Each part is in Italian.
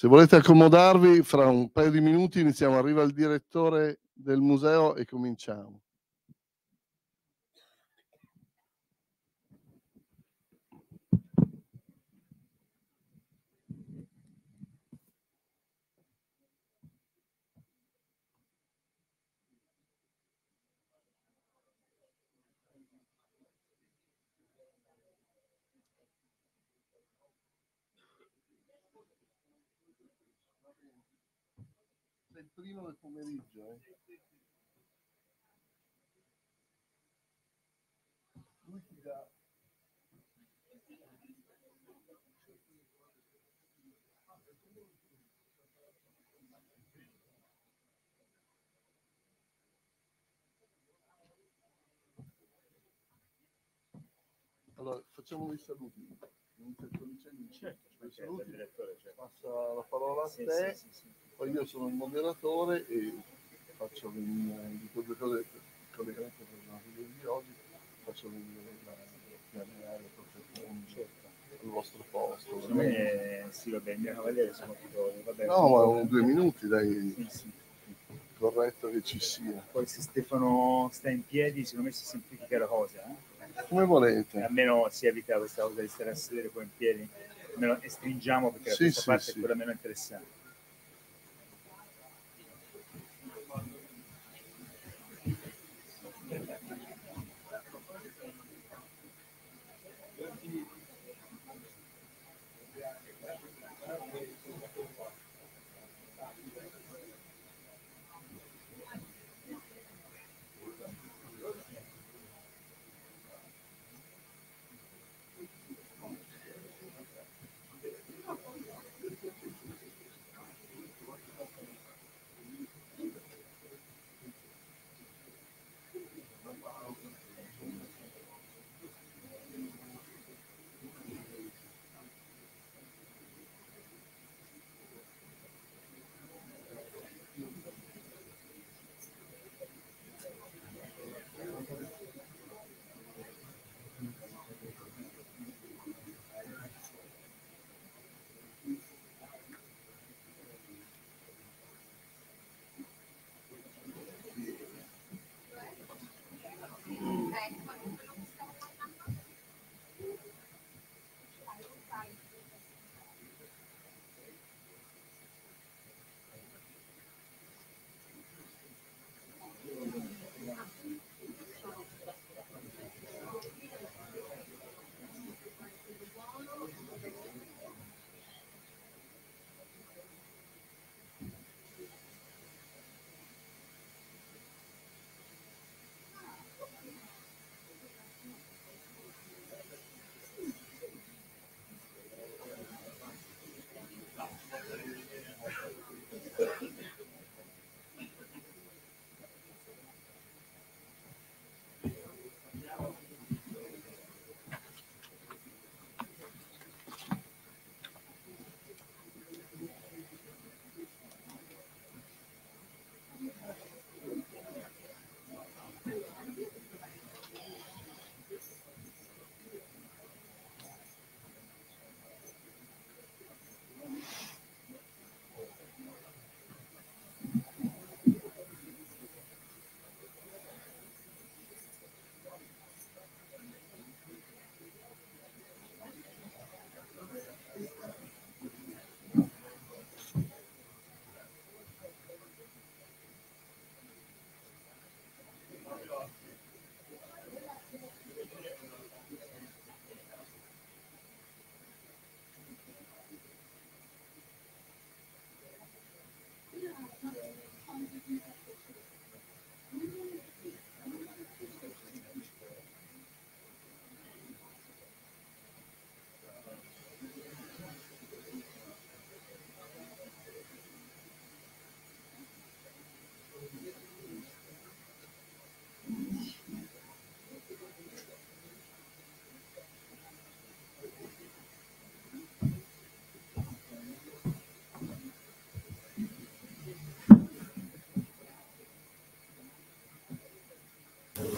Se volete accomodarvi, fra un paio di minuti iniziamo. Arriva il direttore del museo e cominciamo. del primo pomeriggio. Eh. Lui ti dà... Allora, facciamo dei saluti non c'è, non c'è certo, certo. la parola a te, poi io sono il moderatore e faccio in, due cose collegate con la video di oggi, faccio camminare certo. il vostro posto. Secondo me sì, vabbè, il mio cavaliere sono tutto, vabbè, No, due minuti dai. Corretto che ci sia. Poi se Stefano sta in piedi, secondo me si semplifica la cosa. Eh? come volete. Almeno si evita questa cosa di stare a sedere poi in piedi, almeno estringiamo perché sì, la sì, parte sì. è quella meno interessante.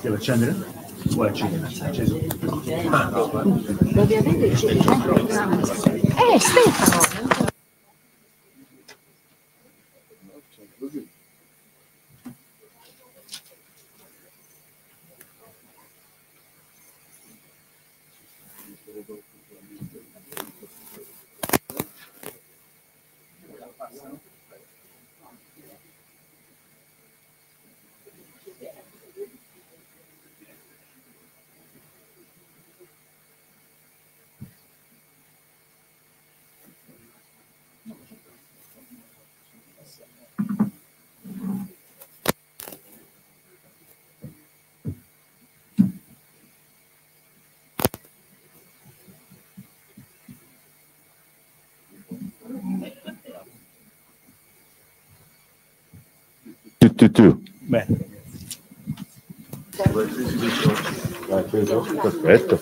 Devo accendere? Vuoi accendere? Acceso? Ah, no. Dove avete il Eh, Stefano! tu. Bene. Perfetto.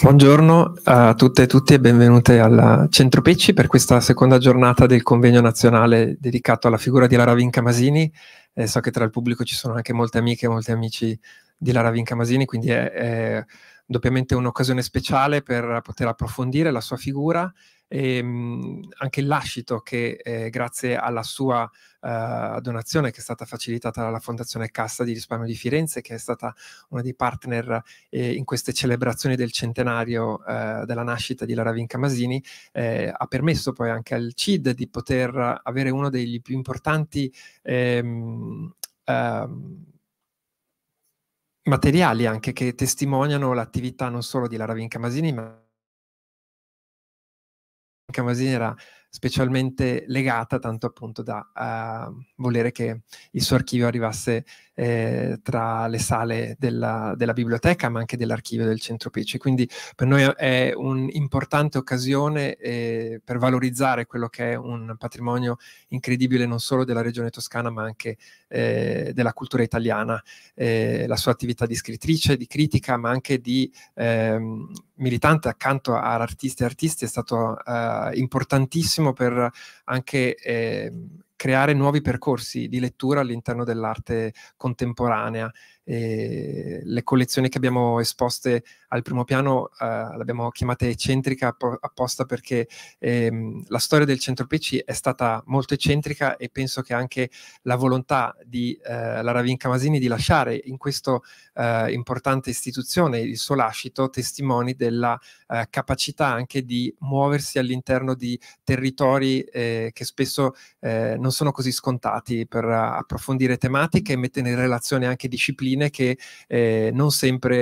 Buongiorno a tutte e tutti e benvenute al Centro Pecci per questa seconda giornata del convegno nazionale dedicato alla figura di Lara Vinca Masini. Eh, so che tra il pubblico ci sono anche molte amiche e molti amici di Lara Vinca Masini, quindi è, è doppiamente un'occasione speciale per poter approfondire la sua figura e ehm, anche il lascito che eh, grazie alla sua eh, donazione che è stata facilitata dalla Fondazione Cassa di Risparmio di Firenze, che è stata uno dei partner eh, in queste celebrazioni del centenario eh, della nascita di Lara Vinca Masini, eh, ha permesso poi anche al CID di poter avere uno degli più importanti ehm, ehm, materiali anche che testimoniano l'attività non solo di Lara Vinca Masini, ma Cavasini era specialmente legata tanto appunto da uh, volere che il suo archivio arrivasse eh, tra le sale della, della, biblioteca ma anche dell'archivio del Centro Pece. Quindi per noi è un'importante occasione eh, per valorizzare quello che è un patrimonio incredibile non solo della regione toscana ma anche eh, della cultura italiana, eh, la sua attività di scrittrice, di critica ma anche di ehm, militante accanto ad artisti e artisti è stato eh, importantissimo per anche ehm, creare nuovi percorsi di lettura all'interno dell'arte contemporanea. E le collezioni che abbiamo esposte al primo piano eh, l'abbiamo chiamata eccentrica apposta perché ehm, la storia del centro PC è stata molto eccentrica e penso che anche la volontà di eh, Lara Vinca Masini di lasciare in questa eh, importante istituzione il suo lascito testimoni della eh, capacità anche di muoversi all'interno di territori eh, che spesso eh, non sono così scontati per approfondire tematiche e mettere in relazione anche discipline che eh, non sempre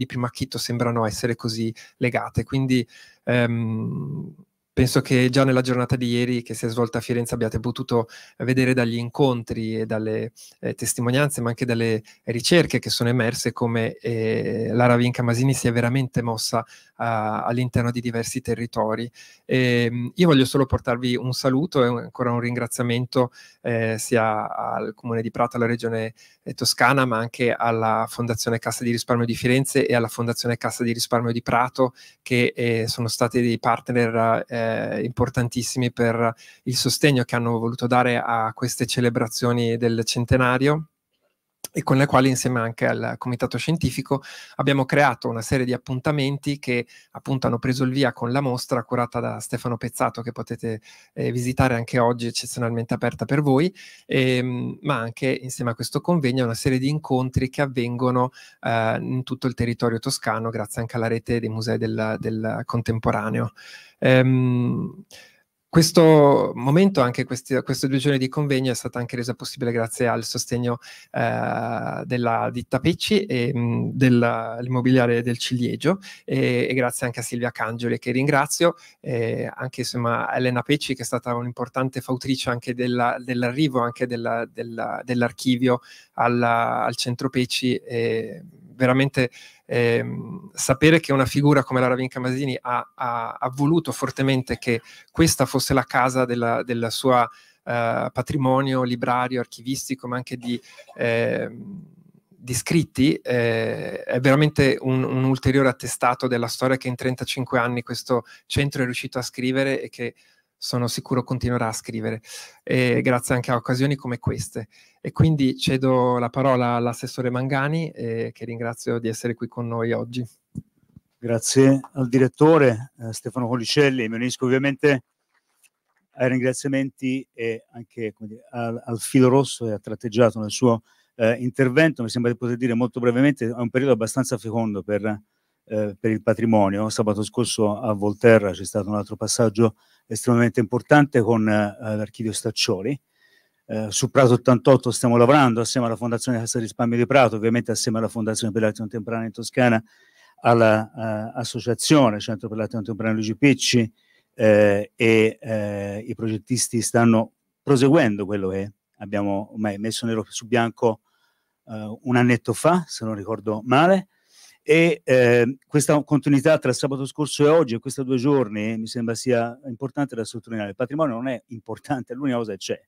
di primo acchito si sembrano essere così legate. Quindi ehm, penso che già nella giornata di ieri che si è svolta a Firenze abbiate potuto vedere dagli incontri e dalle eh, testimonianze, ma anche dalle ricerche che sono emerse, come eh, Lara Vinca Masini si è veramente mossa a, all'interno di diversi territori. E, ehm, io voglio solo portarvi un saluto e un, ancora un ringraziamento eh, sia al Comune di Prato, alla Regione eh, Toscana, ma anche alla Fondazione Cassa di Risparmio di Firenze e alla Fondazione Cassa di Risparmio di Prato, che eh, sono stati dei partner eh, eh, importantissimi per il sostegno che hanno voluto dare a queste celebrazioni del centenario e con le quali insieme anche al comitato scientifico abbiamo creato una serie di appuntamenti che appunto hanno preso il via con la mostra curata da Stefano Pezzato che potete eh, visitare anche oggi eccezionalmente aperta per voi, e, ehm, ma anche insieme a questo convegno una serie di incontri che avvengono eh, in tutto il territorio toscano grazie anche alla rete dei musei del, del contemporaneo. Ehm, questo momento, anche questi, questi, due giorni di convegno, è stata anche resa possibile grazie al sostegno eh, della ditta Pecci e mm, dell'immobiliare del Ciliegio e, e, grazie anche a Silvia Cangioli che ringrazio, e anche insomma Elena Pecci che è stata un'importante fautrice anche dell'arrivo dell anche dell'archivio dell al, al centro Pecci. E, veramente ehm, sapere che una figura come la Ravinca Masini ha, ha, ha, voluto fortemente che questa fosse la casa della, della sua eh, patrimonio librario, archivistico, ma anche di... Eh, di scritti eh, è veramente un, un, ulteriore attestato della storia che in 35 anni questo centro è riuscito a scrivere e che sono sicuro continuerà a scrivere, e grazie anche a occasioni come queste. E quindi cedo la parola all'assessore Mangani, eh, che ringrazio di essere qui con noi oggi. Grazie al direttore eh, Stefano Colicelli, mi unisco ovviamente ai ringraziamenti e anche dire, al, al, filo rosso che ha tratteggiato nel suo eh, intervento, mi sembra di poter dire molto brevemente, è un periodo abbastanza fecondo per eh, per il patrimonio. Sabato scorso a Volterra c'è stato un altro passaggio estremamente importante con eh, l'archivio Staccioli. Eh, su Prato 88 stiamo lavorando assieme alla Fondazione Cassa Risparmio di Prato, ovviamente assieme alla Fondazione per l'Arte Contemporanea in Toscana, all'Associazione eh, Centro per l'Arte Contemporanea Luigi Picci eh, e i progettisti stanno proseguendo quello che abbiamo ormai messo nero su bianco un annetto fa, se non ricordo male, e eh, questa continuità tra sabato scorso e oggi, e questi due giorni, mi sembra sia importante da sottolineare. Il patrimonio non è importante, l'unica cosa che c'è.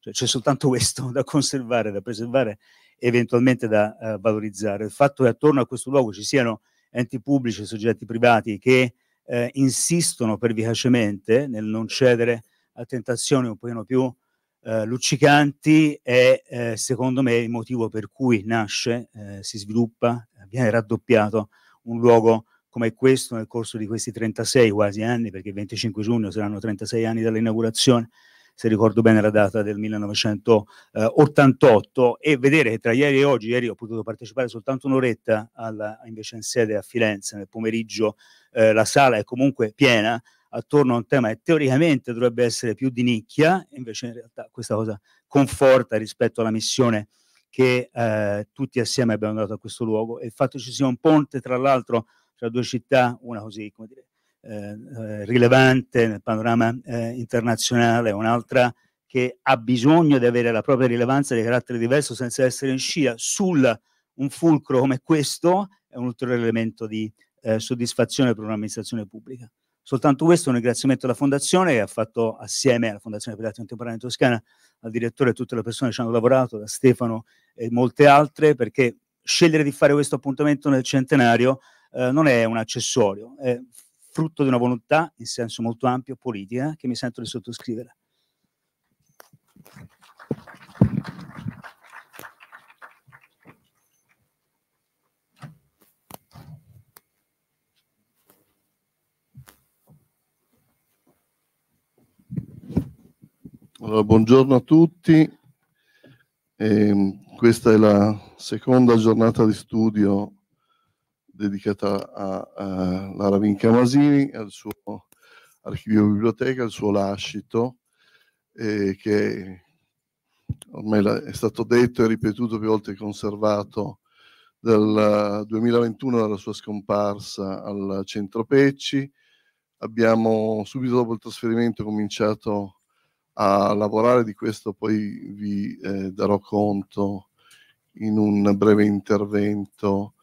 Cioè, c'è soltanto questo da conservare, da preservare eventualmente da eh, valorizzare. Il fatto che attorno a questo luogo ci siano enti pubblici e soggetti privati che eh, insistono pervicacemente nel non cedere a tentazioni un pochino più eh, luccicanti è eh, secondo me il motivo per cui nasce, eh, si sviluppa viene raddoppiato un luogo come questo nel corso di questi 36 quasi anni, perché il 25 giugno saranno 36 anni dall'inaugurazione, se ricordo bene la data del 1988, e vedere che tra ieri e oggi, ieri ho potuto partecipare soltanto un'oretta alla, invece in sede a Firenze, nel pomeriggio eh, la sala è comunque piena, attorno a un tema che teoricamente dovrebbe essere più di nicchia, invece in realtà questa cosa conforta rispetto alla missione che eh, tutti assieme abbiamo dato a questo luogo e il fatto che ci sia un ponte tra l'altro tra due città, una così come dire, eh, eh, rilevante nel panorama eh, internazionale, un'altra che ha bisogno di avere la propria rilevanza di carattere diverso senza essere in scia su un fulcro come questo è un ulteriore elemento di eh, soddisfazione per un'amministrazione pubblica. Soltanto questo un ringraziamento alla Fondazione che ha fatto assieme alla Fondazione per l'Arte Contemporanea Toscana, al direttore e a tutte le persone che ci hanno lavorato, da Stefano e molte altre, perché scegliere di fare questo appuntamento nel centenario eh, non è un accessorio, è frutto di una volontà in senso molto ampio politica che mi sento di sottoscrivere. Allora, buongiorno a tutti, eh, questa è la seconda giornata di studio dedicata a, a Lara Vinca Masini, al suo archivio biblioteca, al suo lascito, eh, che ormai è stato detto e ripetuto più volte conservato dal 2021 dalla sua scomparsa al centro Pecci. Abbiamo subito dopo il trasferimento cominciato a a lavorare, di questo poi vi eh, darò conto in un breve intervento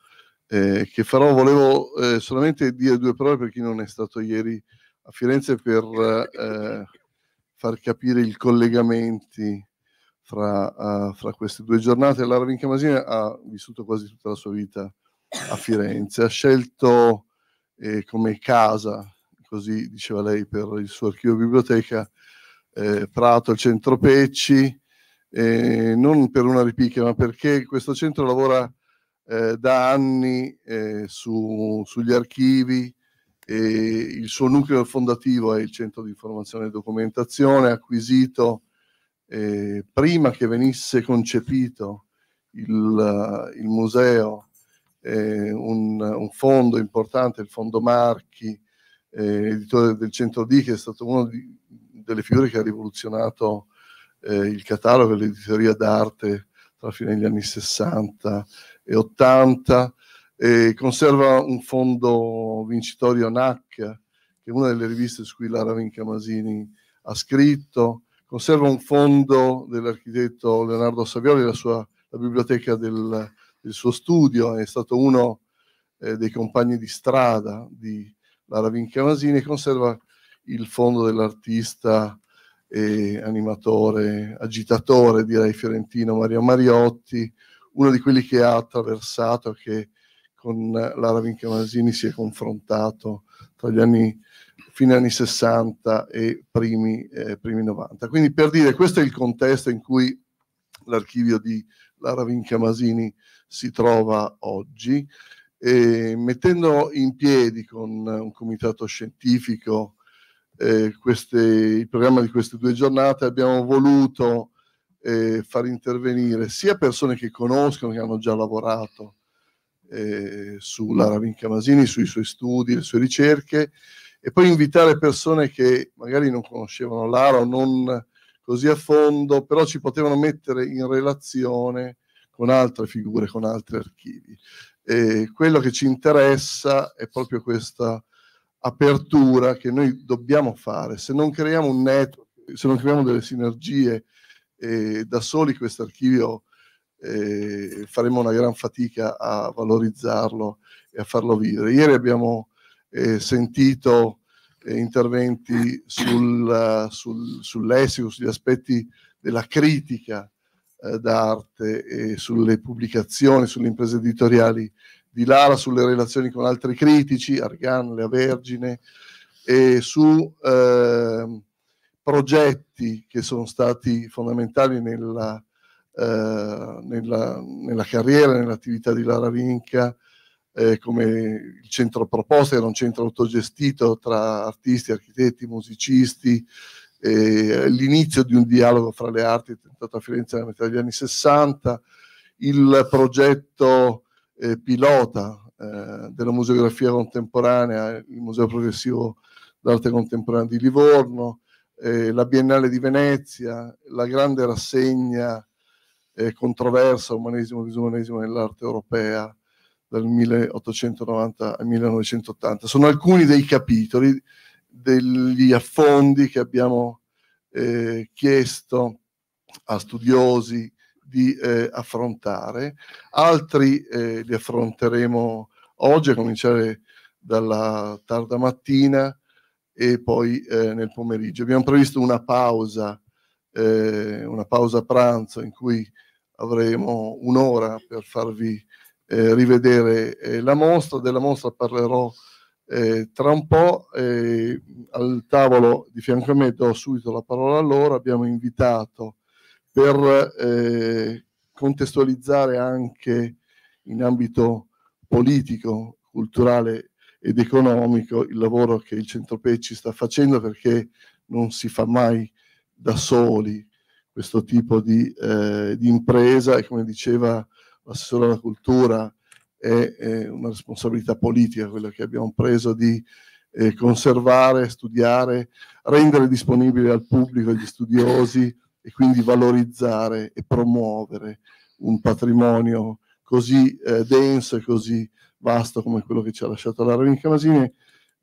eh, che farò. Volevo eh, solamente dire due parole per chi non è stato ieri a Firenze per eh, far capire i collegamenti fra, uh, fra, queste due giornate. Lara Vincamasina ha vissuto quasi tutta la sua vita a Firenze, ha scelto eh, come casa, così diceva lei, per il suo archivio biblioteca, eh, Prato, il centro Pecci, eh, non per una ripicca, ma perché questo centro lavora eh, da anni eh, su, sugli archivi e il suo nucleo fondativo è il centro di informazione e documentazione, acquisito eh, prima che venisse concepito il, il museo, eh, un, un, fondo importante, il Fondo Marchi, editore del centro D, che è stato uno di, delle figure che ha rivoluzionato eh, il catalogo e l'editoria d'arte tra fine degli anni 60 e 80. E conserva un fondo vincitorio NAC, che è una delle riviste su cui Lara Vincamasini ha scritto. Conserva un fondo dell'architetto Leonardo Savioli, la, sua, la biblioteca del, del, suo studio, è stato uno eh, dei compagni di strada di Lara Vincamasini, e conserva il fondo dell'artista e animatore, agitatore direi fiorentino Mario Mariotti, uno di quelli che ha attraversato, che con Lara Vincamasini si è confrontato tra gli anni fine anni 60 e primi, eh, primi 90. Quindi per dire, questo è il contesto in cui l'archivio di Lara Vincamasini si trova oggi, e mettendo in piedi con un comitato scientifico eh, queste, il programma di queste due giornate abbiamo voluto eh, far intervenire sia persone che conoscono, che hanno già lavorato eh, su Lara Vincamasini, sui suoi studi, le sue ricerche, e poi invitare persone che magari non conoscevano Lara o non così a fondo, però ci potevano mettere in relazione con altre figure, con altri archivi. E quello che ci interessa è proprio questa apertura che noi dobbiamo fare. Se non creiamo un network, se non creiamo delle sinergie eh, da soli, questo archivio eh, faremo una gran fatica a valorizzarlo e a farlo vivere. Ieri abbiamo eh, sentito interventi sul, sul, sul, lessico, sugli aspetti della critica eh, d'arte e sulle pubblicazioni, sulle imprese editoriali di Lara sulle relazioni con altri critici, Argan, Lea Vergine, e su eh, progetti che sono stati fondamentali nella, eh, nella, nella carriera, nell'attività di Lara Vinca, eh, come il centro proposta, era un centro autogestito tra artisti, architetti, musicisti, l'inizio di un dialogo fra le arti tentato a Firenze nella metà degli anni 60, il progetto eh, pilota eh, della museografia contemporanea, il Museo Progressivo d'Arte Contemporanea di Livorno, eh, la Biennale di Venezia, la grande rassegna eh, controversa Umanesimo e Disumanesimo nell'arte europea dal 1890 al 1980. Sono alcuni dei capitoli degli affondi che abbiamo eh, chiesto a studiosi, di eh, affrontare, altri eh, li affronteremo oggi a cominciare dalla tarda mattina e poi eh, nel pomeriggio. Abbiamo previsto una pausa, eh, una pausa pranzo in cui avremo un'ora per farvi eh, rivedere eh, la mostra, della mostra parlerò eh, tra un po' eh, al tavolo di fianco a me do subito la parola a loro, abbiamo invitato per eh, contestualizzare anche in ambito politico, culturale ed economico il lavoro che il Centro Pecci sta facendo perché non si fa mai da soli questo tipo di, eh, di impresa e come diceva l'assessore alla cultura è, è, una responsabilità politica quella che abbiamo preso di eh, conservare, studiare, rendere disponibile al pubblico, agli studiosi, e quindi valorizzare e promuovere un patrimonio così eh, denso e così vasto come quello che ci ha lasciato la Ramin Camasini.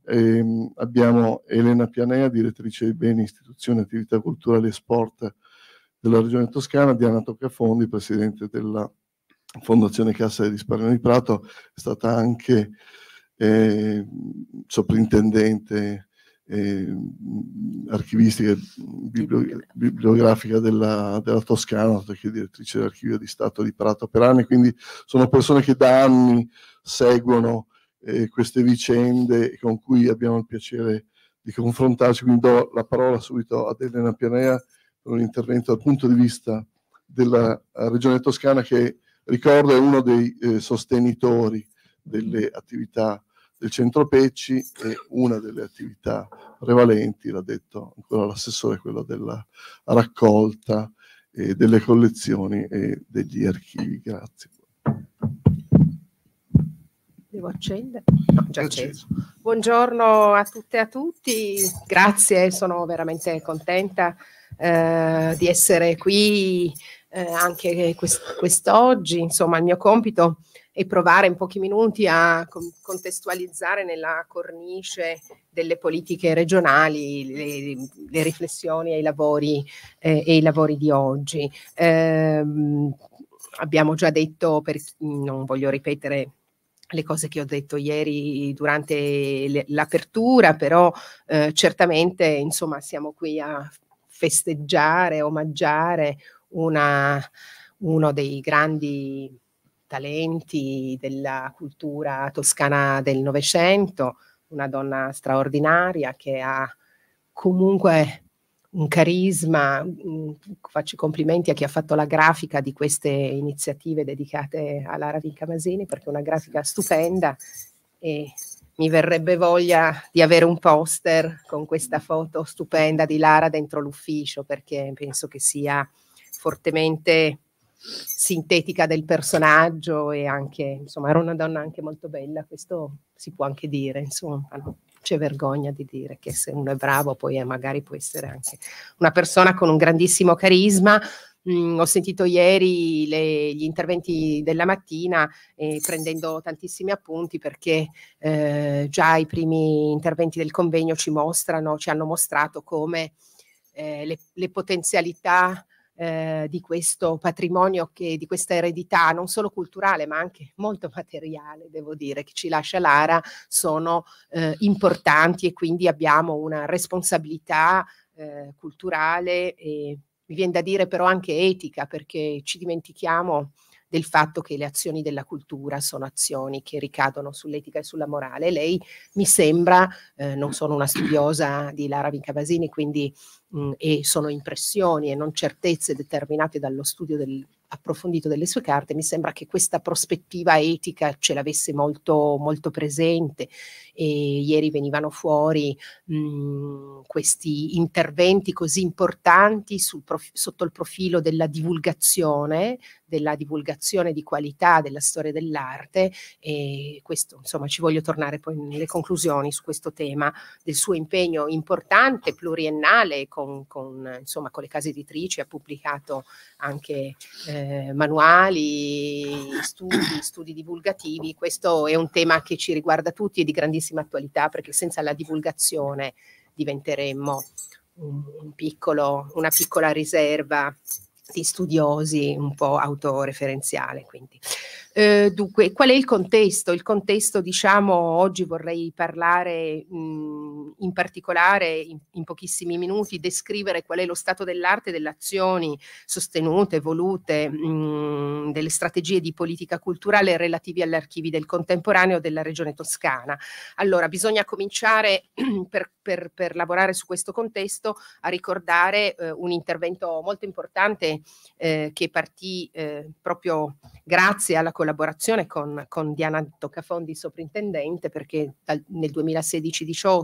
Eh, abbiamo Elena Pianea, direttrice di beni, istituzioni, attività culturali e sport della Regione Toscana, Diana Toccafondi, presidente della Fondazione Cassa di Risparmio di Prato, è stata anche eh, soprintendente eh, archivistica bibliografica, bibliografica della, della, Toscana, perché è direttrice dell'archivio di Stato di Prato per anni, quindi sono persone che da anni seguono eh, queste vicende con cui abbiamo il piacere di confrontarci. Quindi do la parola subito ad Elena Pianea per un intervento dal punto di vista della eh, Regione Toscana che ricordo è uno dei eh, sostenitori delle attività del centro Pecci e una delle attività prevalenti, l'ha detto ancora l'assessore, quella della raccolta eh, delle collezioni e degli archivi. Grazie. Devo accendere? No, già acceso. Buongiorno a tutte e a tutti, grazie, sono veramente contenta eh, di essere qui eh, anche quest- quest'oggi. Insomma, il mio compito è provare in pochi minuti a com- contestualizzare nella cornice delle politiche regionali le, le riflessioni e i lavori, eh, e i lavori di oggi. Eh, abbiamo già detto, per, non voglio ripetere le cose che ho detto ieri durante l'apertura, però eh, certamente insomma siamo qui a festeggiare, omaggiare una, uno dei grandi talenti della cultura toscana del Novecento, una donna straordinaria che ha comunque un carisma, faccio i complimenti a chi ha fatto la grafica di queste iniziative dedicate alla Ravinca Masini perché è una grafica stupenda e mi verrebbe voglia di avere un poster con questa foto stupenda di Lara dentro l'ufficio perché penso che sia fortemente sintetica del personaggio e anche, insomma, era una donna anche molto bella, questo si può anche dire, insomma, non c'è vergogna di dire che se uno è bravo poi è, magari può essere anche una persona con un grandissimo carisma. Mm, ho sentito ieri le, gli interventi della mattina eh, prendendo tantissimi appunti perché eh, già i primi interventi del convegno ci mostrano, ci hanno mostrato come eh, le, le potenzialità eh, di questo patrimonio, che, di questa eredità non solo culturale ma anche molto materiale, devo dire, che ci lascia l'Ara, sono eh, importanti e quindi abbiamo una responsabilità eh, culturale e mi viene da dire però anche etica perché ci dimentichiamo del fatto che le azioni della cultura sono azioni che ricadono sull'etica e sulla morale. Lei mi sembra, eh, non sono una studiosa di Lara Vincavasini, quindi mh, mm, e sono impressioni e non certezze determinate dallo studio del, approfondito delle sue carte, mi sembra che questa prospettiva etica ce l'avesse molto, molto presente e ieri venivano fuori mh, mm, questi interventi così importanti sul sotto il profilo della divulgazione della divulgazione di qualità della storia dell'arte e questo insomma ci voglio tornare poi nelle conclusioni su questo tema del suo impegno importante pluriennale con, con, insomma, con le case editrici ha pubblicato anche eh, manuali studi, studi divulgativi questo è un tema che ci riguarda tutti e di grandissima attualità perché senza la divulgazione diventeremmo un, piccolo, una piccola riserva studiosi un po' autoreferenziale. Quindi. Eh, dunque, qual è il contesto? Il contesto, diciamo, oggi vorrei parlare mh, in particolare, in, in, pochissimi minuti, descrivere qual è lo stato dell'arte delle azioni sostenute, volute, mh, delle strategie di politica culturale relativi agli archivi del contemporaneo della regione toscana. Allora, bisogna cominciare per, per, per lavorare su questo contesto a ricordare eh, un intervento molto importante eh, che partì eh, proprio grazie alla collaborazione con, con Diana Toccafondi, soprintendente, perché dal, nel 2016-18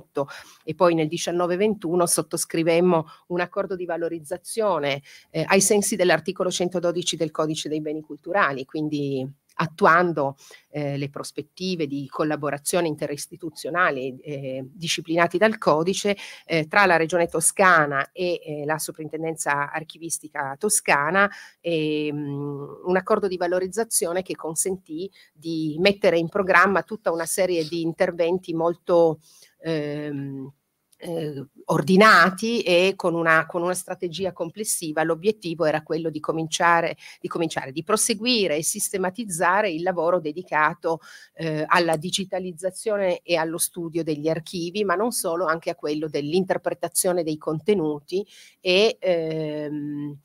e poi nel 19-21 sottoscrivemmo un accordo di valorizzazione eh, ai sensi dell'articolo 112 del codice dei beni culturali, quindi attuando eh, le prospettive di collaborazione interistituzionale eh, disciplinati dal codice eh, tra la Regione Toscana e eh, la Soprintendenza Archivistica Toscana, eh, mh, un accordo di valorizzazione che consentì di mettere in programma tutta una serie di interventi molto ehm, eh, ordinati e con una, con una, strategia complessiva. L'obiettivo era quello di cominciare, di, cominciare, di proseguire e sistematizzare il lavoro dedicato eh, alla digitalizzazione e allo studio degli archivi, ma non solo, anche a quello dell'interpretazione dei contenuti e ehm,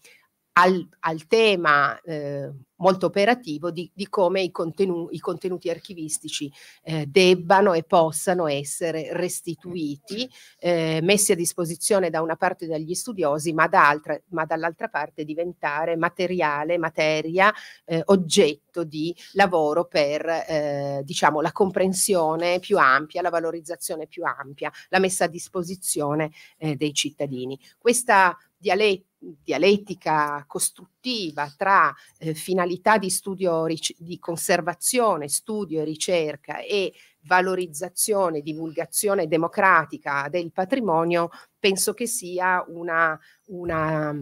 al, al tema eh, molto operativo di, di come i, contenu, i, contenuti archivistici eh, debbano e possano essere restituiti, eh, messi a disposizione da una parte dagli studiosi, ma, dall'altra parte diventare materiale, materia, eh, oggetto di lavoro per eh, diciamo, la comprensione più ampia, la valorizzazione più ampia, la messa a disposizione eh, dei cittadini. Questa dialet- dialettica costruttiva tra eh, finalità di studio ric- di conservazione, studio e ricerca e valorizzazione, divulgazione democratica del patrimonio, penso che sia una, una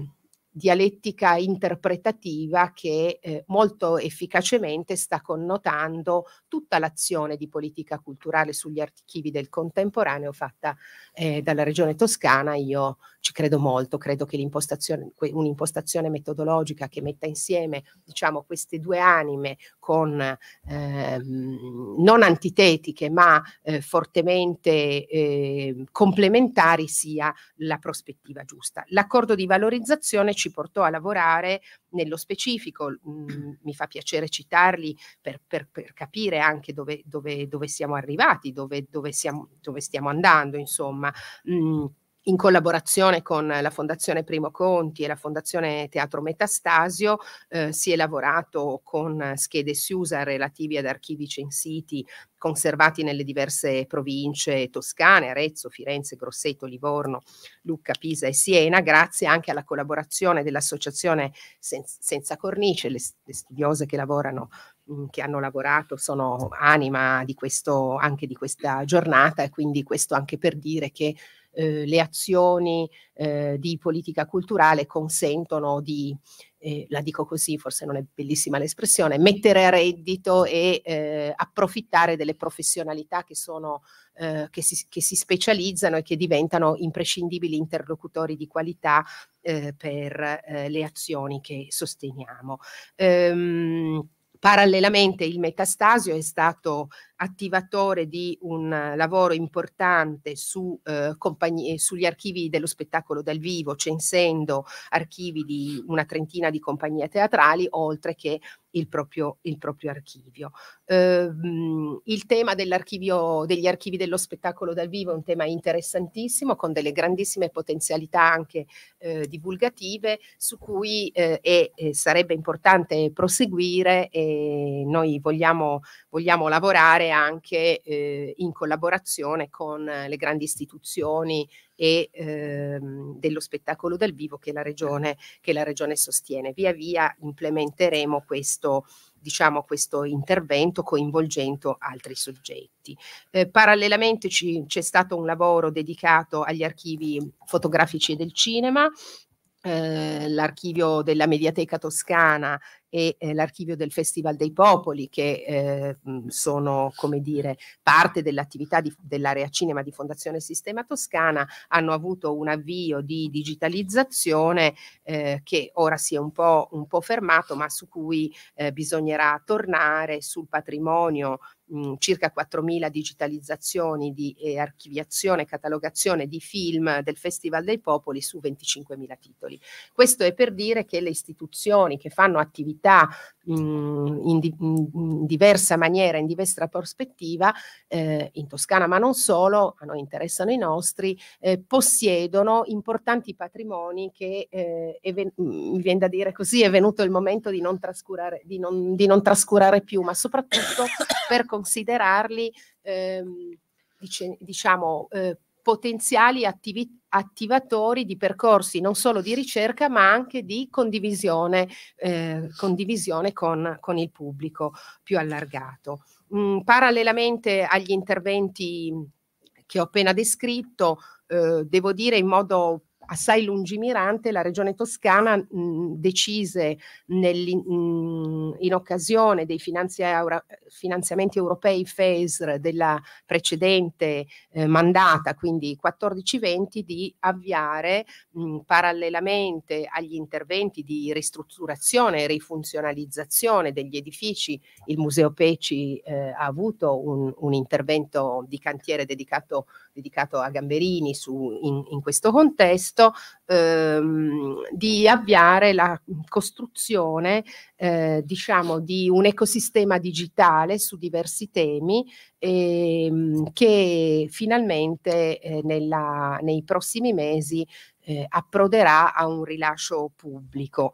dialettica interpretativa che eh, molto efficacemente sta connotando tutta l'azione di politica culturale sugli archivi del contemporaneo fatta eh, dalla regione toscana. Io ci credo molto, credo che l'impostazione, un'impostazione metodologica che metta insieme diciamo, queste due anime con eh, non antitetiche ma eh, fortemente eh, complementari sia la prospettiva giusta. L'accordo di valorizzazione ci portò a lavorare nello specifico, mh, mm, mi fa piacere citarli per, per, per capire anche dove, dove, dove, siamo arrivati, dove, dove siamo, stiamo andando, insomma. Mh, mm, in collaborazione con la Fondazione Primo Conti e la Fondazione Teatro Metastasio eh, si è lavorato con schede SIUSA relativi ad archivi censiti conservati nelle diverse province toscane, Arezzo, Firenze, Grosseto, Livorno, Lucca, Pisa e Siena, grazie anche alla collaborazione dell'associazione Sen Senza Cornice, le, le studiose che lavorano mm, che hanno lavorato sono anima di questo, anche di questa giornata e quindi questo anche per dire che eh, le azioni eh, di politica culturale consentono di, eh, la dico così, forse non è bellissima l'espressione, mettere a reddito e eh, approfittare delle professionalità che, sono, eh, che, si, che si specializzano e che diventano imprescindibili interlocutori di qualità eh, per eh, le azioni che sosteniamo. Ehm, Parallelamente il metastasio è stato attivatore di un eh, lavoro importante su, eh, eh, sugli archivi dello spettacolo dal vivo, censendo archivi di una trentina di compagnie teatrali, oltre che il proprio, il proprio archivio. Eh, il tema dell'archivio, degli archivi dello spettacolo dal vivo è un tema interessantissimo, con delle grandissime potenzialità anche eh, divulgative, su cui eh, è, sarebbe importante proseguire e noi vogliamo, vogliamo lavorare anche eh, in collaborazione con le grandi istituzioni e ehm, dello spettacolo dal vivo che la, regione, che la regione sostiene. Via via implementeremo questo, diciamo, questo intervento coinvolgendo altri soggetti. Eh, parallelamente c'è stato un lavoro dedicato agli archivi fotografici del cinema eh, l'archivio della Mediateca Toscana e eh, l'archivio del Festival dei Popoli che eh, sono come dire parte dell'attività dell'area cinema di Fondazione Sistema Toscana hanno avuto un avvio di digitalizzazione eh, che ora si è un po', un po' fermato ma su cui eh, bisognerà tornare sul patrimonio circa 4.000 digitalizzazioni di eh, archiviazione e catalogazione di film del Festival dei Popoli su 25.000 titoli. Questo è per dire che le istituzioni che fanno attività mh, in, di, in, diversa maniera, in diversa prospettiva, eh, in Toscana ma non solo, a noi interessano i nostri, eh, possiedono importanti patrimoni che eh, mi viene da dire così, è venuto il momento di non trascurare, di non, di non trascurare più, ma soprattutto per considerarli ehm, dice, diciamo eh, potenziali attivi- attivatori di percorsi non solo di ricerca ma anche di condivisione, eh, condivisione con, con, il pubblico più allargato. Mm, parallelamente agli interventi che ho appena descritto, eh, devo dire in modo assai lungimirante, la regione toscana mh, decise mh, in occasione dei finanziamenti europei FESR della precedente eh, mandata, quindi 14-20, di avviare mh, parallelamente agli interventi di ristrutturazione e rifunzionalizzazione degli edifici. Il Museo Peci eh, ha avuto un, un intervento di cantiere dedicato, dedicato a Gamberini su, in, in questo contesto questo ehm, di avviare la costruzione eh, diciamo di un ecosistema digitale su diversi temi ehm, che finalmente eh, nella, nei prossimi mesi eh, approderà a un rilascio pubblico.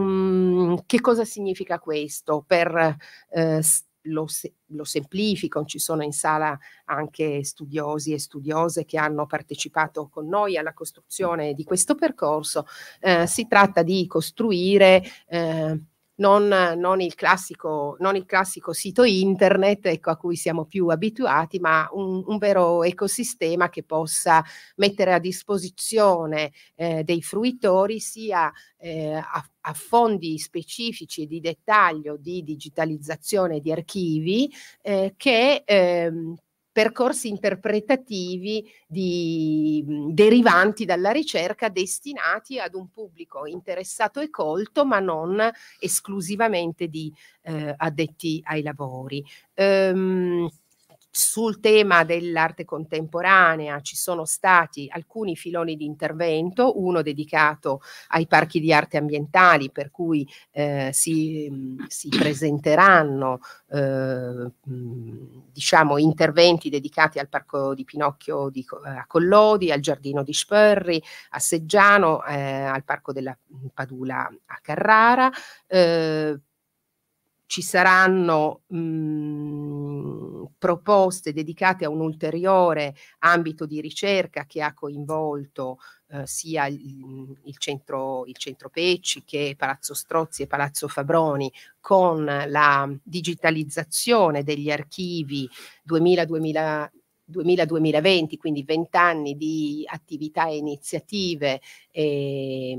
Mm, che cosa significa questo? Per eh, lo, se lo semplifico, ci sono in sala anche studiosi e studiose che hanno partecipato con noi alla costruzione di questo percorso, eh, si tratta di costruire eh, non, non, il classico, non, il classico, sito internet ecco, a cui siamo più abituati, ma un, un vero ecosistema che possa mettere a disposizione eh, dei fruitori sia eh, a, a, fondi specifici di dettaglio di digitalizzazione di archivi eh, che ehm, percorsi interpretativi di, mhmm, derivanti dalla ricerca destinati ad un pubblico interessato e colto, ma non esclusivamente di eh, addetti ai lavori. Um, sul tema dell'arte contemporanea ci sono stati alcuni filoni di intervento, uno dedicato ai parchi di arte ambientali, per cui eh, si, mm, si, presenteranno eh, mm, diciamo, interventi dedicati al parco di Pinocchio di, eh, a Collodi, al giardino di Sperri, a Seggiano, eh, al parco della mm, Padula a Carrara. Eh, ci saranno mh, mhmm, proposte dedicate a un ulteriore ambito di ricerca che ha coinvolto eh, sia il, il, centro, il centro Pecci che Palazzo Strozzi e Palazzo Fabroni con la digitalizzazione degli archivi 2000-2000. 2020 quindi vent'anni di attività e iniziative eh,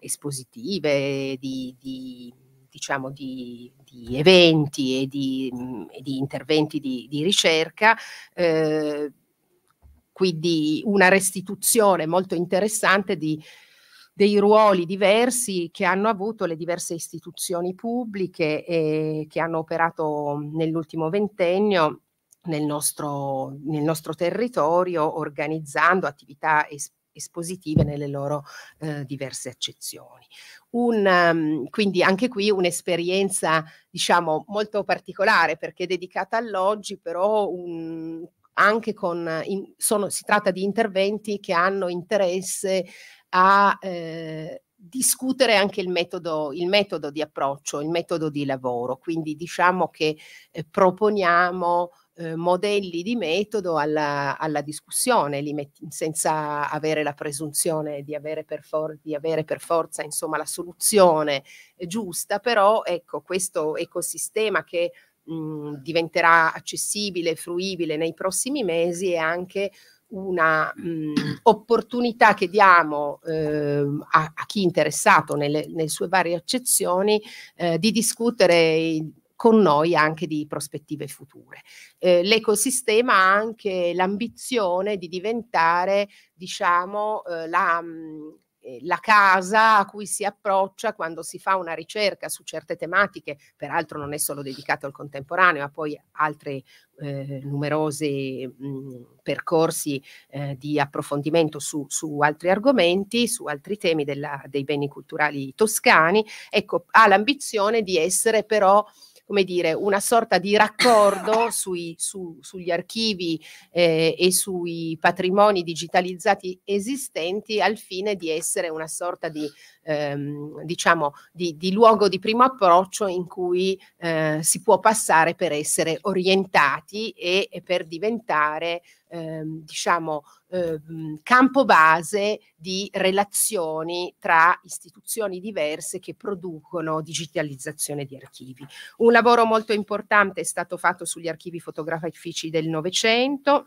espositive, di, di diciamo, di, di, eventi e di, mh, e di interventi di, di ricerca. Eh, quindi una restituzione molto interessante di, dei ruoli diversi che hanno avuto le diverse istituzioni pubbliche e che hanno operato nell'ultimo ventennio nel nostro, nel nostro territorio organizzando attività es espositive nelle loro eh, diverse accezioni. Un, um, quindi anche qui un'esperienza diciamo molto particolare perché dedicata all'oggi, però un, anche con, in, sono, si tratta di interventi che hanno interesse a eh, discutere anche il metodo, il metodo, di approccio, il metodo di lavoro. Quindi diciamo che eh, proponiamo eh, modelli di metodo alla, alla discussione, metti, senza avere la presunzione di avere, for, di avere per, forza insomma, la soluzione eh, giusta, però ecco questo ecosistema che mh, mhmm, diventerà accessibile, e fruibile nei prossimi mesi è anche una mh, mhmm, opportunità che diamo eh, a, a, chi è interessato nelle, nelle sue varie accezioni eh, di discutere con noi anche di prospettive future. Eh, l'ecosistema ha anche l'ambizione di diventare, diciamo, eh, la mm, eh, la casa a cui si approccia quando si fa una ricerca su certe tematiche, peraltro non è solo dedicato al contemporaneo, ma poi altri eh, numerosi mh, mm, percorsi eh, di approfondimento su, su, altri argomenti, su altri temi della, dei beni culturali toscani, ecco, ha l'ambizione di essere però come dire, una sorta di raccordo sui, su, sugli archivi eh, e sui patrimoni digitalizzati esistenti al fine di essere una sorta di ehm, diciamo di, di, luogo di primo approccio in cui eh, si può passare per essere orientati e, e per diventare ehm, diciamo ehm, campo base di relazioni tra istituzioni diverse che producono digitalizzazione di archivi. Un lavoro molto importante è stato fatto sugli archivi fotografici del Novecento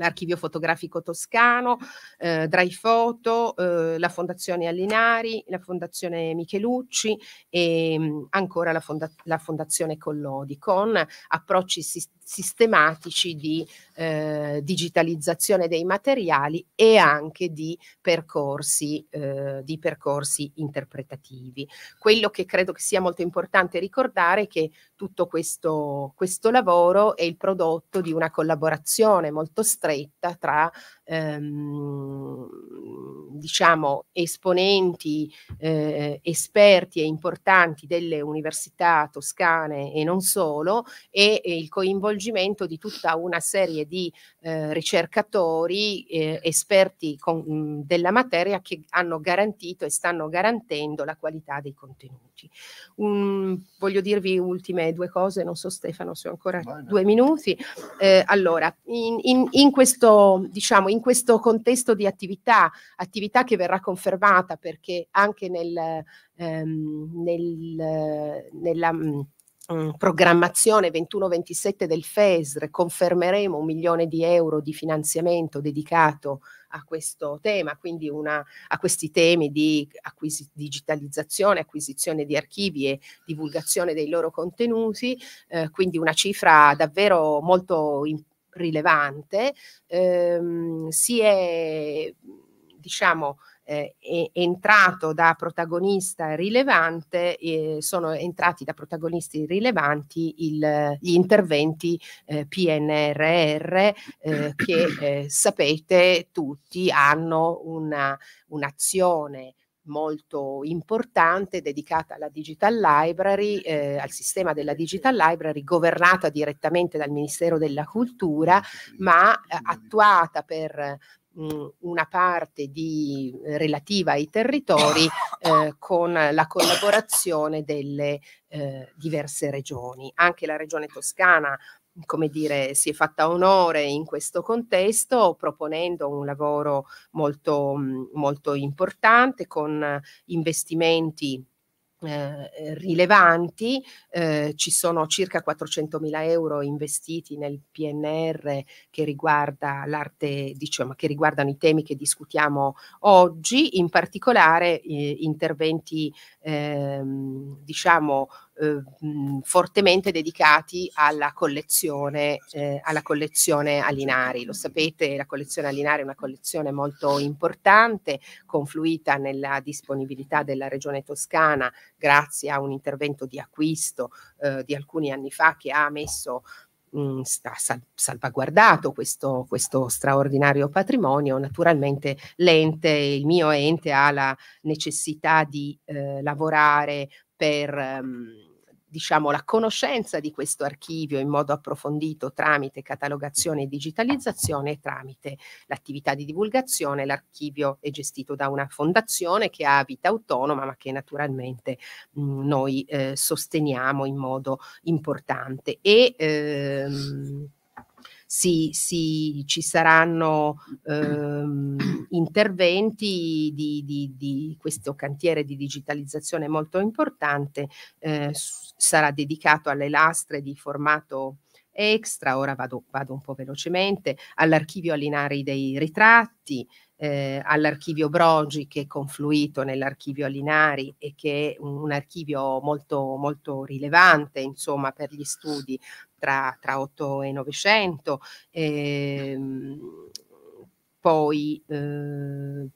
l'Archivio Fotografico Toscano, eh, Dry Photo, eh, la Fondazione Allinari, la Fondazione Michelucci e mh, mm, ancora la, fonda- la, Fondazione Collodi con approcci si- sistematici di eh, digitalizzazione dei materiali e anche di percorsi, eh, di percorsi interpretativi. Quello che credo che sia molto importante ricordare è che tutto questo, questo lavoro è il prodotto di una collaborazione molto stretta tra ehm, diciamo, esponenti eh, esperti e importanti delle università toscane e non solo, e, e il coinvolgimento di tutta una serie di eh, ricercatori, eh, esperti con, mh, della materia che hanno garantito e stanno garantendo la qualità dei contenuti. Um, voglio dirvi ultime due cose, non so Stefano se ho ancora Vai, due no. minuti. Eh, allora, in, in, in questo, diciamo, in in questo contesto di attività, attività che verrà confermata perché anche nel, ehm, nel, nella mm, mm, programmazione 21-27 del FESR confermeremo un milione di euro di finanziamento dedicato a questo tema, quindi una, a questi temi di acquisi, digitalizzazione, acquisizione di archivi e divulgazione dei loro contenuti, eh, quindi una cifra davvero molto importante rilevante, ehm, si è diciamo eh, è entrato da protagonista rilevante, eh, sono entrati da protagonisti rilevanti il, gli interventi eh, PNRR eh, che eh, sapete tutti hanno una, un'azione molto importante dedicata alla Digital Library, eh, al sistema della Digital Library, governata direttamente dal Ministero della Cultura, ma eh, attuata per mh, mm, una parte di, eh, relativa ai territori eh, con la collaborazione delle eh, diverse regioni. Anche la regione toscana come dire, si è fatta onore in questo contesto proponendo un lavoro molto, mm, molto importante con investimenti eh, rilevanti, eh, ci sono circa 400.000 euro investiti nel PNR che riguarda l'arte, diciamo, che riguardano i temi che discutiamo oggi, in particolare eh, interventi, ehm, diciamo, eh, mh, fortemente dedicati alla collezione, eh, alla collezione Alinari. Lo sapete, la collezione Alinari è una collezione molto importante, confluita nella disponibilità della Regione Toscana grazie a un intervento di acquisto eh, di alcuni anni fa che ha messo mh, mm, sal salvaguardato questo, questo straordinario patrimonio, naturalmente l'ente, il mio ente ha la necessità di eh, lavorare per, um, diciamo, la conoscenza di questo archivio in modo approfondito tramite catalogazione e digitalizzazione e tramite l'attività di divulgazione. L'archivio è gestito da una fondazione che ha vita autonoma ma che naturalmente mh, mm, noi eh, sosteniamo in modo importante. E, ehm, si, si, ci saranno ehm, interventi di, di, di, questo cantiere di digitalizzazione molto importante, eh, sarà dedicato alle lastre di formato extra, ora vado, vado un po' velocemente, all'archivio Alinari dei ritratti, eh, all'archivio Brogi che è confluito nell'archivio Alinari e che è un, un archivio molto, molto rilevante insomma, per gli studi tra, tra 8 e 900, ehm, poi eh,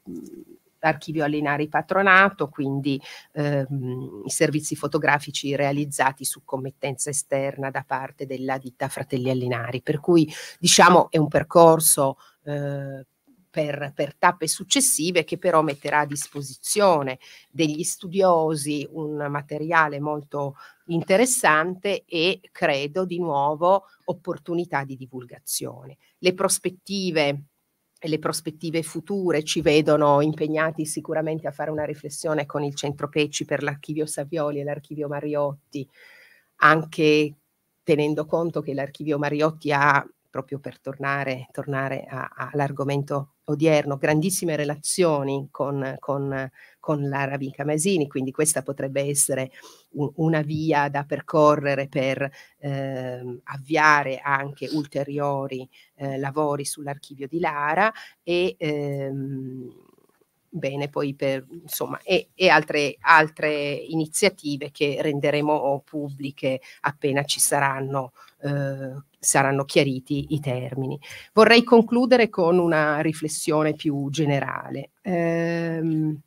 archivio Allinari Patronato, quindi ehm, i servizi fotografici realizzati su committenza esterna da parte della ditta Fratelli Allinari. Per cui diciamo è un percorso eh, per, per, tappe successive che però metterà a disposizione degli studiosi un materiale molto interessante e credo di nuovo opportunità di divulgazione. Le prospettive e le prospettive future ci vedono impegnati sicuramente a fare una riflessione con il Centro Pecci per l'archivio Savioli e l'archivio Mariotti, anche tenendo conto che l'archivio Mariotti ha proprio per tornare, tornare all'argomento odierno, grandissime relazioni con, con, con l'arabica Masini, quindi questa potrebbe essere un, una via da percorrere per eh, avviare anche ulteriori eh, lavori sull'archivio di Lara e ehm, bene poi per insomma e, e altre, altre iniziative che renderemo pubbliche appena ci saranno eh, saranno chiariti i termini. Vorrei concludere con una riflessione più generale. Ehm,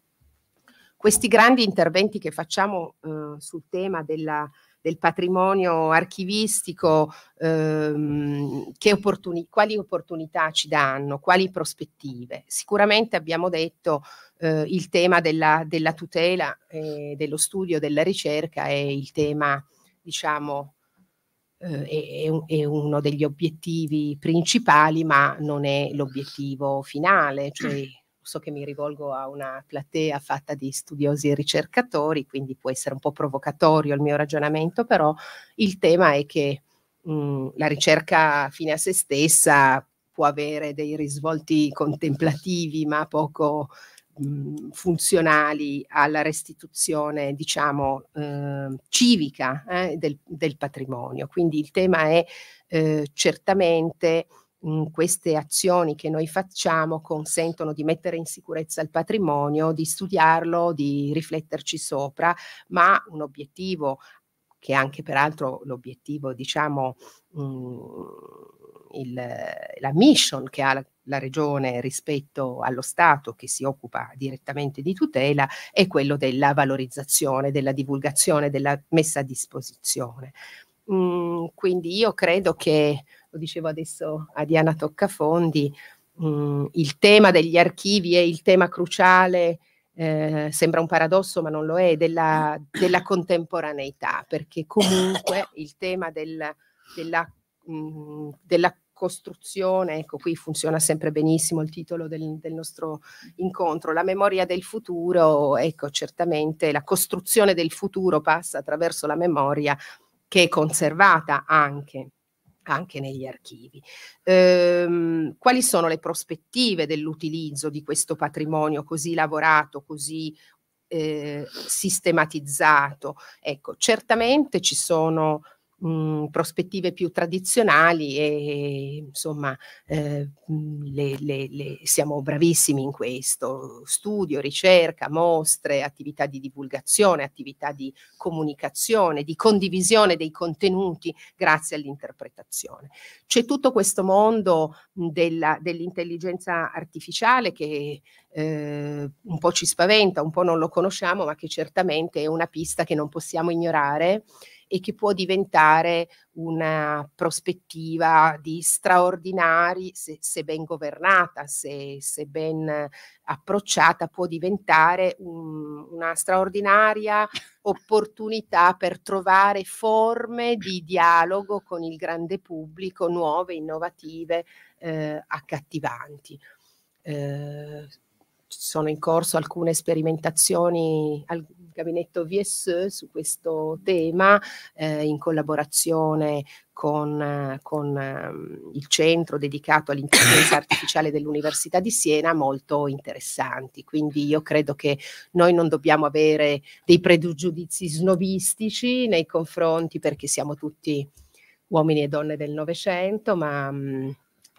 questi grandi interventi che facciamo eh, sul tema della del patrimonio archivistico, ehm, opportuni quali opportunità ci danno, quali prospettive. Sicuramente abbiamo detto eh, il tema della, della tutela, eh, dello studio, della ricerca è il tema diciamo eh, è, è, uno degli obiettivi principali, ma non è l'obiettivo finale. Cioè, so che mi rivolgo a una platea fatta di studiosi e ricercatori, quindi può essere un po' provocatorio il mio ragionamento, però il tema è che mh, mhmm, la ricerca fine a se stessa può avere dei risvolti contemplativi, ma poco mh, mhmm, funzionali alla restituzione, diciamo, eh, civica eh, del, del, patrimonio. Quindi il tema è eh, certamente mh, mhmm, queste azioni che noi facciamo consentono di mettere in sicurezza il patrimonio, di studiarlo, di rifletterci sopra, ma un obiettivo che è anche peraltro l'obiettivo, diciamo, mh, mhmm, il, la mission che ha la la Regione rispetto allo Stato che si occupa direttamente di tutela è quello della valorizzazione, della divulgazione, della messa a disposizione. Mm, quindi io credo che, lo dicevo adesso a Diana Toccafondi, mm, il tema degli archivi è il tema cruciale eh, sembra un paradosso ma non lo è, della, della contemporaneità, perché comunque il tema del, della, mh, mm, della costruzione, ecco qui funziona sempre benissimo il titolo del, del, nostro incontro, la memoria del futuro, ecco certamente la costruzione del futuro passa attraverso la memoria che è conservata anche anche negli archivi. Ehm, quali sono le prospettive dell'utilizzo di questo patrimonio così lavorato, così eh, sistematizzato? Ecco, certamente ci sono mh, mhmm, prospettive più tradizionali e insomma eh, le, le, le siamo bravissimi in questo, studio, ricerca, mostre, attività di divulgazione, attività di comunicazione, di condivisione dei contenuti grazie all'interpretazione. C'è tutto questo mondo mhmm, dell'intelligenza artificiale che eh, un po' ci spaventa, un po' non lo conosciamo, ma che certamente è una pista che non possiamo ignorare e che può diventare una prospettiva di straordinari, se, se ben governata, se, se, ben approcciata, può diventare un, una straordinaria opportunità per trovare forme di dialogo con il grande pubblico, nuove, innovative, eh, accattivanti. Eh, sono in corso alcune sperimentazioni, al, gabinetto VSE su questo tema eh, in collaborazione con, eh, con, ehm, il centro dedicato all'intelligenza artificiale dell'Università di Siena molto interessanti. Quindi io credo che noi non dobbiamo avere dei pregiudizi snobistici nei confronti perché siamo tutti uomini e donne del Novecento, ma mh, mm,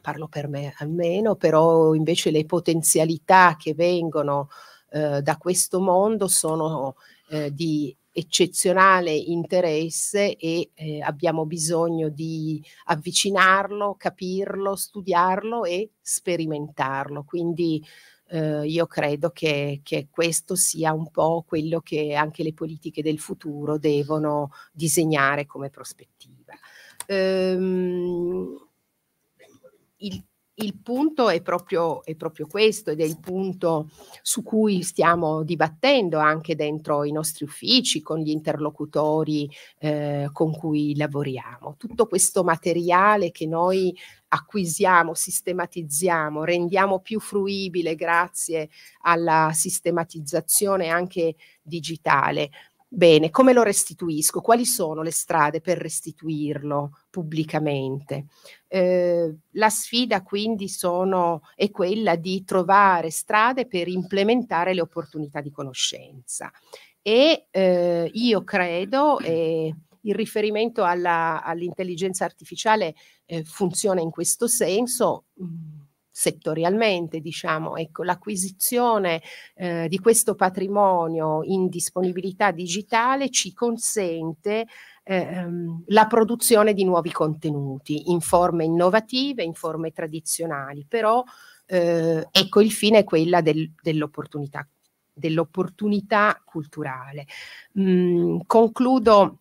parlo per me almeno, però invece le potenzialità che vengono eh, da questo mondo sono eh, di eccezionale interesse e eh, abbiamo bisogno di avvicinarlo, capirlo, studiarlo e sperimentarlo. Quindi eh, io credo che, che, questo sia un po' quello che anche le politiche del futuro devono disegnare come prospettiva. Ehm, il il punto è proprio, è proprio, questo ed è il punto su cui stiamo dibattendo anche dentro i nostri uffici, con gli interlocutori eh, con cui lavoriamo. Tutto questo materiale che noi acquisiamo, sistematizziamo, rendiamo più fruibile grazie alla sistematizzazione anche digitale. Bene, come lo restituisco? Quali sono le strade per restituirlo pubblicamente? Eh, la sfida quindi sono, è quella di trovare strade per implementare le opportunità di conoscenza. E eh, io credo, eh, il riferimento all'intelligenza all artificiale eh, funziona in questo senso. Mh, mm, settorialmente, diciamo, ecco, l'acquisizione eh, di questo patrimonio in disponibilità digitale ci consente ehm, la produzione di nuovi contenuti in forme innovative, in forme tradizionali, però eh, ecco il fine è quella del, dell'opportunità, dell'opportunità culturale. Mm, concludo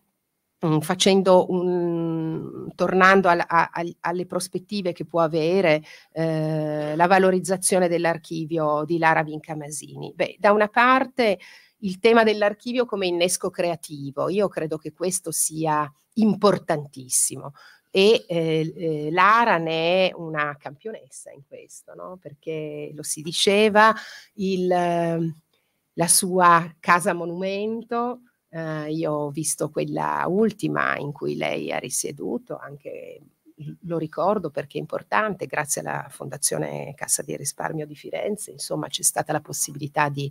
Mm, facendo un, tornando al, a, alle prospettive che può avere eh, la valorizzazione dell'archivio di Lara Vincamasini. Beh, da una parte il tema dell'archivio come innesco creativo, io credo che questo sia importantissimo e eh, eh, Lara ne è una campionessa in questo, no? perché lo si diceva, il, la sua casa monumento, eh, io ho visto quella ultima in cui lei ha risieduto, anche lo ricordo perché è importante, grazie alla Fondazione Cassa di Risparmio di Firenze, insomma c'è stata la possibilità di,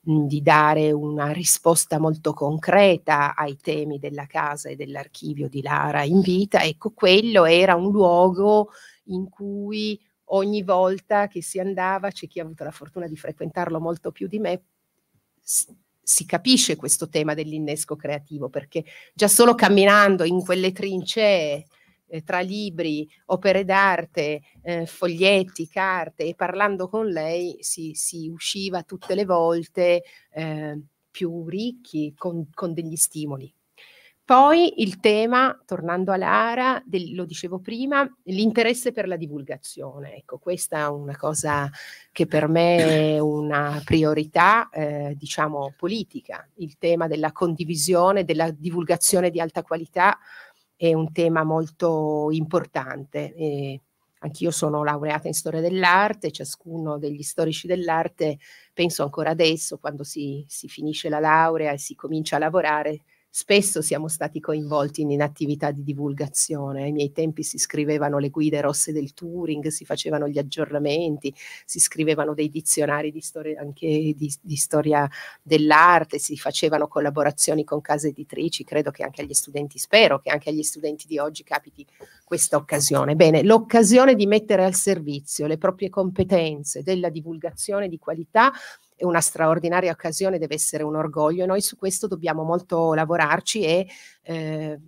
di, dare una risposta molto concreta ai temi della casa e dell'archivio di Lara in vita. Ecco, quello era un luogo in cui ogni volta che si andava, c'è chi ha avuto la fortuna di frequentarlo molto più di me, si capisce questo tema dell'innesco creativo, perché già solo camminando in quelle trincee eh, tra libri, opere d'arte, eh, foglietti, carte e parlando con lei si, si usciva tutte le volte eh, più ricchi con, con degli stimoli. Poi il tema, tornando all'ARA, del, lo dicevo prima, l'interesse per la divulgazione. Ecco, questa è una cosa che per me è una priorità, eh, diciamo, politica. Il tema della condivisione, della divulgazione di alta qualità è un tema molto importante. E anch'io sono laureata in storia dell'arte, ciascuno degli storici dell'arte, penso ancora adesso, quando si, si finisce la laurea e si comincia a lavorare, Spesso siamo stati coinvolti in attività di divulgazione, ai miei tempi si scrivevano le guide rosse del Turing, si facevano gli aggiornamenti, si scrivevano dei dizionari di storia, anche di, di storia dell'arte, si facevano collaborazioni con case editrici, credo che anche agli studenti, spero che anche agli studenti di oggi capiti questa occasione. Bene, l'occasione di mettere al servizio le proprie competenze della divulgazione di qualità è una straordinaria occasione, deve essere un orgoglio. Noi su questo dobbiamo molto lavorarci e eh,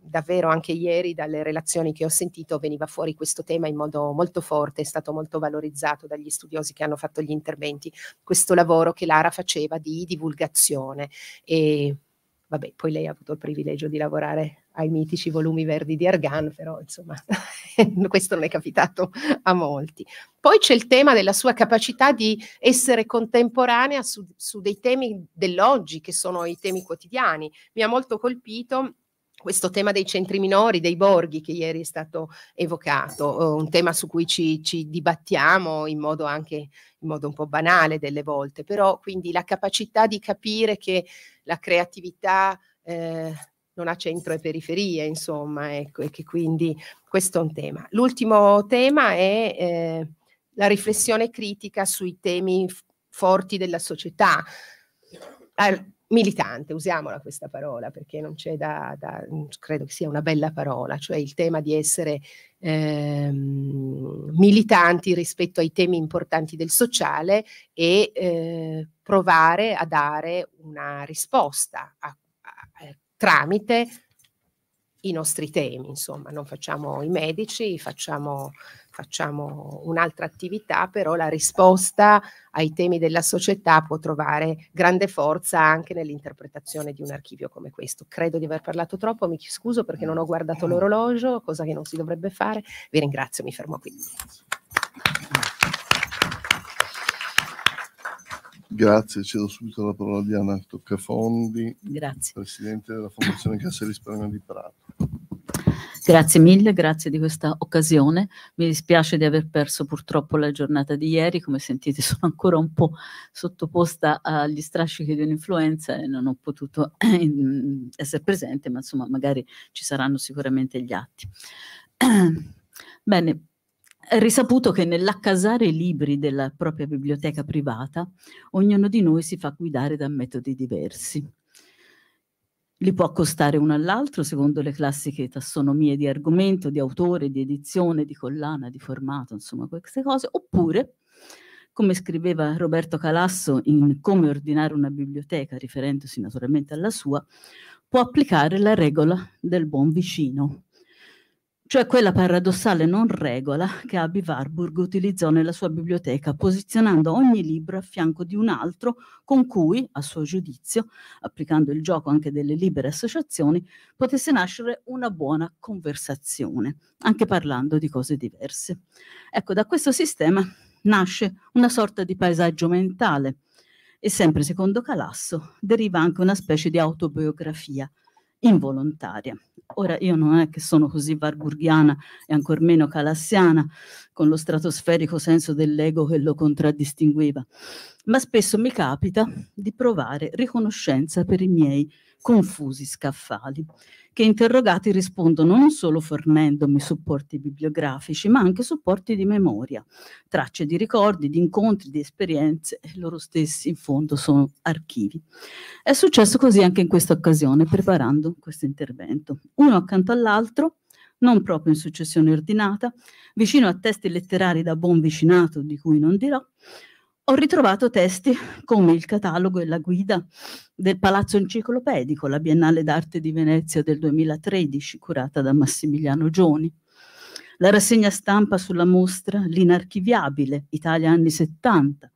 davvero anche ieri dalle relazioni che ho sentito veniva fuori questo tema in modo molto forte, è stato molto valorizzato dagli studiosi che hanno fatto gli interventi, questo lavoro che Lara faceva di divulgazione e Vabbè, poi lei ha avuto il privilegio di lavorare ai mitici volumi verdi di Argan, però insomma questo non è capitato a molti. Poi c'è il tema della sua capacità di essere contemporanea su, su dei temi dell'oggi, che sono i temi quotidiani. Mi ha molto colpito questo tema dei centri minori, dei borghi che ieri è stato evocato, eh, un tema su cui ci, ci, dibattiamo in modo anche in modo un po' banale delle volte, però quindi la capacità di capire che la creatività eh, non ha centro e periferie, insomma, ecco, e che quindi questo è un tema. L'ultimo tema è eh, la riflessione critica sui temi forti della società. Eh, militante, usiamola questa parola perché non c'è da, da, credo che sia una bella parola, cioè il tema di essere ehm, militanti rispetto ai temi importanti del sociale e eh, provare a dare una risposta a, a, a, eh, tramite i nostri temi, insomma, non facciamo i medici, facciamo facciamo un'altra attività, però la risposta ai temi della società può trovare grande forza anche nell'interpretazione di un archivio come questo. Credo di aver parlato troppo, mi scuso perché non ho guardato l'orologio, cosa che non si dovrebbe fare. Vi ringrazio, mi fermo qui. Grazie, cedo subito la parola a Diana Toccafondi, Grazie. Presidente della Fondazione Cassa Risparmio di Prato. Grazie mille, grazie di questa occasione. Mi dispiace di aver perso purtroppo la giornata di ieri, come sentite sono ancora un po' sottoposta agli strascichi di un'influenza e non ho potuto eh, essere presente, ma insomma magari ci saranno sicuramente gli atti. Bene, è risaputo che nell'accasare i libri della propria biblioteca privata, ognuno di noi si fa guidare da metodi diversi. Li può accostare uno all'altro secondo le classiche tassonomie di argomento, di autore, di edizione, di collana, di formato, insomma queste cose, oppure come scriveva Roberto Calasso in Come ordinare una biblioteca, riferendosi naturalmente alla sua, può applicare la regola del buon vicino, cioè quella paradossale non regola che Abby Warburg utilizzò nella sua biblioteca, posizionando ogni libro a fianco di un altro con cui, a suo giudizio, applicando il gioco anche delle libere associazioni, potesse nascere una buona conversazione, anche parlando di cose diverse. Ecco, da questo sistema nasce una sorta di paesaggio mentale e sempre secondo Calasso deriva anche una specie di autobiografia involontaria. Ora io non è che sono così varburghiana e ancor meno calassiana con lo stratosferico senso dell'ego che lo contraddistingueva, ma spesso mi capita di provare riconoscenza per i miei confusi scaffali, che interrogati rispondono non solo fornendomi supporti bibliografici, ma anche supporti di memoria, tracce di ricordi, di incontri, di esperienze, e loro stessi in fondo sono archivi. È successo così anche in questa occasione, preparando questo intervento. Uno accanto all'altro, non proprio in successione ordinata, vicino a testi letterari da buon vicinato, di cui non dirò, ho ritrovato testi come il catalogo e la guida del Palazzo Enciclopedico, la Biennale d'Arte di Venezia del 2013, curata da Massimiliano Gioni, la rassegna stampa sulla mostra L'inarchiviabile, Italia anni 70,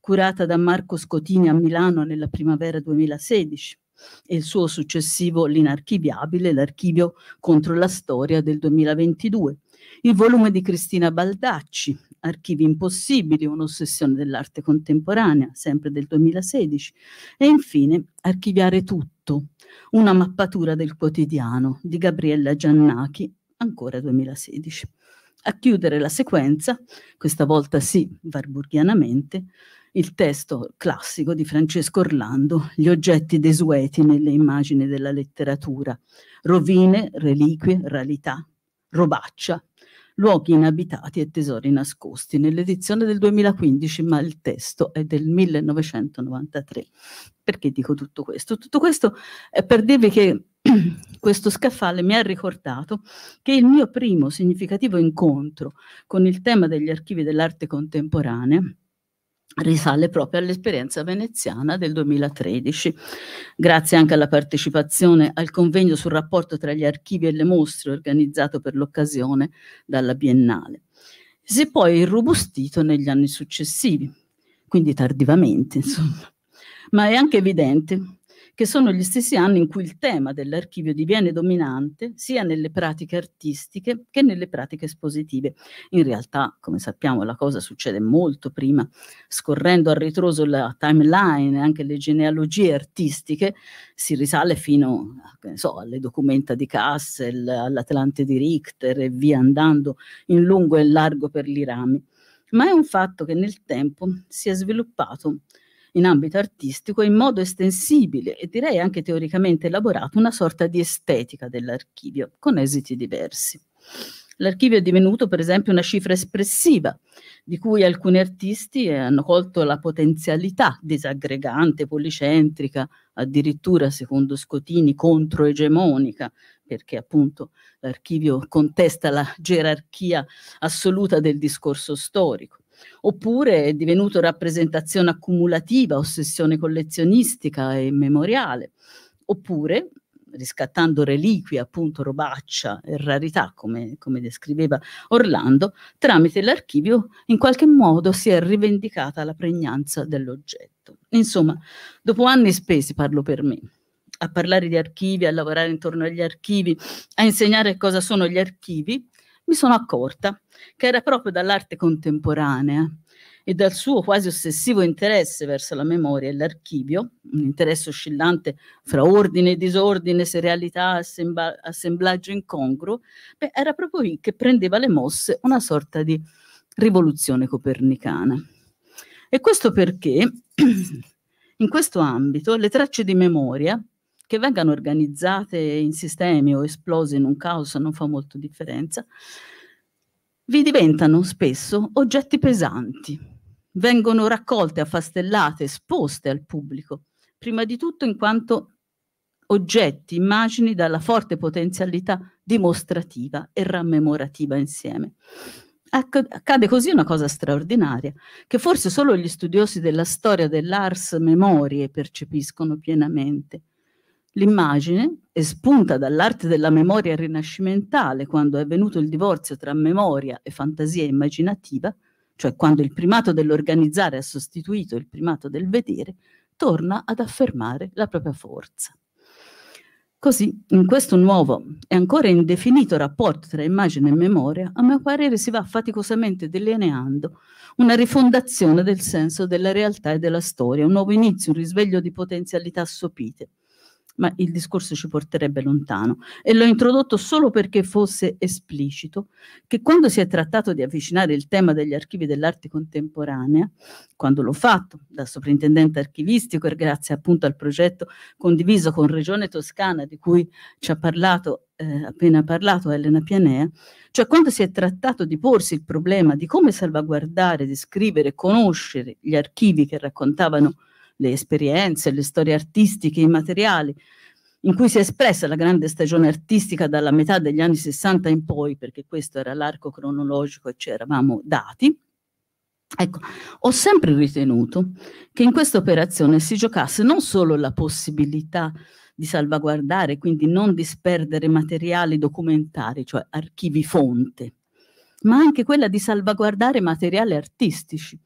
curata da Marco Scotini a Milano nella primavera 2016, e il suo successivo L'inarchiviabile, l'archivio contro la storia del 2022, il volume di Cristina Baldacci, Archivi impossibili, un'ossessione dell'arte contemporanea, sempre del 2016, e infine Archiviare tutto, una mappatura del quotidiano di Gabriella Giannachi, ancora 2016. A chiudere la sequenza, questa volta sì, varburghianamente, il testo classico di Francesco Orlando, Gli oggetti desueti nelle immagini della letteratura, rovine, reliquie, rarità, robaccia, Luoghi inabitati e tesori nascosti, nell'edizione del 2015, ma il testo è del 1993. Perché dico tutto questo? Tutto questo è per dirvi che questo scaffale mi ha ricordato che il mio primo significativo incontro con il tema degli archivi dell'arte contemporanea risale proprio all'esperienza veneziana del 2013. Grazie anche alla partecipazione al convegno sul rapporto tra gli archivi e le mostre organizzato per l'occasione dalla Biennale. Si è poi irrobustito negli anni successivi, quindi tardivamente, insomma. Ma è anche evidente che sono gli stessi anni in cui il tema dell'archivio diviene dominante sia nelle pratiche artistiche che nelle pratiche espositive. In realtà, come sappiamo, la cosa succede molto prima. Scorrendo a ritroso la timeline e anche le genealogie artistiche, si risale fino so, alle documenta di Kassel, all'Atlante di Richter e via andando in lungo e in largo per i rami. Ma è un fatto che nel tempo si è sviluppato in ambito artistico in modo estensibile e direi anche teoricamente elaborato una sorta di estetica dell'archivio, con esiti diversi. L'archivio è divenuto per esempio una cifra espressiva, di cui alcuni artisti eh, hanno colto la potenzialità disaggregante, policentrica, addirittura secondo Scotini controegemonica, perché appunto l'archivio contesta la gerarchia assoluta del discorso storico oppure è divenuto rappresentazione accumulativa, ossessione collezionistica e memoriale, oppure riscattando reliquie, appunto robaccia e rarità, come, come, descriveva Orlando, tramite l'archivio in qualche modo si è rivendicata la pregnanza dell'oggetto. Insomma, dopo anni spesi, parlo per me, a parlare di archivi, a lavorare intorno agli archivi, a insegnare cosa sono gli archivi, mi sono accorta che era proprio dall'arte contemporanea e dal suo quasi ossessivo interesse verso la memoria e l'archivio, un interesse oscillante fra ordine e disordine, serialità, assembla- assemblaggio incongruo, beh, era proprio lì che prendeva le mosse una sorta di rivoluzione copernicana. E questo perché in questo ambito le tracce di memoria che vengano organizzate in sistemi o esplose in un caos non fa molto differenza, vi diventano spesso oggetti pesanti, vengono raccolte, affastellate, esposte al pubblico, prima di tutto in quanto oggetti, immagini dalla forte potenzialità dimostrativa e rammemorativa insieme. Ecco, accade così una cosa straordinaria, che forse solo gli studiosi della storia dell'ars memorie percepiscono pienamente, L'immagine, espunta dall'arte della memoria rinascimentale quando è avvenuto il divorzio tra memoria e fantasia immaginativa, cioè quando il primato dell'organizzare ha sostituito il primato del vedere, torna ad affermare la propria forza. Così, in questo nuovo e ancora indefinito rapporto tra immagine e memoria, a mio parere si va faticosamente delineando una rifondazione del senso della realtà e della storia, un nuovo inizio, un risveglio di potenzialità sopite, ma il discorso ci porterebbe lontano. E l'ho introdotto solo perché fosse esplicito che quando si è trattato di avvicinare il tema degli archivi dell'arte contemporanea, quando l'ho fatto da soprintendente archivistico e grazie appunto al progetto condiviso con Regione Toscana di cui ci ha parlato eh, appena parlato Elena Pianea, cioè quando si è trattato di porsi il problema di come salvaguardare, descrivere, conoscere gli archivi che raccontavano le esperienze, le storie artistiche i materiali, in cui si è espressa la grande stagione artistica dalla metà degli anni 60 in poi, perché questo era l'arco cronologico e ci eravamo dati. Ecco, ho sempre ritenuto che in questa operazione si giocasse non solo la possibilità di salvaguardare, quindi non disperdere materiali documentari, cioè archivi fonte, ma anche quella di salvaguardare materiali artistici,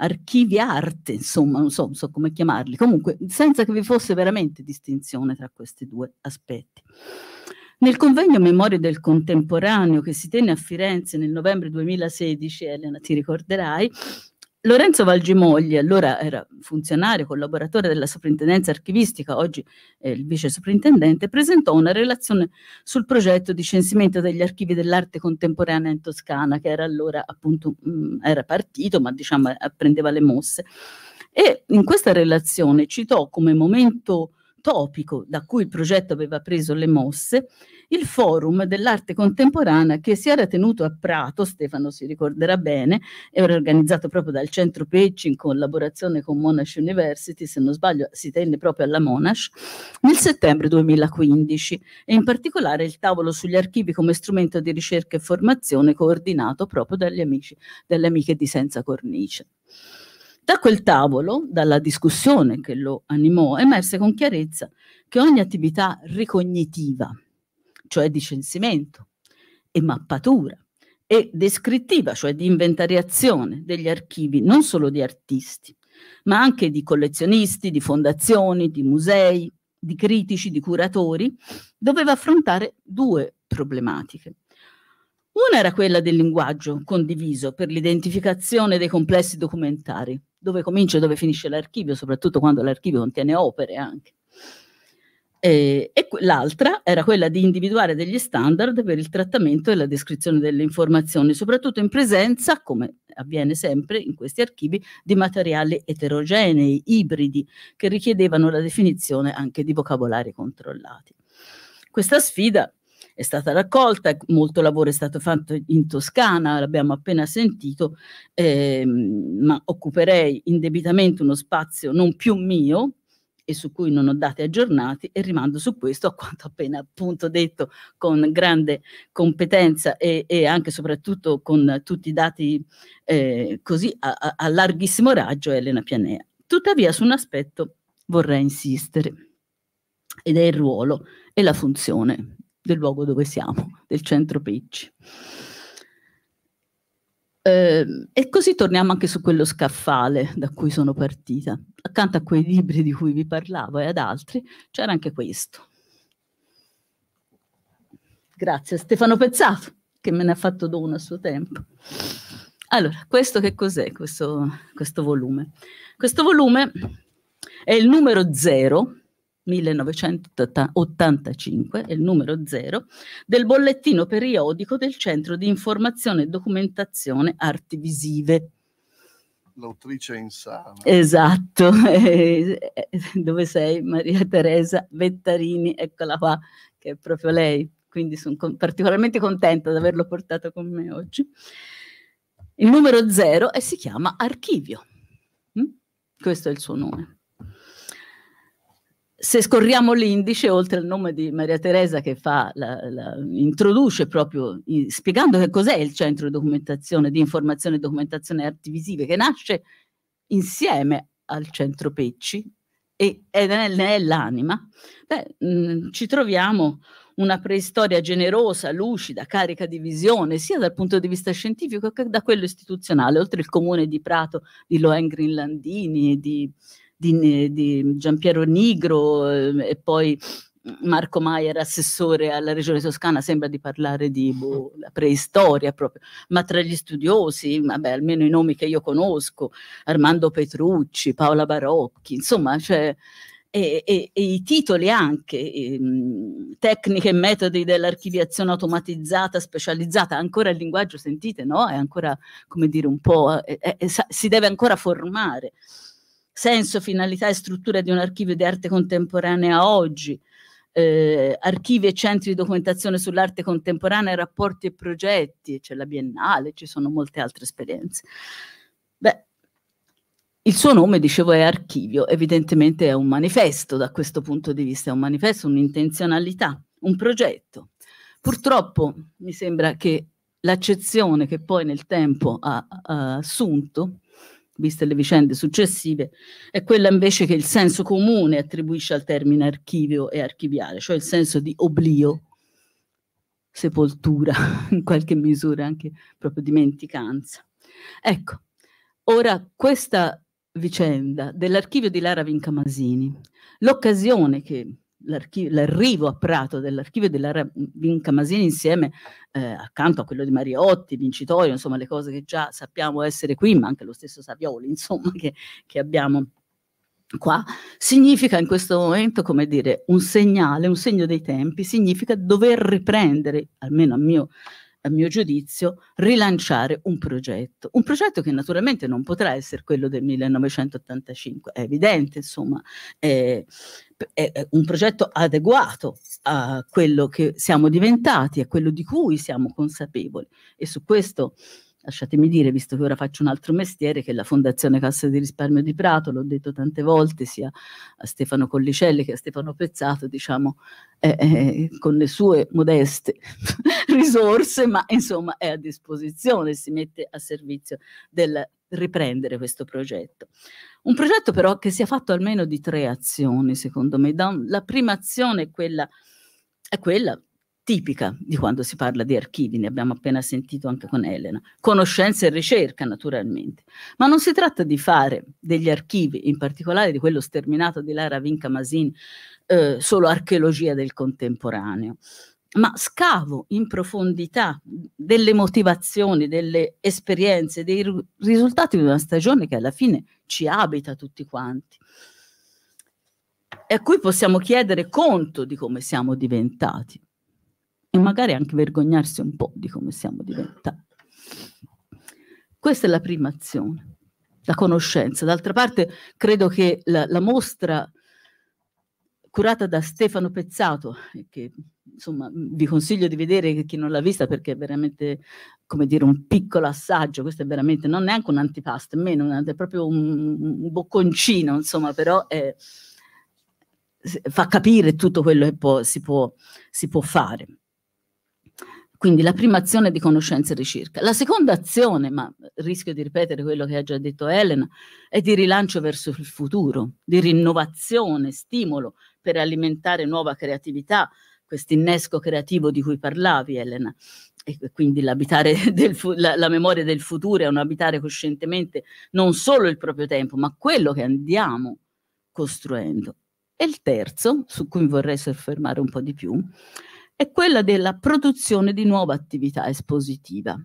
archivi arte, insomma, non so, non so come chiamarli, comunque senza che vi fosse veramente distinzione tra questi due aspetti. Nel convegno Memorie del Contemporaneo che si tenne a Firenze nel novembre 2016, Elena ti ricorderai, Lorenzo Valgimogli, allora era funzionario, collaboratore della soprintendenza archivistica, oggi eh, il vice soprintendente, presentò una relazione sul progetto di censimento degli archivi dell'arte contemporanea in Toscana, che era allora appunto, mh, mm, era partito, ma diciamo prendeva le mosse. E in questa relazione citò come momento topico da cui il progetto aveva preso le mosse, il forum dell'arte contemporanea che si era tenuto a Prato, Stefano si ricorderà bene, era organizzato proprio dal Centro Pecci in collaborazione con Monash University, se non sbaglio si tenne proprio alla Monash, nel settembre 2015 e in particolare il tavolo sugli archivi come strumento di ricerca e formazione coordinato proprio dagli amici, dalle amiche di Senza Cornice. Da quel tavolo, dalla discussione che lo animò, emerse con chiarezza che ogni attività ricognitiva, cioè di censimento e mappatura, e descrittiva, cioè di inventariazione degli archivi, non solo di artisti, ma anche di collezionisti, di fondazioni, di musei, di critici, di curatori, doveva affrontare due problematiche. Una era quella del linguaggio condiviso per l'identificazione dei complessi documentari, dove comincia e dove finisce l'archivio, soprattutto quando l'archivio contiene opere anche. Eh, e l'altra era quella di individuare degli standard per il trattamento e la descrizione delle informazioni, soprattutto in presenza, come avviene sempre in questi archivi, di materiali eterogenei, ibridi, che richiedevano la definizione anche di vocabolari controllati. Questa sfida è stata raccolta, molto lavoro è stato fatto in Toscana, l'abbiamo appena sentito, ehm, ma occuperei indebitamente uno spazio non più mio, e su cui non ho dati aggiornati e rimando su questo a quanto appena appunto detto con grande competenza e, e anche soprattutto con tutti i dati eh, così a, a, larghissimo raggio Elena Pianea. Tuttavia su un aspetto vorrei insistere ed è il ruolo e la funzione del luogo dove siamo, del centro Pecci. Eh, e così torniamo anche su quello scaffale da cui sono partita. Accanto a quei libri di cui vi parlavo e ad altri c'era anche questo. Grazie a Stefano Pezzato che me ne ha fatto dono a suo tempo. Allora, questo che cos'è questo, questo volume? Questo volume è il numero zero 1985, è il numero 0, del bollettino periodico del Centro di Informazione e Documentazione Arti Visive. L'autrice insana. Esatto. Dove sei Maria Teresa Vettarini? Eccola qua, che è proprio lei. Quindi sono con particolarmente contenta di averlo portato con me oggi. Il numero 0 e eh, si chiama Archivio. Mm? Questo è il suo nome se scorriamo l'indice, oltre al nome di Maria Teresa che fa, la, la, introduce proprio in, spiegando che cos'è il centro di documentazione, di informazione e documentazione arti visive, che nasce insieme al centro Pecci e, e ne, è l'anima, beh, mh, mm, ci troviamo una preistoria generosa, lucida, carica di visione, sia dal punto di vista scientifico che da quello istituzionale, oltre il comune di Prato, di Loen Grinlandini e di di, di Giampiero Nigro eh, e poi Marco Maier, assessore alla regione toscana, sembra di parlare di boh, la preistoria proprio, ma tra gli studiosi, vabbè, almeno i nomi che io conosco, Armando Petrucci, Paola Barocchi, insomma, cioè, e, e, e, i titoli anche, e, ehm, tecniche e metodi dell'archiviazione automatizzata, specializzata, ancora il linguaggio, sentite, no? È ancora, come dire, un po', è, eh, è, eh, si deve ancora formare senso, finalità e struttura di un archivio di arte contemporanea oggi, eh, archivi e centri di documentazione sull'arte contemporanea, rapporti e progetti, c'è la Biennale, ci sono molte altre esperienze. Beh, il suo nome, dicevo, è archivio, evidentemente è un manifesto da questo punto di vista, è un manifesto, un'intenzionalità, un progetto. Purtroppo mi sembra che l'accezione che poi nel tempo ha, ha assunto viste le vicende successive, è quella invece che il senso comune attribuisce al termine archivio e archiviare, cioè il senso di oblio, sepoltura, in qualche misura anche proprio dimenticanza. Ecco, ora questa vicenda dell'archivio di Lara Vincamasini, l'occasione che l'arrivo a Prato dell'archivio della Vinca Masini insieme eh, accanto a quello di Mariotti, Vincitorio, insomma le cose che già sappiamo essere qui, ma anche lo stesso Savioli, insomma, che, che abbiamo qua, significa in questo momento, come dire, un segnale, un segno dei tempi, significa dover riprendere, almeno a mio a mio giudizio, rilanciare un progetto. Un progetto che naturalmente non potrà essere quello del 1985, è evidente, insomma, è, è un progetto adeguato a quello che siamo diventati, a quello di cui siamo consapevoli. E su questo lasciatemi dire, visto che ora faccio un altro mestiere, che la Fondazione Cassa di Risparmio di Prato, l'ho detto tante volte, sia a Stefano Collicelli che a Stefano Pezzato, diciamo, eh, eh, con le sue modeste risorse, ma insomma è a disposizione, si mette a servizio del riprendere questo progetto. Un progetto però che sia fatto almeno di tre azioni, secondo me. la prima azione è quella, è quella tipica di quando si parla di archivi, ne abbiamo appena sentito anche con Elena, conoscenza e ricerca naturalmente, ma non si tratta di fare degli archivi, in particolare di quello sterminato di Lara Vinca Masin, eh, solo archeologia del contemporaneo, ma scavo in profondità delle motivazioni, delle esperienze, dei risultati di una stagione che alla fine ci abita tutti quanti e a cui possiamo chiedere conto di come siamo diventati e magari anche vergognarsi un po' di come siamo diventati. Questa è la prima azione, la conoscenza. D'altra parte credo che la, la mostra curata da Stefano Pezzato, che insomma vi consiglio di vedere chi non l'ha vista perché è veramente come dire un piccolo assaggio, questo è veramente non neanche un antipasto, meno, è proprio un, un bocconcino, insomma, però è, fa capire tutto quello che può, si, può, si può fare. Quindi la prima azione di conoscenza e ricerca. La seconda azione, ma rischio di ripetere quello che ha già detto Elena, è di rilancio verso il futuro, di rinnovazione, stimolo per alimentare nuova creatività, questo innesco creativo di cui parlavi Elena. E quindi fu- la, la memoria del futuro è un abitare coscientemente non solo il proprio tempo, ma quello che andiamo costruendo. E il terzo, su cui vorrei soffermare un po' di più, è quella della produzione di nuova attività espositiva,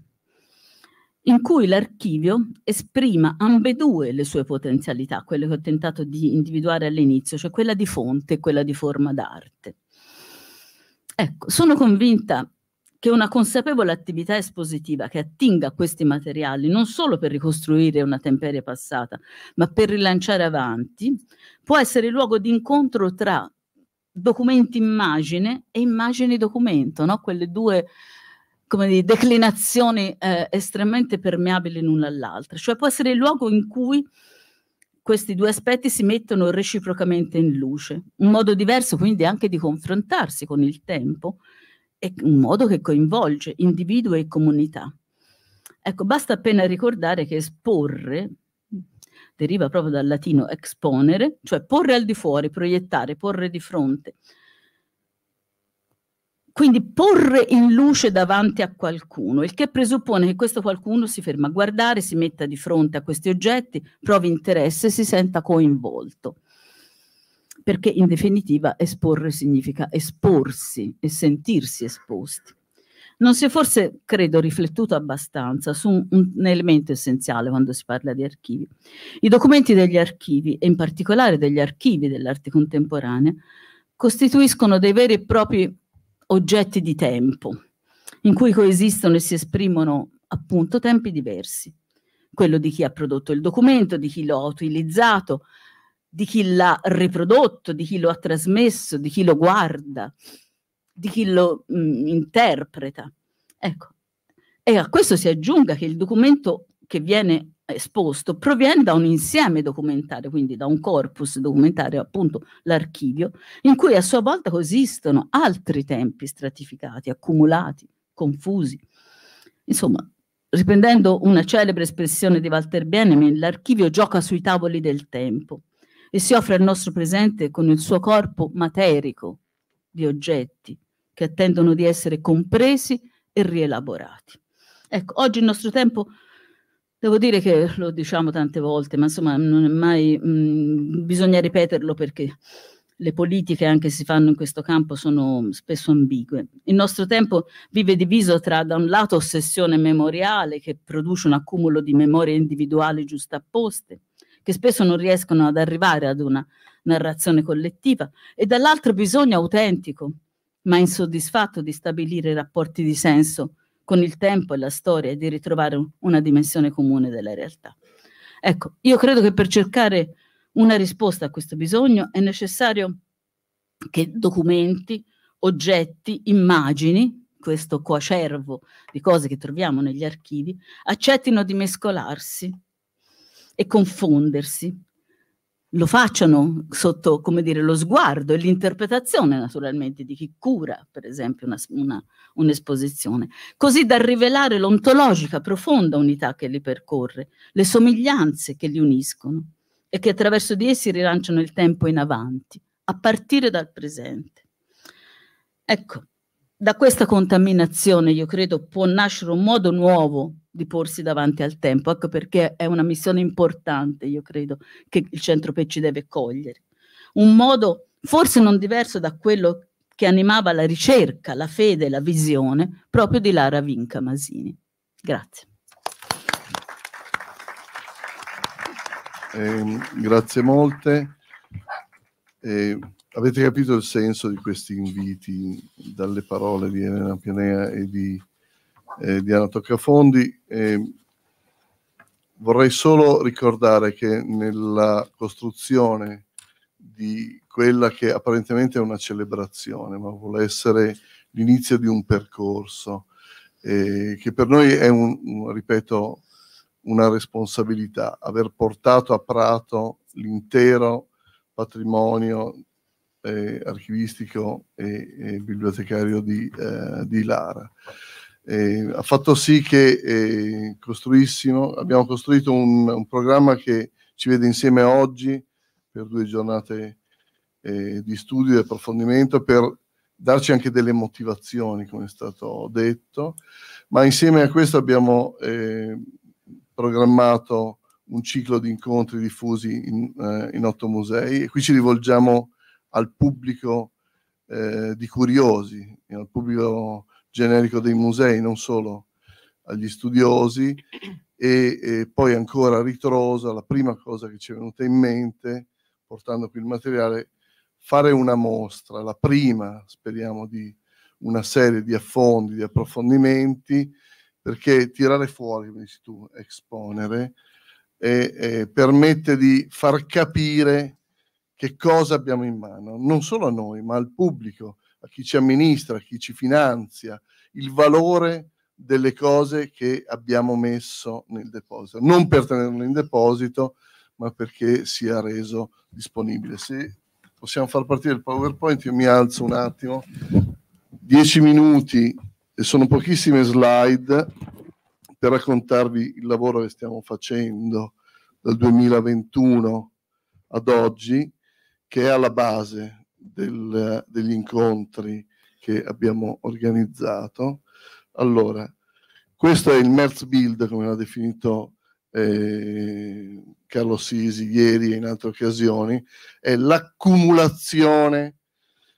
in cui l'archivio esprima ambedue le sue potenzialità, quelle che ho tentato di individuare all'inizio, cioè quella di fonte e quella di forma d'arte. Ecco, sono convinta che una consapevole attività espositiva che attinga a questi materiali non solo per ricostruire una temperie passata, ma per rilanciare avanti, può essere luogo di incontro tra documenti immagine e immagini documento, no? quelle due come dire, declinazioni eh, estremamente permeabili l'una all'altra, cioè può essere il luogo in cui questi due aspetti si mettono reciprocamente in luce, un modo diverso quindi anche di confrontarsi con il tempo e un modo che coinvolge individui e comunità. Ecco, basta appena ricordare che esporre deriva proprio dal latino exponere, cioè porre al di fuori, proiettare, porre di fronte. Quindi porre in luce davanti a qualcuno, il che presuppone che questo qualcuno si ferma a guardare, si metta di fronte a questi oggetti, provi interesse, si senta coinvolto. Perché in definitiva esporre significa esporsi e sentirsi esposti non si è forse, credo, riflettuto abbastanza su un, un, elemento essenziale quando si parla di archivi. I documenti degli archivi, e in particolare degli archivi dell'arte contemporanea, costituiscono dei veri e propri oggetti di tempo, in cui coesistono e si esprimono appunto tempi diversi. Quello di chi ha prodotto il documento, di chi lo ha utilizzato, di chi l'ha riprodotto, di chi lo ha trasmesso, di chi lo guarda, di chi lo mh, mm, interpreta. Ecco. E a questo si aggiunga che il documento che viene esposto proviene da un insieme documentario, quindi da un corpus documentario, appunto l'archivio, in cui a sua volta coesistono altri tempi stratificati, accumulati, confusi. Insomma, riprendendo una celebre espressione di Walter Benjamin, l'archivio gioca sui tavoli del tempo e si offre al nostro presente con il suo corpo materico di oggetti, che attendono di essere compresi e rielaborati. Ecco, oggi il nostro tempo, devo dire che lo diciamo tante volte, ma insomma non è mai, mh, mm, bisogna ripeterlo perché le politiche anche se si fanno in questo campo sono spesso ambigue. Il nostro tempo vive diviso tra da un lato ossessione memoriale che produce un accumulo di memorie individuali giustapposte, che spesso non riescono ad arrivare ad una narrazione collettiva, e dall'altro bisogno autentico ma insoddisfatto di stabilire rapporti di senso con il tempo e la storia e di ritrovare una dimensione comune della realtà. Ecco, io credo che per cercare una risposta a questo bisogno è necessario che documenti, oggetti, immagini, questo coacervo di cose che troviamo negli archivi, accettino di mescolarsi e confondersi lo facciano sotto come dire, lo sguardo e l'interpretazione naturalmente di chi cura, per esempio, una, una, un'esposizione, così da rivelare l'ontologica profonda unità che li percorre, le somiglianze che li uniscono e che attraverso di essi rilanciano il tempo in avanti, a partire dal presente. Ecco, da questa contaminazione, io credo, può nascere un modo nuovo di porsi davanti al tempo, ecco perché è una missione importante, io credo, che il centro ci deve cogliere. Un modo forse non diverso da quello che animava la ricerca, la fede, la visione proprio di Lara Vinca Masini. Grazie. Eh, grazie molte. Eh, avete capito il senso di questi inviti dalle parole di Elena Pianea e di eh, di Anatoccafondi. vorrei solo ricordare che nella costruzione di quella che apparentemente è una celebrazione, ma vuole essere l'inizio di un percorso, eh, che per noi è, un, un, ripeto, una responsabilità, aver portato a Prato l'intero patrimonio eh, archivistico e, e, bibliotecario di, eh, di Lara eh, ha fatto sì che eh, costruissimo, abbiamo costruito un, un, programma che ci vede insieme oggi per due giornate eh, di studio e approfondimento per darci anche delle motivazioni, come è stato detto, ma insieme a questo abbiamo eh, programmato un ciclo di incontri diffusi in, eh, in, otto musei e qui ci rivolgiamo al pubblico eh, di curiosi, al pubblico generico dei musei, non solo agli studiosi, e, e poi ancora a ritrosa, la prima cosa che ci è venuta in mente, portando qui il materiale, fare una mostra, la prima, speriamo, di una serie di affondi, di approfondimenti, perché tirare fuori, come dici tu, esponere, e, e permette di far capire che cosa abbiamo in mano, non solo a noi, ma al pubblico, a chi ci amministra, a chi ci finanzia, il valore delle cose che abbiamo messo nel deposito, non per tenerlo in deposito, ma perché sia reso disponibile. Se possiamo far partire il PowerPoint, io mi alzo un attimo, Dieci minuti e sono pochissime slide per raccontarvi il lavoro che stiamo facendo dal 2021 ad oggi, che è alla base del, degli incontri che abbiamo organizzato. Allora, questo è il Merz Build, come l'ha definito eh, Carlo Sisi ieri e in altre occasioni, è l'accumulazione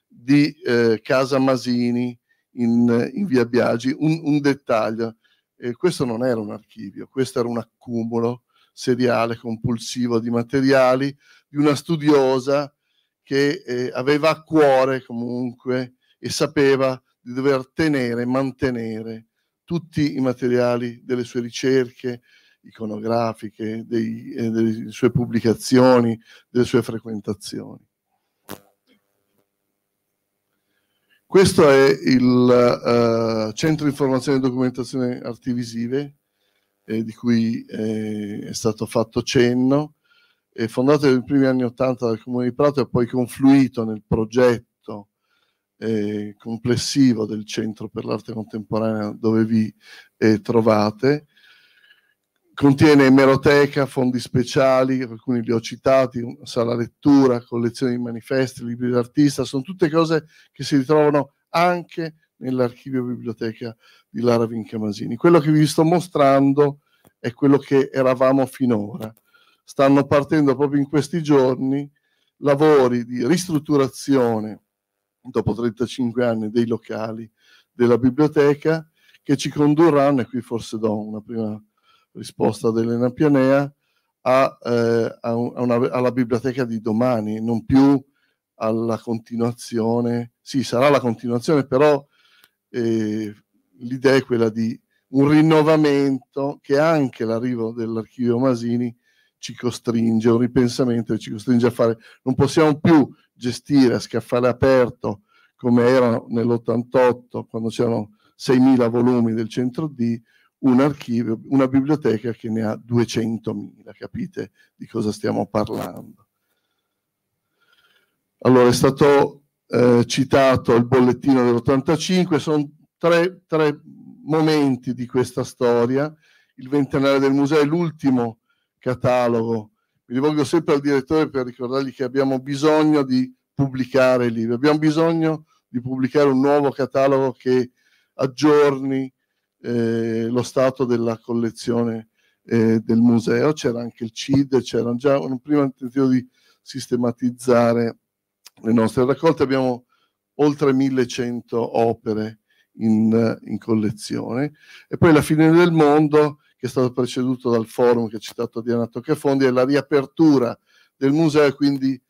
di eh, Casa Masini in, in via Biagi. Un, un dettaglio, eh, questo non era un archivio, questo era un accumulo seriale compulsivo di materiali di una studiosa che eh, aveva a cuore comunque e sapeva di dover tenere e mantenere tutti i materiali delle sue ricerche iconografiche, dei, eh, delle sue pubblicazioni, delle sue frequentazioni. Questo è il eh, Centro di Informazione e Documentazione Arti Visive, eh, di cui eh, è stato fatto cenno, eh, fondato nei primi anni 80 dal Comune di Prato e poi confluito nel progetto eh, complessivo del Centro per l'Arte Contemporanea dove vi eh, trovate. Contiene emeroteca, fondi speciali, alcuni li ho citati, sala lettura, collezioni di manifesti, libri d'artista, sono tutte cose che si ritrovano anche nell'archivio biblioteca di Lara Vincamasini. Quello che vi sto mostrando è quello che eravamo finora stanno partendo proprio in questi giorni lavori di ristrutturazione dopo 35 anni dei locali della biblioteca che ci condurranno, e qui forse do una prima risposta ad Elena Pianea, a, eh, a una, alla biblioteca di domani, non più alla continuazione, sì sarà la continuazione, però eh, l'idea è quella di un rinnovamento che anche l'arrivo dell'archivio Masini ci costringe, un ripensamento che ci costringe a fare, non possiamo più gestire a scaffale aperto come era nell'88 quando c'erano 6.000 volumi del centro D, un archivio, una biblioteca che ne ha 200.000, capite di cosa stiamo parlando. Allora è stato eh, citato il bollettino dell'85, sono tre, tre momenti di questa storia, il ventennale del museo è l'ultimo catalogo. Mi rivolgo sempre al direttore per ricordargli che abbiamo bisogno di pubblicare libri, abbiamo bisogno di pubblicare un nuovo catalogo che aggiorni eh, lo stato della collezione eh, del museo. C'era anche il CID, c'era già un primo tentativo di sistematizzare le nostre raccolte. Abbiamo oltre 1100 opere in, in collezione. E poi La fine del mondo che è stato preceduto dal forum che ha citato Diana Tocchefondi, è la riapertura del museo e quindi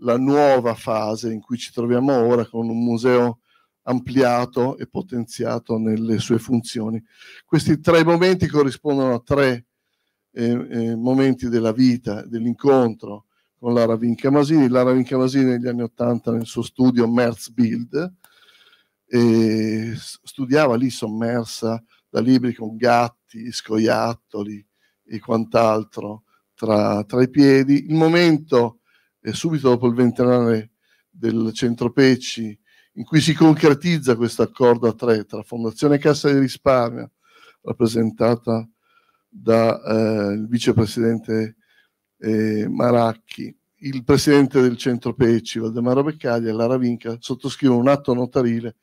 la nuova fase in cui ci troviamo ora con un museo ampliato e potenziato nelle sue funzioni. Questi tre momenti corrispondono a tre eh, eh, momenti della vita, dell'incontro con Lara Vincamasini. Lara Vincamasini negli anni Ottanta nel suo studio Merzbild eh, studiava lì sommersa da libri con gatti, scoiattoli e quant'altro tra, tra i piedi. Il momento, è subito dopo il ventennale del Centro Pecci, in cui si concretizza questo accordo a tre tra Fondazione Cassa di Risparmio, rappresentata dal eh, vicepresidente eh, Maracchi, il presidente del Centro Pecci, Valdemaro Beccaglia e Lara Vinca sottoscrivono un atto notarile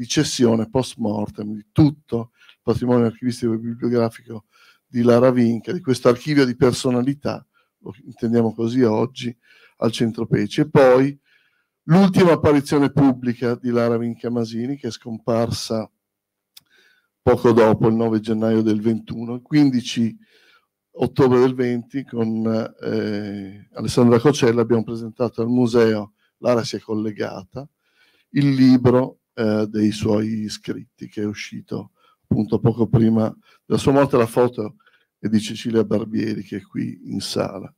di cessione post mortem di tutto patrimonio archivistico e bibliografico di Lara Vinca, di questo archivio di personalità, lo intendiamo così oggi, al Centro Peci. E poi l'ultima apparizione pubblica di Lara Vinca Masini, che è scomparsa poco dopo, il 9 gennaio del 21, il 15 ottobre del 20 con eh, Alessandra Cocella abbiamo presentato al museo, Lara si è collegata, il libro eh, dei suoi scritti che è uscito appunto poco prima della sua morte la foto è di Cecilia Barbieri che è qui in sala.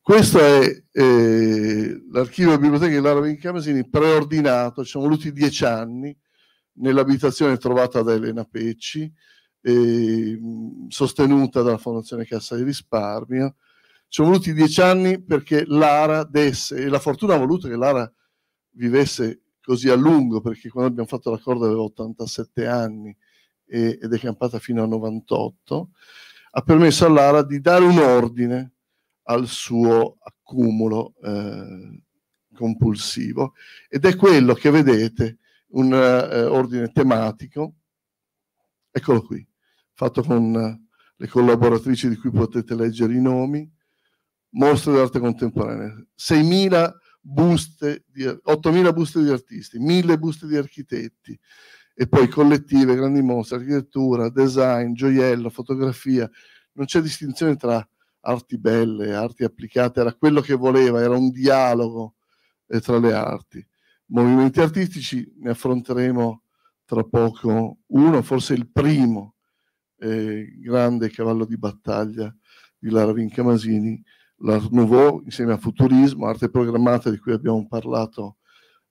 Questo è eh, l'archivio e biblioteca di Lara Vincamasini preordinato, ci sono voluti dieci anni, nell'abitazione trovata da Elena Pecci, eh, sostenuta dalla Fondazione Cassa di Risparmio. Ci sono voluti dieci anni perché Lara desse, e la fortuna ha voluto che Lara vivesse così a lungo, perché quando abbiamo fatto l'accordo aveva 87 anni e, ed è campata fino a 98, ha permesso all'ARA di dare un ordine al suo accumulo eh, compulsivo ed è quello che vedete, un eh, ordine tematico, eccolo qui, fatto con eh, le collaboratrici di cui potete leggere i nomi, mostre d'arte contemporanea, 6.000 buste, di, 8.000 buste di artisti, 1.000 buste di architetti e poi collettive, grandi mostre, architettura, design, gioiello, fotografia. Non c'è distinzione tra arti belle, arti applicate, era quello che voleva, era un dialogo eh, tra le arti. Movimenti artistici ne affronteremo tra poco uno, forse il primo eh, grande cavallo di battaglia di Lara Vincamasini l'Art Nouveau insieme a Futurismo, Arte Programmata di cui abbiamo parlato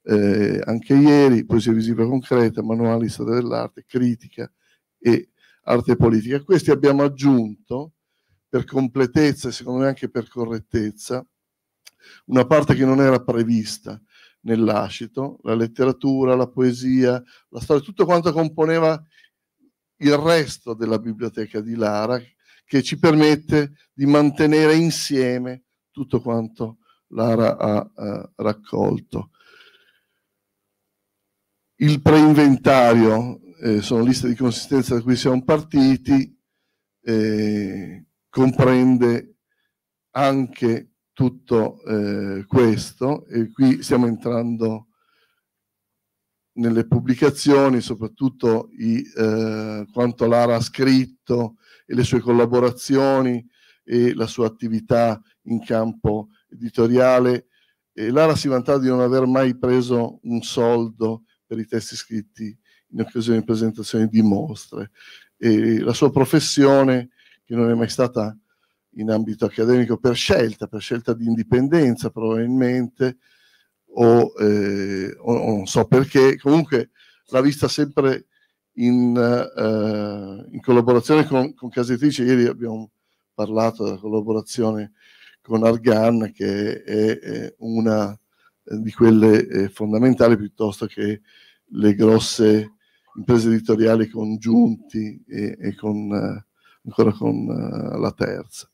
eh, anche ieri, Poesia Visiva Concreta, Manuali Storia dell'Arte, Critica e Arte Politica. Questi abbiamo aggiunto per completezza e secondo me anche per correttezza una parte che non era prevista nell'ascito, la letteratura, la poesia, la storia, tutto quanto componeva il resto della biblioteca di Lara, che ci permette di mantenere insieme tutto quanto Lara ha eh, raccolto. Il preinventario, eh, sono liste di consistenza da cui siamo partiti, eh, comprende anche tutto eh, questo e qui stiamo entrando nelle pubblicazioni, soprattutto i, eh, quanto Lara ha scritto, e le sue collaborazioni e la sua attività in campo editoriale. E Lara si vantava di non aver mai preso un soldo per i testi scritti in occasione di presentazioni di mostre. E la sua professione, che non è mai stata in ambito accademico per scelta, per scelta di indipendenza probabilmente, o, eh, o non so perché, comunque l'ha vista sempre in, eh, in collaborazione con, con Casa Editrice, ieri abbiamo parlato della collaborazione con Argan, che è, è una eh, di quelle eh, fondamentali piuttosto che le grosse imprese editoriali congiunti e, e con, eh, ancora con la terza,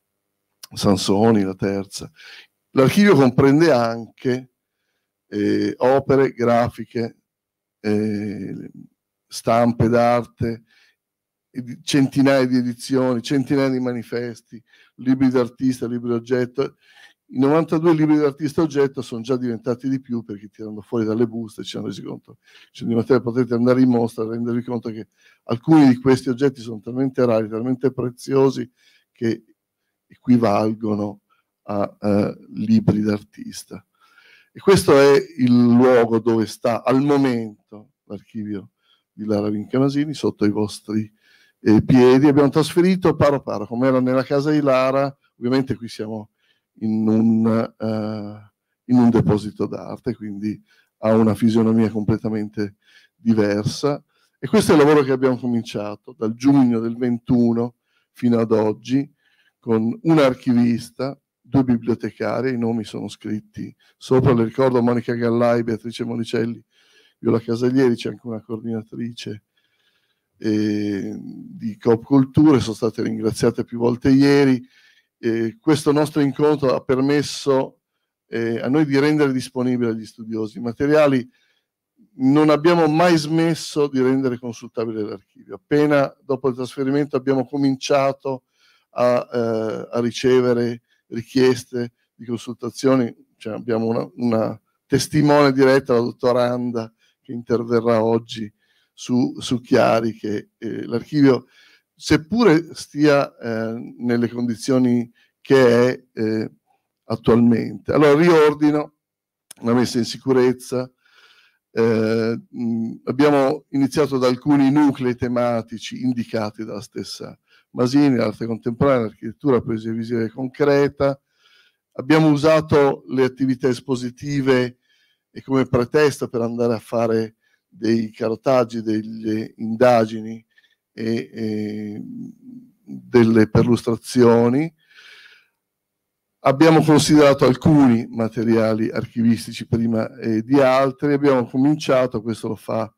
Sansoni la terza. L'archivio comprende anche eh, opere grafiche, stampe d'arte, centinaia di edizioni, centinaia di manifesti, libri d'artista, libri d'oggetto. I 92 libri d'artista oggetto sono già diventati di più perché tirando fuori dalle buste ci hanno resi conto, cioè di materia potete andare in mostra e rendervi conto che alcuni di questi oggetti sono talmente rari, talmente preziosi che equivalgono a uh, libri d'artista. E questo è il luogo dove sta al momento l'archivio di Lara Vincamasini sotto i vostri eh, piedi. Abbiamo trasferito paro paro, come era nella casa di Lara, ovviamente qui siamo in un, uh, in un deposito d'arte, quindi ha una fisionomia completamente diversa. E questo è il lavoro che abbiamo cominciato dal giugno del 21 fino ad oggi con un archivista, due bibliotecari, i nomi sono scritti sopra, le ricordo Monica Gallai, Beatrice Monicelli Viola Casalieri, c'è anche una coordinatrice eh, di Coop Culture, sono state ringraziate più volte ieri. Eh, questo nostro incontro ha permesso eh, a noi di rendere disponibili agli studiosi i materiali. Non abbiamo mai smesso di rendere consultabile l'archivio. Appena dopo il trasferimento abbiamo cominciato a, eh, a ricevere richieste di consultazioni. Cioè abbiamo una, una testimone diretta, la dottoranda che interverrà oggi su, su Chiari, che eh, l'archivio, seppure stia eh, nelle condizioni che è eh, attualmente. Allora, riordino, una messa in sicurezza, eh, mh, abbiamo iniziato da alcuni nuclei tematici indicati dalla stessa Masini, arte contemporanea, architettura, poesia visiva e concreta, abbiamo usato le attività espositive e come pretesto per andare a fare dei carotaggi, delle indagini e, e delle perlustrazioni. Abbiamo considerato alcuni materiali archivistici prima eh, di altri, abbiamo cominciato, questo lo fa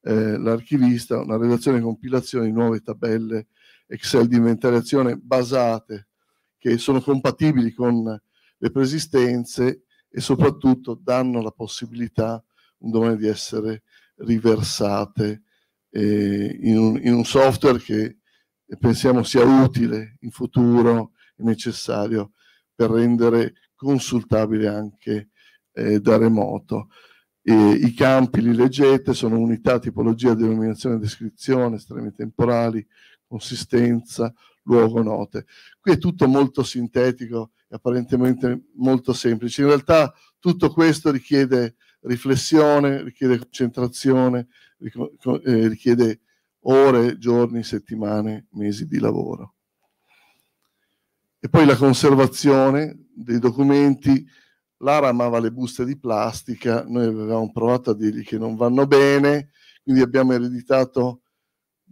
eh, l'archivista, una relazione e compilazione di nuove tabelle Excel di inventariazione basate che sono compatibili con le preesistenze e soprattutto danno la possibilità un domani di essere riversate eh, in, un, in, un, software che eh, pensiamo sia utile in futuro e necessario per rendere consultabile anche eh, da remoto. E I campi li leggete, sono unità, tipologia, denominazione, descrizione, estremi temporali, consistenza, luogo, note. Qui è tutto molto sintetico apparentemente molto semplici. In realtà tutto questo richiede riflessione, richiede concentrazione, eh, richiede ore, giorni, settimane, mesi di lavoro. E poi la conservazione dei documenti. Lara amava le buste di plastica, noi avevamo provato a dirgli che non vanno bene, quindi abbiamo ereditato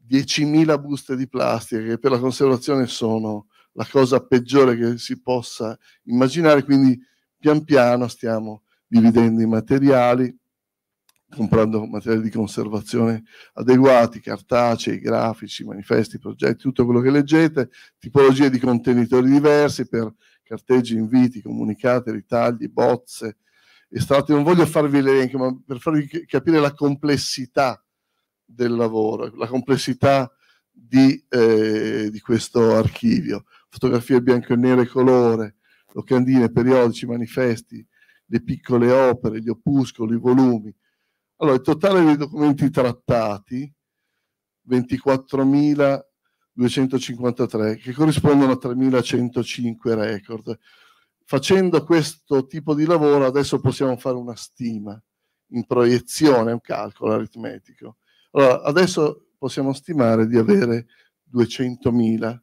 10.000 buste di plastica che per la conservazione sono la cosa peggiore che si possa immaginare, quindi pian piano stiamo dividendo i materiali, comprando materiali di conservazione adeguati, cartacei, grafici, manifesti, progetti, tutto quello che leggete, tipologie di contenitori diversi per carteggi, inviti, comunicati, ritagli, bozze, estratti. Non voglio farvi l'elenco, ma per farvi capire la complessità del lavoro, la complessità di, eh, di questo archivio fotografie bianco e nero e colore, locandine, periodici, manifesti, le piccole opere, gli opuscoli, i volumi. Allora, il totale dei documenti trattati, 24.253, che corrispondono a 3.105 record. Facendo questo tipo di lavoro adesso possiamo fare una stima in proiezione, un calcolo aritmetico. Allora, adesso possiamo stimare di avere 200.000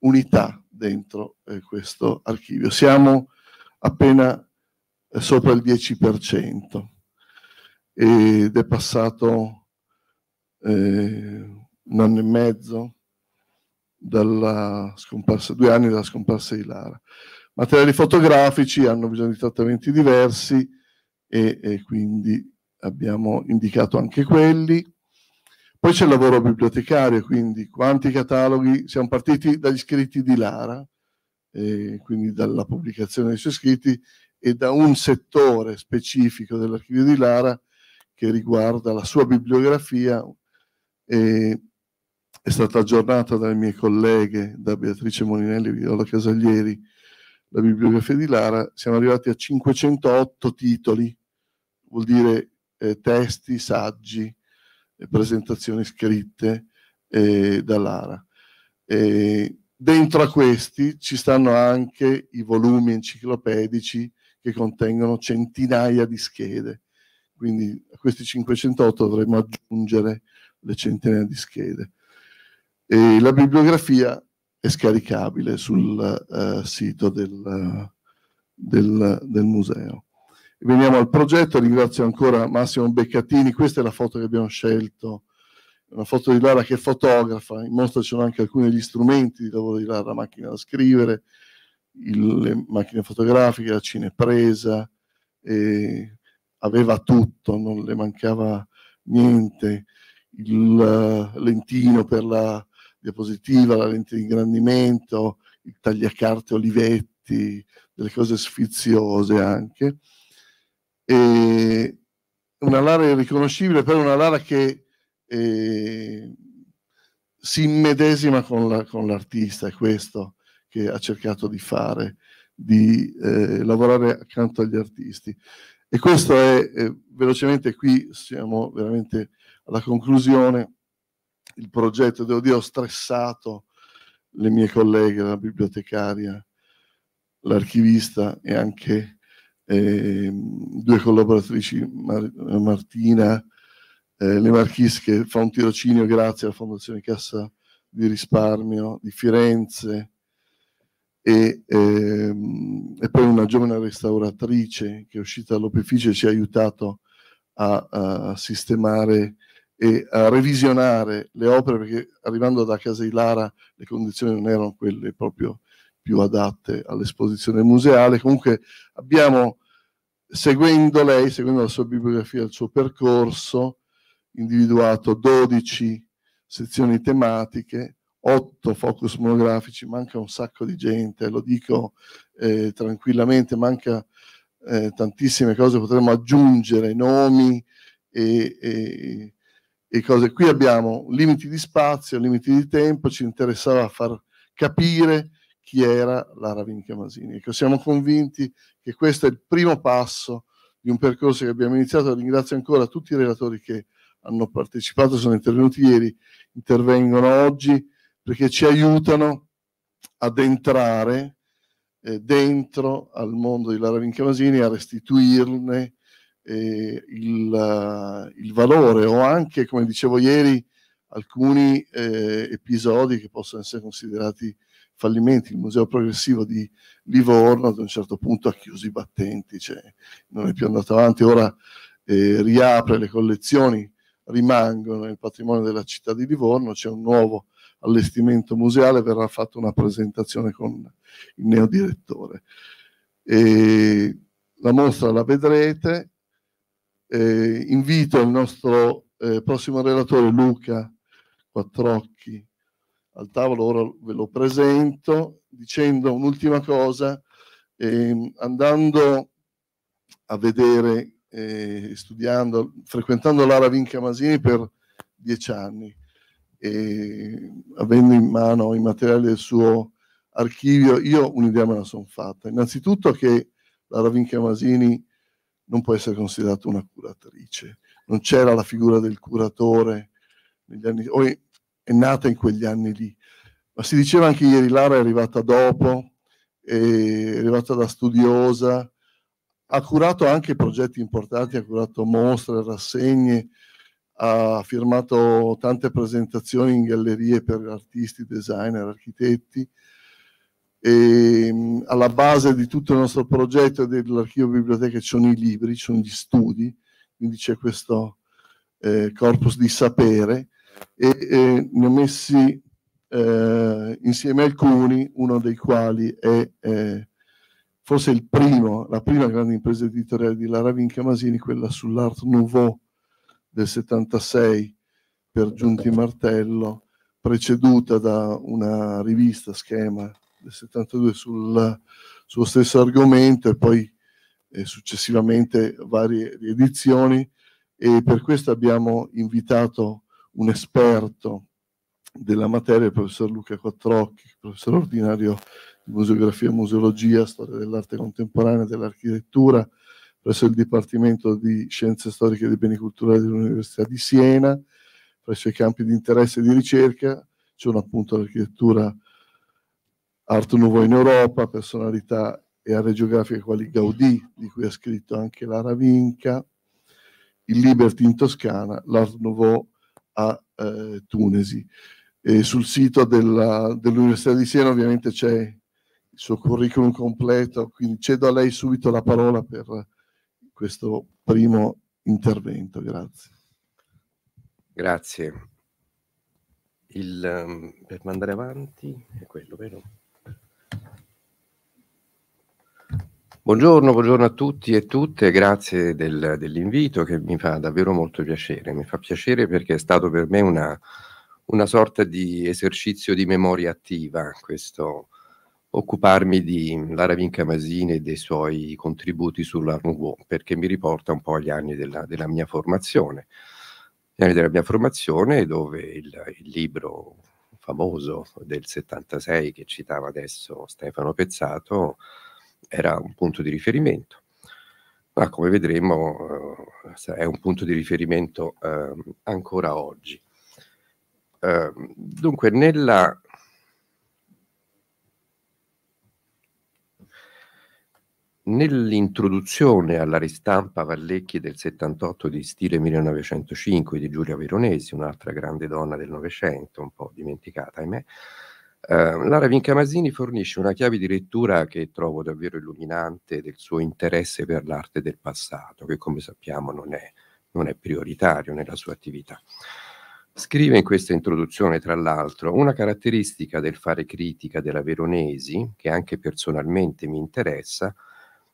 unità dentro eh, questo archivio. Siamo appena eh, sopra il 10% ed è passato eh, un anno e mezzo dalla scomparsa, due anni dalla scomparsa di Lara. Materiali fotografici hanno bisogno di trattamenti diversi e, e quindi abbiamo indicato anche quelli. Poi c'è il lavoro bibliotecario, quindi quanti cataloghi, siamo partiti dagli scritti di Lara, eh, quindi dalla pubblicazione dei suoi scritti e da un settore specifico dell'archivio di Lara che riguarda la sua bibliografia, eh, è stata aggiornata dalle mie colleghe, da Beatrice Moninelli e Viola Casaglieri, la bibliografia di Lara, siamo arrivati a 508 titoli, vuol dire eh, testi, saggi, presentazioni scritte eh, dall'ARA. E dentro a questi ci stanno anche i volumi enciclopedici che contengono centinaia di schede, quindi a questi 508 dovremmo aggiungere le centinaia di schede. E la bibliografia è scaricabile sul uh, sito del, del, del museo. Veniamo al progetto, ringrazio ancora Massimo Beccatini, questa è la foto che abbiamo scelto, una foto di Lara che fotografa, in mostra ci sono anche alcuni degli strumenti di lavoro di Lara, la macchina da scrivere, il, le macchine fotografiche, la cinepresa, aveva tutto, non le mancava niente, il eh, lentino per la diapositiva, la lente di ingrandimento, il tagliacarte Olivetti, delle cose sfiziose anche e una Lara irriconoscibile, però una Lara che eh, si immedesima con, la, con, l'artista, è questo che ha cercato di fare, di eh, lavorare accanto agli artisti. E questo è, eh, velocemente qui siamo veramente alla conclusione, il progetto, devo dire ho stressato le mie colleghe, la bibliotecaria, l'archivista e anche eh, due collaboratrici, Mar Martina, eh, Le Marchis, che fa un tirocinio grazie alla Fondazione Cassa di Risparmio di Firenze, e, ehm, e, poi una giovane restauratrice che è uscita dall'opificio e ci ha aiutato a, a, sistemare e a revisionare le opere perché arrivando da Casa Ilara le condizioni non erano quelle proprio più adatte all'esposizione museale. Comunque abbiamo, seguendo lei, seguendo la sua bibliografia, il suo percorso, individuato 12 sezioni tematiche, 8 focus monografici, manca un sacco di gente, lo dico eh, tranquillamente, manca eh, tantissime cose, potremmo aggiungere nomi e, e, e, cose. Qui abbiamo limiti di spazio, limiti di tempo, ci interessava far capire chi era Lara Vinchia Masini. Ecco, siamo convinti che questo è il primo passo di un percorso che abbiamo iniziato. Ringrazio ancora tutti i relatori che hanno partecipato, sono intervenuti ieri, intervengono oggi perché ci aiutano ad entrare eh, dentro al mondo di Lara Vinchia Masini, a restituirne eh, il, eh, il, valore o anche, come dicevo ieri, alcuni eh, episodi che possono essere considerati fallimenti, il Museo Progressivo di Livorno ad un certo punto ha chiuso i battenti, cioè non è più andato avanti, ora eh, riapre le collezioni, rimangono nel patrimonio della città di Livorno, c'è un nuovo allestimento museale, verrà fatta una presentazione con il neodirettore. E la mostra la vedrete, eh, invito il nostro eh, prossimo relatore Luca Quattrocchi al tavolo, ora ve lo presento, dicendo un'ultima cosa, eh, andando a vedere, eh, studiando, frequentando Lara Vinca Masini per dieci anni, e avendo in mano i materiali del suo archivio, io un'idea me la sono fatta. Innanzitutto che Lara Vinca Masini non può essere considerata una curatrice, non c'era la figura del curatore negli anni, o è nata in quegli anni lì. Ma si diceva anche ieri Lara è arrivata dopo, è arrivata da studiosa, ha curato anche progetti importanti, ha curato mostre, rassegne, ha firmato tante presentazioni in gallerie per artisti, designer, architetti. E ehm, alla base di tutto il nostro progetto e dell'archivio biblioteca ci sono i libri, ci sono gli studi, quindi c'è questo eh, corpus di sapere e, e ne ho messi eh, insieme alcuni, uno dei quali è eh, forse il primo, la prima grande impresa editoriale di Lara Vinca Masini, quella sull'Art Nouveau del 76 per Giunti Martello, preceduta da una rivista Schema del 72 sul suo stesso argomento e poi eh, successivamente varie riedizioni e per questo abbiamo invitato un esperto della materia, il professor Luca Quattrocchi, professore ordinario di museografia, e museologia, storia dell'arte contemporanea e dell'architettura presso il Dipartimento di Scienze Storiche e dei Beni Culturali dell'Università di Siena, presso i campi di interesse e di ricerca, c'è un appunto l'architettura Art Nouveau in Europa, personalità e aree geografiche quali Gaudì, di cui ha scritto anche Lara Vinca, il Liberty in Toscana, l'Art Nouveau a eh, Tunesi. E sul sito dell'Università di Siena ovviamente c'è il suo curriculum completo, quindi cedo a lei subito la parola per questo primo intervento. Grazie. Grazie. Il, ehm, per mandare avanti è quello, vero? Buongiorno, buongiorno, a tutti e tutte, grazie del, dell'invito che mi fa davvero molto piacere. Mi fa piacere perché è stato per me una, una sorta di esercizio di memoria attiva questo occuparmi di Lara Vinca Masini e dei suoi contributi sulla Nouveau, perché mi riporta un po' agli anni della, della mia formazione. Gli anni della mia formazione dove il, il libro famoso del 76 che citava adesso Stefano Pezzato era un punto di riferimento, ma come vedremo eh, è un punto di riferimento eh, ancora oggi. Eh, dunque, nella, Nell'introduzione alla ristampa Vallecchi del 78 di stile 1905 di Giulia Veronesi, un'altra grande donna del Novecento, un po' dimenticata, ahimè, Uh, ehm, Lara Vincamazzini fornisce una chiave di lettura che trovo davvero illuminante del suo interesse per l'arte del passato, che come sappiamo non è, non è prioritario nella sua attività. Scrive in questa introduzione, tra l'altro, una caratteristica del fare critica della Veronesi, che anche personalmente mi interessa,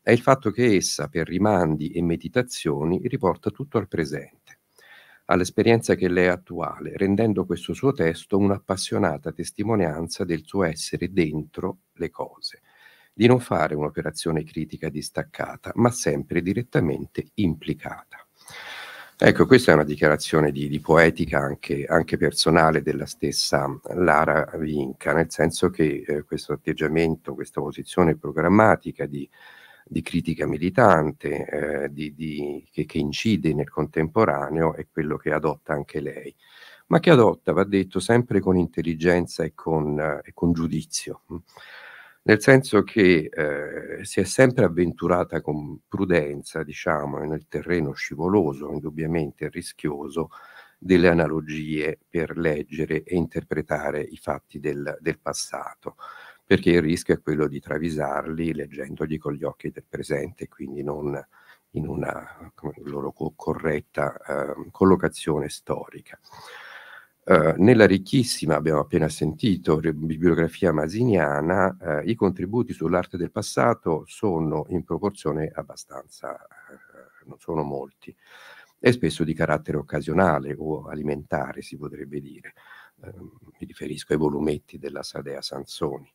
è il fatto che essa, per rimandi e meditazioni, riporta tutto al presente all'esperienza che le è attuale, rendendo questo suo testo un'appassionata testimonianza del suo essere dentro le cose, di non fare un'operazione critica distaccata, ma sempre direttamente implicata. Ecco, questa è una dichiarazione di, di poetica anche, anche, personale della stessa Lara Vinca, nel senso che eh, questo atteggiamento, questa posizione programmatica di di critica militante eh, di, di, che, che, incide nel contemporaneo è quello che adotta anche lei, ma che adotta, va detto, sempre con intelligenza e con, eh, e con giudizio, nel senso che eh, si è sempre avventurata con prudenza, diciamo, nel terreno scivoloso, indubbiamente rischioso, delle analogie per leggere e interpretare i fatti del, del passato perché il rischio è quello di travisarli leggendogli con gli occhi del presente, quindi non in una loro corretta eh, collocazione storica. Eh, nella ricchissima, abbiamo appena sentito, bibliografia masiniana, eh, i contributi sull'arte del passato sono in proporzione abbastanza, eh, non sono molti, e spesso di carattere occasionale o alimentare, si potrebbe dire. Ehm, mi riferisco ai volumetti della Sadea Sansoni.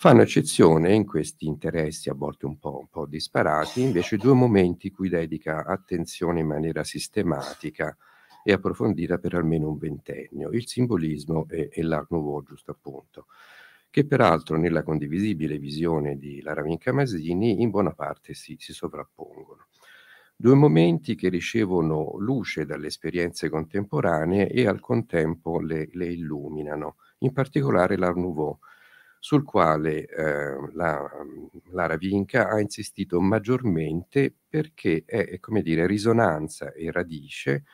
Fanno eccezione in questi interessi a volte un po', un po disparati, invece due momenti cui dedica attenzione in maniera sistematica e approfondita per almeno un ventennio, il simbolismo e, e l'art nouveau, giusto appunto, che peraltro nella condivisibile visione di Laraminca Masini in buona parte si, si sovrappongono due momenti che ricevono luce dalle esperienze contemporanee e al contempo le, le illuminano, in particolare l'Art Nouveau, sul quale eh, la, Lara Vinca ha insistito maggiormente perché è, come dire, risonanza e radice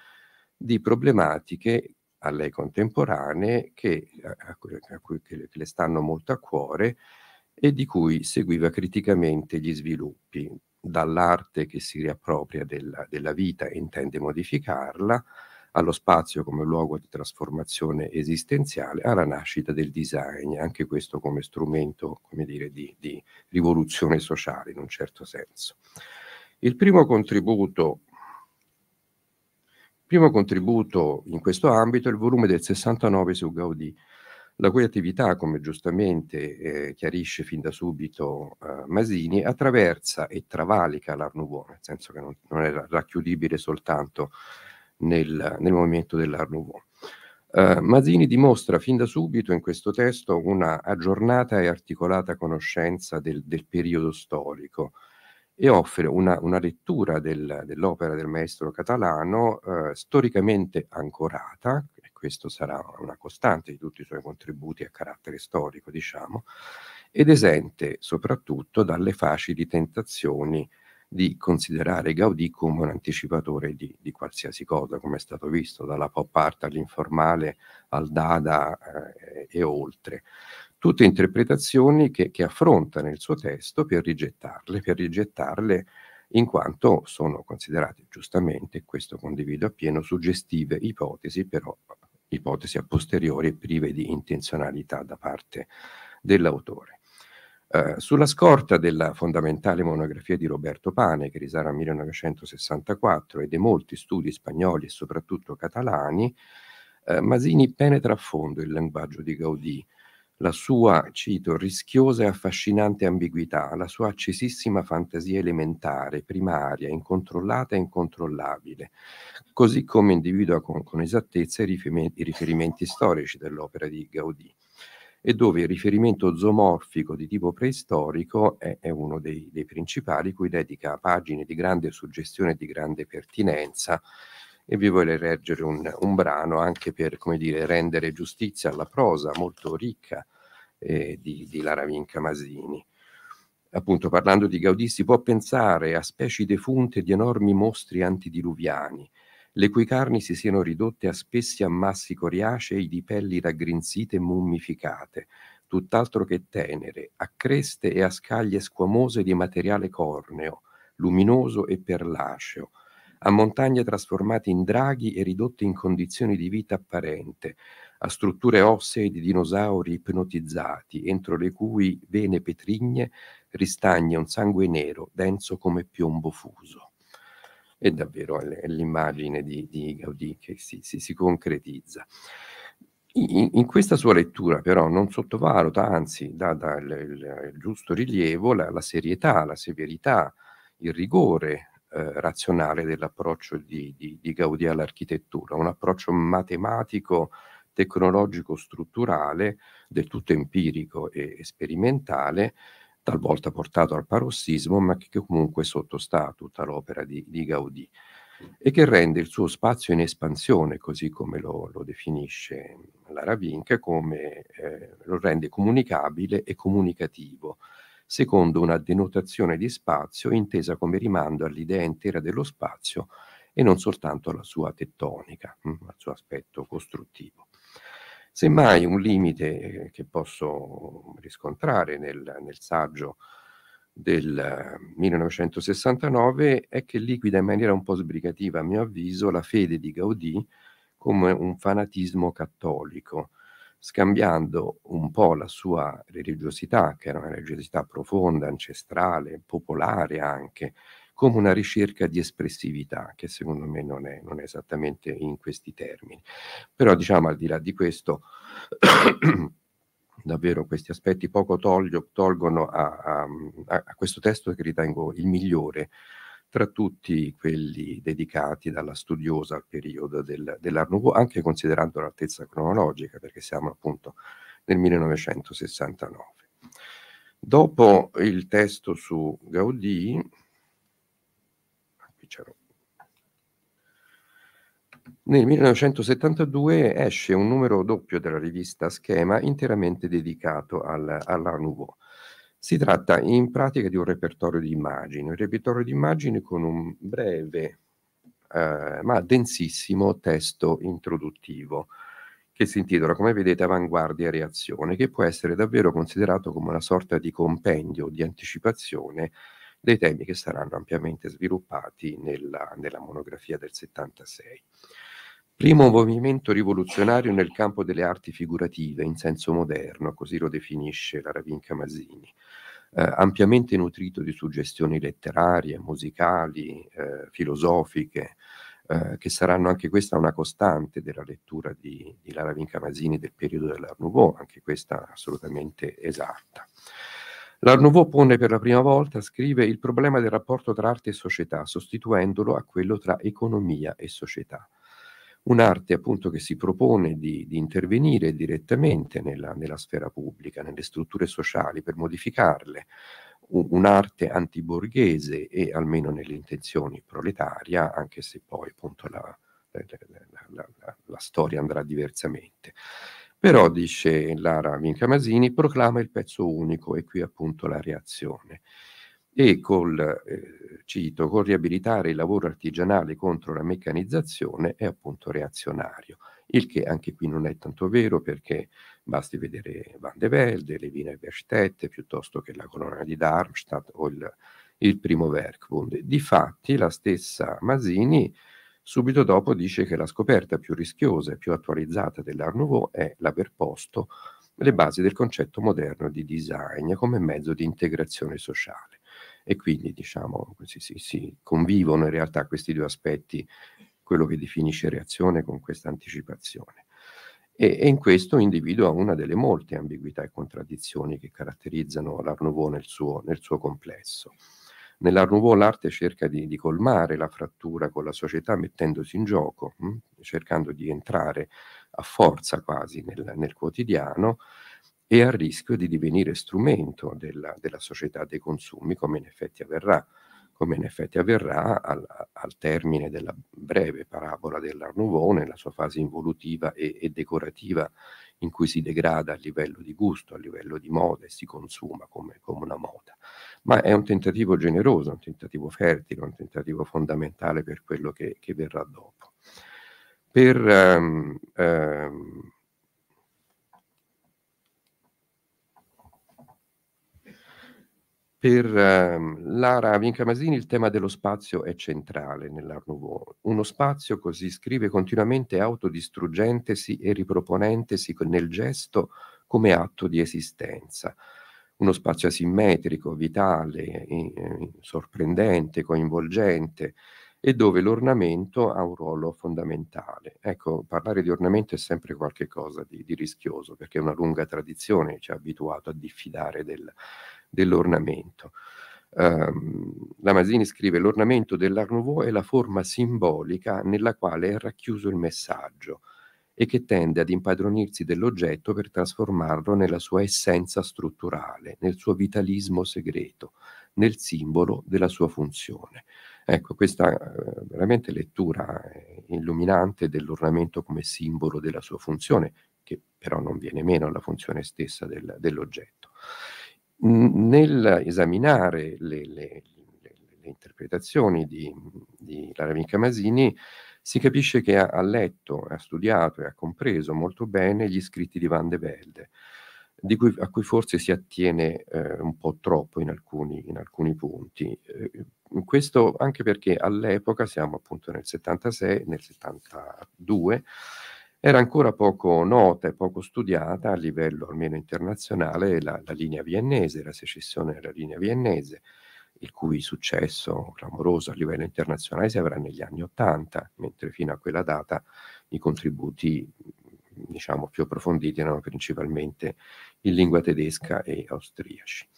di problematiche a lei contemporanee che, a, a cui, che le stanno molto a cuore e di cui seguiva criticamente gli sviluppi, dall'arte che si riappropria della, della vita e intende modificarla, allo spazio come luogo di trasformazione esistenziale, alla nascita del design, anche questo come strumento come dire, di, di rivoluzione sociale in un certo senso. Il primo contributo primo contributo in questo ambito è il volume del 69 su Gaudì, la cui attività, come giustamente eh, chiarisce fin da subito eh, Masini, attraversa e travalica l'Art Nouveau, nel senso che non, non è racchiudibile soltanto nel, nel movimento dell'Art Nouveau. Uh, Mazzini dimostra fin da subito in questo testo una aggiornata e articolata conoscenza del, del periodo storico e offre una, una lettura del, dell'opera del maestro catalano uh, storicamente ancorata, e questo sarà una costante di tutti i suoi contributi a carattere storico, diciamo, ed esente soprattutto dalle facili tentazioni di considerare Gaudì come un anticipatore di, di qualsiasi cosa, come è stato visto, dalla pop art all'informale, al dada eh, e oltre. Tutte interpretazioni che, che affronta nel suo testo per rigettarle, per rigettarle in quanto sono considerate giustamente, e questo condivido appieno, suggestive ipotesi, però ipotesi a posteriori prive di intenzionalità da parte dell'autore. Eh, sulla scorta della fondamentale monografia di Roberto Pane, che risale al 1964, e dei molti studi spagnoli e soprattutto catalani, eh, Masini penetra a fondo il linguaggio di Gaudì, la sua, cito, rischiosa e affascinante ambiguità, la sua accesissima fantasia elementare, primaria, incontrollata e incontrollabile, così come individua con, con esattezza i riferimenti, i riferimenti storici dell'opera di Gaudì e dove il riferimento zoomorfico di tipo preistorico è, è uno dei, dei, principali, cui dedica pagine di grande suggestione e di grande pertinenza. E vi voglio leggere un, un brano anche per dire, rendere giustizia alla prosa molto ricca eh, di, di Vinca Masini. appunto parlando di Gaudì, si può pensare a specie defunte di enormi mostri antidiluviani, le cui carni si siano ridotte a spessi ammassi coriacei di pelli raggrinzite e mummificate, tutt'altro che tenere, a creste e a scaglie squamose di materiale corneo, luminoso e perlaceo, a montagne trasformate in draghi e ridotte in condizioni di vita apparente, a strutture ossee di dinosauri ipnotizzati, entro le cui vene petrigne ristagna un sangue nero denso come piombo fuso è davvero l'immagine di, di Gaudì che si, si, si concretizza. In, in, questa sua lettura però non sottovaluta, anzi dà, il, il, il, giusto rilievo la, la, serietà, la severità, il rigore eh, razionale dell'approccio di, di, di Gaudì all'architettura, un approccio matematico tecnologico strutturale del tutto empirico e sperimentale talvolta portato al parossismo, ma che comunque sottostà a tutta l'opera di, di Gaudì e che rende il suo spazio in espansione, così come lo, lo definisce la Ravinca, come eh, lo rende comunicabile e comunicativo, secondo una denotazione di spazio intesa come rimando all'idea intera dello spazio e non soltanto alla sua tettonica, mh, hm, al suo aspetto costruttivo. Semmai un limite eh, che posso riscontrare nel, nel saggio del 1969 è che liquida in maniera un po' sbrigativa, a mio avviso, la fede di Gaudì come un fanatismo cattolico, scambiando un po' la sua religiosità, che era una religiosità profonda, ancestrale, popolare anche, come una ricerca di espressività, che secondo me non è, non è esattamente in questi termini. Però diciamo al di là di questo... davvero questi aspetti poco tolgo, tolgono a, a, a, questo testo che ritengo il migliore tra tutti quelli dedicati dalla studiosa al periodo del, dell'Art Nouveau, anche considerando l'altezza cronologica, perché siamo appunto nel 1969. Dopo il testo su Gaudì, Picciaro. Nel 1972 esce un numero doppio della rivista Schema interamente dedicato al, all'Art Nouveau. Si tratta in pratica di un repertorio di immagini, un repertorio di immagini con un breve eh, ma densissimo testo introduttivo che si intitola, come vedete, Avanguardia e reazione, che può essere davvero considerato come una sorta di compendio, di anticipazione dei temi che saranno ampiamente sviluppati nella, nella monografia del 76. Primo movimento rivoluzionario nel campo delle arti figurative in senso moderno, così lo definisce la Ravinca Mazzini. eh, ampiamente nutrito di suggestioni letterarie, musicali, eh, filosofiche, eh, che saranno anche questa una costante della lettura di, di Lara Vinca Masini del periodo dell'Art Nouveau, anche questa assolutamente esatta. La Nouveau pone per la prima volta, scrive, il problema del rapporto tra arte e società, sostituendolo a quello tra economia e società. Un'arte appunto che si propone di, di intervenire direttamente nella, nella sfera pubblica, nelle strutture sociali per modificarle, un'arte antiborghese e almeno nelle intenzioni proletaria, anche se poi appunto la, la, la, la storia andrà diversamente. Però, dice Lara Vincamasini, proclama il pezzo unico e qui appunto la reazione. E col, eh, cito, col riabilitare il lavoro artigianale contro la meccanizzazione è appunto reazionario, il che anche qui non è tanto vero perché basti vedere Van de Velde, le Wiener Werstätte, piuttosto che la colonna di Darmstadt o il, il primo Werkbund. Difatti la stessa Masini Subito dopo dice che la scoperta più rischiosa e più attualizzata dell'Art Nouveau è l'aver posto le basi del concetto moderno di design come mezzo di integrazione sociale. E quindi diciamo, si, si, si convivono in realtà questi due aspetti, quello che definisce reazione con questa anticipazione. E, e, in questo individua una delle molte ambiguità e contraddizioni che caratterizzano l'Art Nouveau nel suo, nel suo complesso. Nell'art nouveau l'arte cerca di, di, colmare la frattura con la società mettendosi in gioco, mh? Mm, cercando di entrare a forza quasi nel, nel quotidiano e a rischio di divenire strumento della, della, società dei consumi, come in effetti avverrà, come in effetti avverrà al, al termine della breve parabola dell'Art Nouveau, nella sua fase involutiva e, e, decorativa in cui si degrada a livello di gusto, a livello di moda e si consuma come, come una moda ma è un tentativo generoso, un tentativo fertile, un tentativo fondamentale per quello che, che verrà dopo. Per, um, um, Per um, Lara Vincamasini il tema dello spazio è centrale nell'Art Nouveau. Uno spazio, così scrive, continuamente autodistruggentesi e riproponentesi nel gesto come atto di esistenza uno spazio asimmetrico, vitale, eh, sorprendente, coinvolgente e dove l'ornamento ha un ruolo fondamentale. Ecco, parlare di ornamento è sempre qualcosa di, di, rischioso perché una lunga tradizione ci ha abituato a diffidare del, dell'ornamento. Um, la Masini scrive l'ornamento dell'Art Nouveau è la forma simbolica nella quale è racchiuso il messaggio e che tende ad impadronirsi dell'oggetto per trasformarlo nella sua essenza strutturale, nel suo vitalismo segreto, nel simbolo della sua funzione. Ecco, questa eh, veramente lettura eh, illuminante dell'ornamento come simbolo della sua funzione, che però non viene meno alla funzione stessa del, dell'oggetto. N- nel esaminare le, le, le, le interpretazioni di, di Laramicca Masini, si capisce che ha, letto, ha studiato e ha compreso molto bene gli scritti di Van de Velde, di cui, a cui forse si attiene eh, un po' troppo in alcuni, in alcuni punti. Eh, questo anche perché all'epoca, siamo appunto nel 76, nel 72, era ancora poco nota e poco studiata a livello almeno internazionale la, la linea viennese, la secessione della linea viennese il cui successo clamoroso a livello internazionale si avrà negli anni Ottanta, mentre fino a quella data i contributi diciamo, più approfonditi erano principalmente in lingua tedesca e austriaci.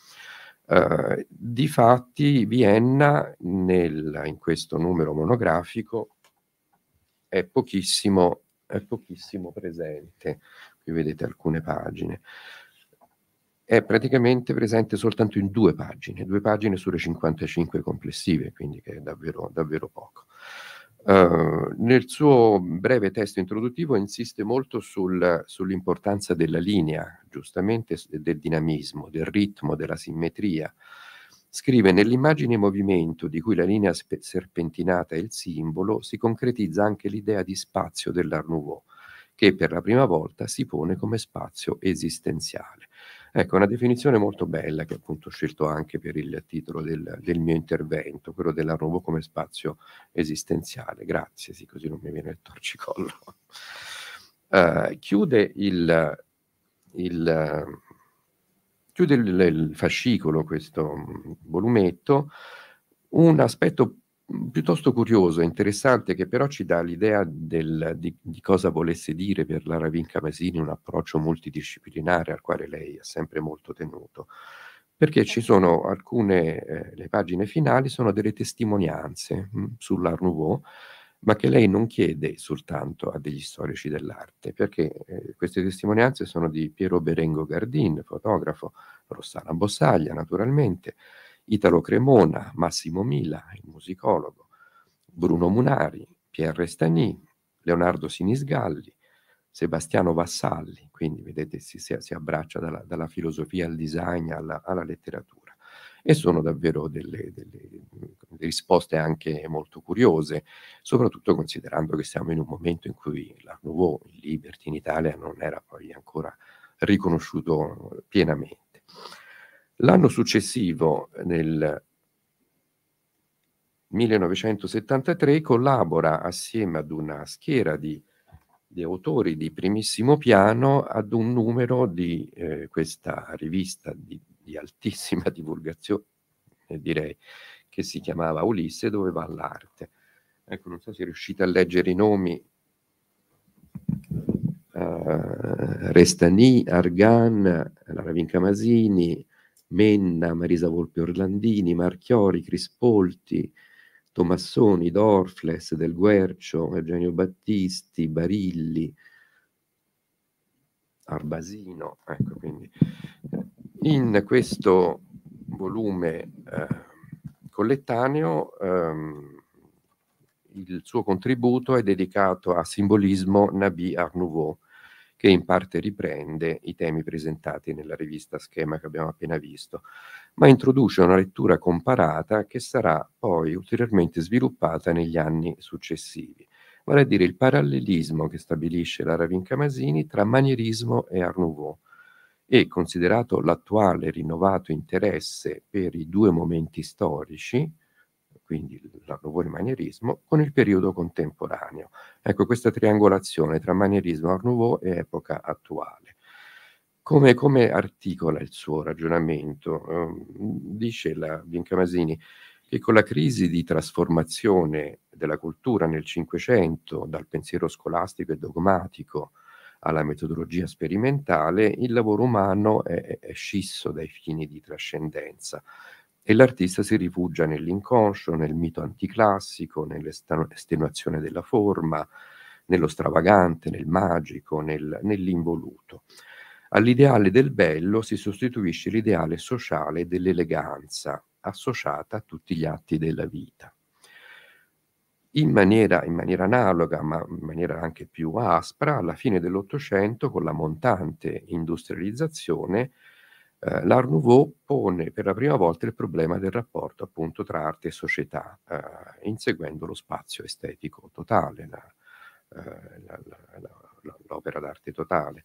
Uh, eh, difatti Vienna nel, in questo numero monografico è pochissimo, è pochissimo presente, qui vedete alcune pagine è praticamente presente soltanto in due pagine, due pagine sulle 55 complessive, quindi che è davvero, davvero poco. Uh, nel suo breve testo introduttivo insiste molto sul, sull'importanza della linea, giustamente del dinamismo, del ritmo, della simmetria. Scrive nell'immagine in movimento di cui la linea serpentinata è il simbolo si concretizza anche l'idea di spazio dell'Art Nouveau, che per la prima volta si pone come spazio esistenziale. Ecco, una definizione molto bella che appunto ho scelto anche per il titolo del, del mio intervento, quello della robo come spazio esistenziale. Grazie, sì, così non mi viene il torcicollo. Uh, chiude il, il, chiude il, il fascicolo, questo volumetto, un aspetto Mm, piuttosto curioso, interessante, che però ci dà l'idea del, di, di, cosa volesse dire per la Ravinca Camasini un approccio multidisciplinare al quale lei ha sempre molto tenuto. Perché ci certo. sono alcune, eh, le pagine finali sono delle testimonianze mm, sull'Art Nouveau, ma che lei non chiede soltanto a degli storici dell'arte, perché eh, queste testimonianze sono di Piero Berengo Gardin, fotografo, Rossana Bossaglia naturalmente, Italo Cremona, Massimo Mila, il musicologo, Bruno Munari, Pierre Stani, Leonardo Sinisgalli, Sebastiano Vassalli, quindi vedete si, si abbraccia dalla, dalla, filosofia al design alla, alla letteratura e sono davvero delle, delle, risposte anche molto curiose, soprattutto considerando che siamo in un momento in cui la Nouveau, il Liberty in Italia non era poi ancora riconosciuto pienamente. L'anno successivo, nel 1973, collabora assieme ad una schiera di, di autori di primissimo piano ad un numero di eh, questa rivista di, di altissima divulgazione, direi, che si chiamava Ulisse dove va l'arte. Ecco, non so se riuscite a leggere i nomi. Uh, Restani, Argan, Lavinca Masini, Menna, Marisa Volpe Orlandini, Marchiori, Crispolti, Tommassoni, Dorfles, Del Guercio, Eugenio Battisti, Barilli, Arbasino. Ecco, quindi eh, in questo volume eh, collettaneo ehm, il suo contributo è dedicato a simbolismo Nabi Art Nouveau che in parte riprende i temi presentati nella rivista Schema che abbiamo appena visto, ma introduce una lettura comparata che sarà poi ulteriormente sviluppata negli anni successivi, vale a dire il parallelismo che stabilisce la Ravinca Masini tra manierismo e Art Nouveau e considerato l'attuale rinnovato interesse per i due momenti storici, quindi il l'art manierismo, con il periodo contemporaneo. Ecco questa triangolazione tra manierismo, art nouveau e epoca attuale. Come, come articola il suo ragionamento? Eh, dice la Biancamasini che con la crisi di trasformazione della cultura nel Cinquecento, dal pensiero scolastico e dogmatico alla metodologia sperimentale, il lavoro umano è, è scisso dai fini di trascendenza e l'artista si rifugia nell'inconscio, nel mito anticlassico, nell'estenuazione della forma, nello stravagante, nel magico, nel, nell'involuto. All'ideale del bello si sostituisce l'ideale sociale dell'eleganza, associata a tutti gli atti della vita. In maniera, in maniera, analoga, ma in maniera anche più aspra, alla fine dell'Ottocento, con la montante industrializzazione, eh, l'Art Nouveau pone per la prima volta il problema del rapporto appunto tra arte e società, eh, inseguendo lo spazio estetico totale, eh, l'opera d'arte totale.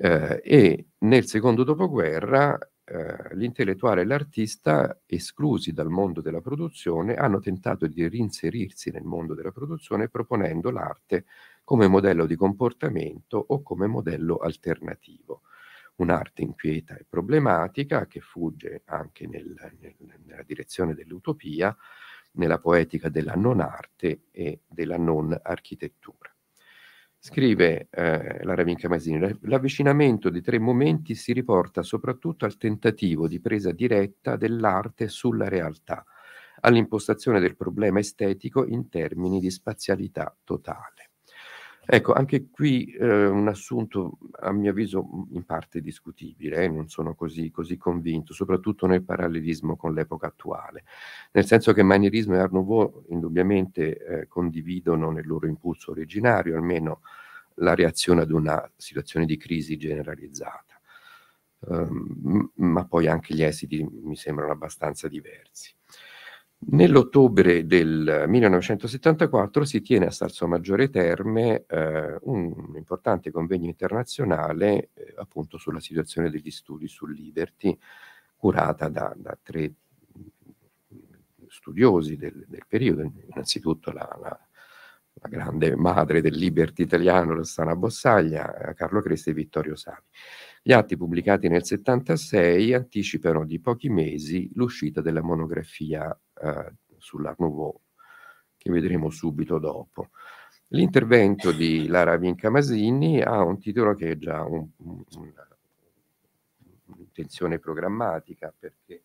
Eh, e nel secondo dopoguerra eh, l'intellettuale e l'artista, esclusi dal mondo della produzione, hanno tentato di reinserirsi nel mondo della produzione proponendo l'arte come modello di comportamento o come modello alternativo un'arte inquieta e problematica che fugge anche nel, nel, nella direzione dell'utopia, nella poetica della non arte e della non architettura. Scrive eh, Lara Vincamasini, l'avvicinamento dei tre momenti si riporta soprattutto al tentativo di presa diretta dell'arte sulla realtà, all'impostazione del problema estetico in termini di spazialità totale. Ecco, anche qui eh, un assunto a mio avviso in parte discutibile, eh, non sono così, così, convinto, soprattutto nel parallelismo con l'epoca attuale, nel senso che Manierismo e Art Nouveau indubbiamente eh, condividono nel loro impulso originario almeno la reazione ad una situazione di crisi generalizzata, um, ma poi anche gli esiti mi sembrano abbastanza diversi. Nell'ottobre del 1974 si tiene a Salsomaggiore Terme eh, un importante convegno internazionale eh, appunto sulla situazione degli studi sul Liberty, curata da, da tre studiosi del, del periodo, innanzitutto la, la, la, grande madre del Liberty italiano, Rossana Bossaglia, eh, Carlo Cresti e Vittorio Savi. Gli atti pubblicati nel 1976 anticipano di pochi mesi l'uscita della monografia eh, sull'Art Nouveau, che vedremo subito dopo. L'intervento di Lara Vinca Masini ha un titolo che è già un, un, un'intenzione programmatica, perché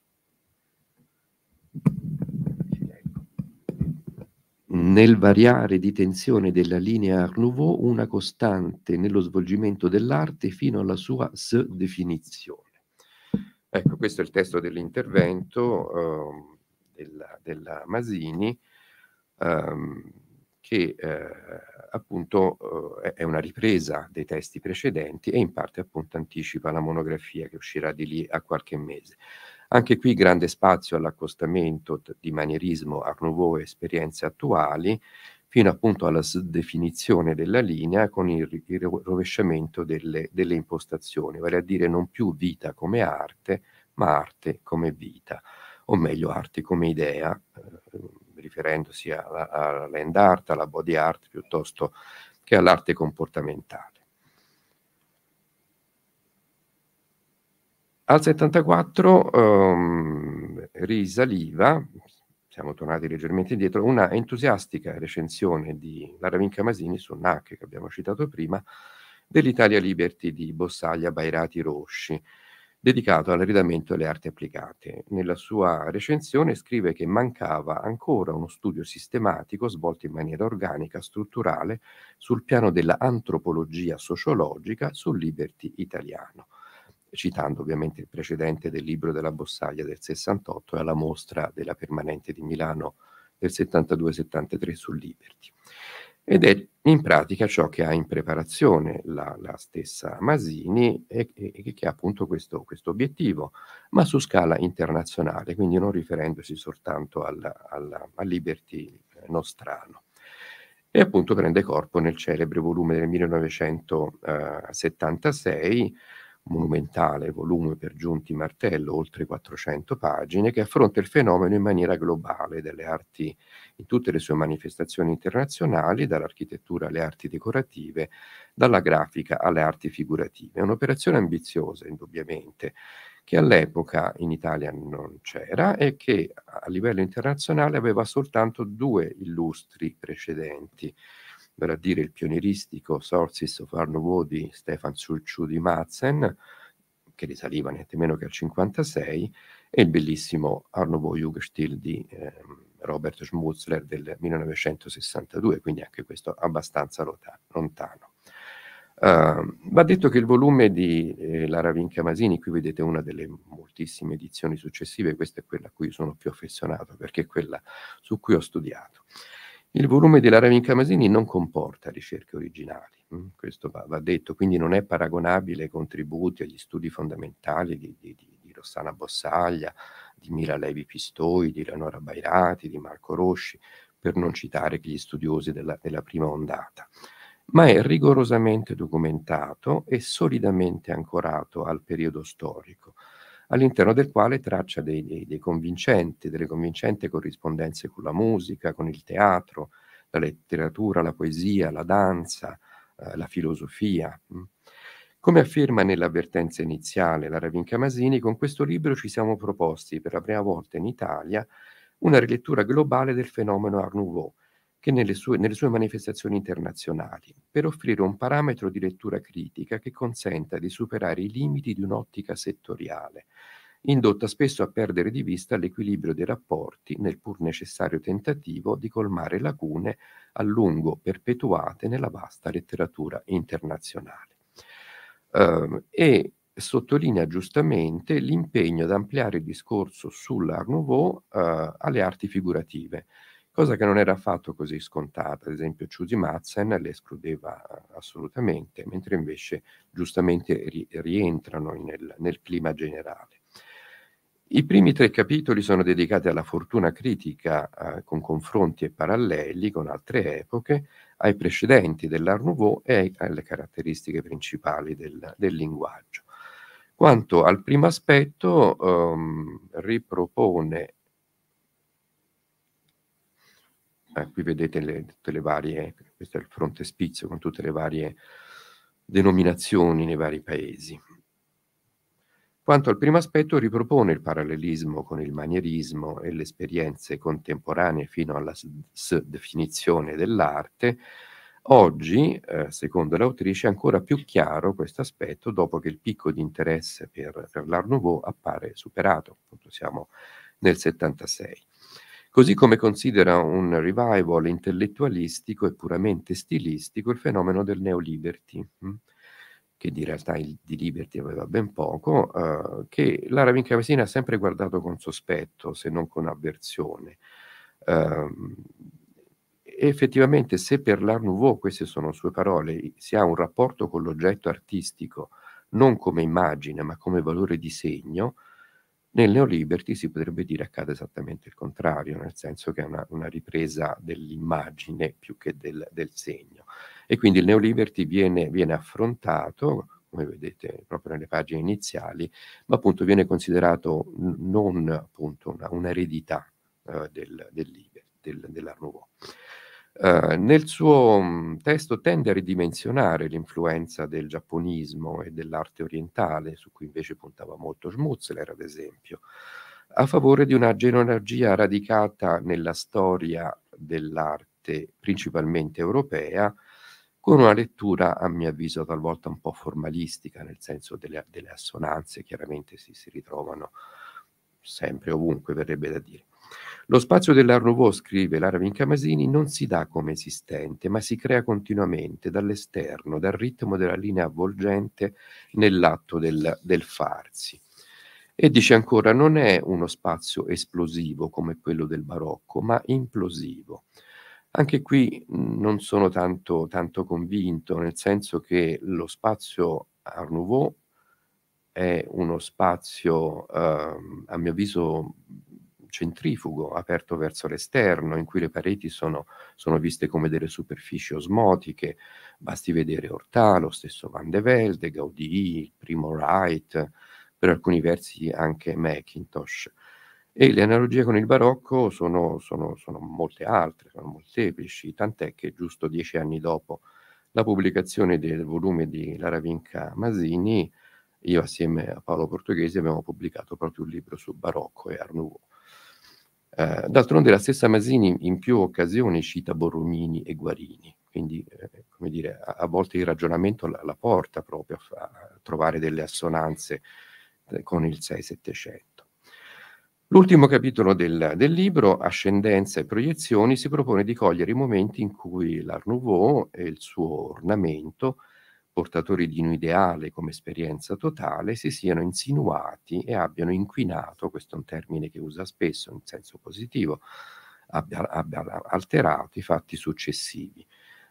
nel variare di tensione della linea Art Nouveau una costante nello svolgimento dell'arte fino alla sua s-definizione. Ecco, questo è il testo dell'intervento. Eh, della, della Masini, ehm, che eh, appunto eh, è una ripresa dei testi precedenti e in parte appunto anticipa la monografia che uscirà di lì a qualche mese. Anche qui grande spazio all'accostamento di manierismo a nuove esperienze attuali, fino appunto alla definizione della linea con il, il rovesciamento delle, delle, impostazioni, vale a dire non più vita come arte, ma arte come vita o meglio arte come idea, eh, riferendosi alla, alla land art, alla body art piuttosto che all'arte comportamentale. Al 74 ehm, risaliva, siamo tornati leggermente indietro, una entusiastica recensione di Laravinca Masini su NAC, che abbiamo citato prima, dell'Italia Liberty di Bossaglia Bairati Rosci, dedicato all'arredamento e alle arti applicate. Nella sua recensione scrive che mancava ancora uno studio sistematico svolto in maniera organica, strutturale, sul piano della antropologia sociologica sul Liberty italiano, citando ovviamente il precedente del libro della Bossaglia del 68 e alla mostra della permanente di Milano del 72-73 sul Liberty ed è in pratica ciò che ha in preparazione la, la stessa Masini e, e, che ha appunto questo, questo, obiettivo, ma su scala internazionale, quindi non riferendosi soltanto alla, alla, a Liberty eh, Nostrano. E appunto prende corpo nel celebre volume del 1976 monumentale volume per giunti martello, oltre 400 pagine, che affronta il fenomeno in maniera globale delle arti in tutte le sue manifestazioni internazionali, dall'architettura alle arti decorative, dalla grafica alle arti figurative. È un'operazione ambiziosa, indubbiamente, che all'epoca in Italia non c'era e che a livello internazionale aveva soltanto due illustri precedenti vale a dire il pionieristico Sources of Arno Wo di Stefan Sulciu di Madsen, che risaliva niente meno che al 56, e il bellissimo Arno Jugendstil di eh, Robert Schmutzler del 1962, quindi anche questo abbastanza lontano. Uh, va detto che il volume di eh, Lara Vinca Masini, qui vedete una delle moltissime edizioni successive, questa è quella a cui sono più affezionato perché è quella su cui ho studiato. Il volume della Ramin Camasini non comporta ricerche originali, mm, questo va, va, detto, quindi non è paragonabile ai contributi, agli studi fondamentali di, di, di Rossana Bossaglia, di Mila Levi Pistoi, di Leonora Bairati, di Marco Rosci, per non citare gli studiosi della, della prima ondata, ma è rigorosamente documentato e solidamente ancorato al periodo storico all'interno del quale traccia dei, dei, dei convincenti, delle convincenti corrispondenze con la musica, con il teatro, la letteratura, la poesia, la danza, eh, la filosofia. Mm. Come afferma nell'avvertenza iniziale la Ravinca Masini, con questo libro ci siamo proposti per la prima volta in Italia una rilettura globale del fenomeno Art Nouveau, che nelle sue, nelle sue, manifestazioni internazionali, per offrire un parametro di lettura critica che consenta di superare i limiti di un'ottica settoriale, indotta spesso a perdere di vista l'equilibrio dei rapporti nel pur necessario tentativo di colmare lacune a lungo perpetuate nella vasta letteratura internazionale. Uh, e sottolinea giustamente l'impegno ad ampliare il discorso sull'Art Nouveau uh, alle arti figurative, cosa che non era affatto così scontata. Ad esempio, Chiusi Matzen le escludeva eh, assolutamente, mentre invece giustamente ri- rientrano nel, nel clima generale. I primi tre capitoli sono dedicati alla fortuna critica eh, con confronti e paralleli con altre epoche, ai precedenti dell'Art Nouveau e alle caratteristiche principali del, del linguaggio. Quanto al primo aspetto, ehm, ripropone, eh, qui vedete le, tutte le varie, questo è il frontespizio con tutte le varie denominazioni nei vari paesi. Quanto al primo aspetto ripropone il parallelismo con il manierismo e le esperienze contemporanee fino alla definizione dell'arte, Oggi, eh, secondo l'autrice, è ancora più chiaro questo aspetto dopo che il picco di interesse per, per l'Art Nouveau appare superato, appunto siamo nel 76. Così come considera un revival intellettualistico e puramente stilistico il fenomeno del neoliberty. Mh? Hm? che di realtà il, di Liberty aveva ben poco, eh, che Lara Vincavesina ha sempre guardato con sospetto, se non con avversione. Eh, effettivamente, se per l'Art Nouveau, queste sono sue parole, si ha un rapporto con l'oggetto artistico non come immagine, ma come valore di segno, nel neoliberty si potrebbe dire accade esattamente il contrario, nel senso che è una, una ripresa dell'immagine più che del, del segno. E quindi il neoliberty viene, viene affrontato, come vedete proprio nelle pagine iniziali, ma appunto viene considerato non appunto una, un'eredità eh, del, del, liber, del, dell'Art Nouveau. Uh, nel suo mh, mm, testo tende a ridimensionare l'influenza del giapponismo e dell'arte orientale, su cui invece puntava molto Schmutzler, ad esempio, a favore di una genealogia radicata nella storia dell'arte principalmente europea, con una lettura a mio avviso talvolta un po' formalistica, nel senso delle, delle assonanze chiaramente si, si, ritrovano sempre ovunque, verrebbe da dire. Lo spazio dell'Art Nouveau, scrive Laravin Camasini, non si dà come esistente, ma si crea continuamente dall'esterno, dal ritmo della linea avvolgente nell'atto del, del farsi. E dice ancora, non è uno spazio esplosivo come quello del barocco, ma implosivo. Anche qui mhmm, non sono tanto, tanto convinto, nel senso che lo spazio Art Nouveau è uno spazio, eh, a mio avviso, centrifugo, aperto verso l'esterno, in cui le pareti sono, sono, viste come delle superfici osmotiche. Basti vedere Orta, lo stesso Van de Velde, Gaudí, Primo Wright, per alcuni versi anche Macintosh. E le analogie con il barocco sono, sono, sono molte altre, sono molteplici, tant'è che giusto dieci anni dopo la pubblicazione del volume di Laravinca Masini, io assieme a Paolo Portoghese abbiamo pubblicato proprio un libro su barocco e Art Eh, d'altronde la stessa Masini in più occasioni cita Borromini e Guarini, quindi eh, come dire, a, a, volte il ragionamento la, la porta proprio a, a, trovare delle assonanze eh, con il 6-700. L'ultimo capitolo del, del, libro, Ascendenza e proiezioni, si propone di cogliere i momenti in cui l'Art Nouveau e il suo ornamento, portatori di un ideale come esperienza totale, si siano insinuati e abbiano inquinato, questo è un termine che usa spesso in senso positivo, abbia, abbia alterato i fatti successivi.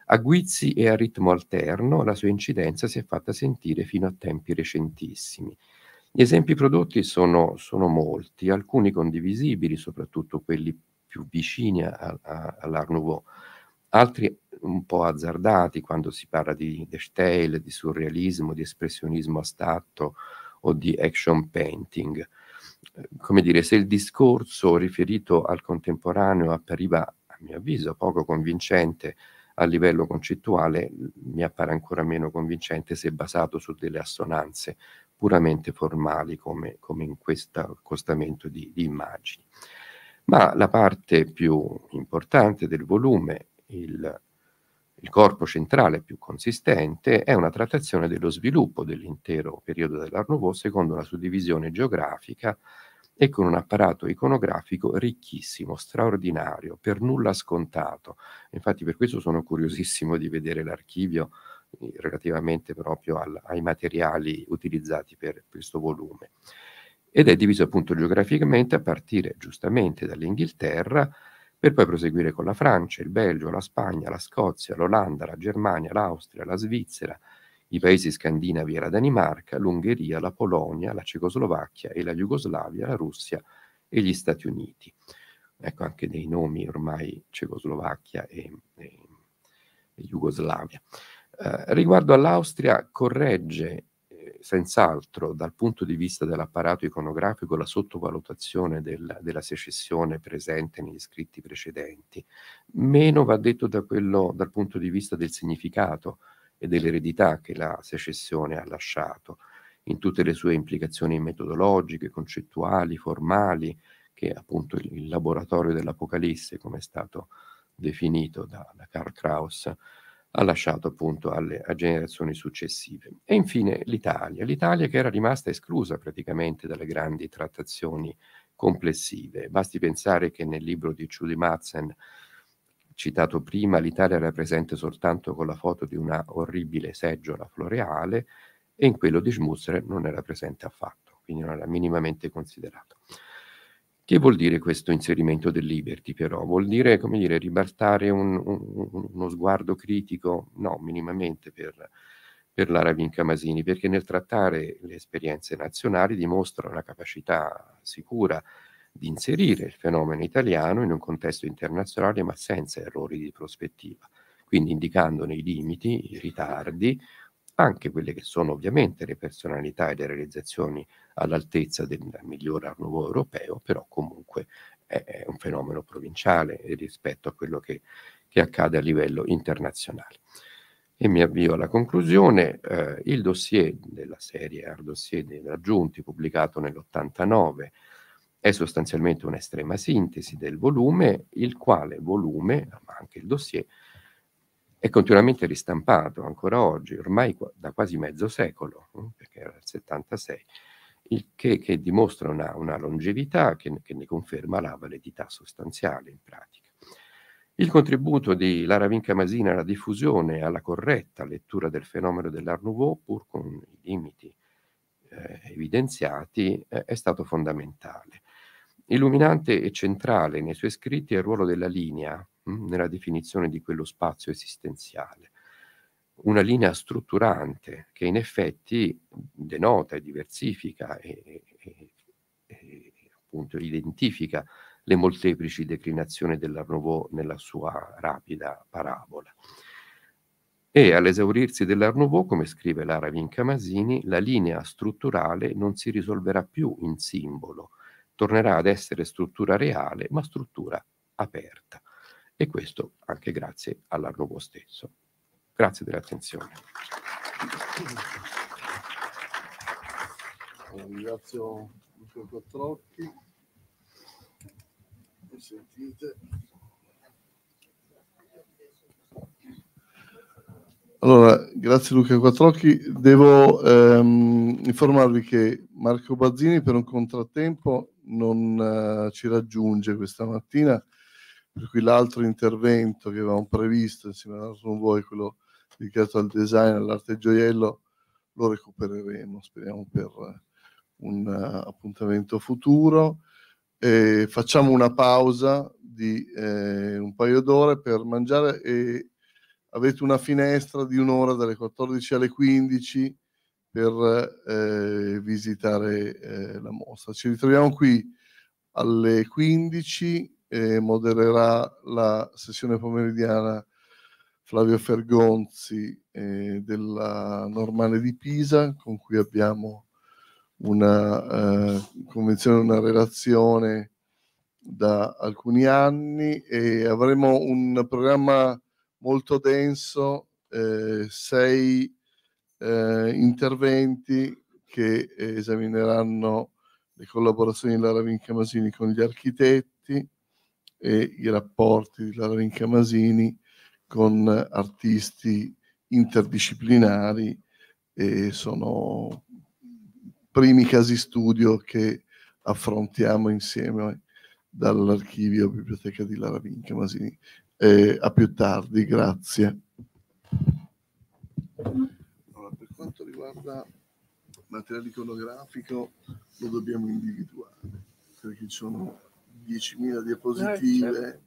A guizzi e a ritmo alterno la sua incidenza si è fatta sentire fino a tempi recentissimi gli esempi prodotti sono, sono molti, alcuni condivisibili, soprattutto quelli più vicini a, a, all'Art Nouveau, altri un po' azzardati quando si parla di detail, di surrealismo, di espressionismo astratto o di action painting. Come dire, se il discorso riferito al contemporaneo appariva, a mio avviso, poco convincente a livello concettuale, mi appare ancora meno convincente se basato su delle assonanze puramente formali come, come in questo accostamento di, di immagini. Ma la parte più importante del volume, il il corpo centrale più consistente è una trattazione dello sviluppo dell'intero periodo dell'Art Nouveau secondo una suddivisione geografica e con un apparato iconografico ricchissimo, straordinario, per nulla scontato. Infatti per questo sono curiosissimo di vedere l'archivio relativamente proprio al, ai materiali utilizzati per questo volume. Ed è diviso appunto geograficamente a partire giustamente dall'Inghilterra, per poi proseguire con la Francia, il Belgio, la Spagna, la Scozia, l'Olanda, la Germania, l'Austria, la Svizzera, i paesi scandinavi e la Danimarca, l'Ungheria, la Polonia, la Cecoslovacchia e la Jugoslavia, la Russia e gli Stati Uniti. Ecco anche dei nomi ormai Cecoslovacchia e, e, e Jugoslavia. Eh, riguardo all'Austria, corregge eh, senz'altro dal punto di vista dell'apparato iconografico la sottovalutazione del, della secessione presente negli scritti precedenti. Meno va detto da quello, dal punto di vista del significato e dell'eredità che la secessione ha lasciato, in tutte le sue implicazioni metodologiche, concettuali, formali, che è appunto il, laboratorio dell'Apocalisse, come è stato definito da, da Karl Kraus, ha lasciato appunto alle, a generazioni successive. E infine l'Italia, l'Italia che era rimasta esclusa praticamente dalle grandi trattazioni complessive. Basti pensare che nel libro di Judy Matzen, citato prima, l'Italia era presente soltanto con la foto di una orribile seggiola floreale e in quello di Schmusser non era presente affatto, quindi non era minimamente considerato. Che vuol dire questo inserimento del liberty però? Vuol dire, come dire, ribaltare un, un, uno sguardo critico? No, minimamente per, per l'Aravin Camasini, perché nel trattare le esperienze nazionali dimostra una capacità sicura di inserire il fenomeno italiano in un contesto internazionale ma senza errori di prospettiva, quindi indicandone i limiti, i ritardi, anche quelle che sono ovviamente le personalità e le realizzazioni all'altezza del miglior art europeo, però comunque è un fenomeno provinciale rispetto a quello che, che accade a livello internazionale. E mi avvio alla conclusione, eh, il dossier della serie Art Dossier dei raggiunti pubblicato nell'89 è sostanzialmente un'estrema sintesi del volume, il quale volume, ma anche il dossier, è continuamente ristampato ancora oggi, ormai da quasi mezzo secolo, eh, perché era il 76, il che, che dimostra una, una longevità che, che, ne conferma la validità sostanziale in pratica. Il contributo di Lara Vinca Masina alla diffusione e alla corretta lettura del fenomeno dell'Art Nouveau, pur con i limiti eh, evidenziati, eh, è stato fondamentale. Illuminante e centrale nei suoi scritti è il ruolo della linea mm, nella definizione di quello spazio esistenziale, una linea strutturante che in effetti denota e diversifica e, e, e appunto identifica le molteplici declinazioni dell'Art Nouveau nella sua rapida parabola. E all'esaurirsi dell'Art Nouveau, come scrive Lara Vinca Masini, la linea strutturale non si risolverà più in simbolo, tornerà ad essere struttura reale, ma struttura aperta. E questo anche grazie all'arrovo stesso. Grazie dell'attenzione. Ringrazio Luca Quattrocchi. Mi sentite? Allora, grazie Luca Quattrocchi. Devo ehm, informarvi che Marco Bazzini per un contrattempo non eh, ci raggiunge questa mattina, per cui l'altro intervento che avevamo previsto insieme a voi, quello dedicato al design, all'arte gioiello, lo recupereremo, speriamo per un eh, appuntamento futuro. E facciamo una pausa di eh, un paio d'ore per mangiare e avete una finestra di un'ora dalle 14 alle 15 per eh, visitare eh, la mostra. Ci ritroviamo qui alle 15, eh, modererà la sessione pomeridiana Flavio Fergonzi eh, della Normale di Pisa, con cui abbiamo una eh, convenzione, una relazione da alcuni anni e avremo un programma molto denso, eh, sei eh, interventi che esamineranno le collaborazioni di Laravin Camasini con gli architetti e i rapporti di Laravin Camasini con artisti interdisciplinari e sono primi casi studio che affrontiamo insieme dall'archivio Biblioteca di Lara Vinca Masini. Eh, a più tardi, grazie quanto riguarda materiale iconografico lo dobbiamo individuare, perché ci sono 10.000 diapositive eh, certo.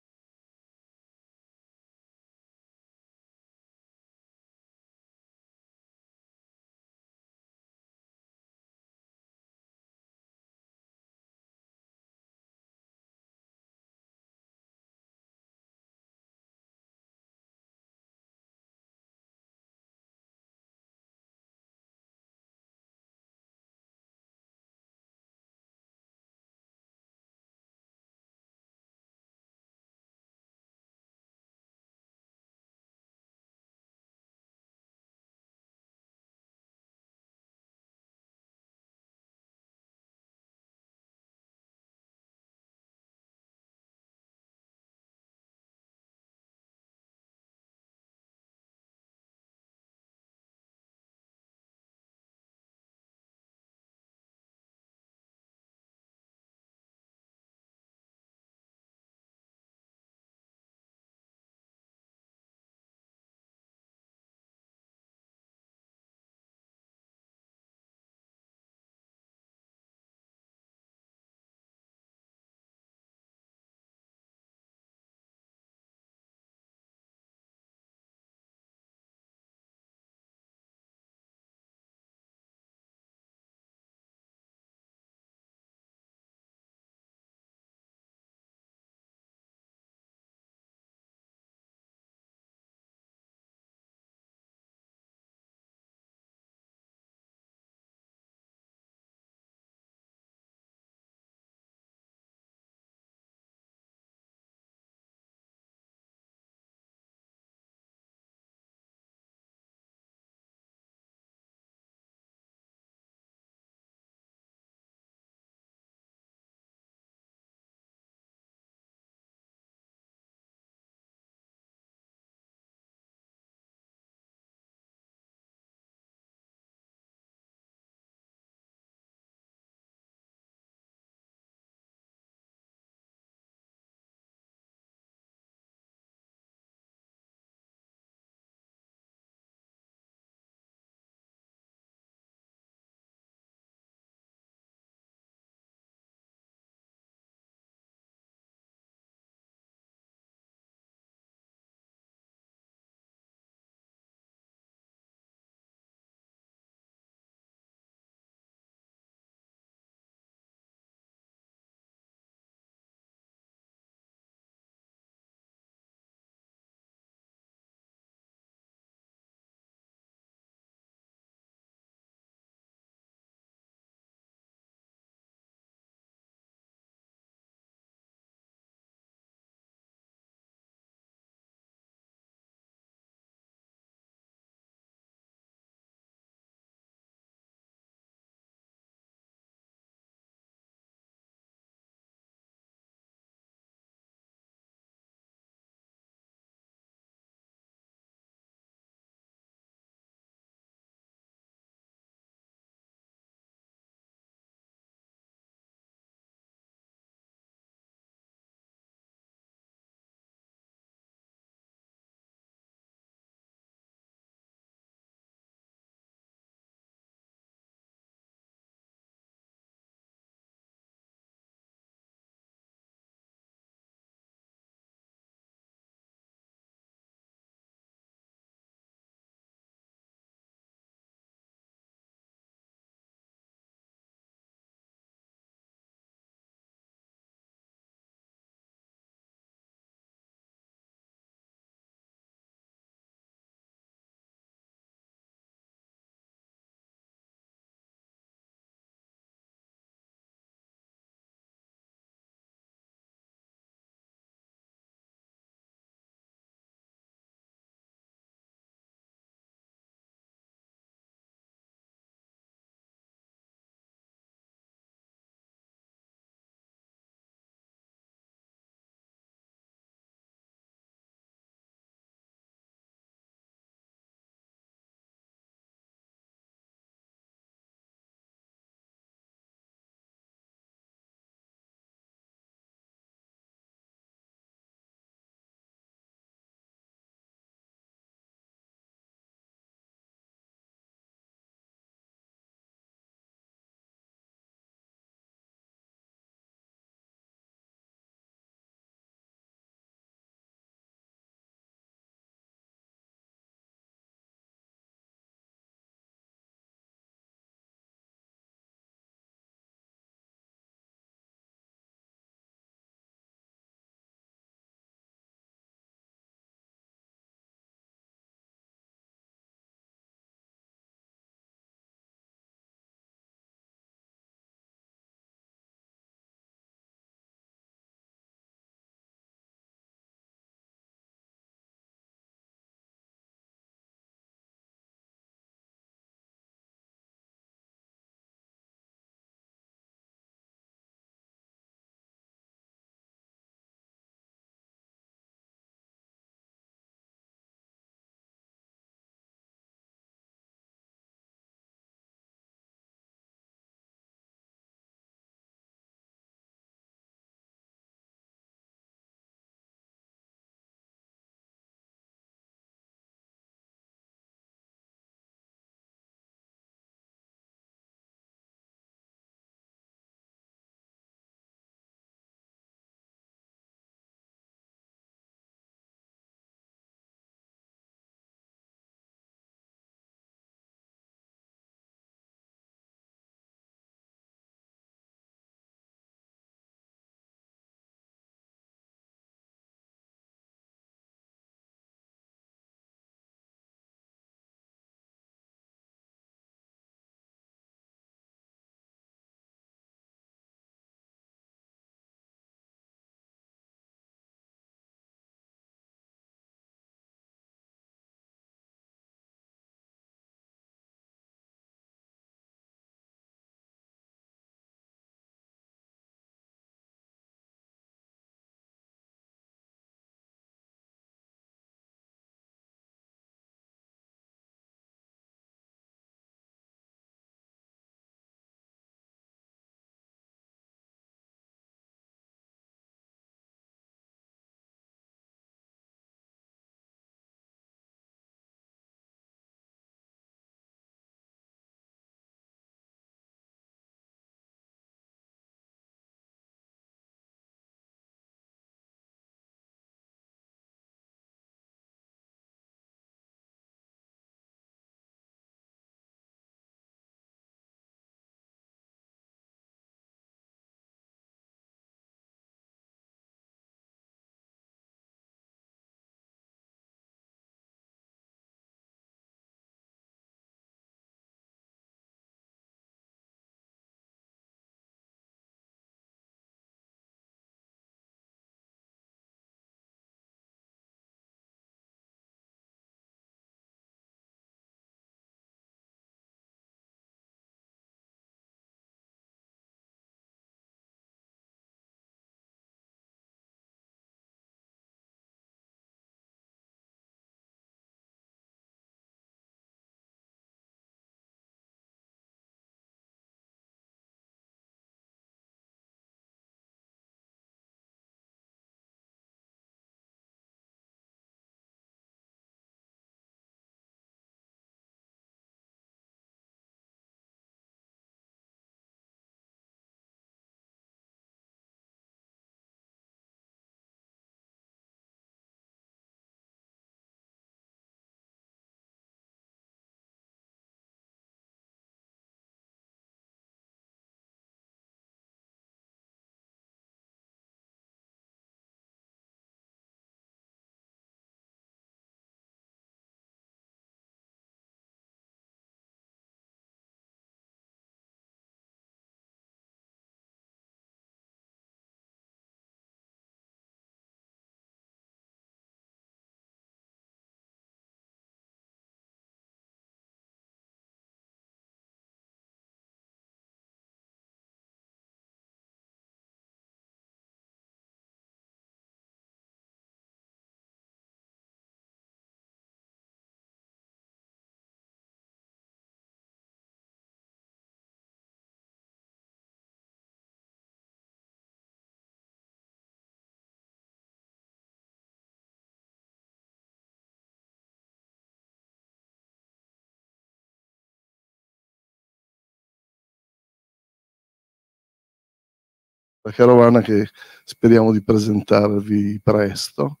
la carovana che speriamo di presentarvi presto.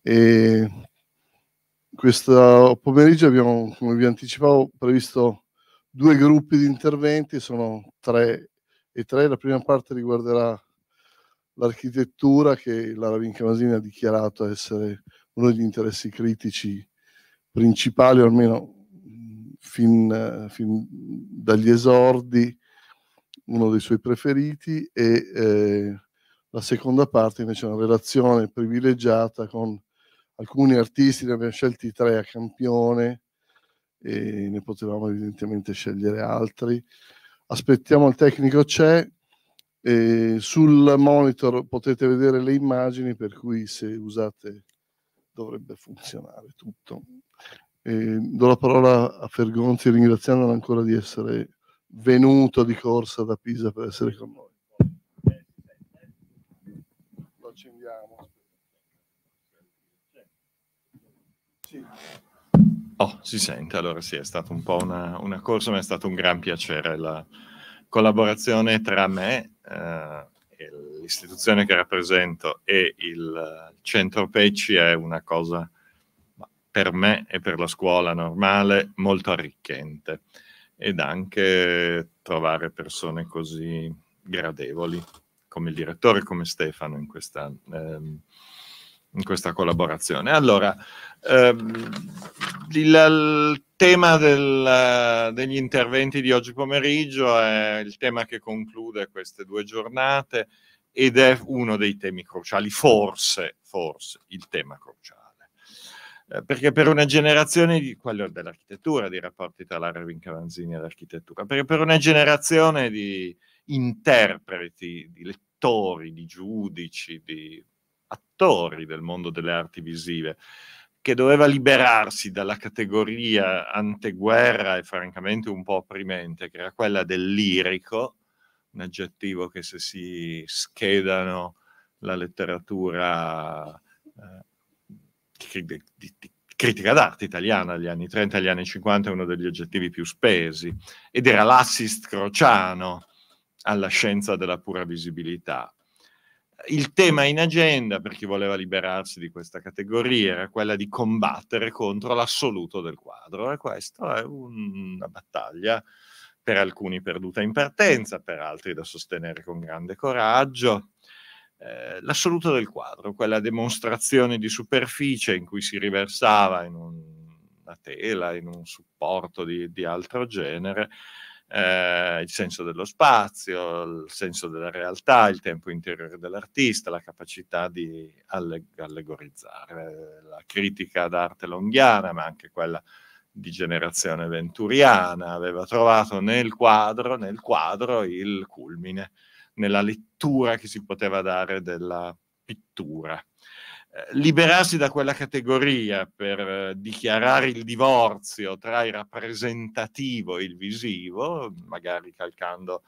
E questo pomeriggio abbiamo, come vi anticipavo, previsto due gruppi di interventi, sono tre e tre. La prima parte riguarderà l'architettura che la Ravinca Masini ha dichiarato essere uno degli interessi critici principali, o almeno mm, fin, eh, fin dagli esordi, uno dei suoi preferiti e eh, la seconda parte invece è una relazione privilegiata con alcuni artisti, ne abbiamo scelti tre a campione e ne potevamo evidentemente scegliere altri. Aspettiamo il tecnico c'è, sul monitor potete vedere le immagini per cui se usate dovrebbe funzionare tutto. E do la parola a Fergonzi ringraziandolo ancora di essere venuto di corsa da Pisa per essere con noi. Lo accendiamo. Sì. Oh, si sente, allora sì, è stata un po' una, una, corsa, ma è stato un gran piacere la collaborazione tra me, eh, l'istituzione che rappresento e il eh, centro Pecci è una cosa per me e per la scuola normale molto arricchente ed anche trovare persone così gradevoli come il direttore, come Stefano in questa, ehm, in questa collaborazione. Allora, ehm, il, il, tema del, degli interventi di oggi pomeriggio è il tema che conclude queste due giornate ed è uno dei temi cruciali, forse, forse il tema cruciale eh, perché per una generazione di quello dell'architettura, dei rapporti tra l'Arvin Cavanzini e l'architettura, perché per una generazione di interpreti, di lettori, di giudici, di attori del mondo delle arti visive, che doveva liberarsi dalla categoria anteguerra e francamente un po' opprimente, che era quella del lirico, un aggettivo che se si schedano la letteratura eh, di, di critica d'arte italiana degli anni 30 e gli anni 50 è uno degli aggettivi più spesi ed era l'assist crociano alla scienza della pura visibilità. Il tema in agenda per chi voleva liberarsi di questa categoria era quella di combattere contro l'assoluto del quadro e questa è una battaglia per alcuni perduta in partenza, per altri da sostenere con grande coraggio. Eh, l'assoluto del quadro, quella dimostrazione di superficie in cui si riversava in un, una tela, in un supporto di, di altro genere, eh, il senso dello spazio, il senso della realtà, il tempo interiore dell'artista, la capacità di alleg- allegorizzare eh, la critica d'arte longhiana, ma anche quella di generazione venturiana, aveva trovato nel quadro, nel quadro il culmine nella lettura che si poteva dare della pittura. Eh, liberarsi da quella categoria per eh, dichiarare il divorzio tra il rappresentativo e il visivo, magari calcando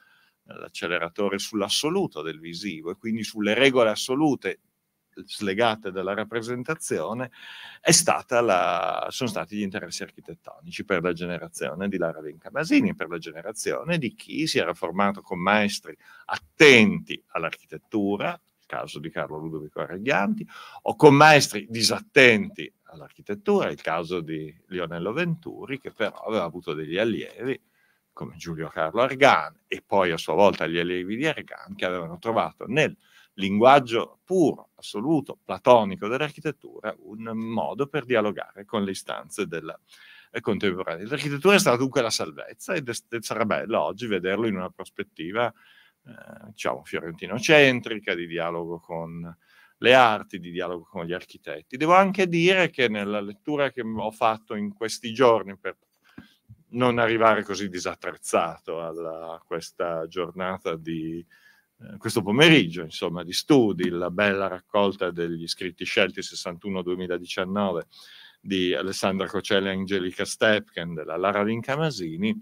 eh, l'acceleratore sull'assoluto del visivo e quindi sulle regole assolute slegate dalla rappresentazione, la, sono stati gli interessi architettonici per la generazione di Lara Vencamasini, per la generazione di chi si era formato con maestri attenti all'architettura, caso di Carlo Ludovico Arreghianti, o con maestri disattenti all'architettura, il caso di Lionello Venturi, che però aveva avuto degli allievi come Giulio Carlo Argan e poi a sua volta gli allievi di Argan che avevano trovato nel linguaggio puro, assoluto, platonico dell'architettura, un modo per dialogare con le istanze della eh, contemporanea. L'architettura è stata dunque la salvezza ed, sarà bello oggi vederlo in una prospettiva eh, diciamo fiorentino-centrica, di dialogo con le arti, di dialogo con gli architetti. Devo anche dire che nella lettura che ho fatto in questi giorni per non arrivare così disattrezzato alla, a questa giornata di eh, questo pomeriggio, insomma, di studi, la bella raccolta degli scritti scelti 61-2019 di Alessandra Cocelli e Angelica Stepken della Lara Vincamasini,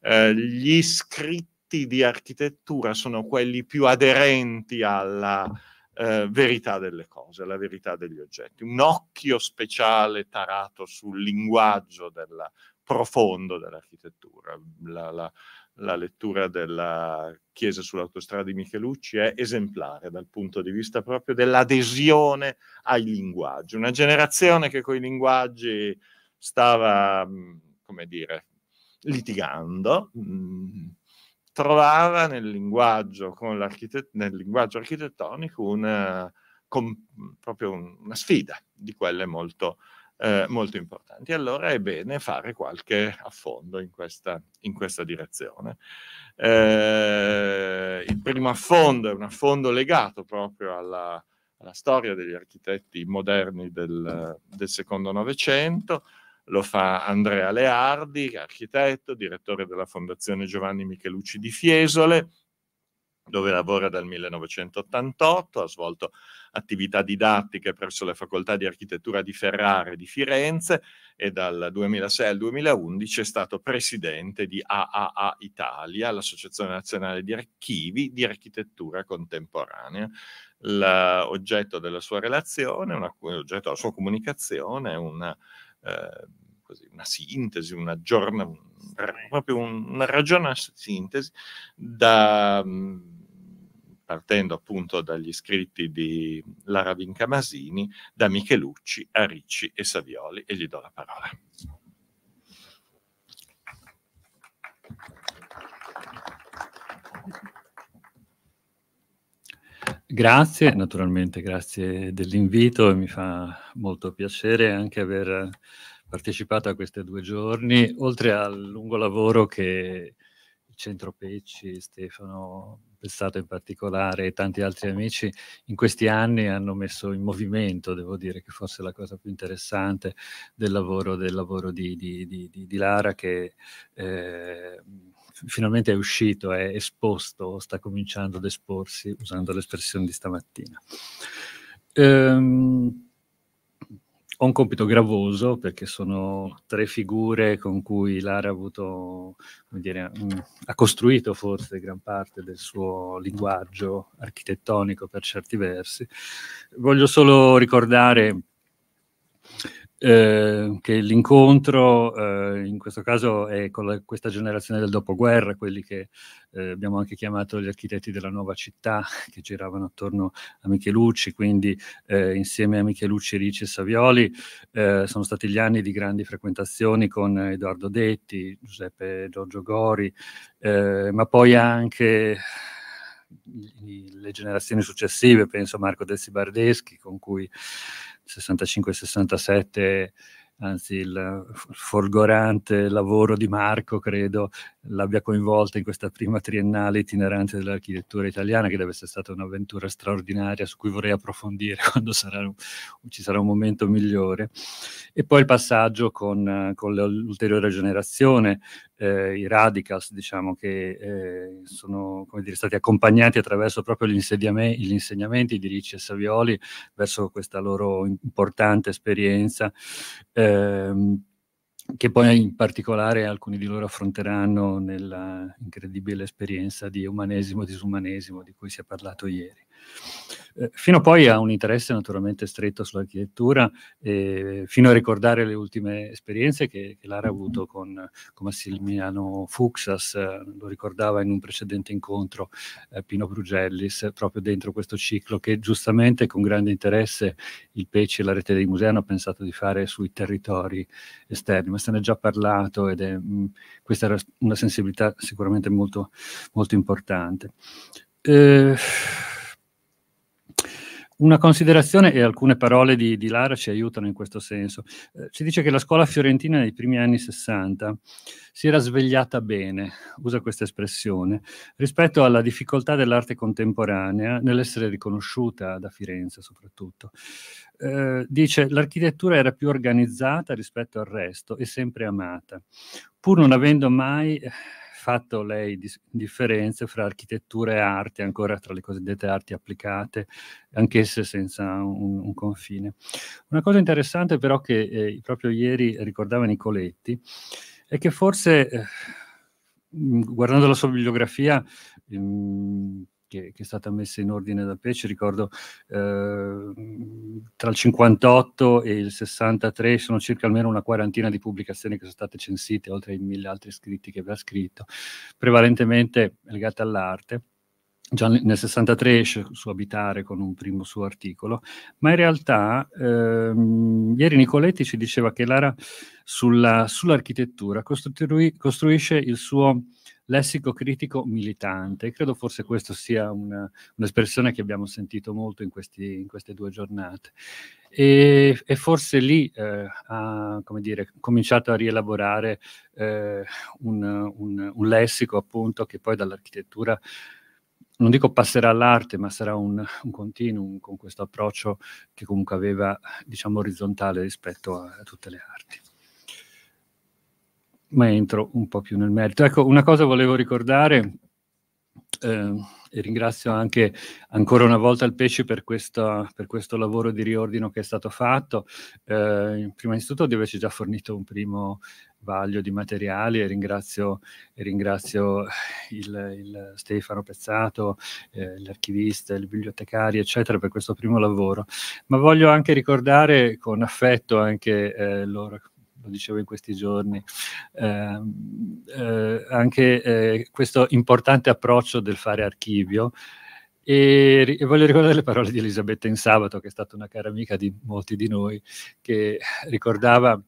eh, gli scritti di architettura sono quelli più aderenti alla eh, verità delle cose, alla verità degli oggetti. Un occhio speciale tarato sul linguaggio della, profondo dell'architettura. La, la, la lettura della Chiesa sull'autostrada di Michelucci è esemplare dal punto di vista proprio dell'adesione ai linguaggi. Una generazione che con i linguaggi stava, mm, come dire, litigando, mm, trovava nel linguaggio, nel linguaggio architettonico una, eh, com, proprio una sfida di quelle molto eh, molto importanti. Allora è bene fare qualche affondo in questa, in questa direzione. Eh, il primo affondo è un affondo legato proprio alla, alla storia degli architetti moderni del, del secondo Novecento. Lo fa Andrea Leardi, architetto, direttore della Fondazione Giovanni Michelucci di Fiesole, dove lavora dal 1988, ha svolto attività didattiche presso le facoltà di architettura di Ferrara e di Firenze e dal 2006 al 2011 è stato presidente di AAA Italia, l'Associazione Nazionale di Archivi di Architettura Contemporanea. L'oggetto della sua relazione, una, l'oggetto della sua comunicazione è una... Eh, così, una sintesi, un aggiornamento, proprio un, una ragionata sintesi da, mm, partendo appunto dagli scritti di Lara Vincamasini, da Michelucci a Ricci e Savioli e gli do la parola. Grazie, naturalmente grazie dell'invito, e mi fa molto piacere anche aver partecipato a questi due giorni, oltre al lungo lavoro che il Centro Pecci, Stefano Pezzato in particolare e tanti altri amici in questi anni hanno messo in movimento, devo dire che forse la cosa più interessante del lavoro, del lavoro di, di, di, di, Lara che eh, finalmente è uscito, è esposto, sta cominciando ad esporsi usando l'espressione di stamattina. Ehm, ho un compito gravoso perché sono tre figure con cui Lara ha, avuto, come dire, mm, ha costruito forse gran parte del suo linguaggio architettonico per certi versi. Voglio solo ricordare eh, che l'incontro eh, in questo caso è con la, questa generazione del dopoguerra, quelli che eh, abbiamo anche chiamato gli architetti della nuova città, che giravano attorno a Michelucci, quindi eh, insieme a Michelucci, Ricci e Savioli eh, sono stati gli anni di grandi frequentazioni con Edoardo Detti, Giuseppe Giorgio Gori, ma poi anche le generazioni successive, penso a Marco Dessi Bardeschi, con cui 65-67 anzi il folgorante lavoro di Marco, credo, l'abbia coinvolta in questa prima triennale itinerante dell'architettura italiana, che deve essere stata un'avventura straordinaria su cui vorrei approfondire quando sarà, ci sarà un momento migliore. E poi il passaggio con, con l'ulteriore generazione, eh, i radicals, diciamo, che eh, sono dire, stati accompagnati attraverso proprio gli, gli insegnamenti di Ricci e Savioli verso questa loro importante esperienza. Eh, ehm, che poi in particolare alcuni di loro affronteranno nella incredibile esperienza di umanesimo-disumanesimo di cui si è parlato ieri. Eh, fino poi ha un interesse naturalmente stretto sull'architettura, eh, fino a ricordare le ultime esperienze che, che Lara ha avuto con, con Massimiliano Fuxas, eh, lo ricordava in un precedente incontro eh, Pino Brugellis, proprio dentro questo ciclo che giustamente con grande interesse il PECI e la rete dei musei hanno pensato di fare sui territori esterni, ma se ne è già parlato ed è, mh, mm, questa era una sensibilità sicuramente molto, molto importante. Eh, una considerazione e alcune parole di, di Lara ci aiutano in questo senso. Eh, ci dice che la scuola fiorentina nei primi anni 60 si era svegliata bene, usa questa espressione, rispetto alla difficoltà dell'arte contemporanea nell'essere riconosciuta da Firenze soprattutto. Eh, dice l'architettura era più organizzata rispetto al resto e sempre amata, pur non avendo mai fatto lei dis- differenze fra architettura e arte, ancora tra le cosiddette arti applicate, anch'esse senza un, un confine. Una cosa interessante però che eh, proprio ieri ricordava Nicoletti è che forse... Eh, mm, guardando la sua bibliografia, ehm, che, che, è stata messa in ordine da Pece, ricordo eh, tra il 58 e il 63 sono circa almeno una quarantina di pubblicazioni che sono state censite, oltre ai mille altri scritti che aveva scritto, prevalentemente legate all'arte già nel 63 esce su Abitare con un primo suo articolo, ma in realtà ehm, ieri Nicoletti ci diceva che Lara sulla, sull'architettura costrui, costruisce il suo lessico critico militante. Credo forse questa sia una, un'espressione che abbiamo sentito molto in, questi, in queste due giornate. E, e forse lì eh, ha dire, cominciato a rielaborare eh, un, un, un lessico appunto che poi dall'architettura non dico passerà all'arte, ma sarà un, un continuum con questo approccio che comunque aveva, diciamo, orizzontale rispetto a, a tutte le arti ma entro un po' più nel merito. Ecco, una cosa volevo ricordare, eh, e ringrazio anche ancora una volta il Pesce per, questa, per questo lavoro di riordino che è stato fatto. Eh, prima di tutto di averci già fornito un primo vaglio di materiali e ringrazio, e ringrazio il, il, Stefano Pezzato, eh, l'archivista, il bibliotecario, eccetera, per questo primo lavoro. Ma voglio anche ricordare con affetto anche eh, loro lo dicevo in questi giorni, eh, eh, anche eh, questo importante approccio del fare archivio. E, e, voglio ricordare le parole di Elisabetta in sabato, che è stata una cara amica di molti di noi, che ricordava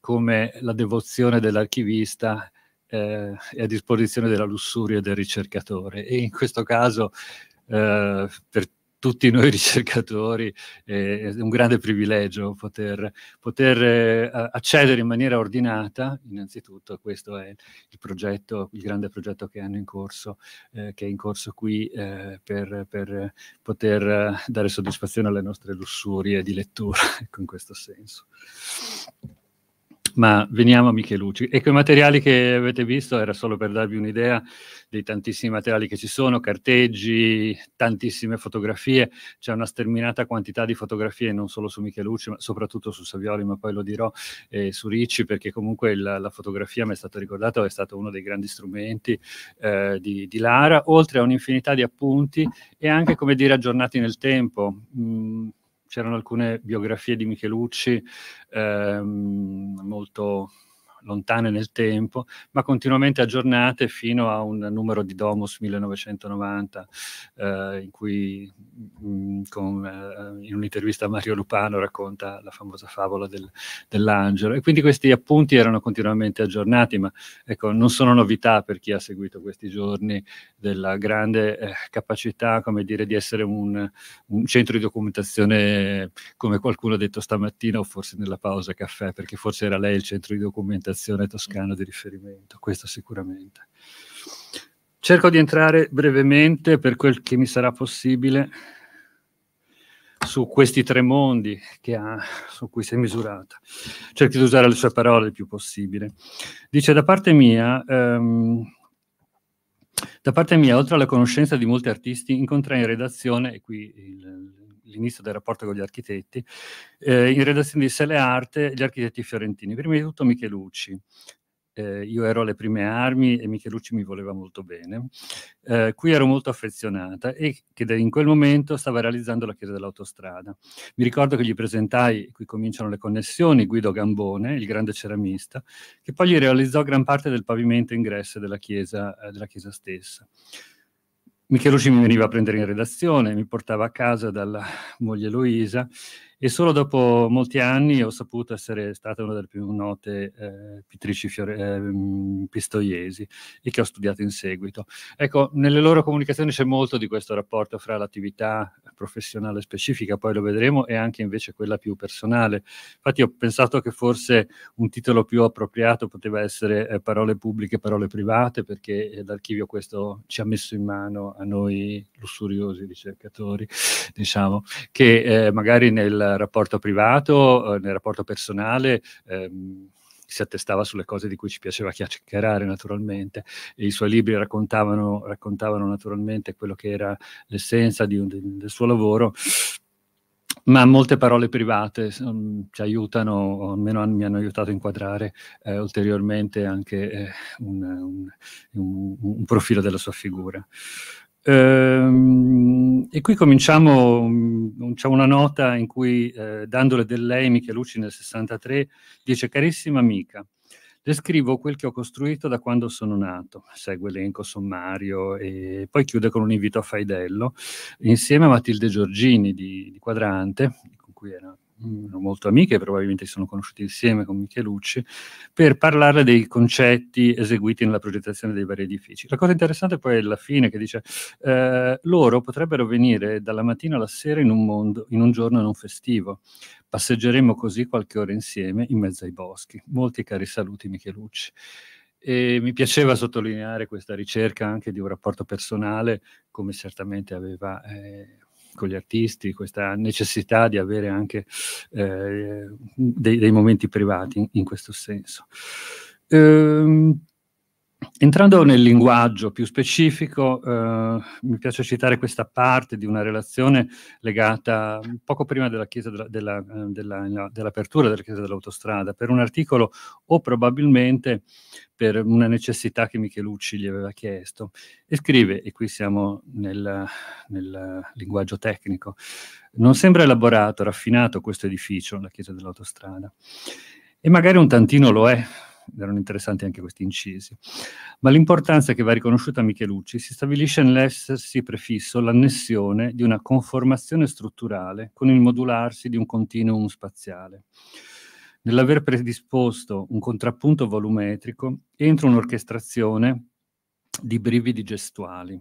come la devozione dell'archivista eh, è a disposizione della lussuria del ricercatore. E in questo caso, eh, per tutti noi ricercatori, eh, è un grande privilegio poter, poter eh, accedere in maniera ordinata, innanzitutto questo è il progetto, il grande progetto che hanno in corso, eh, che è in corso qui eh, per, per, poter eh, dare soddisfazione alle nostre lussurie di lettura, ecco in questo senso. Ma veniamo a Micheluci. Ecco, i materiali che avete visto era solo per darvi un'idea dei tantissimi materiali che ci sono, carteggi, tantissime fotografie, c'è una sterminata quantità di fotografie non solo su Micheluci, ma soprattutto su Savioli, ma poi lo dirò eh, su Ricci, perché comunque la, la fotografia, mi è stato ricordato, è stato uno dei grandi strumenti eh, di, di, Lara, oltre a un'infinità di appunti e anche, come dire, aggiornati nel tempo. Mm, c'erano alcune biografie di Michelucci ehm, molto lontane nel tempo, ma continuamente aggiornate fino a un numero di Domus 1990, eh, in cui mh, mm, con, eh, in un'intervista Mario Lupano racconta la famosa favola del, dell'angelo. E quindi questi appunti erano continuamente aggiornati, ma ecco, non sono novità per chi ha seguito questi giorni della grande eh, capacità, come dire, di essere un, un centro di documentazione, come qualcuno ha detto stamattina o forse nella pausa caffè, perché forse era lei il centro di documentazione ambientazione toscana di riferimento, questo sicuramente. Cerco di entrare brevemente, per quel che mi sarà possibile, su questi tre mondi che ha, su cui si è misurata. Cerco di usare le sue parole il più possibile. Dice, da parte mia... Um, da parte mia, oltre alla conoscenza di molti artisti, incontrai in redazione, e qui il, l'inizio del rapporto con gli architetti, eh, in redazione di Sele Arte, gli architetti fiorentini. Prima di tutto Michelucci, eh, io ero alle prime armi e Michelucci mi voleva molto bene, eh, cui ero molto affezionata e che in quel momento stava realizzando la chiesa dell'autostrada. Mi ricordo che gli presentai, qui cominciano le connessioni, Guido Gambone, il grande ceramista, che poi gli realizzò gran parte del pavimento ingresso della chiesa, eh, della chiesa stessa. Michelucci mi veniva a prendere in redazione, mi portava a casa dalla moglie Luisa e solo dopo molti anni ho saputo essere stata una delle più note eh, pittrici fiore, eh, pistoiesi e che ho studiato in seguito. Ecco, nelle loro comunicazioni c'è molto di questo rapporto fra l'attività professionale specifica, poi lo vedremo, e anche invece quella più personale. Infatti ho pensato che forse un titolo più appropriato poteva essere eh, Parole pubbliche, parole private, perché l'archivio eh, questo ci ha messo in mano a noi lussuriosi ricercatori, diciamo, che eh, magari nel rapporto privato, eh, nel rapporto personale, ehm, si attestava sulle cose di cui ci piaceva chiacchierare naturalmente. I suoi libri raccontavano, raccontavano naturalmente quello che era l'essenza un, del suo lavoro, ma molte parole private um, ci aiutano, o almeno mi hanno aiutato a inquadrare eh, ulteriormente anche eh, un, un, un, profilo della sua figura. Ehm, e qui cominciamo, mm, c'è una nota in cui, eh, dandole del lei, Michelucci nel 63, dice «Carissima amica, Descrivo quel che ho costruito da quando sono nato, segue l'elenco sommario e poi chiude con un invito a Faidello, insieme a Matilde Giorgini di, di Quadrante, con cui era Mm, molto amiche, probabilmente si sono conosciute insieme con Michelucci, per parlare dei concetti eseguiti nella progettazione dei vari edifici. La cosa interessante poi è la fine che dice, eh, loro potrebbero venire dalla mattina alla sera in un, mondo, in un giorno non festivo, passeggeremo così qualche ora insieme in mezzo ai boschi. Molti cari saluti Michelucci. E mi piaceva sottolineare questa ricerca anche di un rapporto personale, come certamente aveva eh, con gli artisti, questa necessità di avere anche eh, dei, dei, momenti privati in, in questo senso. Ehm, Entrando nel linguaggio più specifico, eh, mi piace citare questa parte di una relazione legata poco prima della chiesa della, della, eh, della, dell'apertura della chiesa dell'autostrada, per un articolo o probabilmente per una necessità che Michelucci gli aveva chiesto. E scrive, e qui siamo nel, nel linguaggio tecnico, non sembra elaborato, raffinato questo edificio, la chiesa dell'autostrada. E magari un tantino lo è, erano interessanti anche questi incisi. Ma l'importanza che va riconosciuta a Michelucci si stabilisce nell'essersi prefisso l'annessione di una conformazione strutturale con il modularsi di un continuum spaziale nell'aver predisposto un contrappunto volumetrico entro un'orchestrazione di brividi gestuali.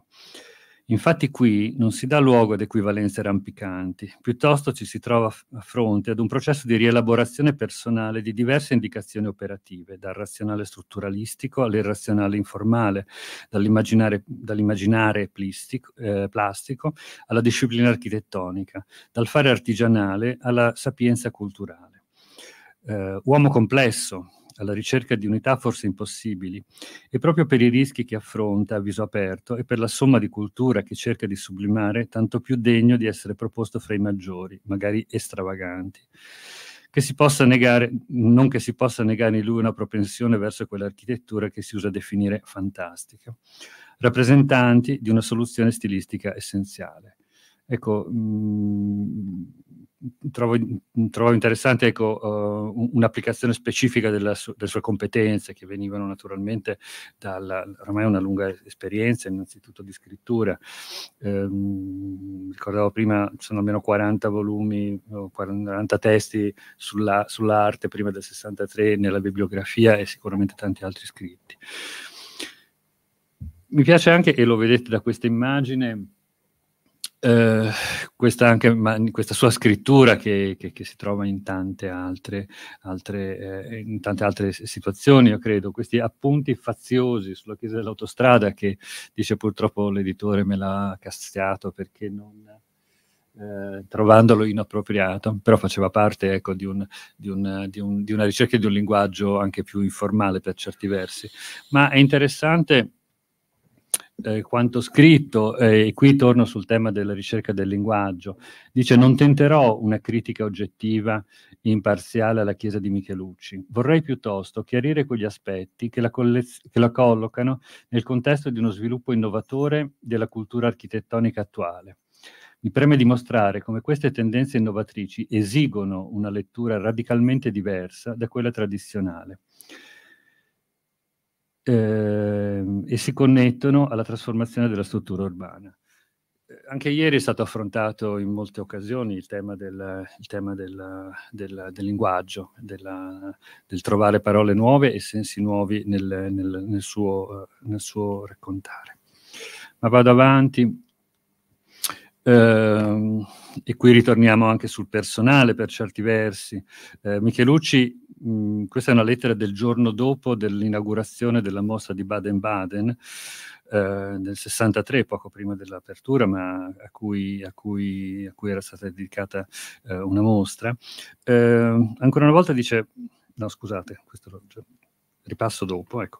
Infatti qui non si dà luogo ad equivalenze rampicanti, piuttosto ci si trova a fronte ad un processo di rielaborazione personale di diverse indicazioni operative, dal razionale strutturalistico all'irrazionale informale, dall'immaginare, dall'immaginare plistico, eh, plastico alla disciplina architettonica, dal fare artigianale alla sapienza culturale. Eh, uomo complesso, alla ricerca di unità forse impossibili, e proprio per i rischi che affronta a viso aperto e per la somma di cultura che cerca di sublimare, tanto più degno di essere proposto fra i maggiori, magari estravaganti. Che si possa negare, non che si possa negare in lui una propensione verso quell'architettura che si usa definire fantastica, rappresentanti di una soluzione stilistica essenziale. Ecco, mh, mm, trovo, mm, trovo, interessante ecco, uh, un'applicazione specifica della su, delle sue competenze che venivano naturalmente dalla, ormai una lunga esperienza, innanzitutto di scrittura. Um, ricordavo prima, sono almeno 40 volumi, 40 testi sulla, sull'arte prima del 63 nella bibliografia e sicuramente tanti altri scritti. Mi piace anche, e lo vedete da questa immagine, eh, questa, anche, ma, questa, sua scrittura che, che, che, si trova in tante altre, altre, eh, in tante altre situazioni, io credo, questi appunti faziosi sulla chiesa dell'autostrada che dice purtroppo l'editore me l'ha castiato perché non... Eh, trovandolo inappropriato, però faceva parte ecco, di, un, di, un, di, un, di una ricerca di un linguaggio anche più informale per certi versi. Ma è interessante eh, quanto scritto, eh, e qui torno sul tema della ricerca del linguaggio, dice non tenterò una critica oggettiva imparziale alla Chiesa di Michelucci, vorrei piuttosto chiarire quegli aspetti che la, collez- che la collocano nel contesto di uno sviluppo innovatore della cultura architettonica attuale. Mi preme dimostrare come queste tendenze innovatrici esigono una lettura radicalmente diversa da quella tradizionale eh, e si connettono alla trasformazione della struttura urbana. Eh, anche ieri è stato affrontato in molte occasioni il tema del, il tema del, del, del linguaggio, della, del trovare parole nuove e sensi nuovi nel, nel, nel, suo, eh, nel suo raccontare. Ma vado avanti. Eh, e qui ritorniamo anche sul personale per certi versi. Eh, Michelucci, mh, mm, questa è una lettera del giorno dopo dell'inaugurazione della mossa di Baden-Baden, eh, nel 63, poco prima dell'apertura, ma a cui, a cui, a cui era stata dedicata eh, una mostra. Ehm, ancora una volta dice, no scusate, questo l'ho già cioè, ripasso dopo, ecco.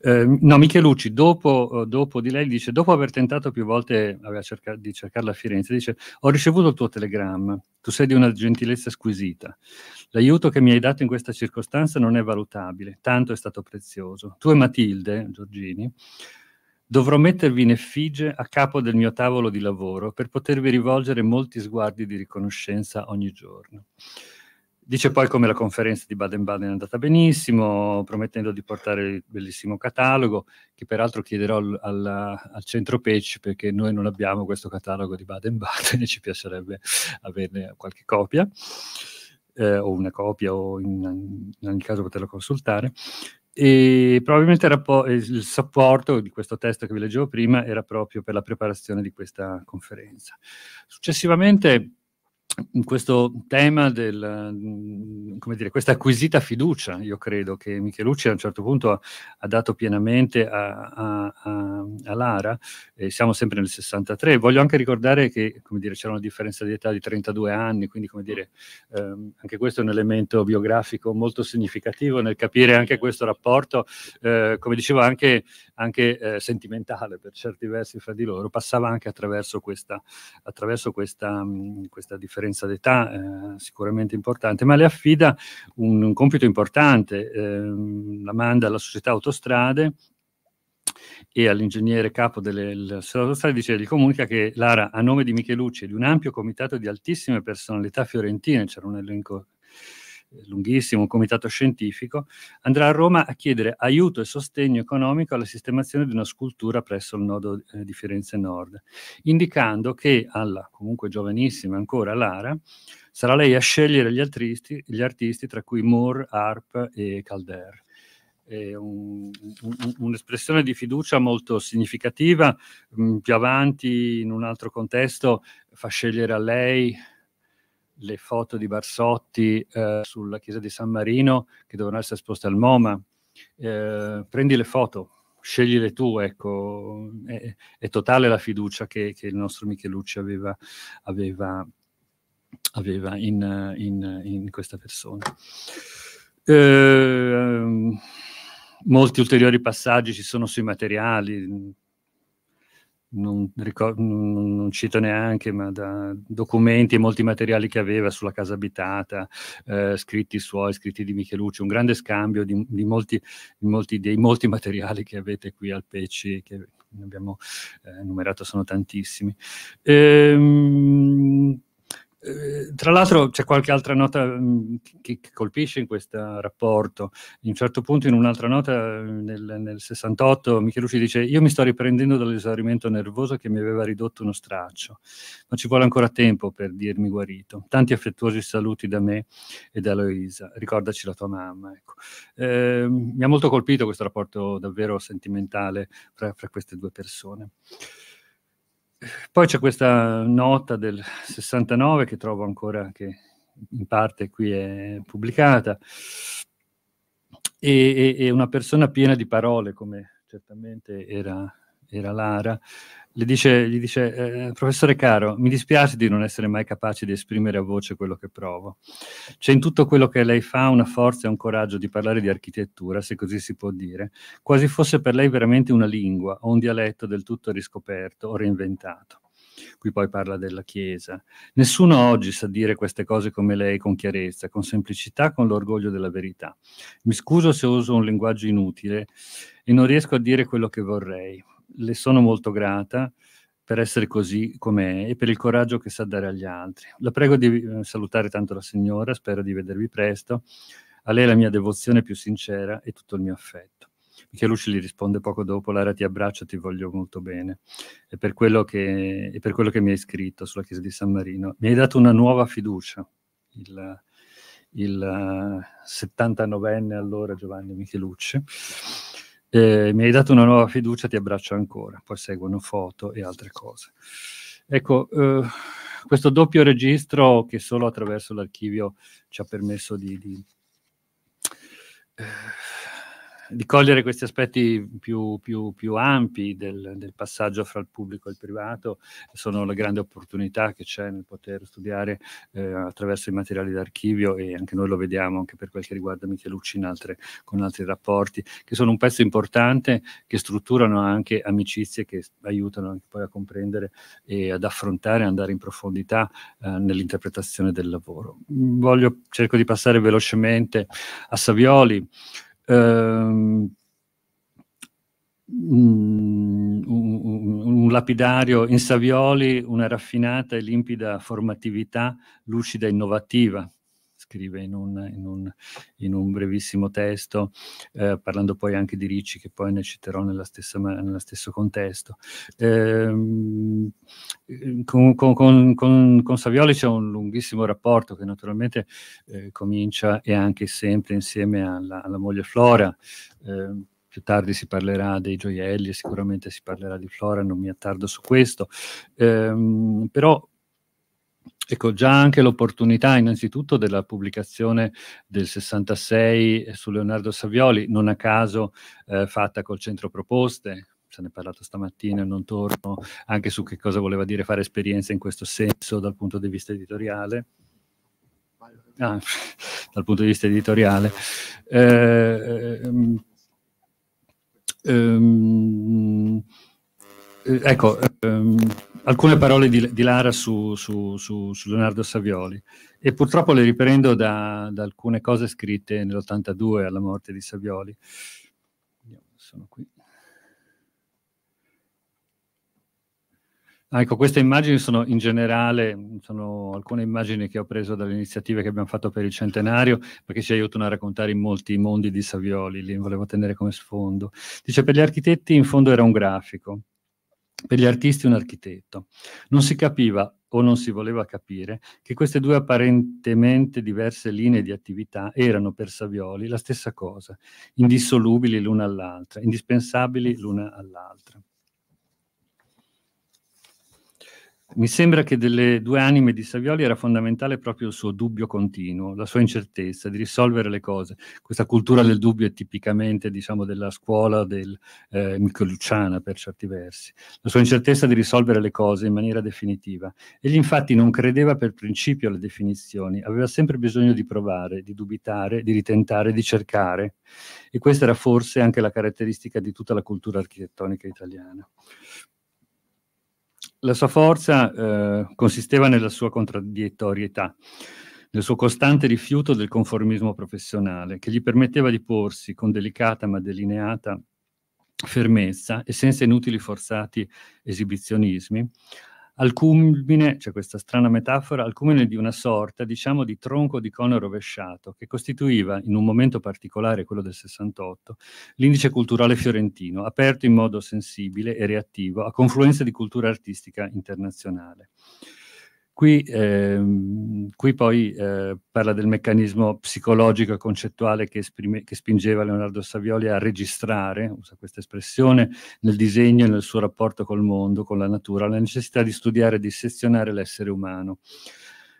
Eh, no, Michelucci, dopo, eh, dopo, di lei, dice, dopo aver tentato più volte cerca, di cercarla a Firenze, dice, ho ricevuto il tuo telegramma, tu sei di una gentilezza squisita, l'aiuto che mi hai dato in questa circostanza non è valutabile, tanto è stato prezioso. Tu e Matilde, Giorgini, dovrò mettervi in effigie a capo del mio tavolo di lavoro per potervi rivolgere molti sguardi di riconoscenza ogni giorno. Dice poi come la conferenza di Baden-Baden è andata benissimo, promettendo di portare il bellissimo catalogo, che peraltro chiederò al, al, al centro Page perché noi non abbiamo questo catalogo di Baden-Baden e ci piacerebbe averne qualche copia, eh, o una copia, o in, in ogni caso poterlo consultare. E probabilmente il supporto di questo testo che vi leggevo prima era proprio per la preparazione di questa conferenza. Successivamente questo tema del, mm, come dire, questa acquisita fiducia, io credo che Michelucci a un certo punto ha, ha dato pienamente a, a, a, a Lara, e siamo sempre nel 63. Voglio anche ricordare che come dire, c'era una differenza di età di 32 anni, quindi come dire, ehm, anche questo è un elemento biografico molto significativo nel capire anche questo rapporto, eh, come dicevo, anche, anche eh, sentimentale per certi versi fra di loro, passava anche attraverso questa, attraverso questa, mh, mm, questa differenza differenza d'età eh, sicuramente importante, ma le affida un, un compito importante, ehm, la manda alla società autostrade e all'ingegnere capo della società autostrade dice, gli comunica che Lara a nome di Michelucci e di un ampio comitato di altissime personalità fiorentine, c'era un elenco lunghissimo, un comitato scientifico, andrà a Roma a chiedere aiuto e sostegno economico alla sistemazione di una scultura presso il nodo eh, di Firenze Nord, indicando che alla comunque giovanissima ancora Lara sarà lei a scegliere gli, altristi, gli artisti, tra cui Moore, Arp e Calder. Un, un, un'espressione di fiducia molto significativa, mh, mm, più avanti in un altro contesto fa scegliere a lei le foto di Barsotti eh, sulla chiesa di San Marino che dovevano essere esposte al MoMA. Eh, prendi le foto, sceglile tu, ecco, è, è totale la fiducia che, che, il nostro Michelucci aveva, aveva, aveva in, in, in, questa persona. Eh, molti ulteriori passaggi ci sono sui materiali, non, ricor- non, non, cito neanche, ma da documenti e molti materiali che aveva sulla casa abitata, eh, scritti suoi, scritti di Michelucci, un grande scambio di, di, molti, di molti, dei molti materiali che avete qui al Pecci, che abbiamo eh, numerato, sono tantissimi. Ehm, eh, tra l'altro c'è qualche altra nota mm, che, colpisce in questo rapporto. In un certo punto, in un'altra nota, mm, nel, nel 68, Michelucci dice: Io mi sto riprendendo dall'esaurimento nervoso che mi aveva ridotto uno straccio, ma ci vuole ancora tempo per dirmi guarito. Tanti affettuosi saluti da me e da Loisa. Ricordaci la tua mamma. Ecco. Eh, mi ha molto colpito questo rapporto davvero sentimentale fra, fra queste due persone poi c'è questa nota del 69 che trovo ancora che in parte qui è pubblicata e, e, e una persona piena di parole come certamente era, era Lara dice, gli dice, eh, professore caro, mi dispiace di non essere mai capace di esprimere a voce quello che provo. C'è in tutto quello che lei fa una forza e un coraggio di parlare di architettura, se così si può dire, quasi fosse per lei veramente una lingua o un dialetto del tutto riscoperto o reinventato qui poi parla della Chiesa. Nessuno oggi sa dire queste cose come lei con chiarezza, con semplicità, con l'orgoglio della verità. Mi scuso se uso un linguaggio inutile e non riesco a dire quello che vorrei le sono molto grata per essere così com'è e per il coraggio che sa dare agli altri. La prego di eh, salutare tanto la signora, spero di vedervi presto. A lei la mia devozione più sincera e tutto il mio affetto. Michelucci gli risponde poco dopo, Lara ti abbraccio, ti voglio molto bene. E per quello che, e per quello che mi hai scritto sulla chiesa di San Marino, mi hai dato una nuova fiducia. Il, il 79enne eh, allora Giovanni Michelucci eh, mi hai dato una nuova fiducia, ti abbraccio ancora. Poi seguono foto e altre cose. Ecco, eh, questo doppio registro che solo attraverso l'archivio ci ha permesso di... di eh, di cogliere questi aspetti più, più, più ampi del, del, passaggio fra il pubblico e il privato, sono le grandi opportunità che c'è nel poter studiare eh, attraverso i materiali d'archivio e anche noi lo vediamo anche per quel che riguarda Michelucci altre, con altri rapporti, che sono un pezzo importante, che strutturano anche amicizie che aiutano anche poi a comprendere e ad affrontare, andare in profondità eh, nell'interpretazione del lavoro. Voglio, cerco di passare velocemente a Savioli ehm, un, un, lapidario in Savioli, una raffinata e limpida formatività lucida e innovativa scrive in un, in un, in un brevissimo testo, eh, parlando poi anche di Ricci, che poi ne citerò nella stessa, nello stesso contesto. Ehm, eh, con, con, con, con, Savioli c'è un lunghissimo rapporto che naturalmente eh, comincia e anche sempre insieme alla, alla moglie Flora ehm, più tardi si parlerà dei gioielli, sicuramente si parlerà di Flora, non mi attardo su questo, ehm, però Ecco, già anche l'opportunità innanzitutto della pubblicazione del 66 eh, su Leonardo Savioli, non a caso eh, fatta col centro proposte, se ne è parlato stamattina, e non torno anche su che cosa voleva dire fare esperienza in questo senso dal punto di vista editoriale. Ah, dal punto di vista editoriale. Eh, ehm, ehm, eh, ecco, ehm, alcune parole di, di Lara su, su, su, su, Leonardo Savioli e purtroppo le riprendo da, da alcune cose scritte nell'82 alla morte di Savioli. sono qui. Ah, ecco, queste immagini sono in generale, sono alcune immagini che ho preso dalle iniziative che abbiamo fatto per il centenario, perché ci aiutano a raccontare in molti mondi di Savioli, li volevo tenere come sfondo. Dice, per gli architetti in fondo era un grafico, per gli artisti un architetto. Non si capiva o non si voleva capire che queste due apparentemente diverse linee di attività erano per Savioli la stessa cosa, indissolubili l'una all'altra, indispensabili l'una all'altra. Mi sembra che delle due anime di Savioli era fondamentale proprio il suo dubbio continuo, la sua incertezza di risolvere le cose. Questa cultura del dubbio è tipicamente, diciamo, della scuola del eh, Micolucciana per certi versi. La sua incertezza di risolvere le cose in maniera definitiva. Egli infatti non credeva per principio alle definizioni, aveva sempre bisogno di provare, di dubitare, di ritentare, di cercare. E questa era forse anche la caratteristica di tutta la cultura architettonica italiana. La sua forza eh, consisteva nella sua contraddittorietà, nel suo costante rifiuto del conformismo professionale, che gli permetteva di porsi con delicata ma delineata fermezza e senza inutili forzati esibizionismi al culmine, cioè questa strana metafora, al culmine di una sorta, diciamo, di tronco di cono rovesciato, che costituiva, in un momento particolare, quello del 68, l'indice culturale fiorentino, aperto in modo sensibile e reattivo a confluenza di cultura artistica internazionale. Qui, ehm, qui poi eh, parla del meccanismo psicologico e concettuale che, esprime, che spingeva Leonardo Savioli a registrare, usa questa espressione, nel disegno e nel suo rapporto col mondo, con la natura, la necessità di studiare e dissezionare l'essere umano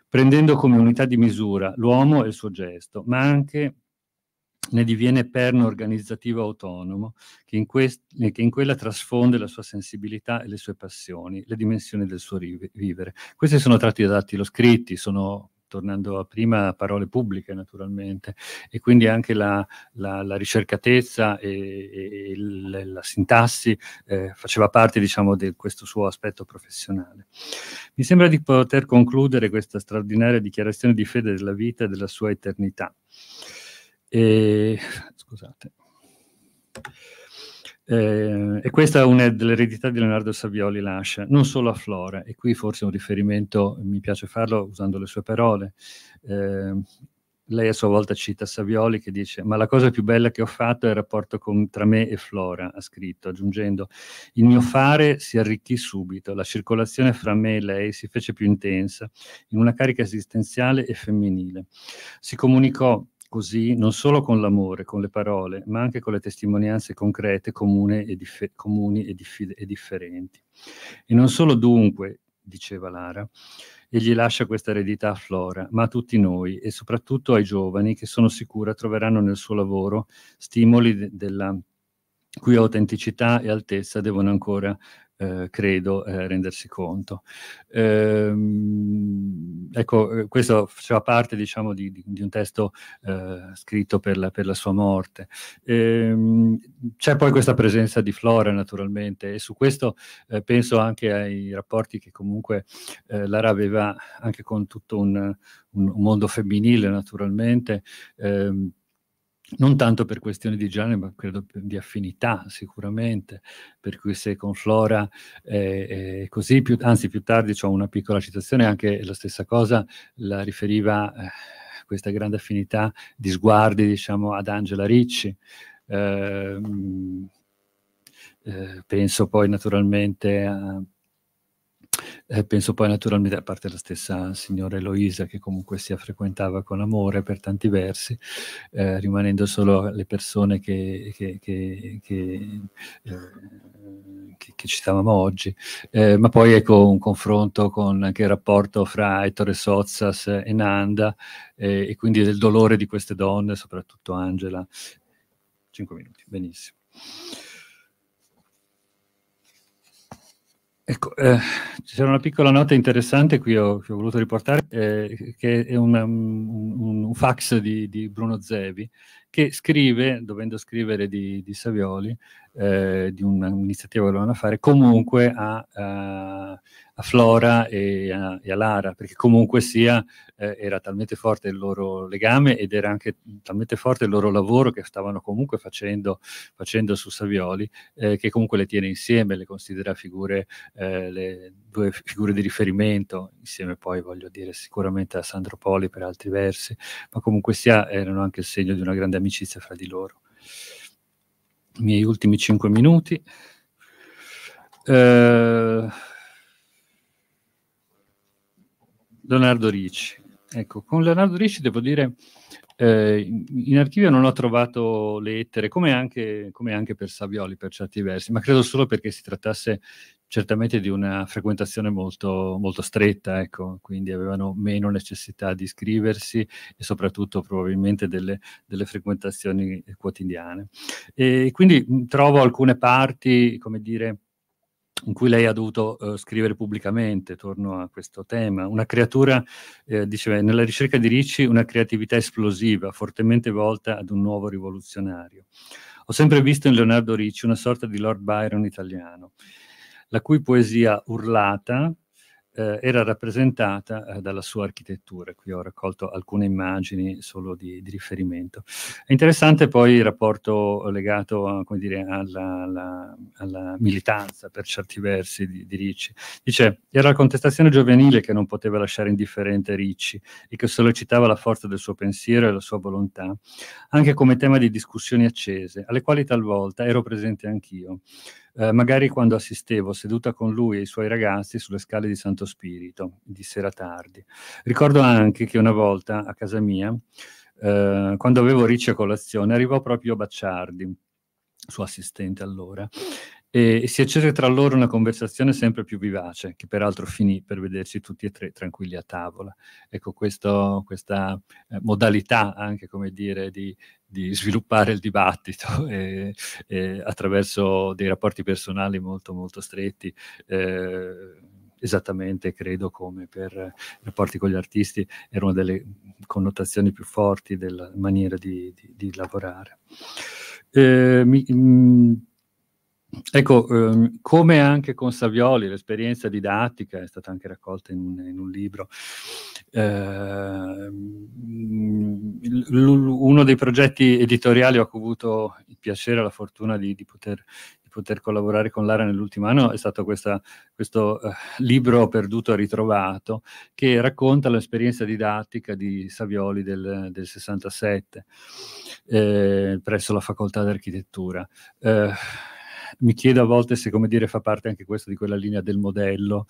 prendendo come unità di misura l'uomo e il suo gesto, ma anche ne diviene perno organizzativo autonomo, che in, quest- che in, quella trasfonde la sua sensibilità e le sue passioni, le dimensioni del suo rive- vivere. Questi sono tratti da atti lo scritti, sono tornando a prima, parole pubbliche naturalmente, e quindi anche la, la, la ricercatezza e, e il, la sintassi eh, faceva parte diciamo, di questo suo aspetto professionale. Mi sembra di poter concludere questa straordinaria dichiarazione di fede della vita e della sua eternità. E, scusate. Eh, e questa è una delle eredità di Leonardo Savioli lascia, non solo a Flora, e qui forse un riferimento, mi piace farlo usando le sue parole. Eh, lei a sua volta cita Savioli che dice: Ma la cosa più bella che ho fatto è il rapporto con, tra me e Flora, ha scritto, aggiungendo: Il mio fare si arricchì subito, la circolazione fra me e lei si fece più intensa, in una carica esistenziale e femminile. Si comunicò così non solo con l'amore, con le parole, ma anche con le testimonianze concrete comune e diffe- comuni e, diffi- e differenti. E non solo dunque, diceva Lara, egli lascia questa eredità a Flora, ma a tutti noi e soprattutto ai giovani che sono sicura troveranno nel suo lavoro stimoli de- della cui autenticità e altezza devono ancora eh, credo, eh, rendersi conto. Ehm, ecco, eh, questo faceva parte, diciamo, di, di, di un testo eh, scritto per la, per la, sua morte. Ehm, c'è poi questa presenza di Flora, naturalmente, e su questo eh, penso anche ai rapporti che comunque eh, Lara aveva anche con tutto un, un mondo femminile, naturalmente. Ehm, non tanto per questioni di genere, ma credo di affinità sicuramente, per cui se con Flora eh, eh così, più, anzi più tardi ho una piccola citazione, anche la stessa cosa la riferiva eh, questa grande affinità di sguardi diciamo, ad Angela Ricci. Ehm, eh, penso poi naturalmente a eh, penso poi naturalmente, a parte la stessa signora Eloisa, che comunque si affrequentava con amore per tanti versi, eh, rimanendo solo le persone che, che, che, che, eh, che citavamo oggi. Eh, ma poi ecco un confronto con anche il rapporto fra Ettore Sozzas e Nanda, eh, e quindi del dolore di queste donne, soprattutto Angela. Cinque minuti, benissimo. Ecco, eh, c'era una piccola nota interessante qui ho, che ho voluto riportare, eh, che è um, un, un, un fax di, di, Bruno Zevi, che scrive, dovendo scrivere di, di Savioli, eh, di un'iniziativa che volevano fare, comunque ha a Flora e a, e a Lara, perché comunque sia eh, era talmente forte il loro legame ed era anche talmente forte il loro lavoro che stavano comunque facendo, facendo su Savioli, eh, che comunque le tiene insieme, le considera figure, eh, le due figure di riferimento, insieme poi voglio dire sicuramente a Sandro Poli per altri versi, ma comunque sia erano anche il segno di una grande amicizia fra di loro. I miei ultimi cinque minuti. Uh, Leonardo Ricci. Ecco, con Leonardo Ricci devo dire, eh, in, archivio non ho trovato lettere, come anche, come anche per Savioli per certi versi, ma credo solo perché si trattasse certamente di una frequentazione molto, molto, stretta, ecco, quindi avevano meno necessità di iscriversi e soprattutto probabilmente delle, delle frequentazioni quotidiane. E quindi trovo alcune parti, come dire, in cui lei ha dovuto uh, scrivere pubblicamente, torno a questo tema, una creatura, eh, diceva, nella ricerca di Ricci una creatività esplosiva, fortemente volta ad un nuovo rivoluzionario. Ho sempre visto in Leonardo Ricci una sorta di Lord Byron italiano, la cui poesia urlata, eh, era rappresentata eh, dalla sua architettura. Qui ho raccolto alcune immagini solo di, di riferimento. È interessante poi il rapporto legato a, dire, alla, alla, alla, militanza, per certi versi, di, di, Ricci. Dice, era la contestazione giovanile che non poteva lasciare indifferente Ricci e che sollecitava la forza del suo pensiero e la sua volontà, anche come tema di discussioni accese, alle quali talvolta ero presente anch'io. Eh, magari quando assistevo seduta con lui e i suoi ragazzi sulle scale di Santo Spirito, di sera tardi. Ricordo anche che una volta a casa mia, eh, quando avevo Ricci a colazione, arrivò proprio Bacciardi, suo assistente allora, e si accese tra loro una conversazione sempre più vivace, che peraltro finì per vederci tutti e tre tranquilli a tavola. Ecco, questo, questa eh, modalità anche, come dire, di, di sviluppare il dibattito eh, eh, attraverso dei rapporti personali molto, molto stretti, eh, esattamente credo come per i rapporti con gli artisti, era una delle connotazioni più forti della maniera di, di, di lavorare. Eh, mi, mh, mm, Ecco, ehm, come anche con Savioli, l'esperienza didattica è stata anche raccolta in un, in un libro. Eh, uno dei progetti editoriali ho avuto il piacere e la fortuna di, di, poter, di, poter, collaborare con Lara nell'ultimo anno è stato questa, questo eh, libro perduto e ritrovato che racconta l'esperienza didattica di Savioli del, del 67 eh, presso la facoltà d'architettura. Eh, mi chiedo a volte se, come dire, fa parte anche questo di quella linea del modello,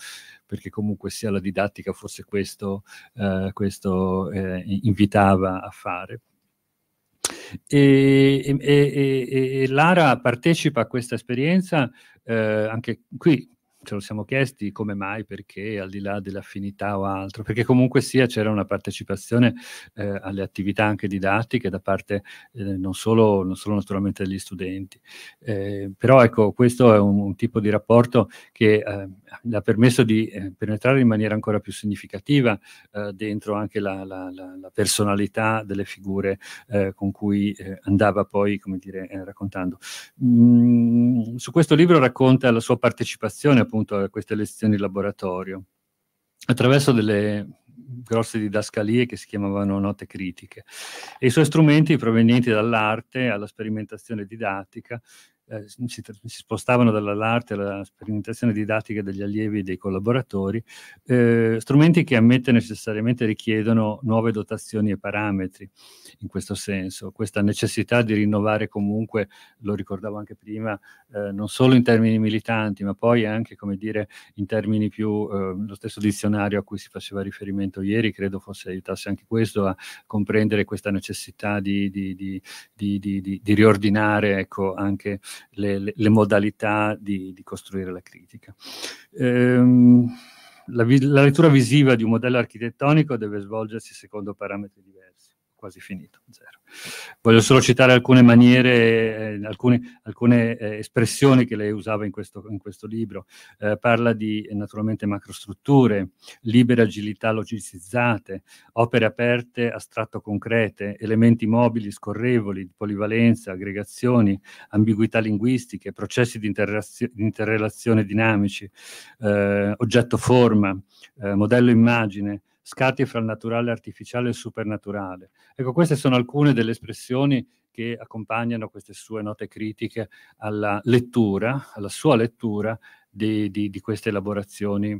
perché comunque sia la didattica forse questo, eh, questo eh, invitava a fare. E, e, e, e, Lara partecipa a questa esperienza eh, anche qui ce lo siamo chiesti come mai, perché, al di là dell'affinità o altro, perché comunque sia c'era una partecipazione eh, alle attività anche didattiche da parte eh, non, solo, non, solo, naturalmente degli studenti. Eh, però ecco, questo è un, un tipo di rapporto che eh, ha permesso di eh, penetrare in maniera ancora più significativa eh, dentro anche la, la, la, la, personalità delle figure con cui andava poi, come dire, raccontando. Mm, su questo libro racconta la sua partecipazione appunto a queste lezioni di laboratorio attraverso delle grosse didascalie che si chiamavano note critiche e i suoi strumenti provenienti dall'arte alla sperimentazione didattica eh, si, si, spostavano dall'arte alla sperimentazione didattica degli allievi e dei collaboratori, eh, strumenti che a mette necessariamente richiedono nuove dotazioni e parametri in questo senso. Questa necessità di rinnovare comunque, lo ricordavo anche prima, eh, non solo in termini militanti, ma poi anche, come dire, in termini più, eh, lo stesso dizionario a cui si faceva riferimento ieri, credo fosse aiutasse anche questo a comprendere questa necessità di, di, di, di riordinare ecco, anche le, le, le modalità di, di, costruire la critica. Ehm, la, la lettura visiva di un modello architettonico deve svolgersi secondo parametri diversi quasi finito. Zero. Voglio solo citare alcune maniere, eh, alcune, alcune eh, espressioni che lei usava in questo, in questo libro. Eh, parla di naturalmente macrostrutture, libere agilità logicizzate, opere aperte astratto concrete, elementi mobili scorrevoli, polivalenza, aggregazioni, ambiguità linguistiche, processi di, interrelazio, interrelazione dinamici, eh, oggetto forma, eh, modello immagine scatti fra il naturale artificiale e il supernaturale. Ecco, queste sono alcune delle espressioni che accompagnano queste sue note critiche alla lettura, alla sua lettura di, di, di queste elaborazioni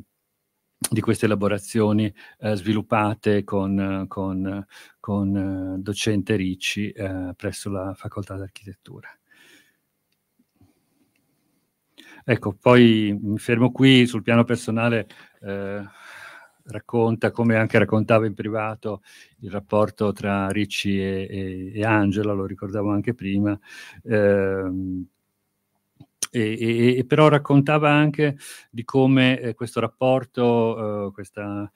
di queste elaborazioni eh, sviluppate con, con, con eh, docente Ricci eh, presso la facoltà d'architettura. Ecco, poi mi fermo qui sul piano personale. Eh, racconta, come anche raccontava in privato, il rapporto tra Ricci e, e, e Angela, lo ricordavo anche prima, ehm, e, e, però raccontava anche di come eh, questo rapporto, eh, questa,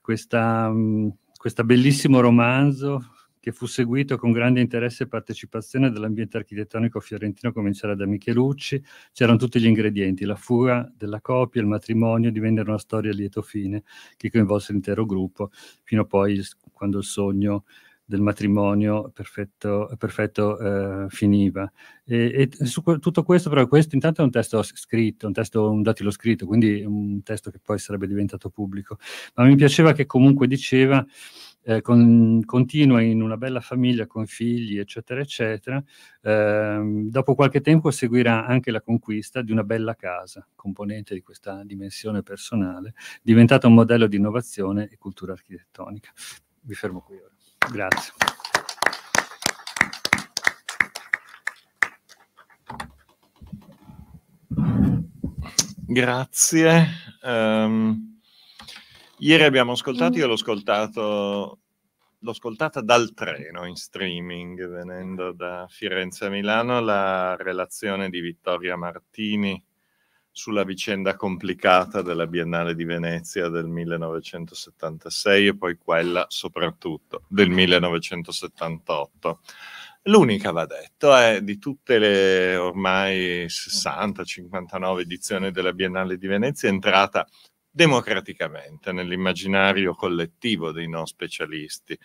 questa, mm, questa bellissimo romanzo, che fu seguito con grande interesse e partecipazione dall'ambiente architettonico fiorentino, cominciare da Michelucci. C'erano tutti gli ingredienti, la fuga della coppia, il matrimonio, divennero una storia a lieto fine che coinvolse l'intero gruppo, fino a poi quando il sogno del matrimonio perfetto, perfetto eh, finiva. E, e su tutto questo, però, questo intanto è un testo scritto, un testo, un datilo scritto, quindi un testo che poi sarebbe diventato pubblico. Ma mi piaceva che comunque diceva eh, con, continua in una bella famiglia con figli, eccetera, eccetera. Eh, dopo qualche tempo seguirà anche la conquista di una bella casa, componente di questa dimensione personale, diventata un modello di innovazione e cultura architettonica. Vi fermo qui ora. Grazie. Grazie. Um... Ieri abbiamo ascoltato, io l'ho ehm. ascoltato, l'ho ascoltata dal treno in streaming, venendo da Firenze a Milano, la relazione di Vittoria Martini sulla vicenda complicata della Biennale di Venezia del 1976 e poi quella soprattutto del 1978. L'unica, va detto, è di tutte le ormai 60-59 edizioni della Biennale di Venezia entrata democraticamente nell'immaginario collettivo dei non specialisti,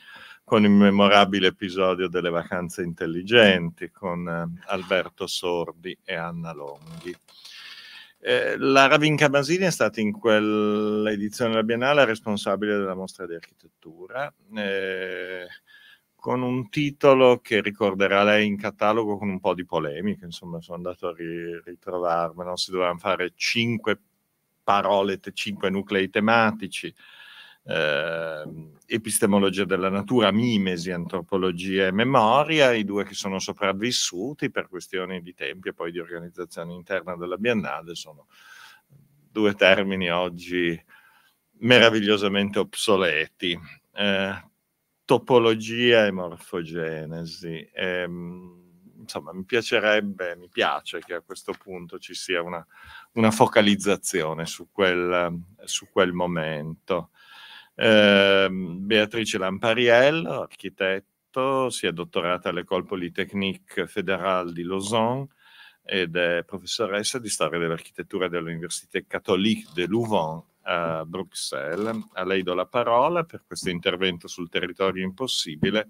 con il memorabile episodio delle vacanze intelligenti con eh, Alberto Sordi e Anna Longhi. Eh, la Ravinca Basini è stata in quell'edizione della Biennale responsabile della mostra di architettura, eh, con un titolo che ricorderà lei in catalogo con un po' di polemica, insomma sono andato a ri- ritrovarmelo, si dovevano fare cinque parole, cinque nuclei tematici, eh, epistemologia della natura, mimesi, antropologia e memoria, i due che sono sopravvissuti per questioni di tempi e poi di organizzazione interna della Biennale sono eh, due termini oggi meravigliosamente obsoleti. Eh, topologia e morfogenesi. Ehm, insomma, mi piacerebbe, mi piace che a questo punto ci sia una, una focalizzazione su quel, su quel momento. Eh, Beatrice Lampariello, architetto, si è dottorata all'École Polytechnique Fédérale di Lausanne ed è professoressa di storia dell'architettura dell'Université Catholique de Louvain a Bruxelles. A lei do la parola per questo intervento sul territorio impossibile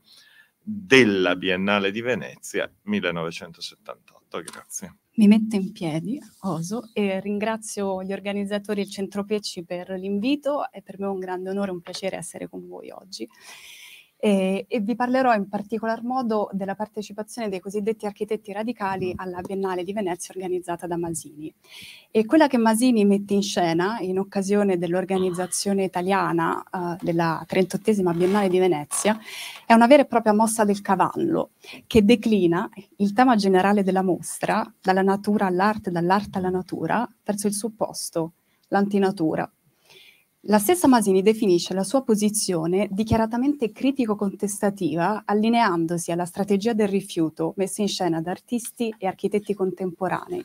della Biennale di Venezia 1978. Grazie. Mi metto in piedi, oso, e ringrazio gli organizzatori del Centro Pecci per l'invito. È per me un grande onore e un piacere essere con voi oggi. E, e, vi parlerò in particolar modo della partecipazione dei cosiddetti architetti radicali mm. alla Biennale di Venezia organizzata da Masini. E quella che Masini mette in scena in occasione dell'organizzazione italiana uh, della 38esima Biennale di Venezia è una vera e propria mossa del cavallo che declina il tema generale della mostra dalla natura all'arte, dall'arte alla natura, verso il supposto, l'antinatura, la stessa Masini definisce la sua posizione dichiaratamente critico-contestativa, allineandosi alla strategia del rifiuto messa in scena da artisti e architetti contemporanei.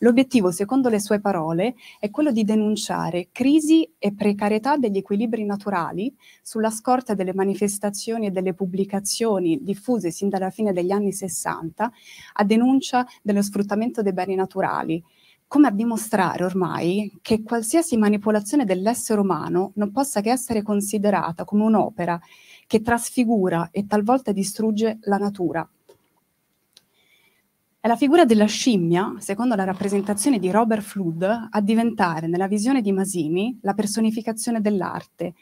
L'obiettivo, secondo le sue parole, è quello di denunciare crisi e precarietà degli equilibri naturali sulla scorta delle manifestazioni e delle pubblicazioni diffuse sin dalla fine degli anni Sessanta a denuncia dello sfruttamento dei beni naturali, come a dimostrare ormai che qualsiasi manipolazione dell'essere umano non possa che essere considerata come un'opera che trasfigura e talvolta distrugge la natura. È la figura della scimmia, secondo la rappresentazione di Robert Flood, a diventare, nella visione di Masini, la personificazione dell'arte,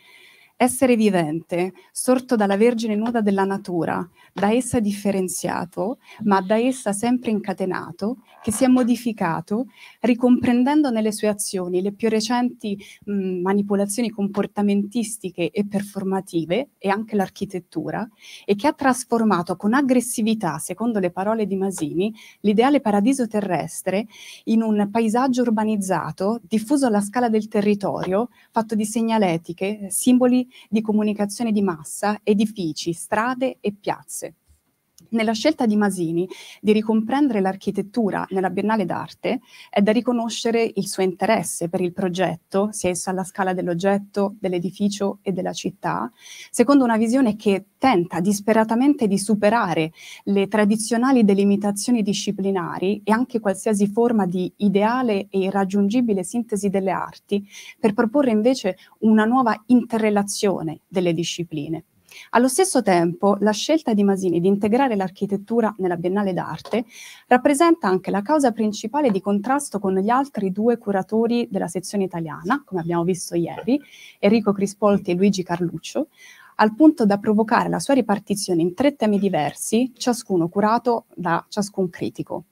essere vivente, sorto dalla vergine nuda della natura, da essa differenziato, ma da essa sempre incatenato, che si è modificato, ricomprendendo nelle sue azioni le più recenti mh, manipolazioni comportamentistiche e performative e anche l'architettura, e che ha trasformato con aggressività, secondo le parole di Masini, l'ideale paradiso terrestre in un paesaggio urbanizzato, diffuso alla scala del territorio, fatto di segnaletiche, simboli di comunicazione di massa, edifici, strade e piazze. Nella scelta di Masini di ricomprendere l'architettura nella Biennale d'arte è da riconoscere il suo interesse per il progetto, sia esso alla scala dell'oggetto, dell'edificio e della città, secondo una visione che tenta disperatamente di superare le tradizionali delimitazioni disciplinari e anche qualsiasi forma di ideale e irraggiungibile sintesi delle arti, per proporre invece una nuova interrelazione delle discipline. Allo stesso tempo, la scelta di Masini di integrare l'architettura nella Biennale d'Arte rappresenta anche la causa principale di contrasto con gli altri due curatori della sezione italiana, come abbiamo visto ieri, Enrico Crispolti e Luigi Carluccio, al punto da provocare la sua ripartizione in tre temi diversi, ciascuno curato da ciascun critico.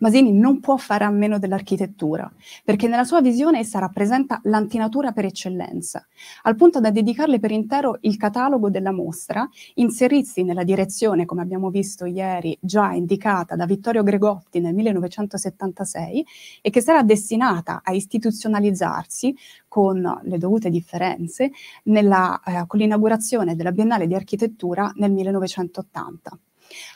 Masini non può fare a meno dell'architettura, perché nella sua visione essa rappresenta l'antinatura per eccellenza, al punto da dedicarle per intero il catalogo della mostra, inserirsi nella direzione, come abbiamo visto ieri, già indicata da Vittorio Gregotti nel 1976 e che sarà destinata a istituzionalizzarsi con le dovute differenze nella, eh, con l'inaugurazione della Biennale di Architettura nel 1980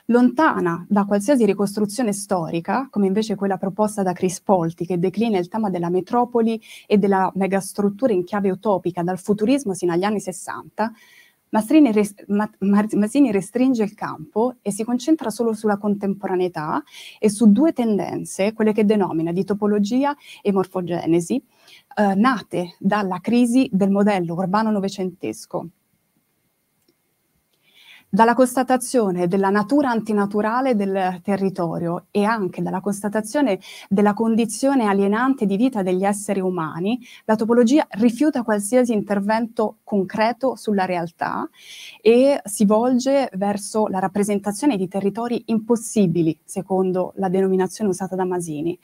lontana da qualsiasi ricostruzione storica, come invece quella proposta da Chris Polti, che declina il tema della metropoli e della megastruttura in chiave utopica dal futurismo sino agli anni 60, Masini, res- Ma- Masini restringe il campo e si concentra solo sulla contemporaneità e su due tendenze, quelle che denomina di topologia e morfogenesi, eh, nate dalla crisi del modello urbano novecentesco dalla constatazione della natura antinaturale del territorio e anche dalla constatazione della condizione alienante di vita degli esseri umani, la topologia rifiuta qualsiasi intervento concreto sulla realtà e si volge verso la rappresentazione di territori impossibili, secondo la denominazione usata da Masini,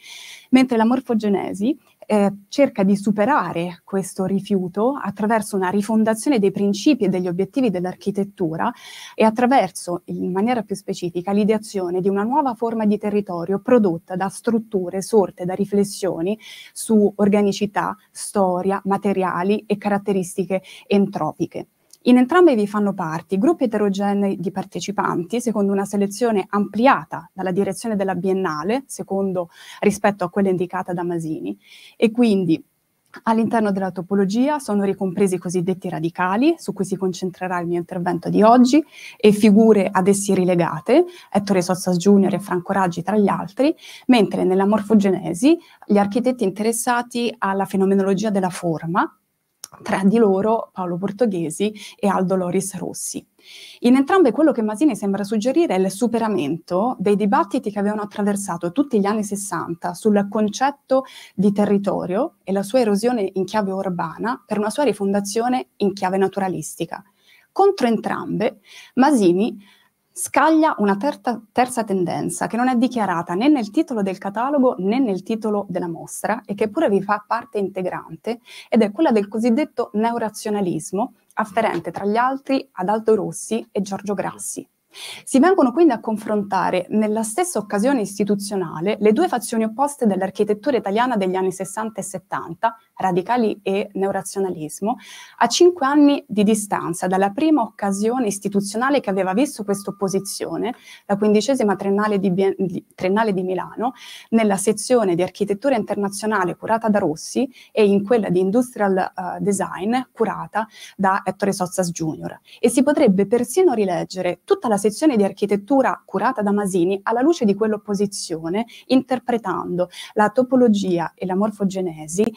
mentre la morfogenesi eh, cerca di superare questo rifiuto attraverso una rifondazione dei principi e degli obiettivi dell'architettura e attraverso, in maniera più specifica, l'ideazione di una nuova forma di territorio prodotta da strutture sorte da riflessioni su organicità, storia, materiali e caratteristiche entropiche. In entrambe vi fanno parte gruppi eterogenei di partecipanti, secondo una selezione ampliata dalla direzione della Biennale, secondo, rispetto a quella indicata da Masini, e quindi All'interno della topologia sono ricompresi i cosiddetti radicali, su cui si concentrerà il mio intervento di oggi, e figure ad essi rilegate, Ettore Sossas Junior e Franco Raggi tra gli altri, mentre nella morfogenesi gli architetti interessati alla fenomenologia della forma, tra di loro Paolo Portoghesi e Aldo Loris Rossi. In entrambe quello che Masini sembra suggerire è il superamento dei dibattiti che avevano attraversato tutti gli anni 60 sul concetto di territorio e la sua erosione in chiave urbana per una sua rifondazione in chiave naturalistica. Contro entrambe, Masini scaglia una terza, terza tendenza che non è dichiarata né nel titolo del catalogo né nel titolo della mostra e che pure vi fa parte integrante ed è quella del cosiddetto neorazionalismo afferente tra gli altri ad Aldo Rossi e Giorgio Grassi. Si vengono quindi a confrontare nella stessa occasione istituzionale le due fazioni opposte dell'architettura italiana degli anni 60 e 70, radicali e neorazionalismo, a cinque anni di distanza dalla prima occasione istituzionale che aveva visto questa opposizione, la quindicesima triennale di, di, triennale di Milano, nella sezione di architettura internazionale curata da Rossi e in quella di industrial uh, design curata da Ettore Sozzas Jr. E si potrebbe persino rileggere tutta la sezione di architettura curata da Masini alla luce di quell'opposizione, interpretando la topologia e la morfogenesi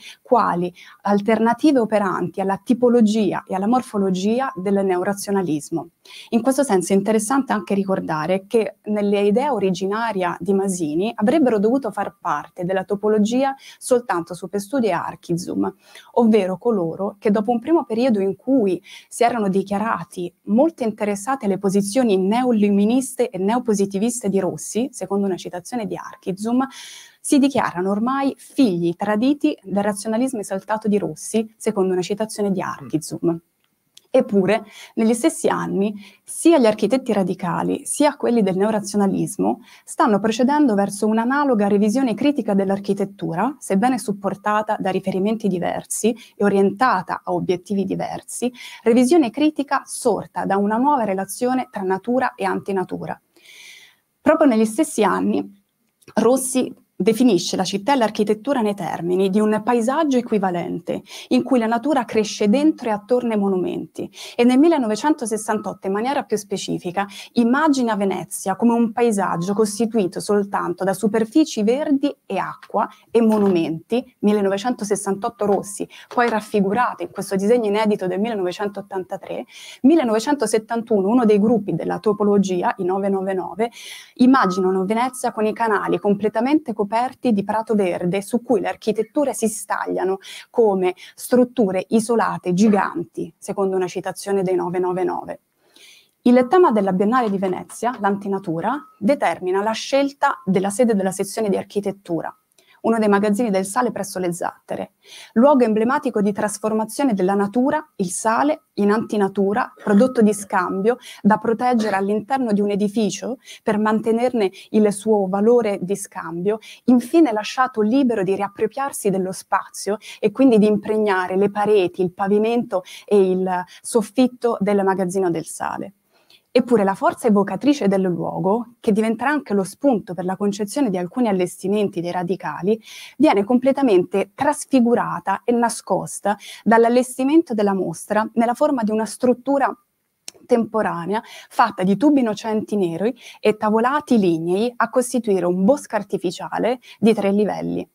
culturali, alternative operanti alla tipologia e alla morfologia del neorazionalismo. In questo senso è interessante anche ricordare che nelle idee originaria di Masini avrebbero dovuto far parte della topologia soltanto superstudi e archizum, ovvero coloro che dopo un primo periodo in cui si erano dichiarati molto interessati alle posizioni neoluministe e neopositiviste di Rossi, secondo una citazione di archizum, si dichiarano ormai figli traditi del razionalismo esaltato di Rossi, secondo una citazione di Archizum. Mm. Eppure, negli stessi anni, sia gli architetti radicali sia quelli del neorazionalismo stanno procedendo verso un'analoga revisione critica dell'architettura, sebbene supportata da riferimenti diversi e orientata a obiettivi diversi, revisione critica sorta da una nuova relazione tra natura e antinatura. Proprio negli stessi anni, Rossi definisce la città e l'architettura nei termini di un paesaggio equivalente, in cui la natura cresce dentro e attorno ai monumenti. E nel 1968, in maniera più specifica, immagina Venezia come un paesaggio costituito soltanto da superfici verdi e acqua e monumenti, 1968 rossi, poi raffigurati in questo disegno inedito del 1983, 1971 uno dei gruppi della topologia, i 999, immaginano Venezia con i canali completamente coperti ricoperti di prato verde su cui le architetture si stagliano come strutture isolate, giganti, secondo una citazione dei 999. Il tema della Biennale di Venezia, l'antinatura, determina la scelta della sede della sezione di architettura, uno dei magazzini del sale presso le Zattere, luogo emblematico di trasformazione della natura, il sale, in antinatura, prodotto di scambio da proteggere all'interno di un edificio per mantenerne il suo valore di scambio, infine lasciato libero di riappropriarsi dello spazio e quindi di impregnare le pareti, il pavimento e il soffitto del magazzino del sale. Eppure la forza evocatrice del luogo, che diventerà anche lo spunto per la concezione di alcuni allestimenti dei radicali, viene completamente trasfigurata e nascosta dall'allestimento della mostra nella forma di una struttura temporanea fatta di tubi innocenti neri e tavolati lignei a costituire un bosco artificiale di tre livelli.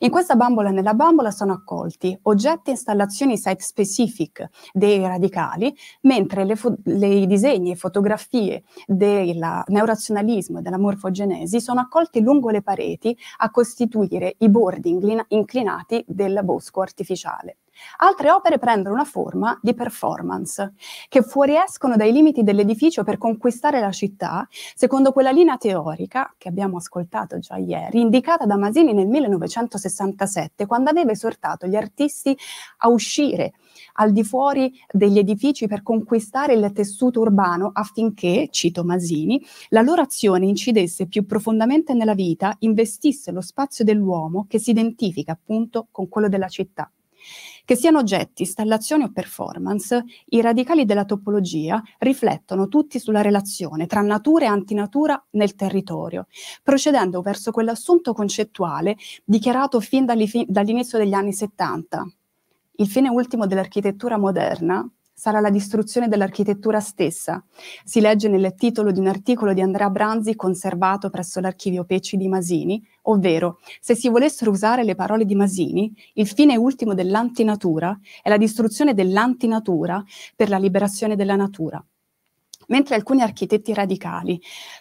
In questa bambola e nella bambola sono accolti oggetti e installazioni site specific dei radicali, mentre le fo- i disegni e fotografie del neorazionalismo e della morfogenesi sono accolti lungo le pareti a costituire i bordi inclina- inclinati del bosco artificiale. Altre opere prendono una forma di performance, che fuoriescono dai limiti dell'edificio per conquistare la città, secondo quella linea teorica che abbiamo ascoltato già ieri, indicata da Masini nel 1967, quando aveva esortato gli artisti a uscire al di fuori degli edifici per conquistare il tessuto urbano affinché, cito Masini, la loro azione incidesse più profondamente nella vita, investisse lo spazio dell'uomo che si identifica appunto con quello della città. Che siano oggetti, installazioni o performance, i radicali della topologia riflettono tutti sulla relazione tra natura e antinatura nel territorio, procedendo verso quell'assunto concettuale dichiarato fin dall'inizio degli anni 70. Il fine ultimo dell'architettura moderna, sarà la distruzione dell'architettura stessa. Si legge nel titolo di un articolo di Andrea Branzi conservato presso l'archivio Peci di Masini, ovvero se si volessero usare le parole di Masini, il fine ultimo dell'antinatura è la distruzione dell'antinatura per la liberazione della natura mentre alcuni architetti radicali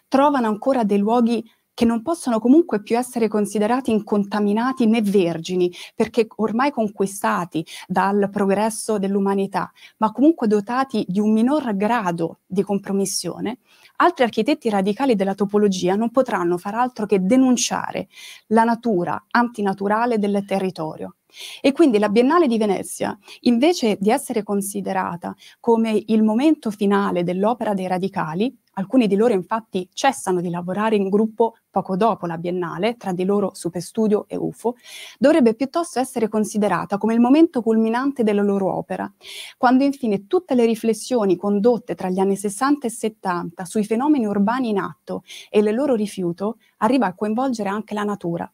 trovano ancora dei luoghi che non possono comunque più essere considerati incontaminati né vergini, perché ormai conquistati dal progresso dell'umanità, ma comunque dotati di un minor grado di compromissione, altri architetti radicali della topologia non potranno far altro che denunciare la natura antinaturale del territorio, e quindi la Biennale di Venezia, invece di essere considerata come il momento finale dell'opera dei radicali, alcuni di loro infatti cessano di lavorare in gruppo poco dopo la Biennale, tra di loro Superstudio e UFO, dovrebbe piuttosto essere considerata come il momento culminante della loro opera, quando infine tutte le riflessioni condotte tra gli anni 60 e 70 sui fenomeni urbani in atto e il loro rifiuto arriva a coinvolgere anche la natura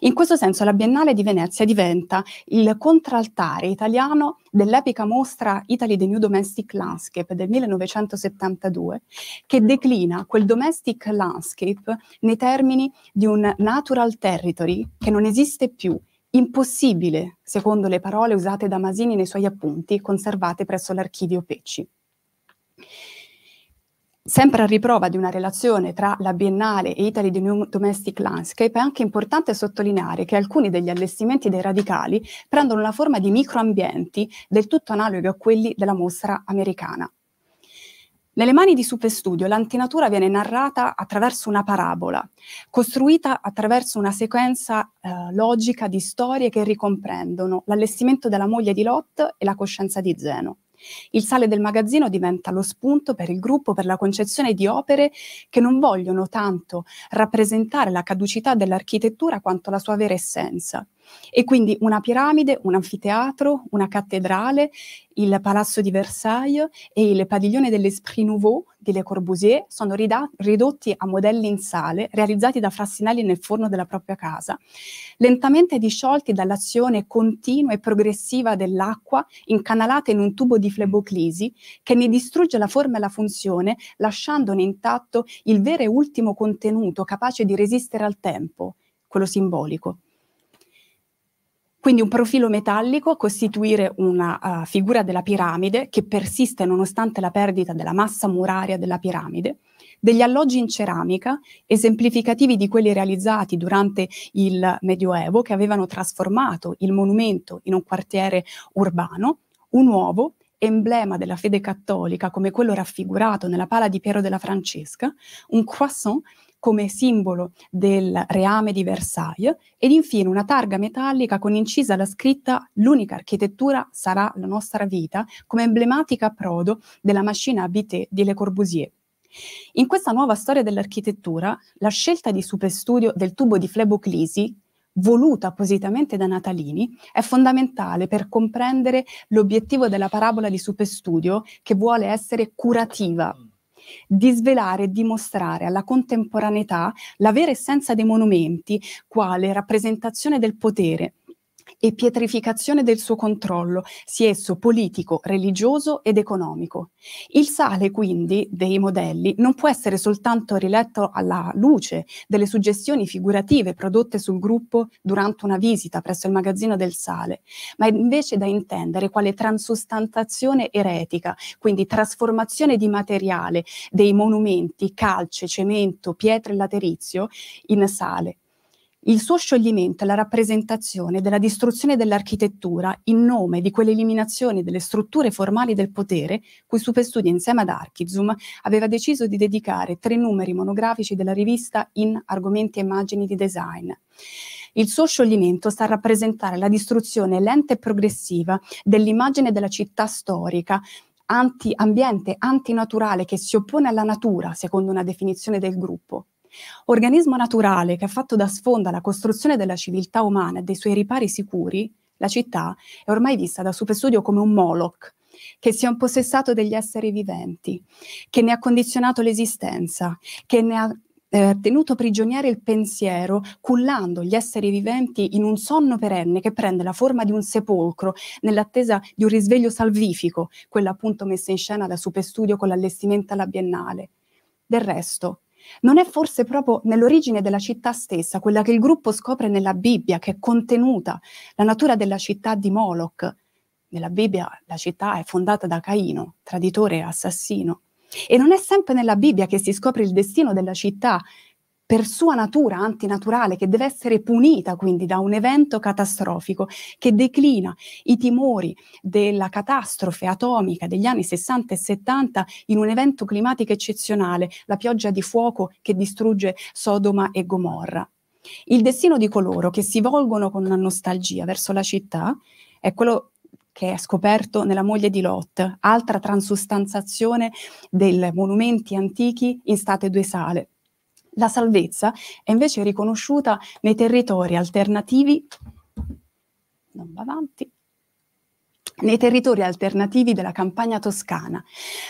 in questo senso la Biennale di Venezia diventa il contraltare italiano dell'epica mostra Italy the New Domestic Landscape del 1972, che mm. declina quel domestic landscape nei termini di un natural territory che non esiste più, impossibile, secondo le parole usate da Masini nei suoi appunti, conservate presso l'archivio Pecci. Sempre a riprova di una relazione tra la Biennale e Italy Domestic Landscape, è anche importante sottolineare che alcuni degli allestimenti dei radicali prendono la forma di microambienti del tutto analoghi a quelli della mostra americana. Nelle mani di Superstudio l'antinatura viene narrata attraverso una parabola, costruita attraverso una sequenza eh, logica di storie che ricomprendono l'allestimento della moglie di Lot e la coscienza di Zeno. Il sale del magazzino diventa lo spunto per il gruppo per la concezione di opere che non vogliono tanto rappresentare la caducità dell'architettura quanto la sua vera essenza. E quindi una piramide, un anfiteatro, una cattedrale, il Palazzo di Versailles e il padiglione dell'Esprit Nouveau di Le Corbusier sono rida- ridotti a modelli in sale realizzati da Frassinelli nel forno della propria casa, lentamente disciolti dall'azione continua e progressiva dell'acqua incanalata in un tubo di fleboclisi che ne distrugge la forma e la funzione, lasciandone intatto il vero e ultimo contenuto capace di resistere al tempo, quello simbolico. Quindi un profilo metallico a costituire una uh, figura della piramide che persiste nonostante la perdita della massa muraria della piramide, degli alloggi in ceramica, esemplificativi di quelli realizzati durante il Medioevo che avevano trasformato il monumento in un quartiere urbano, un uovo emblema della fede cattolica come quello raffigurato nella pala di Piero della Francesca, un croissant come simbolo del reame di Versailles ed infine una targa metallica con incisa la scritta L'unica architettura sarà la nostra vita come emblematica prodo della macchina abité di Le Corbusier. In questa nuova storia dell'architettura, la scelta di superstudio del tubo di Fleboclisi, voluta appositamente da Natalini, è fondamentale per comprendere l'obiettivo della parabola di superstudio che vuole essere curativa di svelare e dimostrare alla contemporaneità la vera essenza dei monumenti quale rappresentazione del potere e pietrificazione del suo controllo, sia esso politico, religioso ed economico. Il sale, quindi, dei modelli non può essere soltanto riletto alla luce delle suggestioni figurative prodotte sul gruppo durante una visita presso il magazzino del sale, ma è invece da intendere quale transustantazione eretica, quindi trasformazione di materiale dei monumenti, calce, cemento, pietre e laterizio in sale, il suo scioglimento è la rappresentazione della distruzione dell'architettura in nome di quell'eliminazione delle strutture formali del potere cui Superstudio insieme ad Archizum aveva deciso di dedicare tre numeri monografici della rivista in argomenti e immagini di design. Il suo scioglimento sta a rappresentare la distruzione lenta e progressiva dell'immagine della città storica, anti-ambiente, antinaturale, che si oppone alla natura, secondo una definizione del gruppo, organismo naturale che ha fatto da sfonda la costruzione della civiltà umana e dei suoi ripari sicuri, la città è ormai vista da Superstudio come un Moloch che si è impossessato degli esseri viventi, che ne ha condizionato l'esistenza, che ne ha eh, tenuto prigioniero il pensiero, cullando gli esseri viventi in un sonno perenne che prende la forma di un sepolcro nell'attesa di un risveglio salvifico, quello appunto messo in scena da Superstudio con l'allestimento alla Biennale. Del resto, non è forse proprio nell'origine della città stessa, quella che il gruppo scopre nella Bibbia, che è contenuta, la natura della città di Moloch. Nella Bibbia la città è fondata da Caino, traditore e assassino. E non è sempre nella Bibbia che si scopre il destino della città, per sua natura antinaturale, che deve essere punita quindi da un evento catastrofico che declina i timori della catastrofe atomica degli anni 60 e 70 in un evento climatico eccezionale, la pioggia di fuoco che distrugge Sodoma e Gomorra. Il destino di coloro che si volgono con una nostalgia verso la città è quello che è scoperto nella moglie di Lot, altra transustanzazione dei monumenti antichi in state due sale. La salvezza è invece riconosciuta nei territori alternativi, non va avanti, nei territori alternativi della campagna toscana,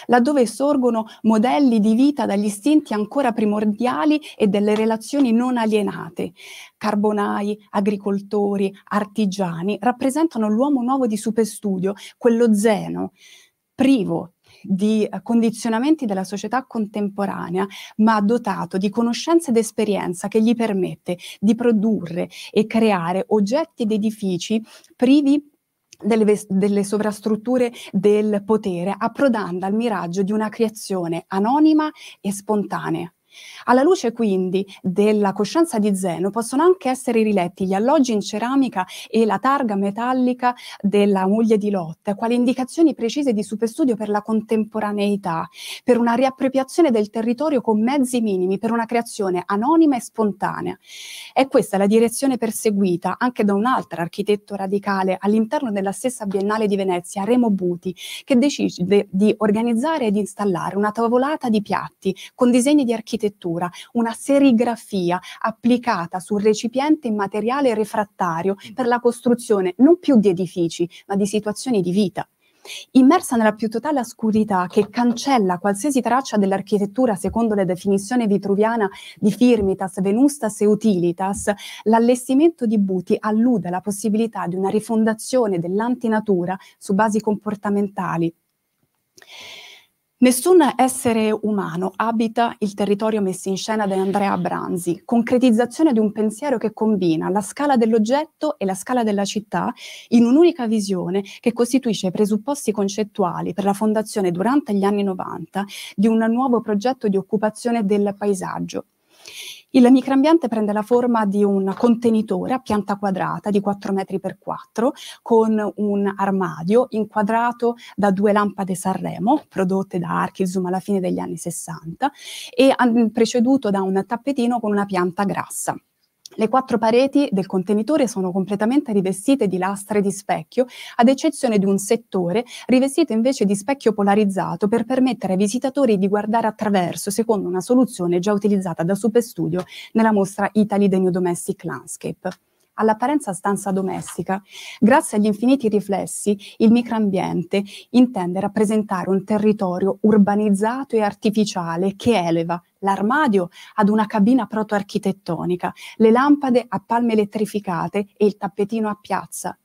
laddove sorgono modelli di vita dagli istinti ancora primordiali e delle relazioni non alienate. Carbonai, agricoltori, artigiani rappresentano l'uomo nuovo di superstudio, quello zeno, privo di condizionamenti della società contemporanea, ma dotato di conoscenza ed esperienza che gli permette di produrre e creare oggetti ed edifici privi delle, delle, sovrastrutture del potere, approdando al miraggio di una creazione anonima e spontanea. Alla luce quindi della coscienza di Zeno possono anche essere riletti gli alloggi in ceramica e la targa metallica della moglie di Lot, quali indicazioni precise di superstudio per la contemporaneità, per una riappropriazione del territorio con mezzi minimi, per una creazione anonima e spontanea. È questa la direzione perseguita anche da un altro architetto radicale all'interno della stessa Biennale di Venezia, Remo Buti, che decide di organizzare ed installare una tavolata di piatti con disegni di architettura architettura, una serigrafia applicata sul recipiente in materiale refrattario mm. per la costruzione non più di edifici, ma di situazioni di vita. Immersa nella più totale oscurità che cancella qualsiasi traccia dell'architettura secondo la definizione vitruviana di firmitas, venustas e utilitas, l'allestimento di Buti allude alla possibilità di una rifondazione dell'antinatura su basi comportamentali. Nessun essere umano abita il territorio messo in scena da Andrea Branzi, concretizzazione di un pensiero che combina la scala dell'oggetto e la scala della città in un'unica visione che costituisce i presupposti concettuali per la fondazione durante gli anni 90 di un nuovo progetto di occupazione del paesaggio, il microambiente prende la forma di un contenitore a pianta quadrata di 4 metri per 4 con un armadio inquadrato da due lampade Sanremo prodotte da Archizum alla fine degli anni 60 e mm, preceduto da un tappetino con una pianta grassa. Le quattro pareti del contenitore sono completamente rivestite di lastre di specchio, ad eccezione di un settore rivestito invece di specchio polarizzato per permettere ai visitatori di guardare attraverso, secondo una soluzione già utilizzata da Superstudio nella mostra Italy The New Domestic Landscape all'apparenza stanza domestica. Grazie agli infiniti riflessi, il microambiente intende rappresentare un territorio urbanizzato e artificiale che eleva l'armadio ad una cabina protoarchitettonica, le lampade a palme elettrificate e il tappetino a piazza,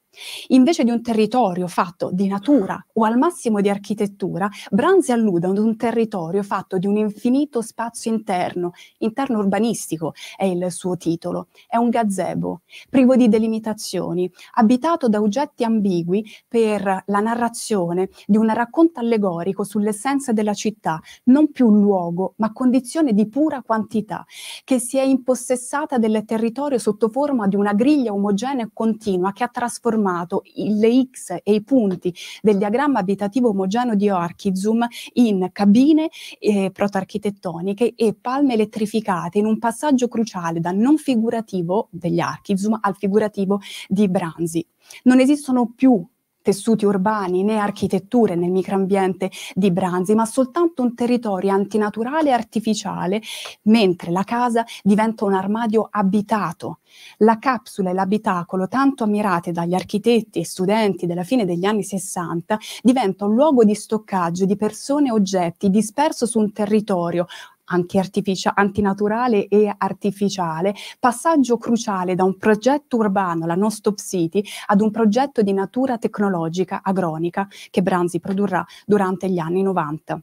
Invece di un territorio fatto di natura o al massimo di architettura, Branzi allude ad un territorio fatto di un infinito spazio interno, interno urbanistico è il suo titolo, è un gazebo, privo di delimitazioni, abitato da oggetti ambigui per la narrazione di un racconto allegorico sull'essenza della città, non più luogo, ma condizione di pura quantità, che si è impossessata del territorio sotto forma di una griglia omogenea e continua che ha trasformato trasformato le X e i punti del diagramma abitativo omogeneo di Archizum in cabine eh, protarchitettoniche e palme elettrificate in un passaggio cruciale dal non figurativo degli Archizum al figurativo di Branzi. Non esistono più tessuti urbani né architetture nel microambiente di Branzi, ma soltanto un territorio antinaturale e artificiale, mentre la casa diventa un armadio abitato. La capsula e l'abitacolo, tanto ammirate dagli architetti e studenti della fine degli anni 60, diventa un luogo di stoccaggio di persone e oggetti disperso su un territorio anche artificia- antinaturale e artificiale, passaggio cruciale da un progetto urbano, la No Stop City, ad un progetto di natura tecnologica agronica che Branzi produrrà durante gli anni 90.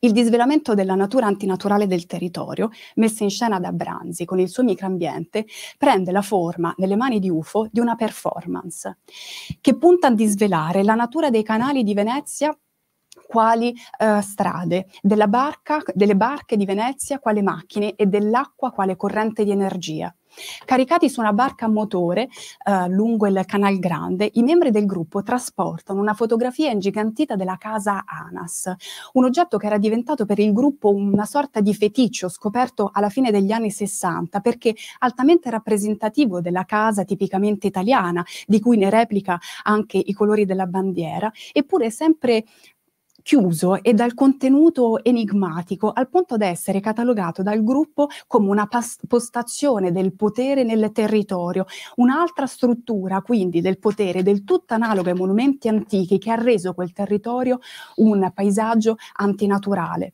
Il disvelamento della natura antinaturale del territorio, messa in scena da Branzi con il suo microambiente, prende la forma, nelle mani di UFO, di una performance che punta a disvelare la natura dei canali di Venezia quali eh, strade, della barca, delle barche di Venezia quale macchine e dell'acqua quale corrente di energia. Caricati su una barca a motore eh, lungo il Canal Grande, i membri del gruppo trasportano una fotografia ingigantita della casa Anas, un oggetto che era diventato per il gruppo una sorta di feticcio scoperto alla fine degli anni 60 perché altamente rappresentativo della casa tipicamente italiana, di cui ne replica anche i colori della bandiera, eppure sempre chiuso e dal contenuto enigmatico al punto da essere catalogato dal gruppo come una postazione del potere nel territorio, un'altra struttura quindi del potere del tutto analoga ai monumenti antichi che ha reso quel territorio un paesaggio antinaturale.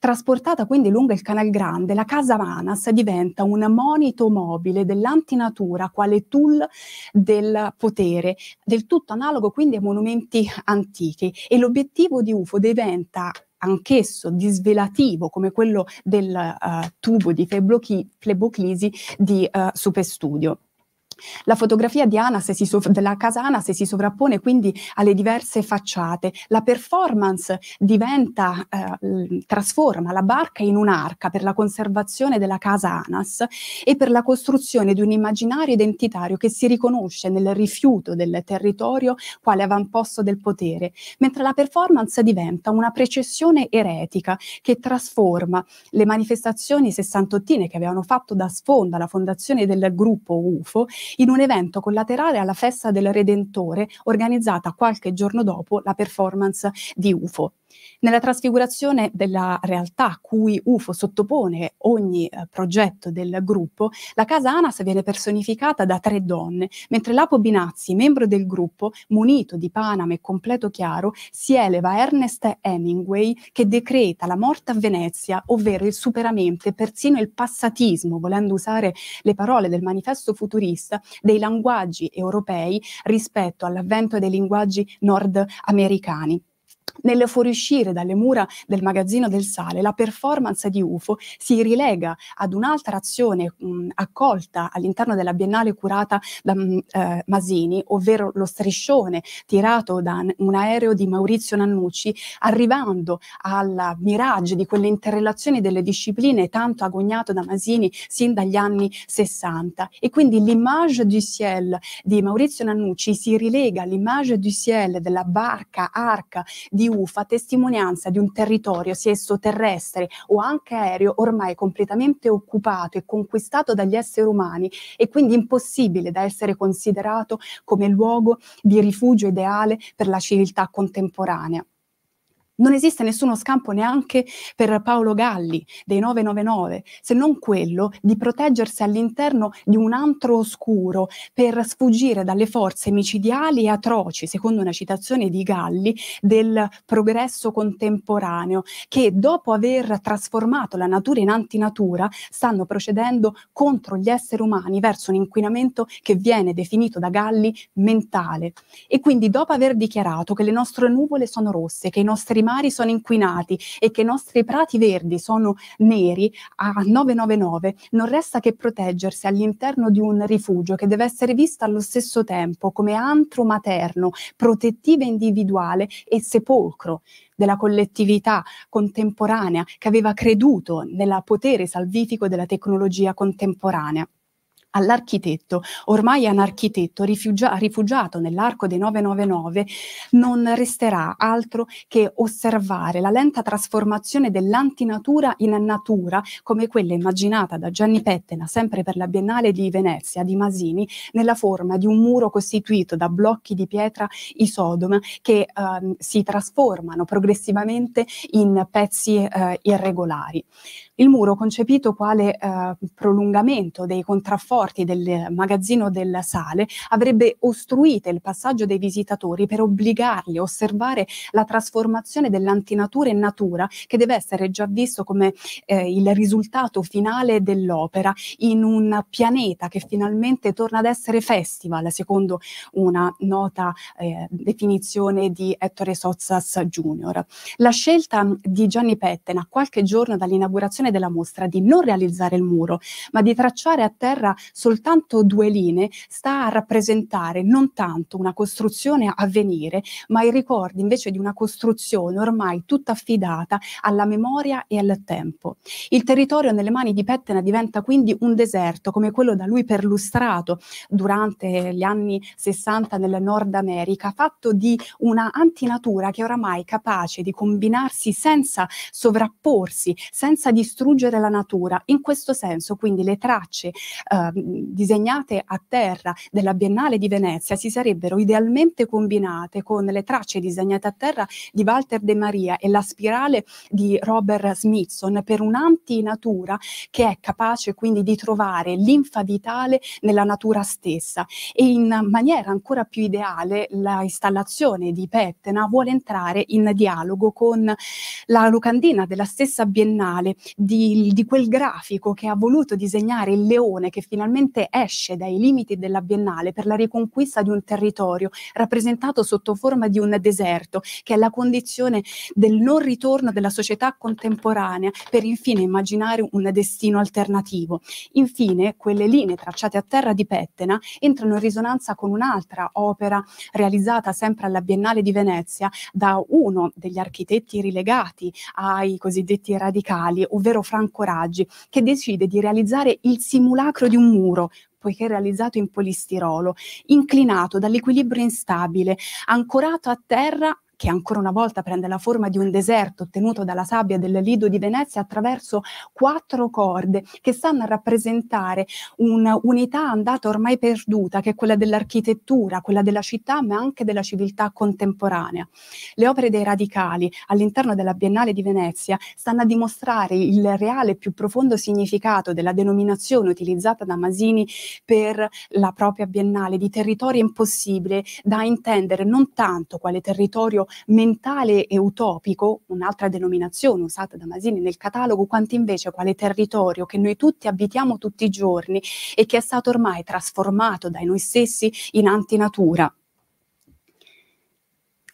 Trasportata quindi lungo il Canal Grande, la casa Manas diventa un monito mobile dell'antinatura quale tool del potere, del tutto analogo quindi ai monumenti antichi e l'obiettivo di UFO diventa anch'esso disvelativo come quello del uh, tubo di Fleboclisi di uh, eh, Superstudio. La fotografia sov- della casa Anas si sovrappone quindi alle diverse facciate, la performance diventa, eh, trasforma la barca in un'arca per la conservazione della casa Anas e per la costruzione di un immaginario identitario che si riconosce nel rifiuto del territorio quale avamposto del potere, mentre la performance diventa una precessione eretica che trasforma le manifestazioni sessantottine che avevano fatto da sfondo alla fondazione del gruppo UFO in un evento collaterale alla festa del Redentore organizzata qualche giorno dopo la performance di UFO. Nella trasfigurazione della realtà a cui UFO sottopone ogni eh, progetto del gruppo, la casa ANAS viene personificata da tre donne, mentre Lapo Binazzi, membro del gruppo, munito di Panama e completo chiaro, si eleva Ernest Hemingway che decreta la morte a Venezia, ovvero il superamento e persino il passatismo, volendo usare le parole del manifesto futurista, dei linguaggi europei rispetto all'avvento dei linguaggi nordamericani. Nel fuoriuscire dalle mura del magazzino del sale, la performance di UFO si rilega ad un'altra azione mh, mm, accolta all'interno della biennale curata da mh, mm, eh, Masini, ovvero lo striscione tirato da un aereo di Maurizio Nannucci, arrivando al miraggio di quelle interrelazioni delle discipline tanto agognato da Masini sin dagli anni 60. E quindi l'image du ciel di Maurizio Nannucci si rilega all'image du ciel della barca, arca di di UFA, testimonianza di un territorio, sia esso terrestre o anche aereo, ormai completamente occupato e conquistato dagli esseri umani e quindi impossibile da essere considerato come luogo di rifugio ideale per la civiltà contemporanea. Non esiste nessuno scampo neanche per Paolo Galli dei 999, se non quello di proteggersi all'interno di un antro oscuro per sfuggire dalle forze micidiali e atroci, secondo una citazione di Galli, del progresso contemporaneo, che dopo aver trasformato la natura in antinatura stanno procedendo contro gli esseri umani verso un inquinamento che viene definito da Galli mentale. E quindi dopo aver dichiarato che le nostre nuvole sono rosse, che i nostri mari sono inquinati e che i nostri prati verdi sono neri a 999, non resta che proteggersi all'interno di un rifugio che deve essere visto allo stesso tempo come antro materno, protettiva individuale e sepolcro della collettività contemporanea che aveva creduto nel potere salvifico della tecnologia contemporanea all'architetto. Ormai è un architetto rifugia- rifugiato nell'arco dei 999 non resterà altro che osservare la lenta trasformazione dell'antinatura in natura, come quella immaginata da Gianni Pettena, sempre per la Biennale di Venezia di Masini, nella forma di un muro costituito da blocchi di pietra isodoma che ehm, si trasformano progressivamente in pezzi eh, irregolari. Il muro, concepito quale eh, prolungamento dei contrafforti del magazzino del sale, avrebbe ostruito il passaggio dei visitatori per obbligarli a osservare la trasformazione dell'antinatura in natura, che deve essere già visto come eh, il risultato finale dell'opera in un pianeta che finalmente torna ad essere festival, secondo una nota eh, definizione di Ettore Sozzas Jr. La scelta di Gianni Petten a qualche giorno dall'inaugurazione l'occasione della mostra di non realizzare il muro, ma di tracciare a terra soltanto due linee, sta a rappresentare non tanto una costruzione a venire, ma i ricordi invece di una costruzione ormai tutta affidata alla memoria e al tempo. Il territorio nelle mani di Pettena diventa quindi un deserto, come quello da lui perlustrato durante gli anni 60 nel Nord America, fatto di una antinatura che è oramai capace di combinarsi senza sovrapporsi, senza distruggere distruggere la natura. In questo senso, quindi, le tracce eh, disegnate a terra della Biennale di Venezia si sarebbero idealmente combinate con le tracce disegnate a terra di Walter De Maria e la spirale di Robert Smithson per un'antinatura che è capace quindi di trovare l'infa vitale nella natura stessa e in maniera ancora più ideale la installazione di Pettena vuole entrare in dialogo con la locandina della stessa biennale di, di quel grafico che ha voluto disegnare il leone che finalmente esce dai limiti della biennale per la riconquista di un territorio rappresentato sotto forma di un deserto, che è la condizione del non ritorno della società contemporanea per infine immaginare un destino alternativo. Infine, quelle linee tracciate a terra di Pettena entrano in risonanza con un'altra opera realizzata sempre alla Biennale di Venezia da uno degli architetti rilegati ai cosiddetti radicali, ovvero ovvero Franco Raggi, che decide di realizzare il simulacro di un muro poiché realizzato in polistirolo, inclinato dall'equilibrio instabile, ancorato a terra che ancora una volta prende la forma di un deserto ottenuto dalla sabbia del Lido di Venezia attraverso quattro corde che stanno a rappresentare un'unità andata ormai perduta, che è quella dell'architettura, quella della città, ma anche della civiltà contemporanea. Le opere dei radicali all'interno della Biennale di Venezia stanno a dimostrare il reale e più profondo significato della denominazione utilizzata da Masini per la propria Biennale di territorio impossibile da intendere non tanto quale territorio mentale e utopico, un'altra denominazione usata da Masini nel catalogo, quanto invece quale territorio che noi tutti abitiamo tutti i giorni e che è stato ormai trasformato dai noi stessi in antinatura.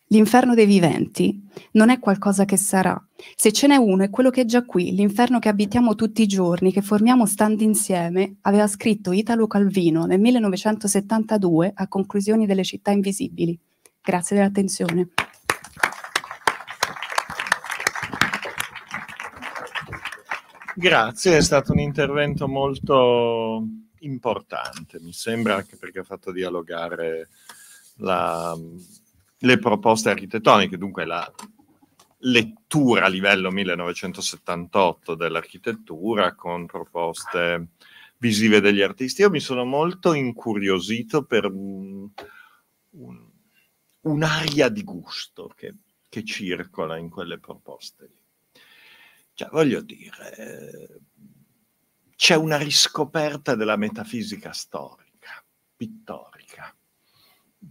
L'inferno dei viventi non è qualcosa che sarà. Se ce n'è uno è quello che è già qui, l'inferno che abitiamo tutti i giorni, che formiamo stando insieme, aveva scritto Italo Calvino nel 1972 a conclusioni delle città invisibili. Grazie dell'attenzione. Grazie, è stato un intervento molto importante, mi sembra, anche perché ha fatto dialogare la, le proposte architettoniche, dunque la lettura a livello 1978 dell'architettura con proposte visive degli artisti. Io mi sono molto incuriosito per un, un, un'aria di gusto che, che circola in quelle proposte lì. Cioè, voglio dire, c'è una riscoperta della metafisica storica, pittorica,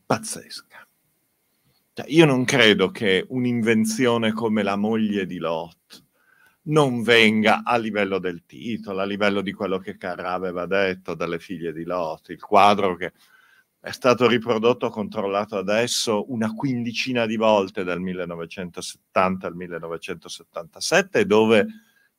pazzesca. Cioè, io non credo che un'invenzione come la moglie di Lot non venga a livello del titolo, a livello di quello che Carrà aveva detto dalle figlie di Lot, il quadro che è stato riprodotto, controllato adesso una quindicina di volte dal 1970 al 1977, dove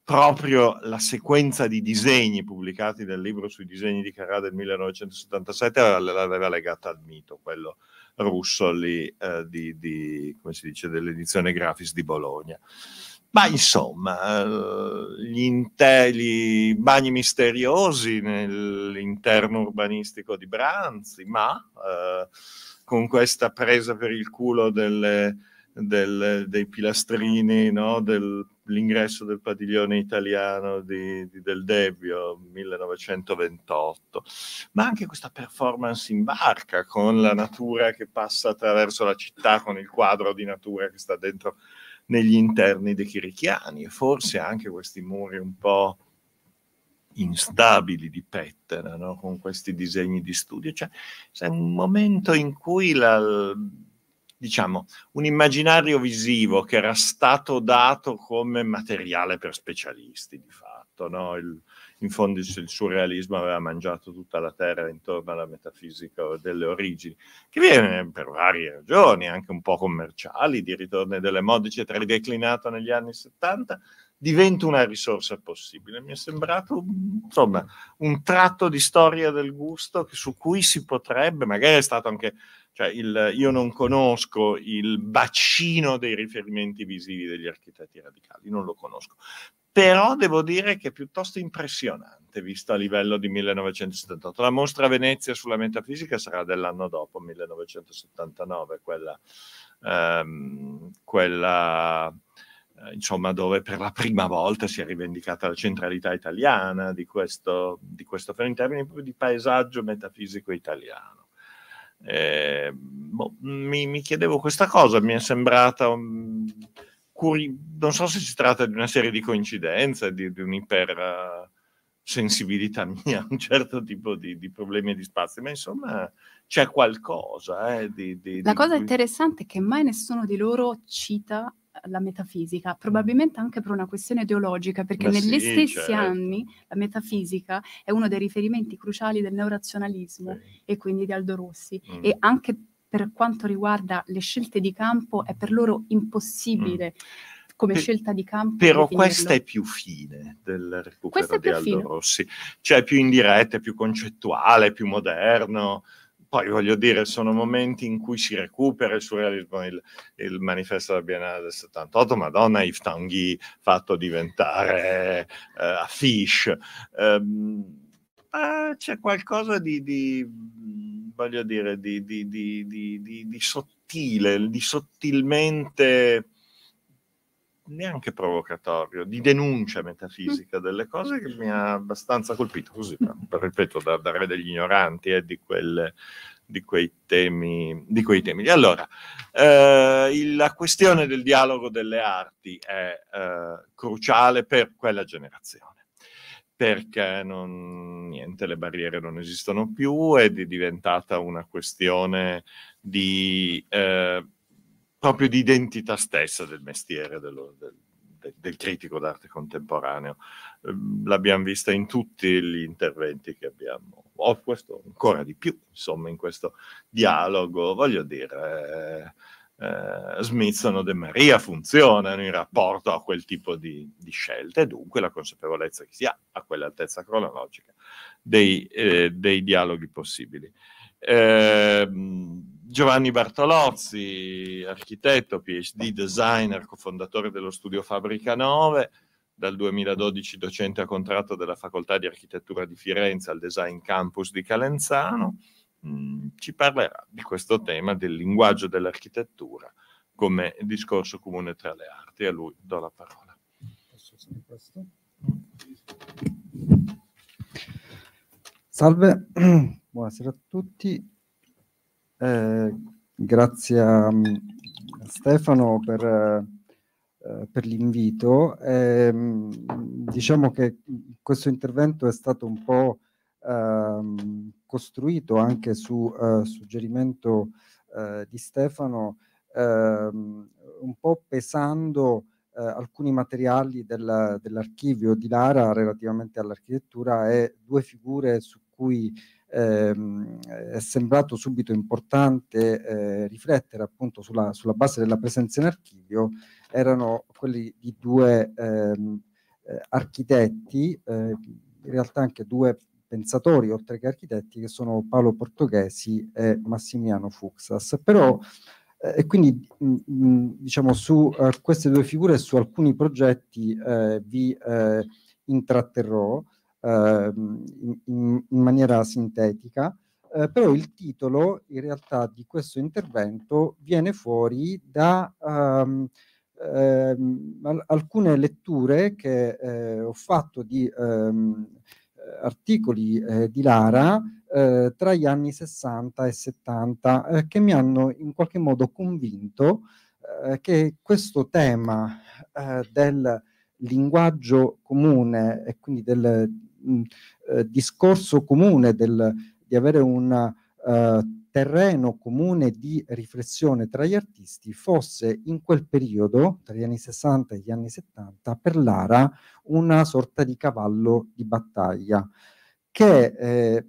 proprio la sequenza di disegni pubblicati nel libro sui disegni di Carrà del 1977 l'aveva legata al mito, quello russo lì, eh, di, di, come si dice, dell'edizione Grafis di Bologna. Ma insomma, eh, gli, inter- gli bagni misteriosi nell'interno urbanistico di Branzi, ma eh, con questa presa per il culo delle, del, dei pilastrini no, dell'ingresso del padiglione italiano di, di Del Debbio 1928, ma anche questa performance in barca con la natura che passa attraverso la città, con il quadro di natura che sta dentro negli interni dei chirichiani e forse anche questi muri un po' instabili di Petter no? con questi disegni di studio. Cioè, c'è un momento in cui la, diciamo, un immaginario visivo che era stato dato come materiale per specialisti, di fatto, no? Il, in fondo il surrealismo aveva mangiato tutta la terra intorno alla metafisica delle origini, che viene per varie ragioni, anche un po' commerciali, di ritorno delle mode, eccetera, rideclinato negli anni 70, diventa una risorsa possibile. Mi è sembrato insomma, un tratto di storia del gusto su cui si potrebbe, magari è stato anche, cioè il, io non conosco il bacino dei riferimenti visivi degli architetti radicali, non lo conosco, però devo dire che è piuttosto impressionante visto a livello di 1978. La mostra a Venezia sulla metafisica sarà dell'anno dopo, 1979, quella, ehm, quella eh, insomma, dove per la prima volta si è rivendicata la centralità italiana di questo, di questo in termini proprio di paesaggio metafisico italiano. Eh, boh, mi, mi, chiedevo questa cosa, mi è sembrata... Um, curi- non so se si tratta di una serie di coincidenze, di, di un'ipersensibilità mia un certo tipo di, di, problemi e di spazi, ma insomma c'è qualcosa. Eh, di, La cosa interessante è che mai nessuno di loro cita la metafisica, probabilmente anche per una questione ideologica, perché Beh, negli sì, stessi certo. anni la metafisica è uno dei riferimenti cruciali del neorazionalismo sì. e quindi di Aldo Rossi mm. e anche per quanto riguarda le scelte di campo è per loro impossibile. Mm come per, scelta di campo. Però questa è più fine del recupero di Aldo fine. Rossi, cioè più indiretta, più concettuale, più moderno. Poi voglio dire, sono momenti in cui si recupera il surrealismo, il, il manifesto della Biennale del 78, Madonna, Yves Tanguy fatto diventare eh, a Fish. Ehm, eh, c'è qualcosa di, di voglio dire, di, di, di, di sottile, di sottilmente neanche provocatorio, di mm. denuncia metafisica delle cose che mi ha abbastanza colpito, così, ripeto, da, da re degli ignoranti e eh, di, di, quei temi. Di quei temi. Allora, eh, il, la questione del dialogo delle arti è eh, cruciale per quella generazione perché non, niente, le barriere non esistono più ed è diventata una questione di, eh, proprio di identità stessa del mestiere dello, del, del critico d'arte contemporaneo. Ehm, l'abbiamo vista in tutti gli interventi che abbiamo, o questo ancora di più, insomma, in questo dialogo, voglio dire. Eh, eh, Smithson o De Maria funzionano in rapporto a quel tipo di, di scelte e dunque la consapevolezza che si ha a quell'altezza cronologica dei, eh, dei dialoghi possibili. Eh, Giovanni Bartolozzi, architetto, PhD, designer, cofondatore dello studio Fabbrica 9, dal 2012 docente a contratto della Facoltà di Architettura di Firenze al Design Campus di Calenzano. Mm, ci parlerà di questo tema del linguaggio dell'architettura come discorso comune tra le arti. A lui do la parola. Salve, buonasera a tutti. Eh, grazie a, mm, Stefano per, eh, eh per l'invito. Eh, diciamo che questo intervento è stato un po' ehm, costruito anche su eh, suggerimento eh, di Stefano, ehm, un po' pesando eh, alcuni materiali del, dell'archivio di Lara relativamente all'architettura e due figure su cui ehm, è sembrato subito importante eh, riflettere appunto sulla, sulla, base della presenza in archivio erano quelli di due ehm, eh, architetti, eh, in realtà anche due pensatori oltre che architetti che sono Paolo Portoghesi e Massimiliano Fuxas. Però, eh, e quindi mh, mm, mm, diciamo su eh, queste due figure e su alcuni progetti eh, vi eh, intratterrò ehm, in, in, maniera sintetica. Eh, però il titolo in realtà di questo intervento viene fuori da um, ehm, ehm alcune letture che eh, ho fatto di, ehm, articoli eh, di Lara eh, tra gli anni 60 e 70 eh, che mi hanno in qualche modo convinto eh, che questo tema eh, del linguaggio comune e quindi del mh, mm, eh, discorso comune, del, di avere una terreno comune di riflessione tra gli artisti fosse in quel periodo, tra gli anni 60 e gli anni 70, per Lara una sorta di cavallo di battaglia che eh,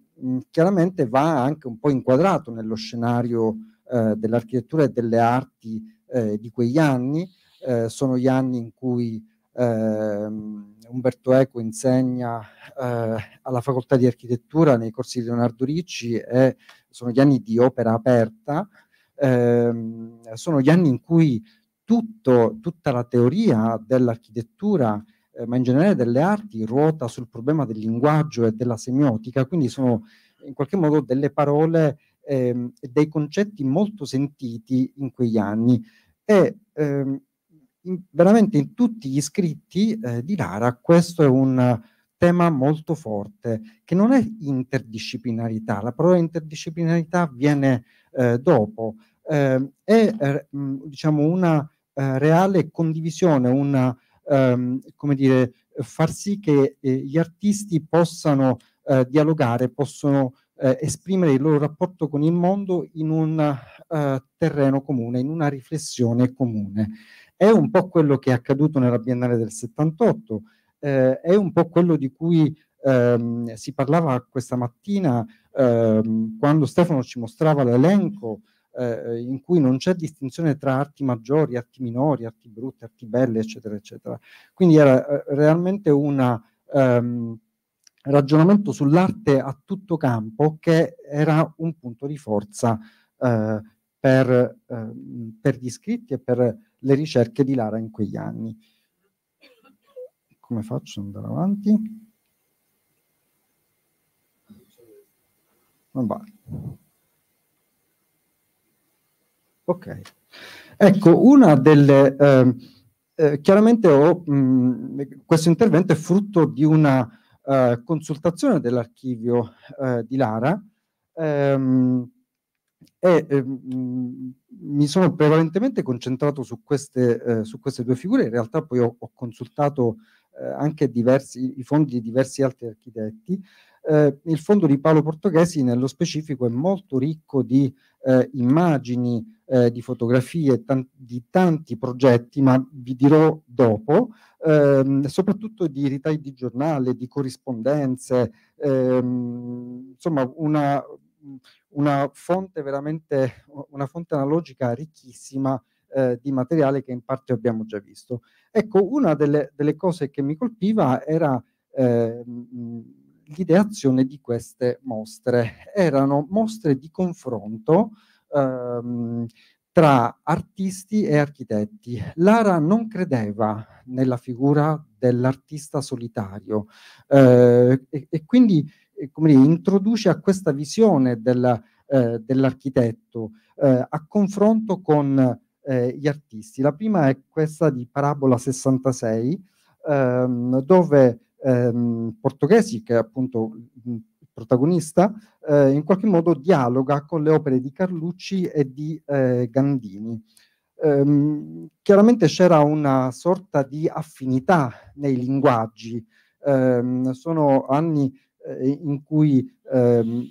chiaramente va anche un po' inquadrato nello scenario eh, dell'architettura e delle arti eh, di quegli anni, eh, sono gli anni in cui Ehm, Umberto Eco insegna eh, alla facoltà di architettura nei corsi di Leonardo Ricci e sono gli anni di opera aperta, ehm, sono gli anni in cui tutto, tutta la teoria dell'architettura eh, ma in generale delle arti, ruota sul problema del linguaggio e della semiotica, quindi sono in qualche modo delle parole ehm, e ehm, dei concetti molto sentiti in quegli anni. E ehm, in, veramente in tutti gli scritti eh, di Lara questo è un tema molto forte, che non è interdisciplinarità, la parola interdisciplinarità viene eh, dopo, eh, è eh, mm, diciamo una eh, reale condivisione, una, ehm, come dire, far sì che eh, gli artisti possano eh, dialogare, possono esprimere il loro rapporto con il mondo in un terreno comune, in una riflessione comune. È un po' quello che è accaduto nella Biennale del 78, eh, è un po' quello di cui ehm, si parlava questa mattina ehm, quando Stefano ci mostrava l'elenco eh, in cui non c'è distinzione tra arti maggiori, arti minori, arti brutte, arti belle, eccetera, eccetera. Quindi era eh, realmente un ehm, ragionamento sull'arte a tutto campo che era un punto di forza eh, per, eh, per, gli scritti e per le ricerche di Lara in quegli anni. Come faccio ad andare avanti? Non va. Ok. Ecco, una delle... Eh, eh, chiaramente ho, mh, questo intervento è frutto di una eh, consultazione dell'archivio eh, di Lara. Ehm, e eh, mi sono prevalentemente concentrato su queste, eh, su queste, due figure, in realtà poi ho, ho consultato eh, anche diversi, i fondi di diversi altri architetti. Eh, il fondo di Paolo Portoghesi nello specifico è molto ricco di eh, immagini, eh, di fotografie, tan di tanti progetti, ma vi dirò dopo, ehm, soprattutto di ritagli di giornale, di corrispondenze, ehm, insomma una una fonte veramente, una fonte analogica ricchissima eh, di materiale che in parte abbiamo già visto. Ecco, una delle, delle cose che mi colpiva era eh, l'ideazione di queste mostre. Erano mostre di confronto ehm, tra artisti e architetti. Lara non credeva nella figura dell'artista solitario eh, e, e, quindi come dire, introduce a questa visione della, eh, dell'architetto eh, a confronto con eh, gli artisti. La prima è questa di Parabola 66, ehm, dove ehm, Portoghesi, che è appunto mm, il protagonista, eh, in qualche modo dialoga con le opere di Carlucci e di eh, Gandini. Ehm, chiaramente c'era una sorta di affinità nei linguaggi, ehm, sono anni eh, in cui ehm,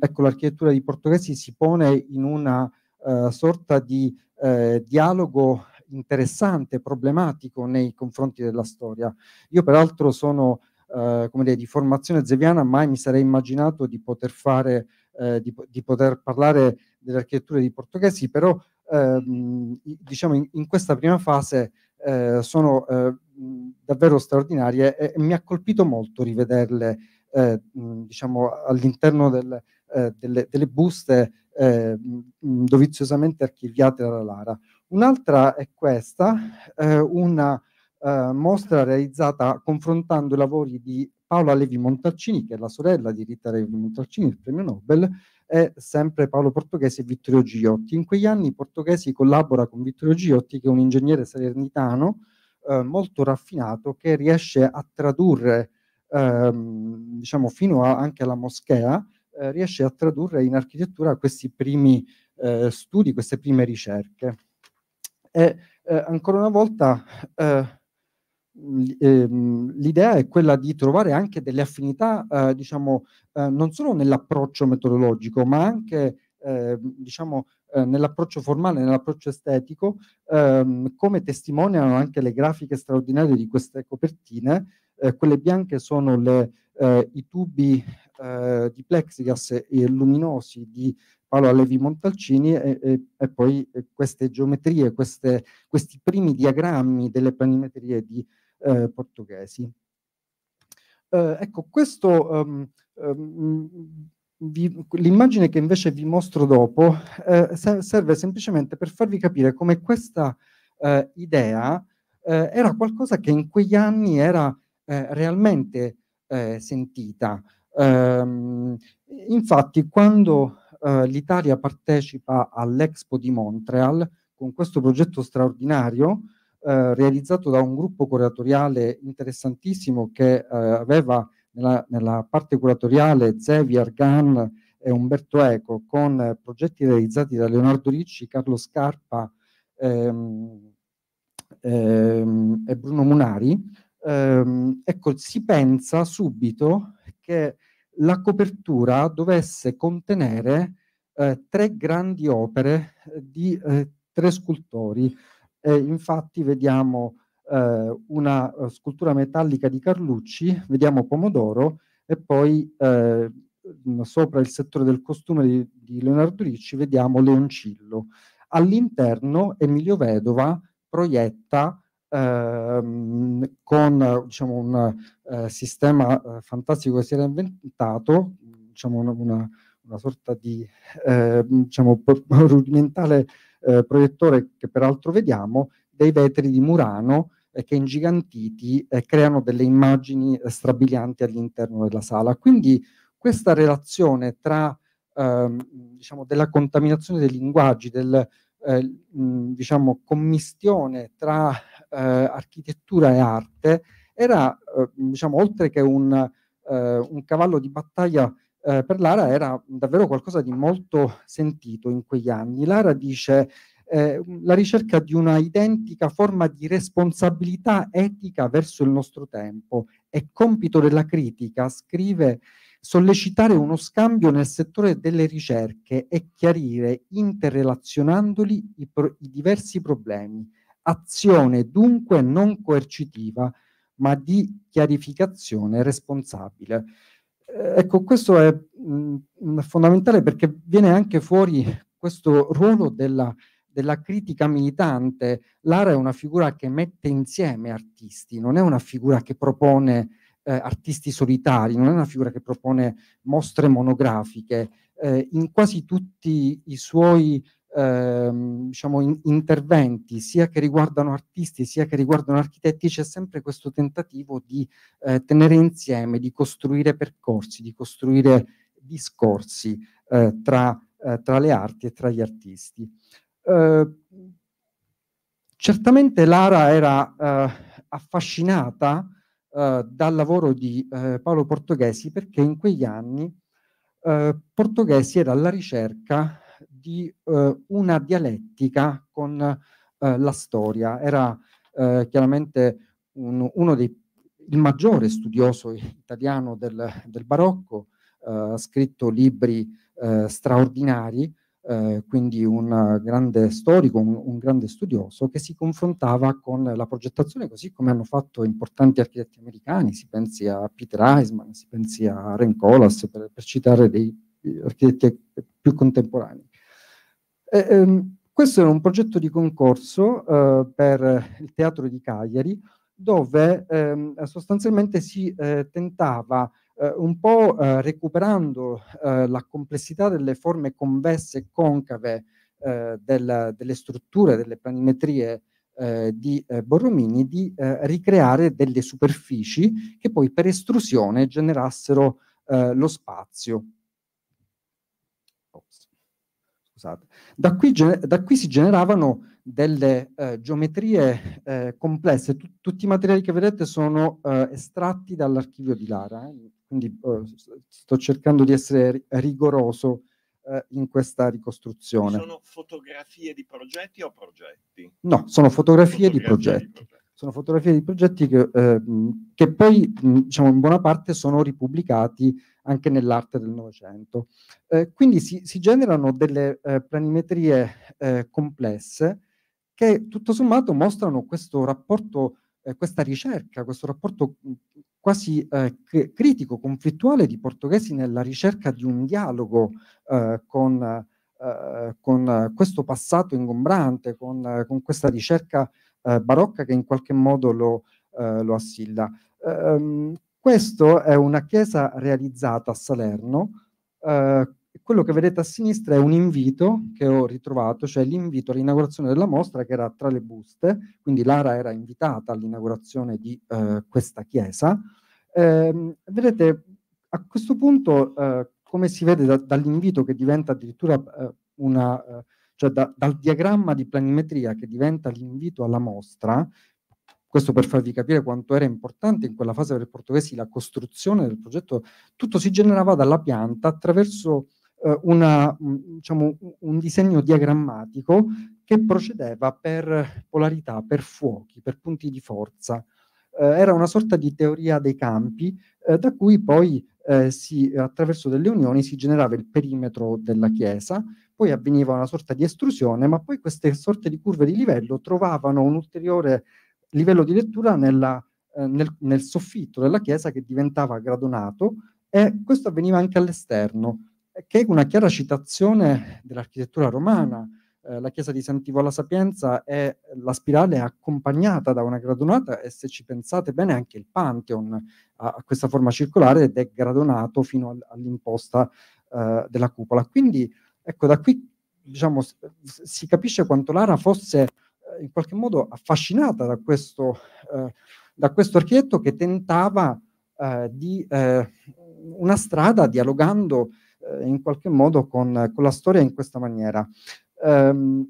ecco, l'architettura di Portoghesi si pone in una eh, sorta di eh, dialogo interessante, problematico nei confronti della storia. Io peraltro sono eh, come dire, di formazione zeviana, mai mi sarei immaginato di poter fare, eh, di, di, poter parlare dell'architettura di Portoghesi, però ehm, diciamo in, in, questa prima fase eh, sono eh, davvero straordinarie e, e, mi ha colpito molto rivederle eh, diciamo, all'interno del, eh, delle, delle, buste eh, doviziosamente archiviate dalla Lara. Un'altra è questa, eh, una eh, mostra realizzata confrontando i lavori di Paola Levi Montalcini, che è la sorella di Rita Levi Montalcini, il premio Nobel, e sempre Paolo Portoghese e Vittorio Giotti. In quegli anni Portoghesi collabora con Vittorio Giotti, che è un ingegnere salernitano molto raffinato, che riesce a tradurre ehm, diciamo fino a, anche alla moschea, eh, riesce a tradurre in architettura questi primi eh, studi, queste prime ricerche. E eh, ancora una volta eh, ehm, l'idea è quella di trovare anche delle affinità, eh, diciamo, non solo nell'approccio metodologico, ma anche, ehm, diciamo, nell'approccio formale, nell'approccio estetico, ehm, come testimoniano anche le grafiche straordinarie di queste copertine, eh, quelle bianche sono le, eh, i tubi eh, di plexiglass luminosi di Paolo Alevi Montalcini e, e, e poi eh, queste geometrie, queste, questi primi diagrammi delle planimetrie di eh, portoghesi. ecco, questo um, um, l'immagine che invece vi mostro dopo eh, serve semplicemente per farvi capire come questa eh, idea eh, era qualcosa che in quegli anni era eh, realmente eh, sentita. Ehm, infatti, quando eh, l'Italia partecipa all'Expo di Montreal con questo progetto straordinario eh, realizzato da un gruppo curatoriale interessantissimo che eh, aveva nella, nella, parte curatoriale Xavier Gann e Umberto Eco, con progetti realizzati da Leonardo Ricci, Carlo Scarpa ehm, ehm, e Bruno Munari, ehm, ecco, si pensa subito che la copertura dovesse contenere eh, tre grandi opere eh, di eh, tre scultori. Eh, infatti vediamo eh, una eh, scultura metallica di Carlucci, vediamo Pomodoro e poi mm, sopra il settore del costume di, di Leonardo Ricci vediamo Leoncillo. All'interno Emilio Vedova proietta ehm, con diciamo, un eh, sistema eh, fantastico che si era inventato, diciamo, una, una, una, sorta di eh, diciamo, rudimentale eh, proiettore che peraltro vediamo, dei vetri di Murano eh, che ingigantiti eh, creano delle immagini strabilianti all'interno della sala. Quindi questa relazione tra ehm, diciamo, della contaminazione dei linguaggi, del, eh, diciamo, commistione tra eh, architettura e arte era, eh, diciamo, oltre che un, eh, un cavallo di battaglia eh, per Lara, era davvero qualcosa di molto sentito in quegli anni. Lara dice eh, la ricerca di una identica forma di responsabilità etica verso il nostro tempo. È compito della critica, scrive sollecitare uno scambio nel settore delle ricerche e chiarire, interrelazionandoli, i, pro- i diversi problemi. Azione dunque non coercitiva, ma di chiarificazione responsabile. Eh, ecco, questo è mh, mm, mm, fondamentale perché viene anche fuori questo ruolo della, della critica militante. Lara è una figura che mette insieme artisti, non è una figura che propone eh, artisti solitari, non è una figura che propone mostre monografiche. Eh, in quasi tutti i suoi ehm, diciamo, in, interventi, sia che riguardano artisti sia che riguardano architetti, c'è sempre questo tentativo di eh, tenere insieme, di costruire percorsi, di costruire discorsi eh, tra, eh, tra, le arti e tra gli artisti. Eh, certamente Lara era affascinata eh, dal lavoro di eh, Paolo Portoghesi perché in quegli anni eh, Portoghesi era alla ricerca di eh, una dialettica con eh, la storia, era chiaramente un, uno dei il maggiore studioso italiano del, del barocco, ha scritto libri straordinari eh, quindi un grande storico, un, un, grande studioso che si confrontava con la progettazione così come hanno fatto importanti architetti americani, si pensi a Peter Eisman, si pensi a Ren Colas per, per citare dei architetti più contemporanei. E, ehm, questo era un progetto di concorso eh, per il teatro di Cagliari dove ehm, sostanzialmente si eh, tentava eh, un po' eh, recuperando eh, la complessità delle forme convesse e concave eh, della, delle strutture, delle planimetrie eh, di Borromini, di ricreare delle superfici che poi per estrusione generassero lo spazio. Scusate. Da qui, da qui si generavano delle eh, geometrie eh, complesse. T tutti i materiali che vedete sono eh, estratti dall'archivio di Lara. Quindi eh, sto cercando di essere rigoroso eh, in questa ricostruzione. Sono fotografie di progetti o progetti? No, sono fotografie, fotografie di, progetti. di, progetti. Sono fotografie di progetti che, eh, che poi, diciamo, in buona parte sono ripubblicati anche nell'arte del Novecento. Eh, quindi si, si, generano delle eh, planimetrie eh, complesse che tutto sommato mostrano questo rapporto, eh, questa ricerca, questo rapporto quasi eh, critico, conflittuale di portoghesi nella ricerca di un dialogo eh, con, eh, con, questo passato ingombrante, con, con questa ricerca eh, barocca che in qualche modo lo, eh, lo assilla. Um, ehm, questa è una chiesa realizzata a Salerno. Eh, quello che vedete a sinistra è un invito che ho ritrovato, cioè l'invito all'inaugurazione della mostra che era tra le buste, quindi Lara era invitata all'inaugurazione di questa chiesa. Eh, vedete, a questo punto, eh, come si vede da, dall'invito che diventa addirittura eh, una, eh, cioè da, dal diagramma di planimetria che diventa l'invito alla mostra, questo per farvi capire quanto era importante in quella fase per i portoghesi la costruzione del progetto, tutto si generava dalla pianta attraverso eh, una, mm, diciamo, un disegno diagrammatico che procedeva per polarità, per fuochi, per punti di forza. Eh, era una sorta di teoria dei campi eh, da cui poi eh, si, attraverso delle unioni si generava il perimetro della Chiesa, poi avveniva una sorta di estrusione, ma poi queste sorte di curve di livello trovavano un ulteriore livello di lettura nella, eh, nel, nel, soffitto della chiesa che diventava gradonato e questo avveniva anche all'esterno, che è una chiara citazione dell'architettura romana, eh, la chiesa di Santivo alla Sapienza è la spirale accompagnata da una gradonata e se ci pensate bene anche il Pantheon ha, ha questa forma circolare ed è gradonato fino al, all'imposta eh, della cupola. Quindi ecco da qui diciamo, si capisce quanto Lara fosse eh, in qualche modo affascinata da questo, eh, da questo architetto che tentava eh, di una strada dialogando in qualche modo con, con, la storia in questa maniera. Um,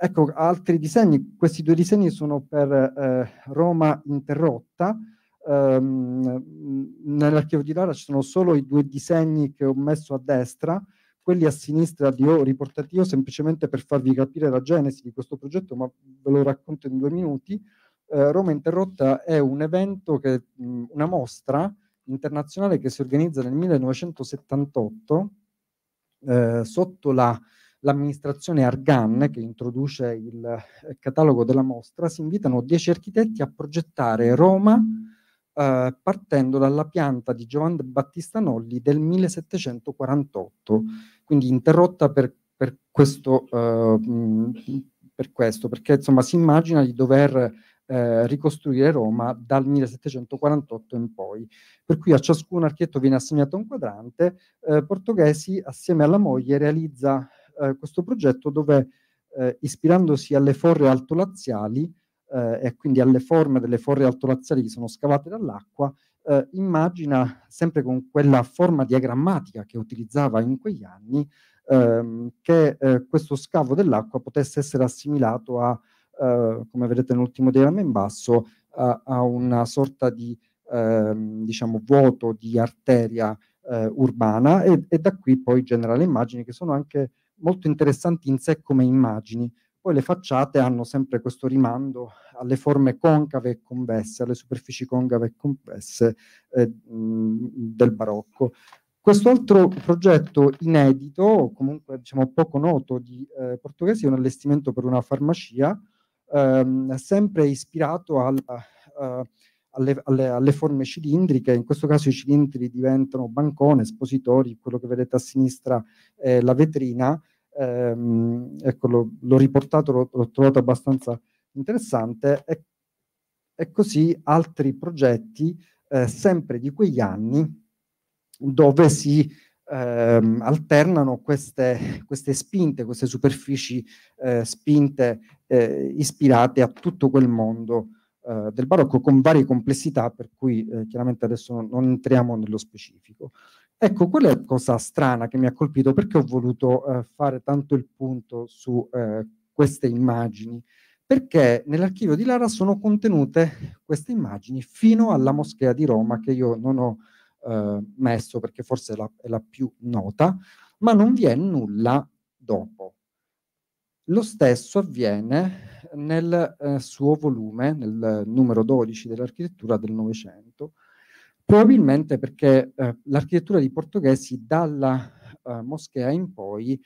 ecco, altri disegni, questi due disegni sono per eh, Roma interrotta, um, nell'archivio di Lara ci sono solo i due disegni che ho messo a destra, quelli a sinistra li ho riportati io semplicemente per farvi capire la genesi di questo progetto, ma ve lo racconto in due minuti. Eh, Roma Interrotta è un evento, che, mh, una mostra internazionale che si organizza nel 1978 eh, sotto la l'amministrazione Argan, che introduce il eh, catalogo della mostra, si invitano dieci architetti a progettare Roma eh, partendo dalla pianta di Giovanni Battista Nolli del 1748, quindi interrotta per, per, questo, eh, per questo, perché insomma si immagina di dover eh, ricostruire Roma dal 1748 in poi. Per cui a ciascun architetto viene assegnato un quadrante, eh, Portoghesi assieme alla moglie realizza eh, questo progetto dove eh, ispirandosi alle forre altolaziali eh, e quindi alle forme delle forre altolaziali che sono scavate dall'acqua, eh, immagina sempre con quella forma diagrammatica che utilizzava in quegli anni ehm, che eh, questo scavo dell'acqua potesse essere assimilato a, eh, come vedete nell'ultimo diagramma in basso, a, a una sorta di ehm, diciamo, vuoto di arteria eh, urbana e, e, da qui poi genera le immagini che sono anche molto interessanti in sé come immagini. Poi le facciate hanno sempre questo rimando alle forme concave e convesse, alle superfici concave e convesse eh, del barocco. Quest'altro progetto inedito, comunque diciamo, poco noto di eh, Portoghesi, è un allestimento per una farmacia, ehm, sempre ispirato al, eh, alle, alle, alle, forme cilindriche, in questo caso i cilindri diventano bancone, espositori, quello che vedete a sinistra è la vetrina, ehm, ecco, l'ho, riportato, l'ho, l'ho, trovato abbastanza interessante, e, e così altri progetti eh, sempre di quegli anni dove si ehm, alternano queste, queste, spinte, queste superfici eh, spinte eh, ispirate a tutto quel mondo eh, del barocco con varie complessità, per cui eh, chiaramente adesso non, non entriamo nello specifico. Ecco, quella è la cosa strana che mi ha colpito perché ho voluto eh, fare tanto il punto su eh, queste immagini, perché nell'archivio di Lara sono contenute queste immagini fino alla moschea di Roma che io non ho eh, messo perché forse è la, è la più nota, ma non vi è nulla dopo. Lo stesso avviene nel eh, suo volume, nel numero 12 dell'architettura del Novecento, probabilmente perché eh, l'architettura di Portoghesi dalla eh, moschea in poi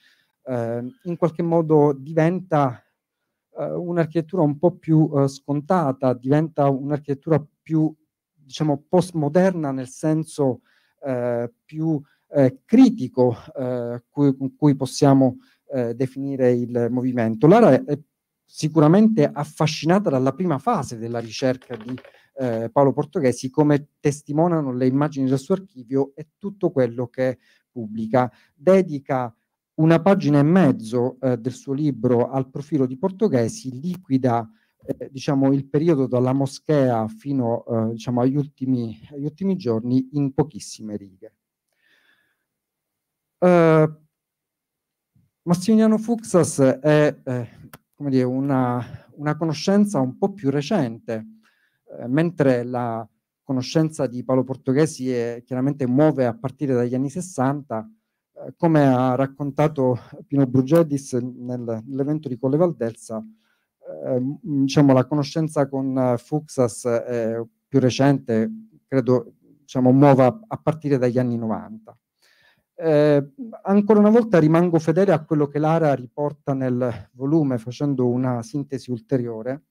ehm, in qualche modo diventa eh, un'architettura un po' più eh, scontata, diventa un'architettura più diciamo postmoderna nel senso eh, più critico cui, con cui possiamo definire il movimento. Lara è sicuramente affascinata dalla prima fase della ricerca di eh, eh, Paolo Portoghesi, come testimoniano le immagini del suo archivio e tutto quello che pubblica. Dedica una pagina e mezzo eh, del suo libro al profilo di Portoghesi, liquida eh, diciamo, il periodo dalla moschea fino eh, diciamo, agli, ultimi, agli, ultimi, giorni in pochissime righe. Uh, Massimiliano Fuxas è eh, dire, una, una conoscenza un po' più recente eh, mentre la conoscenza di Paolo Portoghesi è, chiaramente muove a partire dagli anni 60, eh, come ha raccontato Pino Brugedis nel, nell'evento di Colle Valdelsa, eh, diciamo, la conoscenza con eh, Fuxas è più recente, credo diciamo, muova a partire dagli anni 90. Eh, ancora una volta rimango fedele a quello che Lara riporta nel volume facendo una sintesi ulteriore,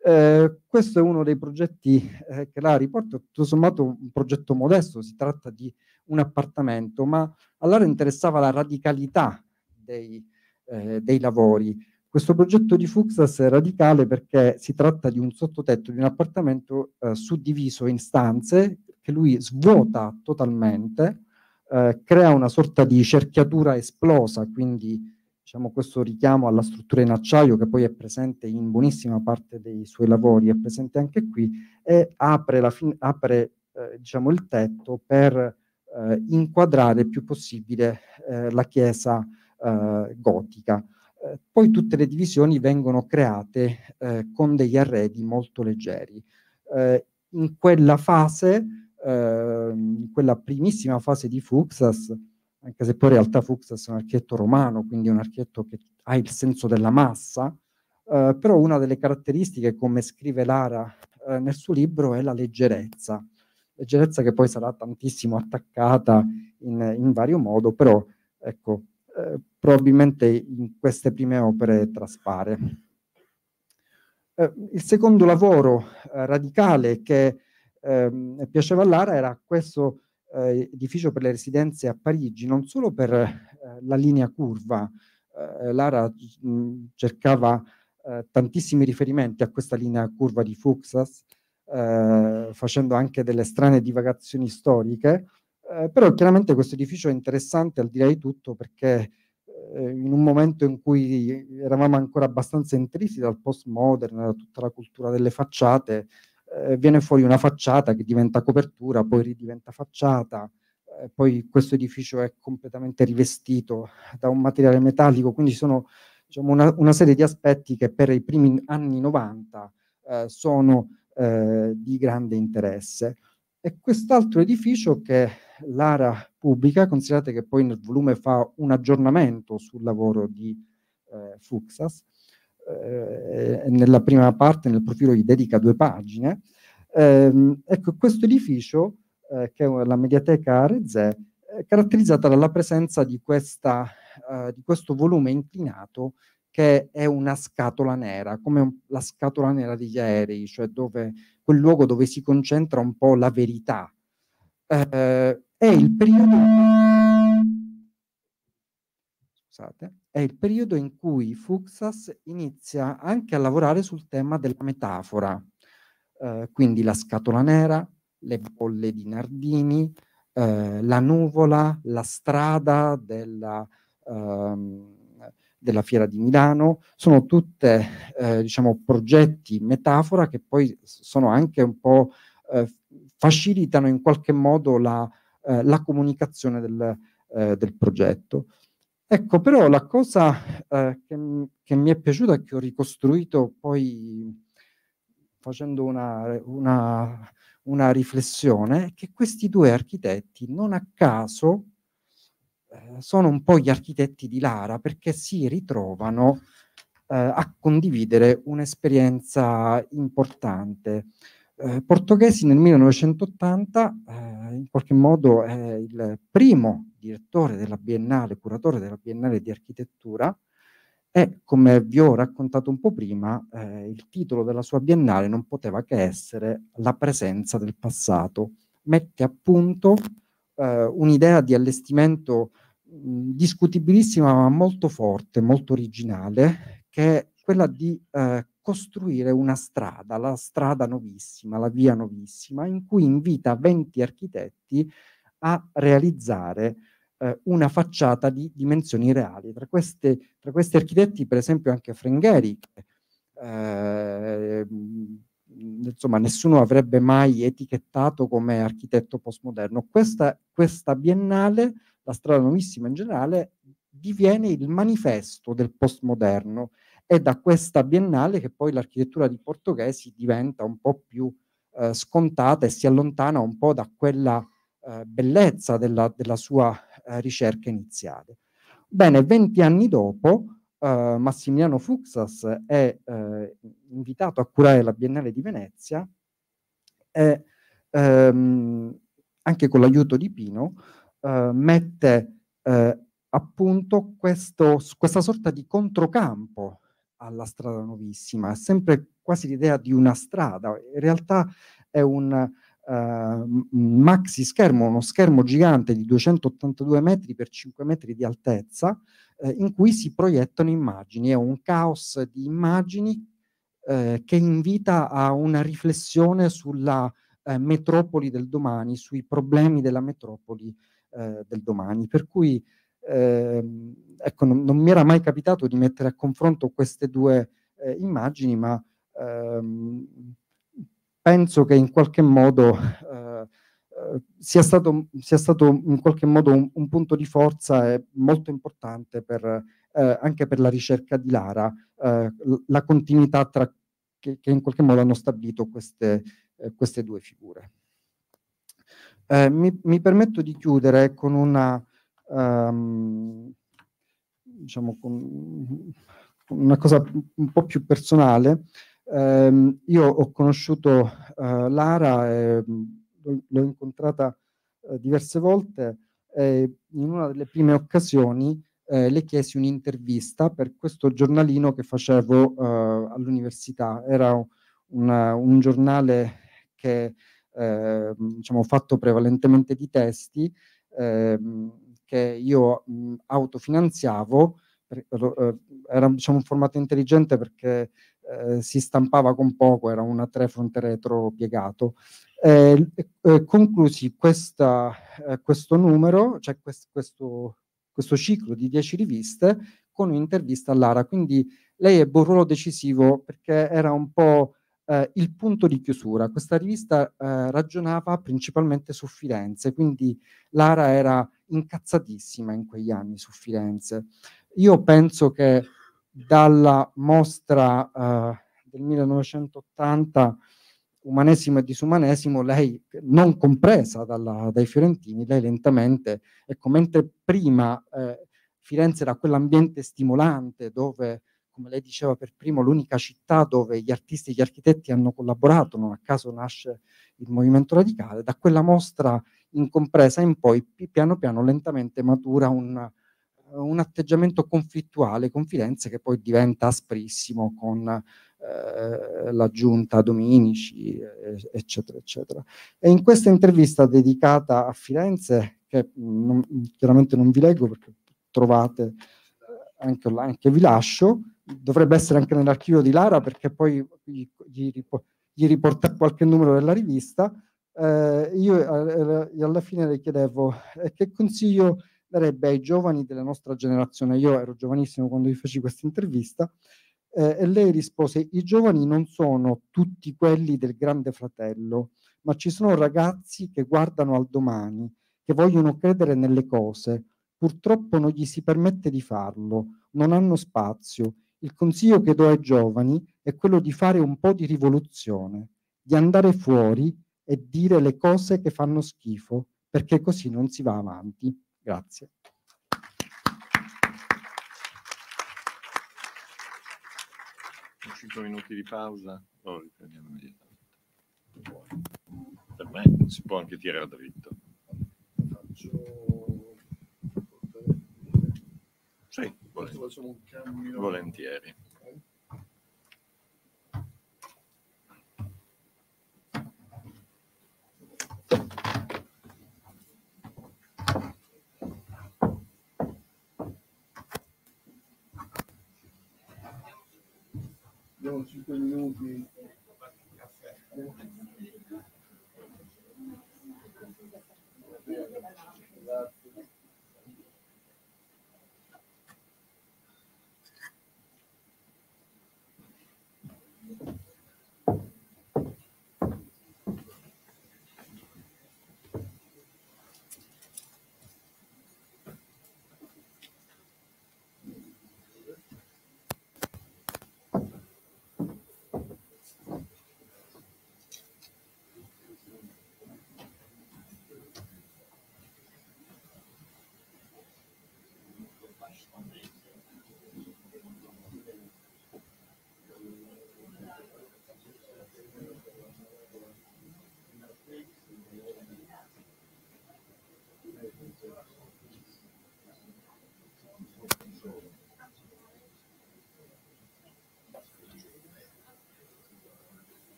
eh, questo è uno dei progetti eh, che la riporta, tutto sommato un progetto modesto, si tratta di un appartamento, ma allora interessava la radicalità dei, eh, dei lavori. Questo progetto di Fuxas è radicale perché si tratta di un sottotetto, di un appartamento eh, suddiviso in stanze che lui svuota totalmente, eh, crea una sorta di cerchiatura esplosa, quindi diciamo, questo richiamo alla struttura in acciaio che poi è presente in buonissima parte dei suoi lavori, è presente anche qui e apre, fin- apre eh, diciamo, il tetto per eh, inquadrare il più possibile eh, la chiesa eh, gotica. Eh, poi tutte le divisioni vengono create eh, con degli arredi molto leggeri. in quella fase, ehm, in quella primissima fase di Fuxas, anche se poi in realtà Fuxas è un architetto romano, quindi un architetto che ha il senso della massa, eh, però una delle caratteristiche, come scrive Lara eh, nel suo libro, è la leggerezza. Leggerezza che poi sarà tantissimo attaccata in, in vario modo, però ecco, eh, probabilmente in queste prime opere traspare. Eh, il secondo lavoro eh, radicale che ehm, piaceva a Lara era questo eh, edificio per le residenze a Parigi, non solo per eh, la linea curva, eh, Lara mh, mm, cercava tantissimi riferimenti a questa linea curva di Fuxas, eh, facendo anche delle strane divagazioni storiche, eh, però chiaramente questo edificio è interessante al di là di tutto perché in un momento in cui eravamo ancora abbastanza intrisi dal postmodern, da tutta la cultura delle facciate, eh, viene fuori una facciata che diventa copertura, poi ridiventa facciata, eh, poi questo edificio è completamente rivestito da un materiale metallico, quindi sono diciamo, una, una, serie di aspetti che per i primi anni 90 eh, sono eh, di grande interesse. E quest'altro edificio che l'ARA pubblica, considerate che poi nel volume fa un aggiornamento sul lavoro di eh, Fuxas, eh, nella prima parte, nel profilo, gli dedica due pagine. Eh, ecco, questo edificio, eh, che è la Mediateca Arezè, è caratterizzata dalla presenza di, questa, eh, di questo volume inclinato che è una scatola nera, come la scatola nera degli aerei, cioè dove, quel luogo dove si concentra un po' la verità. Eh, è il periodo scusate, è il periodo in cui Fuxas inizia anche a lavorare sul tema della metafora, eh, quindi la scatola nera, le bolle di Nardini, eh, la nuvola, la strada della, ehm, della, Fiera di Milano, sono tutte eh, diciamo, progetti, metafora che poi sono anche un po' eh, facilitano in qualche modo la, eh, la comunicazione del, eh, del progetto. Ecco, però la cosa eh, che, che, mi è piaciuta e che ho ricostruito poi facendo una, una, una riflessione, che questi due architetti non a caso eh, sono un po' gli architetti di Lara perché si ritrovano eh, a condividere un'esperienza importante. Eh, portoghesi nel 1980 eh, in qualche modo è il primo direttore della Biennale, curatore della Biennale di architettura e come vi ho raccontato un po' prima eh, il titolo della sua Biennale non poteva che essere La presenza del passato. Mette a punto eh, un'idea di allestimento discutibilissima ma molto forte, molto originale, che è quella di eh, costruire una strada, la strada novissima, la via novissima, in cui invita 20 architetti a realizzare eh, una facciata di dimensioni reali. Tra, queste, tra, questi architetti, per esempio, anche Frengheri, eh, mm, insomma, nessuno avrebbe mai etichettato come architetto postmoderno. Questa, questa biennale, la strada novissima in generale, diviene il manifesto del postmoderno è da questa biennale che poi l'architettura di Portoghesi diventa un po' più eh, scontata e si allontana un po' da quella eh, bellezza della, della sua eh, ricerca iniziale. Bene, venti anni dopo, eh, Massimiliano Fuxas è eh, invitato a curare la Biennale di Venezia e ehm, anche con l'aiuto di Pino eh, mette appunto questo, questa sorta di controcampo alla strada nuovissima, è sempre quasi l'idea di una strada, in realtà è un uh, maxi schermo, uno schermo gigante di 282 metri per 5 metri di altezza eh, in cui si proiettano immagini, è un caos di immagini eh, che invita a una riflessione sulla eh, metropoli del domani, sui problemi della metropoli eh, del domani, per cui eh, ecco, non, non, mi era mai capitato di mettere a confronto queste due eh, immagini, ma ehm, penso che in qualche modo eh, eh sia, stato, sia, stato, in qualche modo un, un punto di forza e molto importante per, eh, anche per la ricerca di Lara, eh, la continuità tra, che, che, in qualche modo hanno stabilito queste, queste due figure. Mi, mi, permetto di chiudere con una um, diciamo con, una cosa un po' più personale, um, io ho conosciuto uh, Lara, eh, l'ho incontrata eh, diverse volte E in una delle prime occasioni eh, le chiesi un'intervista per questo giornalino che facevo eh, all'università. Era una, un giornale che eh, diciamo, fatto prevalentemente di testi. Ehm, che io mh, mhmm, autofinanziavo, per, eh, era diciamo, un formato intelligente perché eh, si stampava con poco, era una tre fronte retro piegato. Eh, conclusi questa, eh, questo numero, cioè quest, questo, questo ciclo di dieci riviste con un'intervista a Lara, quindi lei ebbe un ruolo decisivo perché era un po' eh, il punto di chiusura. Questa rivista eh, ragionava principalmente su Firenze, quindi Lara era incazzatissima in quegli anni su Firenze. Io penso che dalla mostra eh, del 1980 umanesimo e disumanesimo, lei non compresa dalla, dai fiorentini, lei lentamente, ecco, mentre prima eh, Firenze era quell'ambiente stimolante dove, come lei diceva per primo, l'unica città dove gli artisti e gli architetti hanno collaborato, non a caso nasce il movimento radicale, da quella mostra in compresa in poi piano piano lentamente matura un, un atteggiamento conflittuale, con Firenze che poi diventa asprissimo con eh, la giunta Dominici, eccetera, eccetera. E in questa intervista dedicata a Firenze, che non, chiaramente non vi leggo perché trovate eh, anche online, che vi lascio, dovrebbe essere anche nell'archivio di Lara perché poi gli, gli riporta qualche numero della rivista, eh, io, io, eh, alla fine le chiedevo eh, che consiglio darebbe ai giovani della nostra generazione. Io ero giovanissimo quando vi feci questa intervista eh, e lei rispose i giovani non sono tutti quelli del grande fratello, ma ci sono ragazzi che guardano al domani, che vogliono credere nelle cose. Purtroppo non gli si permette di farlo, non hanno spazio. Il consiglio che do ai giovani è quello di fare un po' di rivoluzione, di andare fuori e dire le cose che fanno schifo, perché così non si va avanti. Grazie. Cinque minuti di pausa, lo oh, riprendiamo immediatamente. Per me si può anche tirare dritto. Faccio... Sì, volentieri. volentieri. contigo tout faire.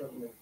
internet.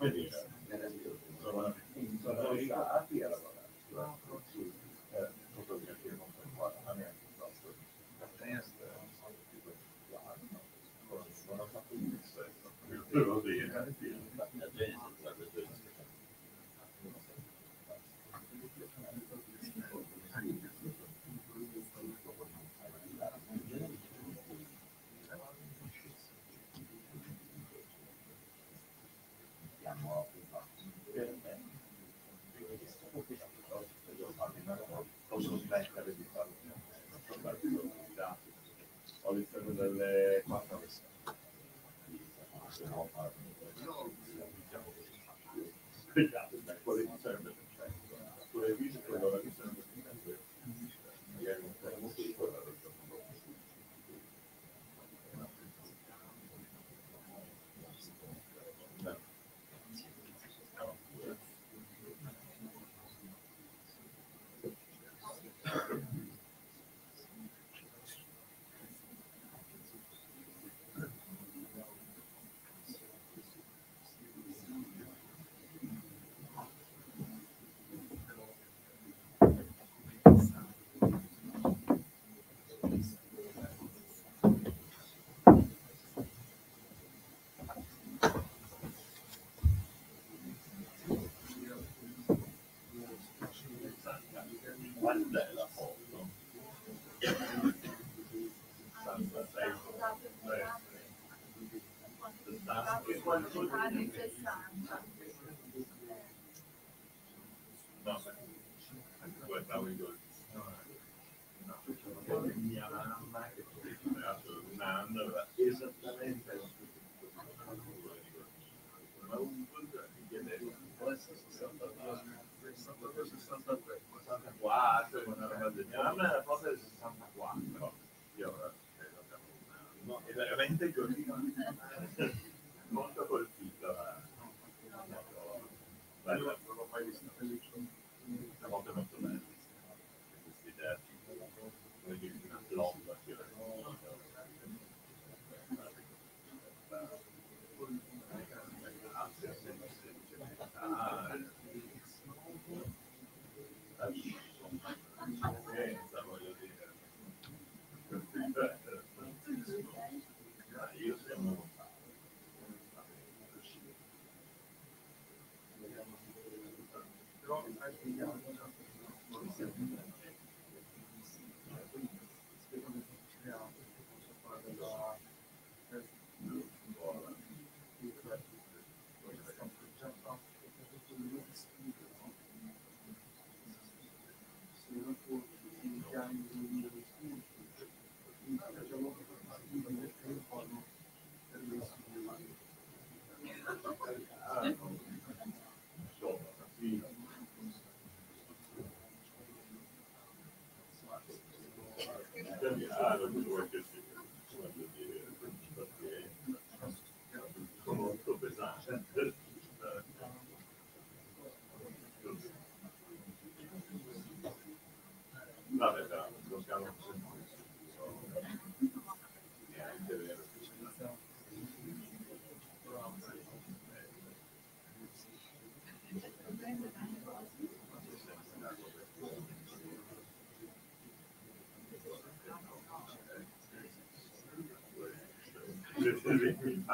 Beleza. quando è la foto? Quando 二十一号晚上，我们想。Oui, oui.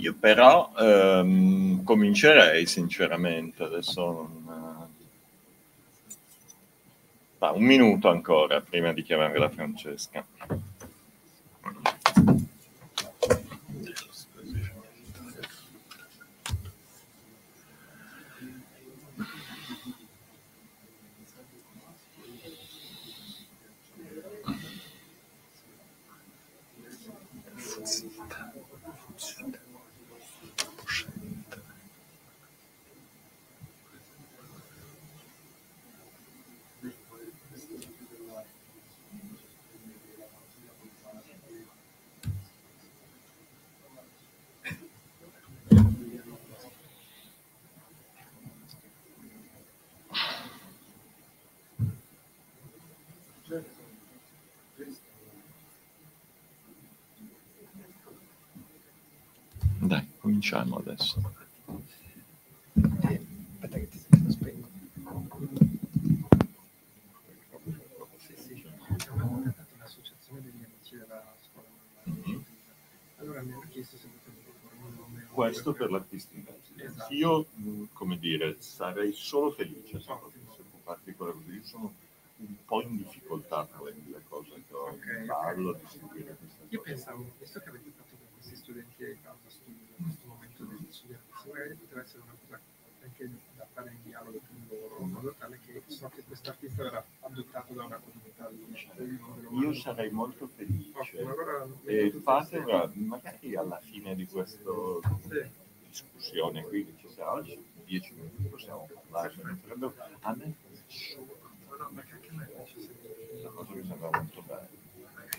Io però ehm, comincerei sinceramente, adesso non... ah, un minuto ancora prima di chiamare la Francesca. cominciamo adesso. aspetta che ti spengo. Sì, sì, abbiamo contattato l'associazione degli amici della scuola. Mhm. Allora mi hanno chiesto se potevo proporre un nome. Questo per l'artista esatto. Io, mm, come dire, sarei solo felice esatto. se comparti quella cosa. Io sono un po' in difficoltà con le cose che ho okay, parlo, okay. di seguire questa Io cosa. pensavo, visto che avete io sarei molto felice. E fate una, magari alla fine di questa discussione qui che ci sarà oggi, 10 minuti possiamo parlare. Credo, a me la cosa mi sembra molto bella.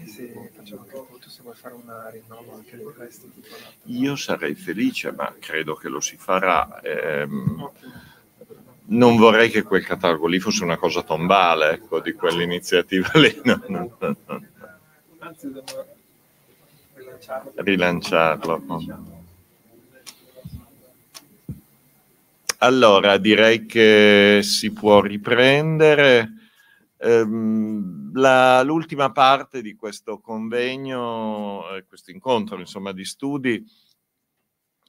Se facciamo anche appunto se vuoi fare una rinnova anche del prestito. Io sarei felice, ma credo che lo si farà. Ehm, okay non vorrei che quel catalogo lì fosse una cosa tombale, ecco, di quell'iniziativa lì. No, no, no. Rilanciarlo. Allora, direi che si può riprendere. Ehm, la, l'ultima parte di questo convegno, eh, questo incontro insomma, di studi,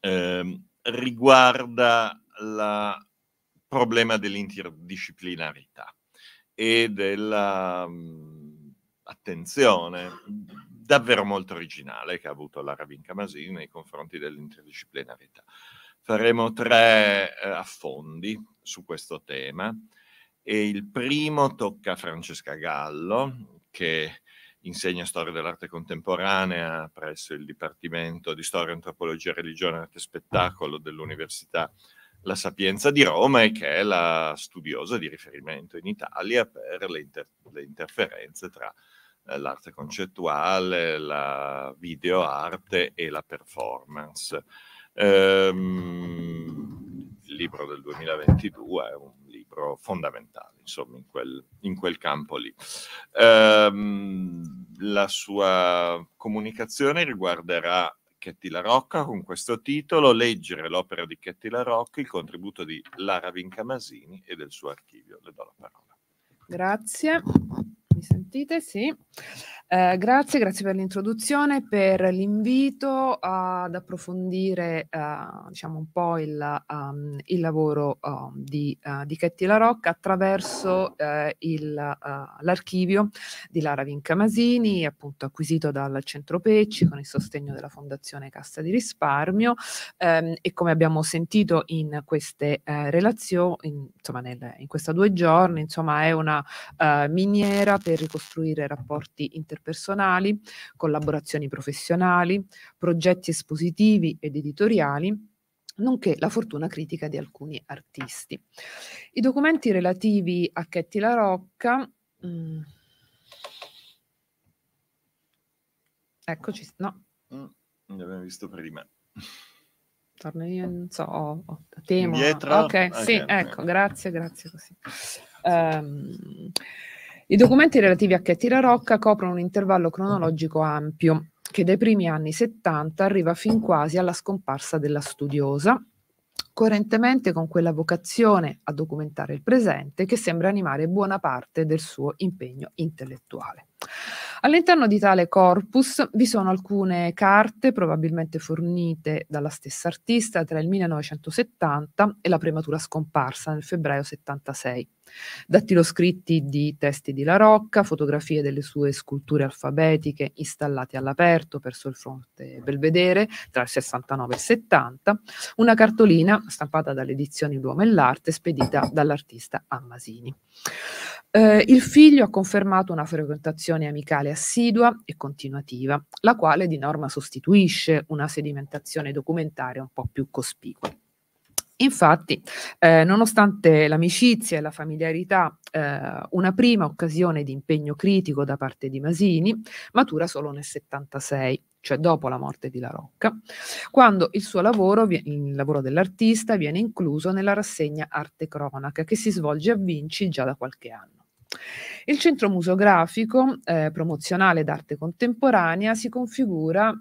eh, riguarda la problema dell'interdisciplinarità e dell'attenzione mm, davvero molto originale che ha avuto la Rabin Kamasi nei confronti dell'interdisciplinarità. Faremo tre eh, affondi su questo tema e il primo tocca a Francesca Gallo che insegna storia dell'arte contemporanea presso il Dipartimento di Storia, Antropologia, Religione, Arte e Spettacolo dell'Università la Sapienza di Roma e che è la studiosa di riferimento in Italia per le, inter- le interferenze tra eh, l'arte concettuale, la videoarte e la performance. Ehm, il libro del 2022 è un libro fondamentale, insomma, in quel, in quel campo lì. Ehm, la sua comunicazione riguarderà Chetti La Rocca con questo titolo, leggere l'opera di Chetti La Rocca, il contributo di Lara Vincamasini e del suo archivio. Le do la parola. Grazie mi sentite? Sì. Eh, grazie, grazie per l'introduzione, per l'invito ad approfondire uh, diciamo un po' il, um, il lavoro uh, di, uh, di Chetti La Rocca attraverso eh, l'archivio di Lara Vincamasini, appunto acquisito dal Centro Pecci con il sostegno della Fondazione Cassa di Risparmio um, e come abbiamo sentito in queste relazioni, in, insomma nel, in questi due giorni, insomma è una miniera per per ricostruire rapporti interpersonali, collaborazioni professionali, progetti espositivi ed editoriali nonché la fortuna critica di alcuni artisti. I documenti relativi a Chetti La Rocca mh, mm, Eccoci, no. Mm, l'abbiamo visto prima. Torno io, non so, oh, oh, Ok, okay sì, okay. ecco, grazie, grazie così. Um, i documenti relativi a Chetti la Rocca coprono un intervallo cronologico ampio che dai primi anni 70 arriva fin quasi alla scomparsa della studiosa, coerentemente con quella vocazione a documentare il presente che sembra animare buona parte del suo impegno intellettuale. All'interno di tale corpus vi sono alcune carte, probabilmente fornite dalla stessa artista tra il 1970 e la prematura scomparsa nel febbraio 76 Dattiloscritti di testi di La Rocca, fotografie delle sue sculture alfabetiche installate all'aperto verso il fronte Belvedere tra il 69 e il 70, una cartolina stampata dalle edizioni L'Uomo e l'Arte spedita dall'artista Ammasini. Eh, il figlio ha confermato una frequentazione amicale assidua e continuativa, la quale di norma sostituisce una sedimentazione documentaria un po' più cospicua. Infatti, eh, nonostante l'amicizia e la familiarità, eh, una prima occasione di impegno critico da parte di Masini matura solo nel 76, cioè dopo la morte di La Rocca, quando il suo lavoro, il lavoro dell'artista, viene incluso nella rassegna Arte Cronaca che si svolge a Vinci già da qualche anno. Il centro museografico eh, promozionale d'arte contemporanea si configura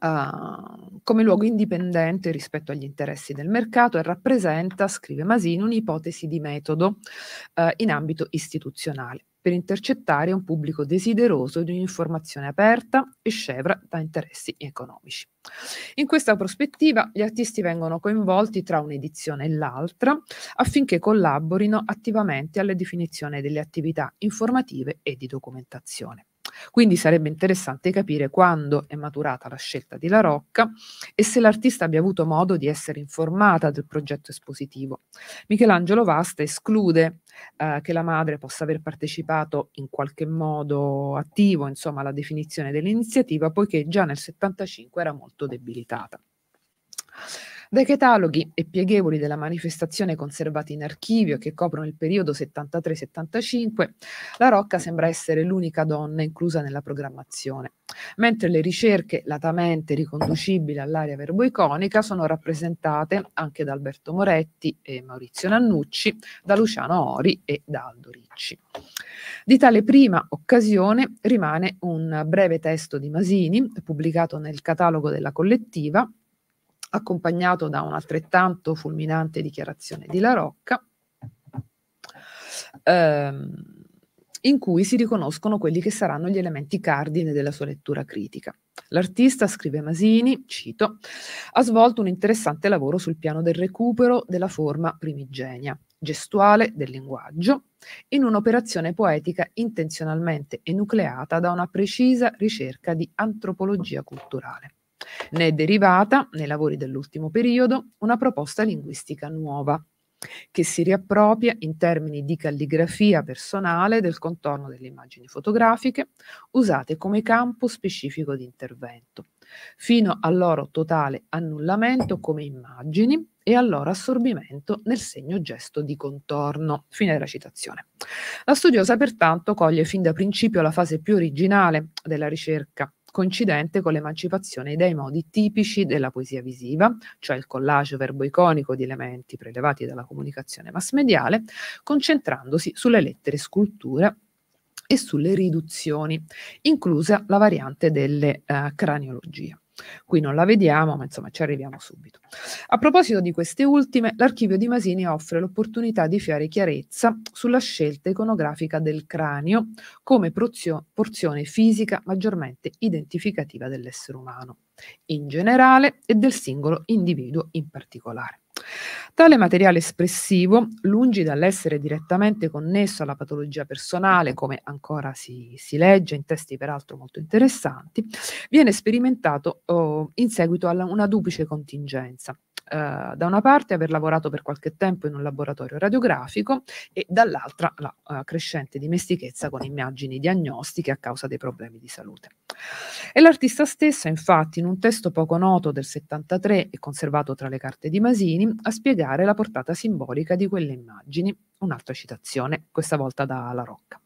uh, come luogo indipendente rispetto agli interessi del mercato e rappresenta, scrive Masino, un'ipotesi di metodo uh, in ambito istituzionale per intercettare un pubblico desideroso di un'informazione aperta e scevra da interessi economici. In questa prospettiva gli artisti vengono coinvolti tra un'edizione e l'altra affinché collaborino attivamente alla definizione delle attività informative e di documentazione. Quindi sarebbe interessante capire quando è maturata la scelta di La Rocca e se l'artista abbia avuto modo di essere informata del progetto espositivo. Michelangelo Vasta esclude eh, che la madre possa aver partecipato in qualche modo attivo, insomma, alla definizione dell'iniziativa, poiché già nel 75 era molto debilitata. Dai cataloghi e pieghevoli della manifestazione conservati in archivio che coprono il periodo 73-75, la Rocca sembra essere l'unica donna inclusa nella programmazione, mentre le ricerche latamente riconducibili all'area verboiconica sono rappresentate anche da Alberto Moretti e Maurizio Nannucci, da Luciano Ori e da Aldo Ricci. Di tale prima occasione rimane un breve testo di Masini, pubblicato nel catalogo della collettiva, accompagnato da un'altrettanto fulminante dichiarazione di La Rocca, ehm, in cui si riconoscono quelli che saranno gli elementi cardine della sua lettura critica. L'artista, scrive Masini, cito, ha svolto un interessante lavoro sul piano del recupero della forma primigenia, gestuale del linguaggio, in un'operazione poetica intenzionalmente enucleata da una precisa ricerca di antropologia culturale. Ne è derivata, nei lavori dell'ultimo periodo, una proposta linguistica nuova che si riappropria in termini di calligrafia personale del contorno delle immagini fotografiche usate come campo specifico di intervento, fino al loro totale annullamento come immagini e al loro assorbimento nel segno gesto di contorno. Fine della citazione. La studiosa pertanto coglie fin da principio la fase più originale della ricerca coincidente con l'emancipazione dei modi tipici della poesia visiva, cioè il collage verbo-iconico di elementi prelevati dalla comunicazione massmediale, concentrandosi sulle lettere scultura e sulle riduzioni, inclusa la variante delle uh, craniologie. Qui non la vediamo, ma insomma ci arriviamo subito. A proposito di queste ultime, l'archivio di Masini offre l'opportunità di fare chiarezza sulla scelta iconografica del cranio come porzio- porzione fisica maggiormente identificativa dell'essere umano in generale e del singolo individuo in particolare. Tale materiale espressivo, lungi dall'essere direttamente connesso alla patologia personale, come ancora si, si legge in testi peraltro molto interessanti, viene sperimentato oh, in seguito a una duplice contingenza. Eh, da una parte aver lavorato per qualche tempo in un laboratorio radiografico e dall'altra la eh, crescente dimestichezza con immagini diagnostiche a causa dei problemi di salute. E l'artista stessa, infatti, in un testo poco noto del 73 e conservato tra le carte di Masini, a spiegare la portata simbolica di quelle immagini un'altra citazione, questa volta da La Rocca.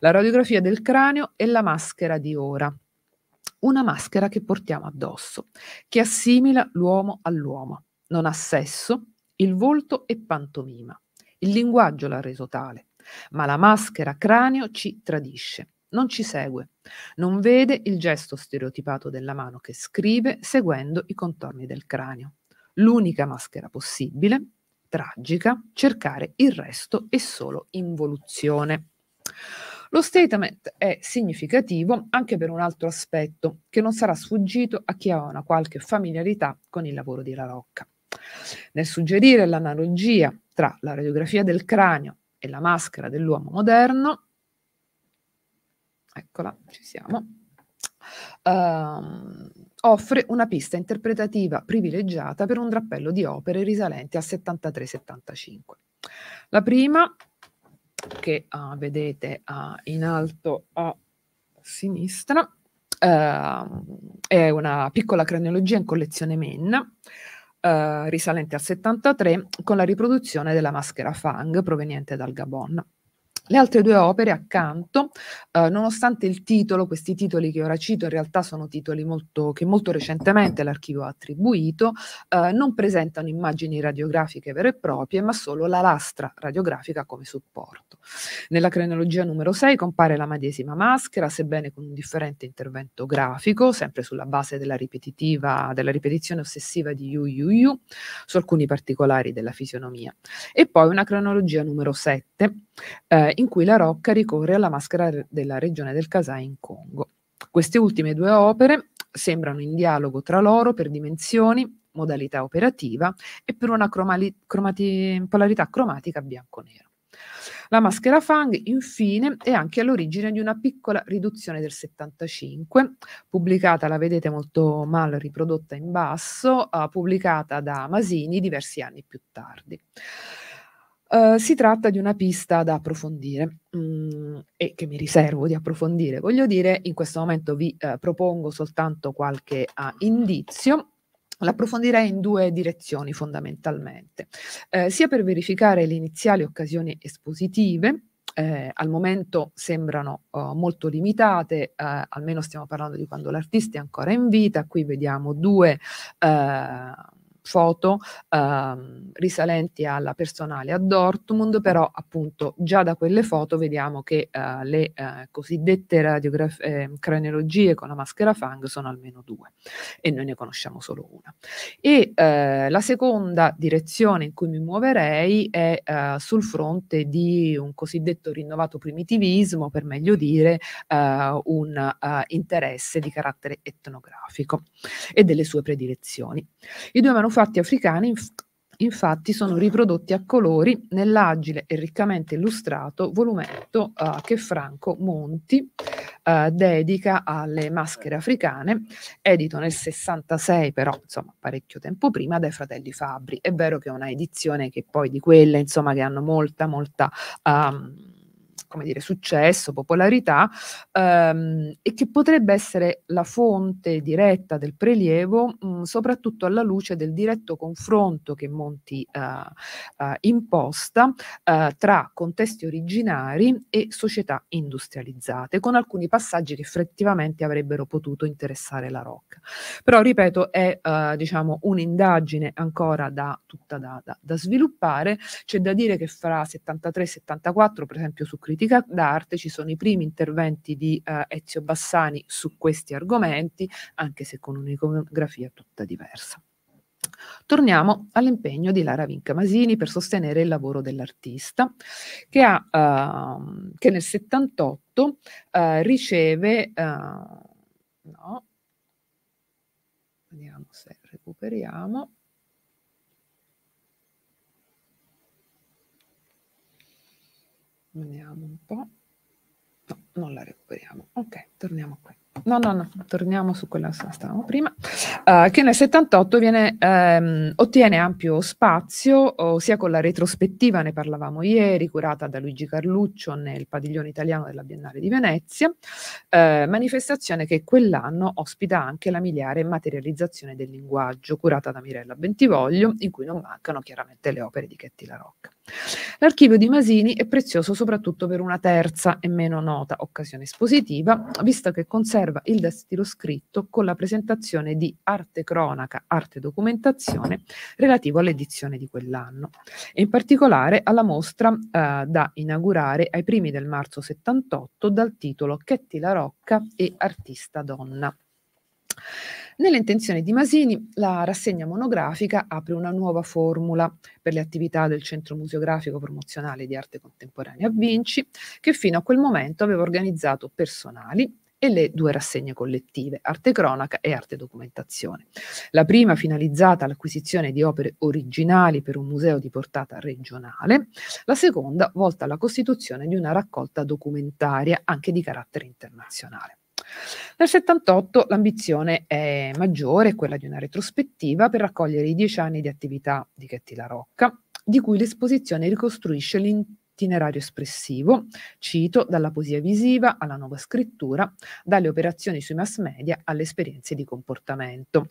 La radiografia del cranio e la maschera di ora. Una maschera che portiamo addosso, che assimila l'uomo all'uomo, non ha sesso, il volto è pantomima. Il linguaggio l'ha reso tale, ma la maschera cranio ci tradisce, non ci segue, non vede il gesto stereotipato della mano che scrive seguendo i contorni del cranio. L'unica maschera possibile, tragica, cercare il resto è solo involuzione. Lo statement è significativo anche per un altro aspetto che non sarà sfuggito a chi ha una qualche familiarità con il lavoro di La Rocca. Nel suggerire l'analogia tra la radiografia del cranio e la maschera dell'uomo moderno, eccola, ci siamo, ehm, offre una pista interpretativa privilegiata per un drappello di opere risalenti al 73-75. La prima, che uh, vedete uh, in alto a sinistra, uh, è una piccola craniologia in collezione Menna, eh, risalente al 73 con la riproduzione della maschera Fang proveniente dal Gabon. Le altre due opere accanto, eh, nonostante il titolo, questi titoli che ora cito in realtà sono titoli molto, che molto recentemente l'archivio ha attribuito, eh, non presentano immagini radiografiche vere e proprie, ma solo la lastra radiografica come supporto. Nella cronologia numero 6 compare la medesima maschera, sebbene con un differente intervento grafico, sempre sulla base della, della ripetizione ossessiva di Yu Yu Yu, su alcuni particolari della fisionomia. E poi una cronologia numero 7 eh, in cui la Rocca ricorre alla maschera della regione del Kasai in Congo. Queste ultime due opere sembrano in dialogo tra loro per dimensioni, modalità operativa e per una cromati polarità cromatica bianco-nero. La maschera Fang, infine, è anche all'origine di una piccola riduzione del 75, pubblicata, la vedete molto mal riprodotta in basso, uh, pubblicata da Masini diversi anni più tardi. Uhm, si tratta di una pista da approfondire mh, mm, e che mi riservo di approfondire. Voglio dire, in questo momento vi uh, propongo soltanto qualche uh, indizio. L'approfondirei in due direzioni fondamentalmente, eh, sia per verificare le iniziali occasioni espositive, eh, al momento sembrano uh, molto limitate, uh, almeno stiamo parlando di quando l'artista è ancora in vita, qui vediamo due uh, foto ehm, risalenti alla personale a Dortmund, però appunto già da quelle foto vediamo che eh, le eh, cosiddette radiograf- eh, craniologie con la maschera fang sono almeno due e noi ne conosciamo solo una. E eh, la seconda direzione in cui mi muoverei è eh, sul fronte di un cosiddetto rinnovato primitivismo, per meglio dire, eh, un interesse di carattere etnografico e delle sue predilezioni. I due manufatti fatti africani inf- infatti sono riprodotti a colori nell'agile e riccamente illustrato volumetto uh, eh, che Franco Monti uh, dedica alle maschere africane, edito nel 66 però, insomma, parecchio tempo prima dai fratelli Fabri. È vero che è una edizione che poi di quelle, insomma, che hanno molta molta um, come dire, successo, popolarità, ehm, e che potrebbe essere la fonte diretta del prelievo, mh, mm, soprattutto alla luce del diretto confronto che Monti eh, eh, imposta eh, tra contesti originari e società industrializzate, con alcuni passaggi che effettivamente avrebbero potuto interessare la Rocca. Però, ripeto, è eh, diciamo, un'indagine ancora da, tutta da, da, sviluppare, c'è da dire che fra 73 e 74, per esempio su Critico, critica d'arte, ci sono i primi interventi di eh, Ezio Bassani su questi argomenti, anche se con un'iconografia tutta diversa. Torniamo all'impegno di Lara Vinca Masini per sostenere il lavoro dell'artista, che, ha, uh, che nel 78 uh, eh, riceve, uh, no, vediamo se recuperiamo, Vediamo un po'. No, non la recuperiamo. Ok, torniamo qui. No, no, no, torniamo su quella che stavamo prima, uh, che nel 78 viene, ehm, ottiene ampio spazio, sia con la retrospettiva, ne parlavamo ieri, curata da Luigi Carluccio nel padiglione italiano della Biennale di Venezia, eh, manifestazione che quell'anno ospita anche la miliare materializzazione del linguaggio, curata da Mirella Bentivoglio, in cui non mancano chiaramente le opere di Chetti La Rocca. L'archivio di Masini è prezioso soprattutto per una terza e meno nota occasione espositiva, visto che conserva il destilo scritto con la presentazione di arte cronaca, arte documentazione relativo all'edizione di quell'anno e in particolare alla mostra eh, da inaugurare ai primi del marzo 78 dal titolo Chetti la Rocca e artista donna. Nelle intenzioni di Masini, la rassegna monografica apre una nuova formula per le attività del Centro Museografico Promozionale di Arte Contemporanea Vinci, che fino a quel momento aveva organizzato personali, e le due rassegne collettive, Arte Cronaca e Arte Documentazione. La prima finalizzata all'acquisizione di opere originali per un museo di portata regionale, la seconda volta alla costituzione di una raccolta documentaria anche di carattere internazionale. Nel 78 l'ambizione è maggiore, quella di una retrospettiva per raccogliere i dieci anni di attività di Chetti La Rocca, di cui l'esposizione ricostruisce l'itinerario espressivo, cito, dalla poesia visiva alla nuova scrittura, dalle operazioni sui mass media alle esperienze di comportamento.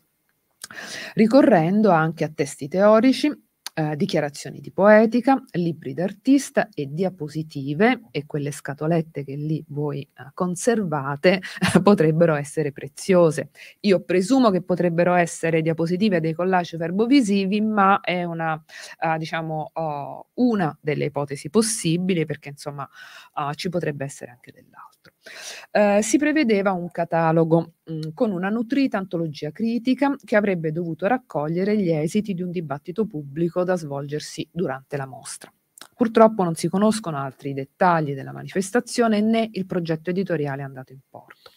Ricorrendo anche a testi teorici, eh, dichiarazioni di poetica, libri d'artista e diapositive e quelle scatolette che lì voi eh, conservate potrebbero essere preziose. Io presumo che potrebbero essere diapositive dei collage verbovisivi, ma è una, eh, diciamo, oh, una delle ipotesi possibili perché insomma oh, ci potrebbe essere anche dell'altro altro. Certo. Eh, si prevedeva un catalogo mh, mm, con una nutrita antologia critica che avrebbe dovuto raccogliere gli esiti di un dibattito pubblico da svolgersi durante la mostra. Purtroppo non si conoscono altri dettagli della manifestazione né il progetto editoriale andato in porto.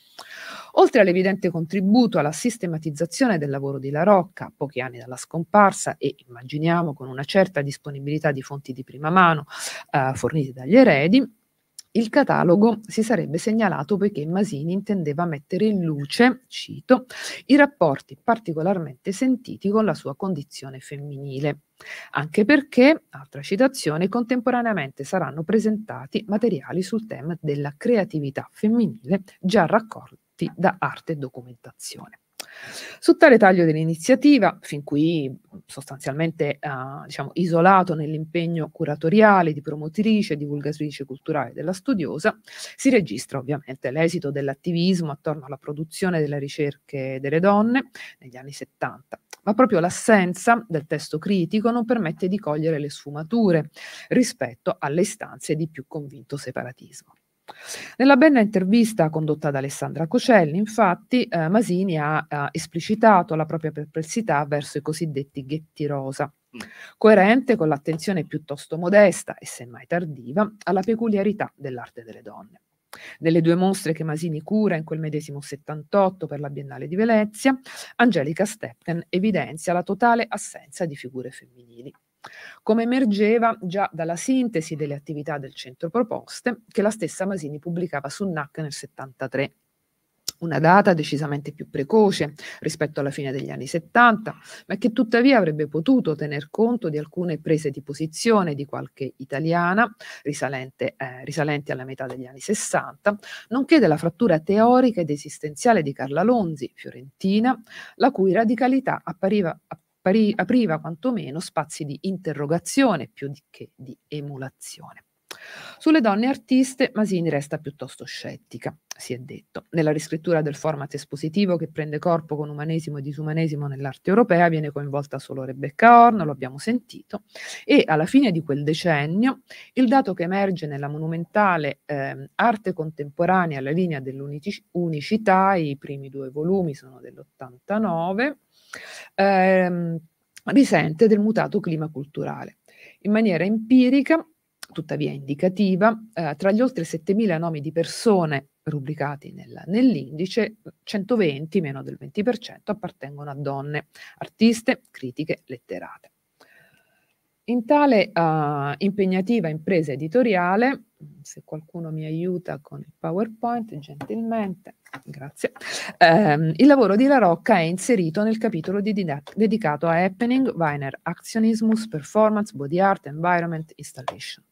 Oltre all'evidente contributo alla sistematizzazione del lavoro di La Rocca, a pochi anni dalla scomparsa e immaginiamo con una certa disponibilità di fonti di prima mano eh, fornite dagli eredi, il catalogo si sarebbe segnalato poiché Masini intendeva mettere in luce, cito, i rapporti particolarmente sentiti con la sua condizione femminile, anche perché, altra citazione, contemporaneamente saranno presentati materiali sul tema della creatività femminile già raccolti da arte e documentazione. Su tale taglio dell'iniziativa, fin qui sostanzialmente eh, diciamo, isolato nell'impegno curatoriale di promotrice e divulgatrice culturale della studiosa, si registra ovviamente l'esito dell'attivismo attorno alla produzione delle ricerche delle donne negli anni 70 ma proprio l'assenza del testo critico non permette di cogliere le sfumature rispetto alle istanze di più convinto separatismo. Nella bella intervista condotta da Alessandra Cocelli, infatti, eh, Masini ha, ha esplicitato la propria perplessità verso i cosiddetti ghetti rosa, mm. coerente con l'attenzione piuttosto modesta e semmai tardiva alla peculiarità dell'arte delle donne. Nelle due mostre che Masini cura in quel medesimo 78 per la Biennale di Venezia, Angelica Steppen evidenzia la totale assenza di figure femminili come emergeva già dalla sintesi delle attività del centro proposte che la stessa Masini pubblicava su NAC nel 73. Una data decisamente più precoce rispetto alla fine degli anni 70, ma che tuttavia avrebbe potuto tener conto di alcune prese di posizione di qualche italiana risalente, eh, risalenti alla metà degli anni 60, nonché della frattura teorica ed esistenziale di Carla Lonzi, fiorentina, la cui radicalità appariva, appena appari, apriva quantomeno spazi di interrogazione più di che di emulazione. Sulle donne artiste Masini resta piuttosto scettica, si è detto. Nella riscrittura del format espositivo che prende corpo con umanesimo e disumanesimo nell'arte europea viene coinvolta solo Rebecca Horn, lo abbiamo sentito, e alla fine di quel decennio il dato che emerge nella monumentale eh, arte contemporanea, la linea dell'unicità, i primi due volumi sono dell'89, ehm, risente del mutato clima culturale. In maniera empirica, tuttavia indicativa, eh, tra gli oltre 7.000 nomi di persone rubricati nel, nell'indice, 120, meno del 20%, appartengono a donne, artiste, critiche, letterate. In tale uh, impegnativa impresa editoriale, se qualcuno mi aiuta con il PowerPoint gentilmente, grazie, ehm, il lavoro di La Rocca è inserito nel capitolo di dedicato a happening, Weiner, Actionismus, Performance, Body Art, Environment, Installation,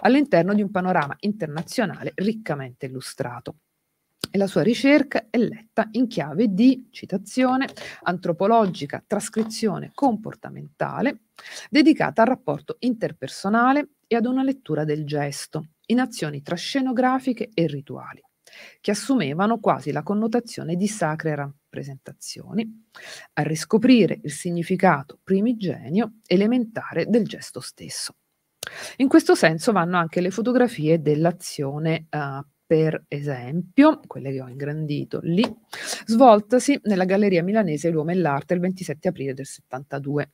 all'interno di un panorama internazionale riccamente illustrato e la sua ricerca è letta in chiave di citazione antropologica, trascrizione comportamentale, dedicata al rapporto interpersonale e ad una lettura del gesto, in azioni tra scenografiche e rituali, che assumevano quasi la connotazione di sacre rappresentazioni, a riscoprire il significato primigenio elementare del gesto stesso. In questo senso vanno anche le fotografie dell'azione eh, per esempio, quelle che ho ingrandito lì, svoltasi nella Galleria Milanese L'Uomo e l'Arte il 27 aprile del 72,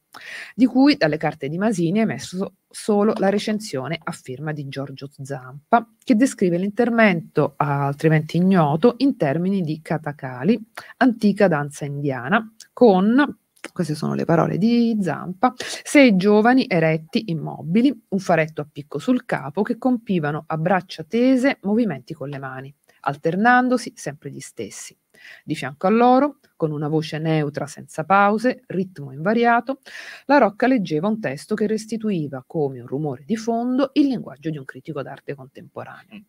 di cui dalle carte di Masini è emesso solo la recensione a firma di Giorgio Zampa, che descrive l'intervento altrimenti ignoto in termini di katakali, antica danza indiana, con queste sono le parole di Zampa, sei giovani eretti, immobili, un faretto a picco sul capo, che compivano a braccia tese movimenti con le mani, alternandosi sempre gli stessi. Di fianco a loro, con una voce neutra senza pause, ritmo invariato, la Rocca leggeva un testo che restituiva come un rumore di fondo il linguaggio di un critico d'arte contemporaneo. Mm.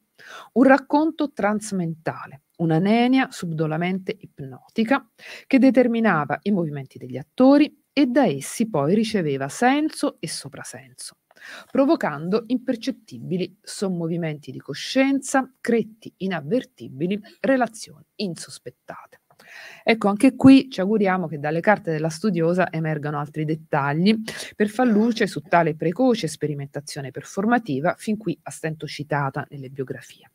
Un racconto transmentale, una nenia subdolamente ipnotica che determinava i movimenti degli attori e da essi poi riceveva senso e soprasenso provocando impercettibili sommovimenti di coscienza, cretti inavvertibili, relazioni insospettate. Ecco, anche qui ci auguriamo che dalle carte della studiosa emergano altri dettagli per far luce su tale precoce sperimentazione performativa fin qui a stento citata nelle biografie.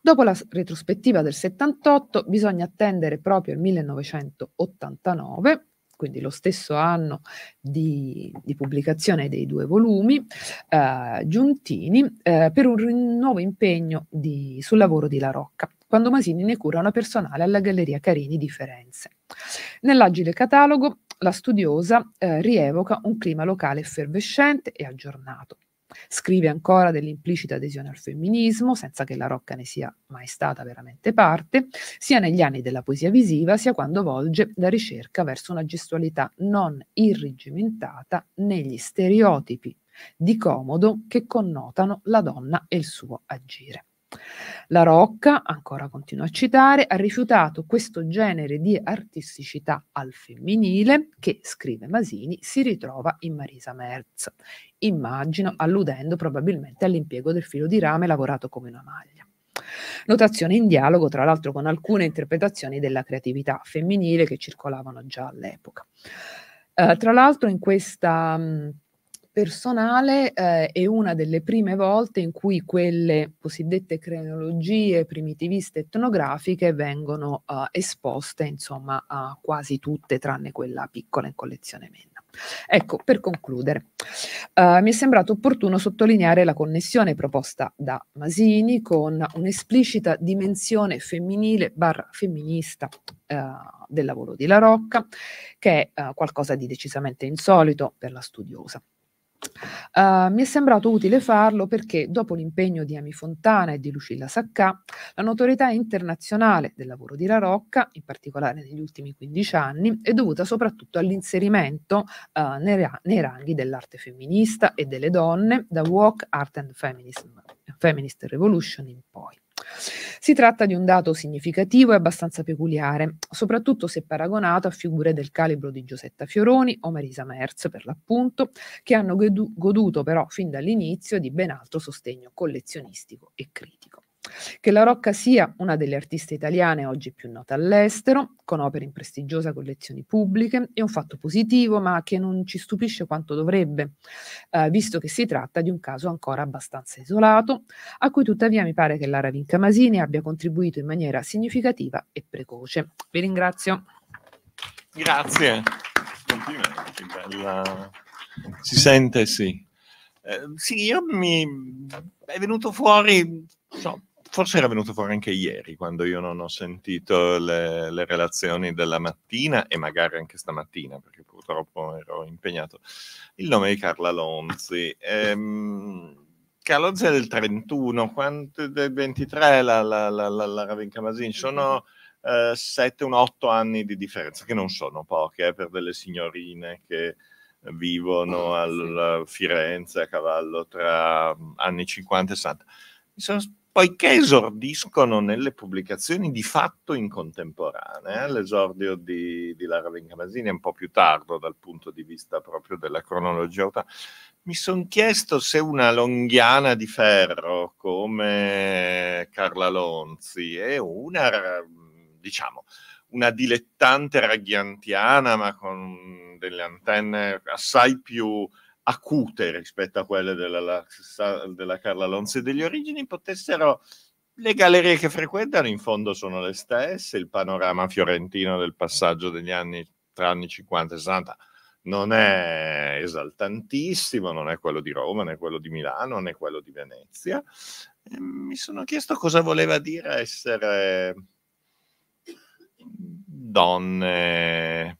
Dopo la retrospettiva del 78 bisogna attendere proprio il 1989 quindi lo stesso anno di, di pubblicazione dei due volumi, eh, Giuntini, eh, per un nuovo impegno di, sul lavoro di La Rocca, quando Masini ne cura una personale alla Galleria Carini di Firenze. Nell'agile catalogo la studiosa eh, rievoca un clima locale effervescente e aggiornato, Scrive ancora dell'implicita adesione al femminismo, senza che la Rocca ne sia mai stata veramente parte, sia negli anni della poesia visiva, sia quando volge la ricerca verso una gestualità non irrigimentata negli stereotipi di comodo che connotano la donna e il suo agire. La Rocca, ancora continuo a citare, ha rifiutato questo genere di artisticità al femminile che, scrive Masini, si ritrova in Marisa Merz, immagino alludendo probabilmente all'impiego del filo di rame lavorato come una maglia. Notazione in dialogo, tra l'altro, con alcune interpretazioni della creatività femminile che circolavano già all'epoca. Eh, tra l'altro, in questa... Mh, personale eh, è una delle prime volte in cui quelle cosiddette cronologie primitiviste etnografiche vengono eh, esposte, insomma, quasi tutte, tranne quella piccola in collezione Menna. Ecco, per concludere, uh, mi è sembrato opportuno sottolineare la connessione proposta da Masini con un'esplicita dimensione femminile barra femminista uh, del lavoro di La Rocca, che è uh, qualcosa di decisamente insolito per la studiosa. Uh, mi è sembrato utile farlo perché dopo l'impegno di Ami Fontana e di Lucilla Saccà, la notorietà internazionale del lavoro di Rarocca, in particolare negli ultimi 15 anni, è dovuta soprattutto all'inserimento uh, nei, ra- nei, ranghi dell'arte femminista e delle donne da Walk Art and Feminism, Feminist Revolution in poi. Si tratta di un dato significativo e abbastanza peculiare, soprattutto se paragonato a figure del calibro di Giusetta Fioroni o Marisa Merz, per l'appunto, che hanno goduto però fin dall'inizio di ben altro sostegno collezionistico e critico. Che la Rocca sia una delle artiste italiane oggi più note all'estero, con opere in prestigiose collezioni pubbliche, è un fatto positivo, ma che non ci stupisce quanto dovrebbe, eh, visto che si tratta di un caso ancora abbastanza isolato, a cui tuttavia mi pare che Lara Vinca Masini abbia contribuito in maniera significativa e precoce. Vi ringrazio. Grazie. Bella... Si sente, sì. Eh, sì, io mi... è venuto fuori so, forse era venuto fuori anche ieri quando io non ho sentito le, le, relazioni della mattina e magari anche stamattina perché purtroppo ero impegnato il nome di Carla Lonzi ehm, Carla Lonzi è del 31 quanto, del 23 la, la, la, la, la Ravenca Masin sono eh, 7 8 anni di differenza che non sono poche eh, per delle signorine che vivono a ah, Firenze a cavallo tra mm, anni 50 e 60 mi sono poiché esordiscono nelle pubblicazioni di fatto in contemporanea, mm. l'esordio di, di Lara Vencamasini è un po' più tardo dal punto di vista proprio della cronologia, mi sono chiesto se una longhiana di ferro come Carla Lonzi e una, diciamo, una dilettante raghiantiana ma con delle antenne assai più acute rispetto a quelle della, della Carla Lonzi degli origini potessero le gallerie che frequentano in fondo sono le stesse, il panorama fiorentino del passaggio degli anni tra anni 50 e 60 non è esaltantissimo, non è quello di Roma, né quello di Milano, né quello di Venezia. E mi sono chiesto cosa voleva dire essere donne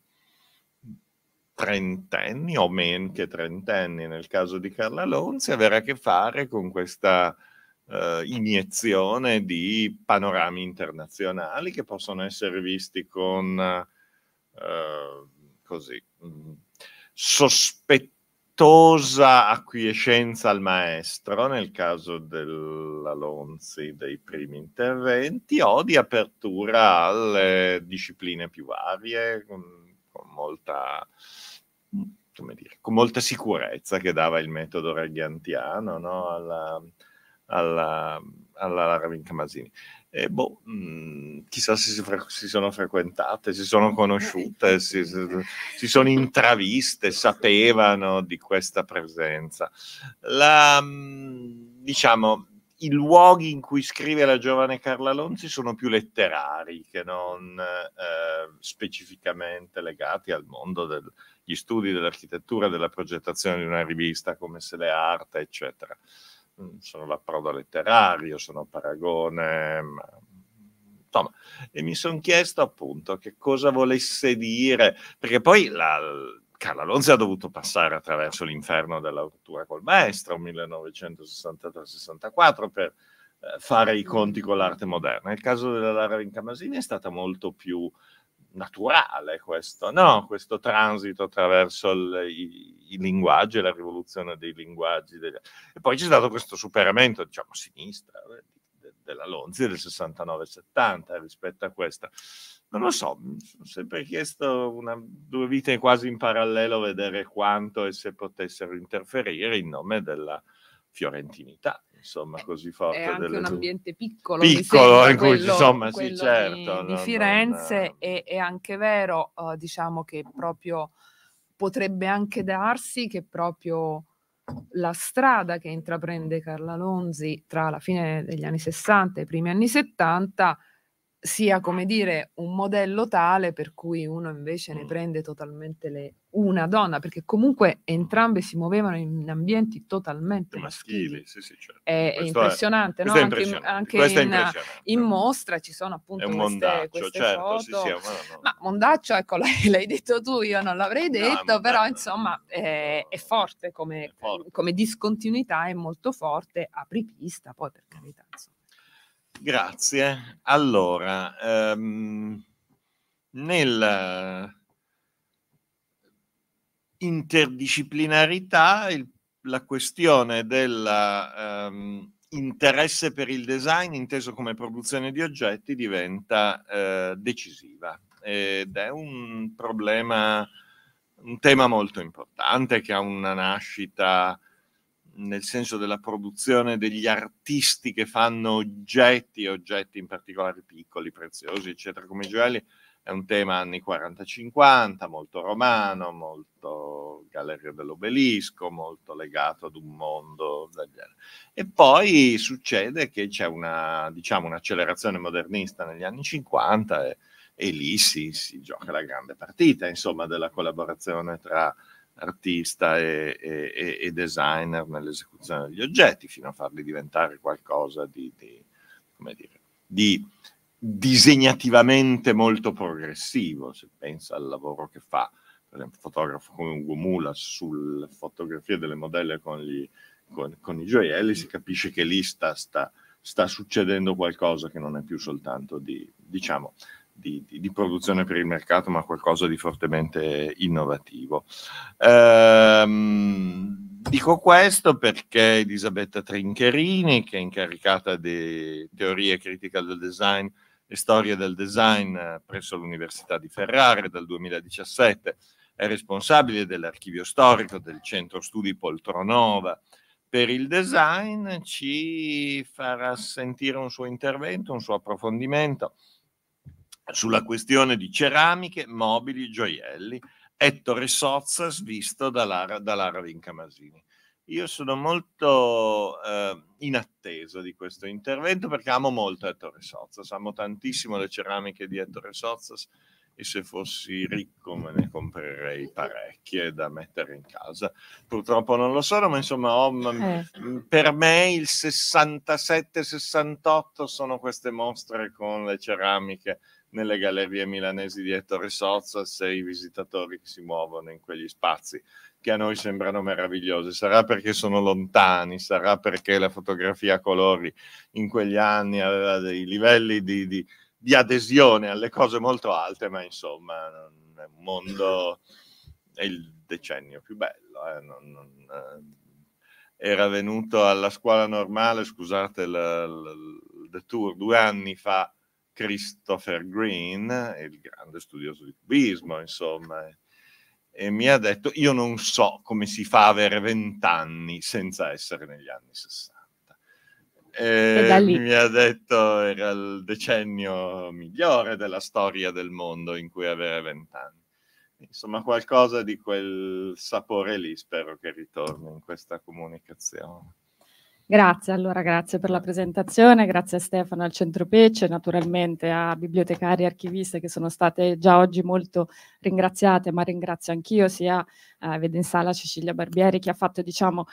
trentenni o men che trentenni nel caso di Carla Lonzi avere a che fare con questa eh, iniezione di panorami internazionali che possono essere visti con eh, così mm, sospettosa acquiescenza al maestro nel caso della Lonzi dei primi interventi o di apertura alle discipline più varie con, con molta come dire, con molta sicurezza che dava il metodo reggiantiano no? alla, alla, alla Ravinca Masini. E boh, mh, mm, chissà se si, fre- si, sono frequentate, si sono conosciute, si, si, sono intraviste, sapevano di questa presenza. La, mm, diciamo, i luoghi in cui scrive la giovane Carla Lonzi sono più letterari che non eh, specificamente legati al mondo del, gli studi dell'architettura, della progettazione di una rivista come se le arte, eccetera. Mm, sono l'approdo letterario, sono paragone, ma... insomma, e mi sono chiesto appunto che cosa volesse dire, perché poi la, Carla Lonzi ha dovuto passare attraverso l'inferno della rottura col maestro 1963-64 per eh, fare i conti con l'arte moderna. Il caso della Lara Vincamasini è stata molto più naturale questo, no? questo transito attraverso il, i, i, linguaggi, la rivoluzione dei linguaggi. Degli... E poi c'è stato questo superamento, diciamo, sinistra eh, de, de, della Lonzi del 69-70 rispetto a questa. Non lo so, mi sono sempre chiesto una, due vite quasi in parallelo, vedere quanto e se potessero interferire in nome della fiorentinità insomma, eh, così forte. È anche un ambiente piccolo. Piccolo, in cui, quello, insomma, sì, certo. Di, no, di Firenze non, è, è, anche vero, uh, diciamo che proprio potrebbe anche darsi che proprio la strada che intraprende Carla Lonzi tra la fine degli anni 60 e i primi anni 70 sia, come dire, un modello tale per cui uno invece ne mm. prende totalmente le una donna, perché comunque entrambe si muovevano in ambienti totalmente maschili. maschili. Sì, sì, certo. è, è, impressionante, è, no? impressionante, Anche, anche in, impressionante. in, mostra ci sono appunto queste, mondaccio, queste certo, foto. Sì, sì, ma, no. ma, Mondaccio, ecco, l'hai, l'hai, detto tu, io non l'avrei detto, no, però insomma è, è forte, come, forte come, discontinuità, è molto forte, apri pista, poi per carità. Insomma. Grazie. Allora, um, nel interdisciplinarità, il, la questione dell'interesse ehm, um, per il design inteso come produzione di oggetti diventa eh, decisiva ed è un problema, un tema molto importante che ha una nascita nel senso della produzione degli artisti che fanno oggetti, oggetti in particolare piccoli, preziosi, eccetera, come gioielli, è un tema anni 40-50, molto romano, molto Galleria dell'Obelisco, molto legato ad un mondo del genere. E poi succede che c'è una, diciamo, un'accelerazione modernista negli anni 50 e, e lì si, si, gioca la grande partita, insomma, della collaborazione tra artista e, e, e, designer nell'esecuzione degli oggetti, fino a farli diventare qualcosa di, di come dire, di disegnativamente molto progressivo, se pensa al lavoro che fa, per esempio, un fotografo come Ugo Mula sulle fotografie delle modelle con, gli, con, con i gioielli, si capisce che lì sta, sta, sta, succedendo qualcosa che non è più soltanto di, diciamo, di, di, di, produzione per il mercato, ma qualcosa di fortemente innovativo. Ehm, dico questo perché Elisabetta Trincherini, che è incaricata di teoria e critica del design e storia del design eh, presso l'Università di Ferrara dal 2017. È responsabile dell'archivio storico del centro studi Poltronova per il design. Ci farà sentire un suo intervento, un suo approfondimento sulla questione di ceramiche, mobili, gioielli. Ettore Sozza, svisto dall'Ara, dall'Ara Vincamasini. Io sono molto eh, in attesa di questo intervento perché amo molto Ettore Sozzas, amo tantissimo le ceramiche di Ettore Sozzas e se fossi ricco me ne comprerei parecchie da mettere in casa. Purtroppo non lo sono, ma insomma ho, eh. per me il 67-68 sono queste mostre con le ceramiche nelle gallerie milanesi di Ettore Sozzas e i visitatori che si muovono in quegli spazi che a noi sembrano meravigliose. Sarà perché sono lontani, sarà perché la fotografia a colori in quegli anni aveva dei livelli di, di, di adesione alle cose molto alte, ma insomma è un mondo, è il decennio più bello. Eh, non, non, eh, era venuto alla scuola normale, scusate il tour, due anni fa Christopher Green, il grande studioso di cubismo, insomma eh e mi ha detto io non so come si fa a avere vent'anni senza essere negli anni 60. e mi ha detto era il decennio migliore della storia del mondo in cui avere vent'anni. Insomma, qualcosa di quel sapore lì spero che ritorni in questa comunicazione. Grazie, allora grazie per la presentazione, grazie a Stefano al Centro Pecce, naturalmente a bibliotecari e archiviste che sono state già oggi molto ringraziate, ma ringrazio anch'io sia eh, vedo in sala Cecilia Barbieri che ha fatto diciamo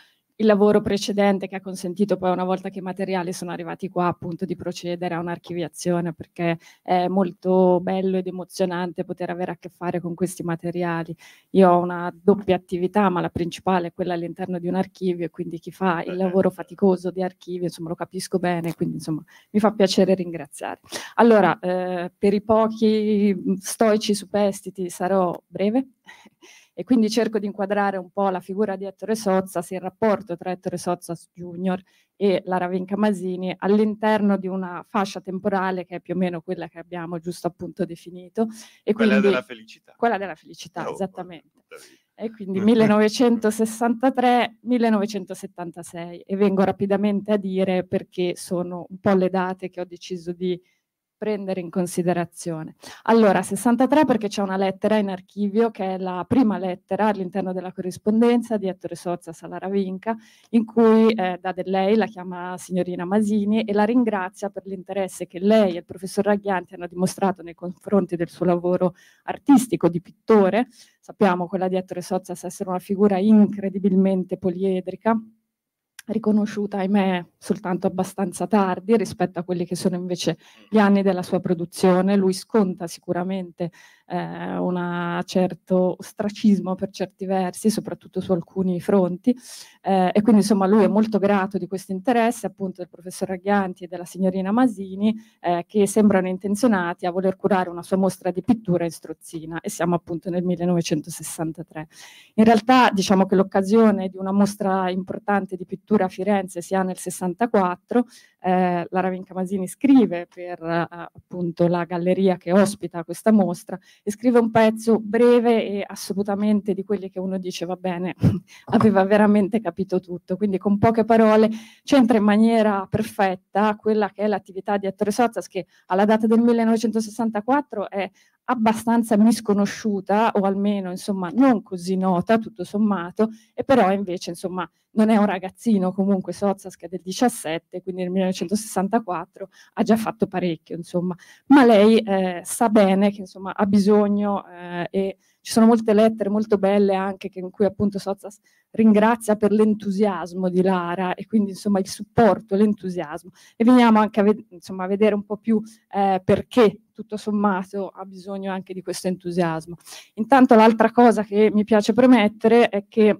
il lavoro precedente che ha consentito poi una volta che i materiali sono arrivati qua appunto di procedere a un'archiviazione perché è molto bello ed emozionante poter avere a che fare con questi materiali. Io ho una doppia attività ma la principale è quella all'interno di un archivio e quindi chi fa il lavoro faticoso di archivio insomma lo capisco bene quindi insomma mi fa piacere ringraziare. Allora eh, per i pochi stoici superstiti sarò breve e quindi cerco di inquadrare un po' la figura di Ettore Sozza, il rapporto tra Ettore Sozza Junior e la Ravenca Masini all'interno di una fascia temporale che è più o meno quella che abbiamo giusto appunto definito. E quella quindi, della felicità. Quella della felicità, no, esattamente. E quindi 1963-1976 mm. e vengo rapidamente a dire perché sono un po' le date che ho deciso di prendere in considerazione. Allora, 63 perché c'è una lettera in archivio che è la prima lettera all'interno della corrispondenza di Ettore Sozza Vinca, in cui eh, da lei la chiama signorina Masini e la ringrazia per l'interesse che lei e il professor Raghianti hanno dimostrato nei confronti del suo lavoro artistico di pittore. Sappiamo quella di Ettore Sozza essere una figura incredibilmente poliedrica, riconosciuta, ahimè, soltanto abbastanza tardi rispetto a quelli che sono invece gli anni della sua produzione. Lui sconta sicuramente eh, un certo ostracismo per certi versi, soprattutto su alcuni fronti. Eh, e quindi insomma lui è molto grato di questo interesse appunto del professor Aghianti e della signorina Masini eh, che sembrano intenzionati a voler curare una sua mostra di pittura in strozzina e siamo appunto nel 1963. In realtà diciamo che l'occasione di una mostra importante di pittura a Firenze si ha nel 64 eh, la Ravenca Masini scrive per eh, appunto la galleria che ospita questa mostra e scrive un pezzo breve e assolutamente di quelli che uno dice va bene, aveva veramente capito tutto, quindi con poche parole c'entra in maniera perfetta quella che è l'attività di Ettore Sozzas che alla data del 1964 è abbastanza misconosciuta o almeno insomma non così nota tutto sommato e però invece insomma non è un ragazzino comunque Sozas che è del 17 quindi nel 1964 ha già fatto parecchio insomma ma lei eh, sa bene che insomma ha bisogno eh, e ci sono molte lettere molto belle anche in cui appunto Sozzas ringrazia per l'entusiasmo di Lara e quindi insomma il supporto, l'entusiasmo. E veniamo anche a, ved- insomma, a vedere un po' più eh, perché tutto sommato ha bisogno anche di questo entusiasmo. Intanto l'altra cosa che mi piace premettere è che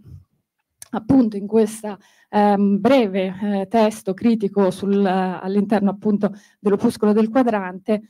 appunto in questo ehm, breve eh, testo critico sul, eh, all'interno appunto dell'opuscolo del quadrante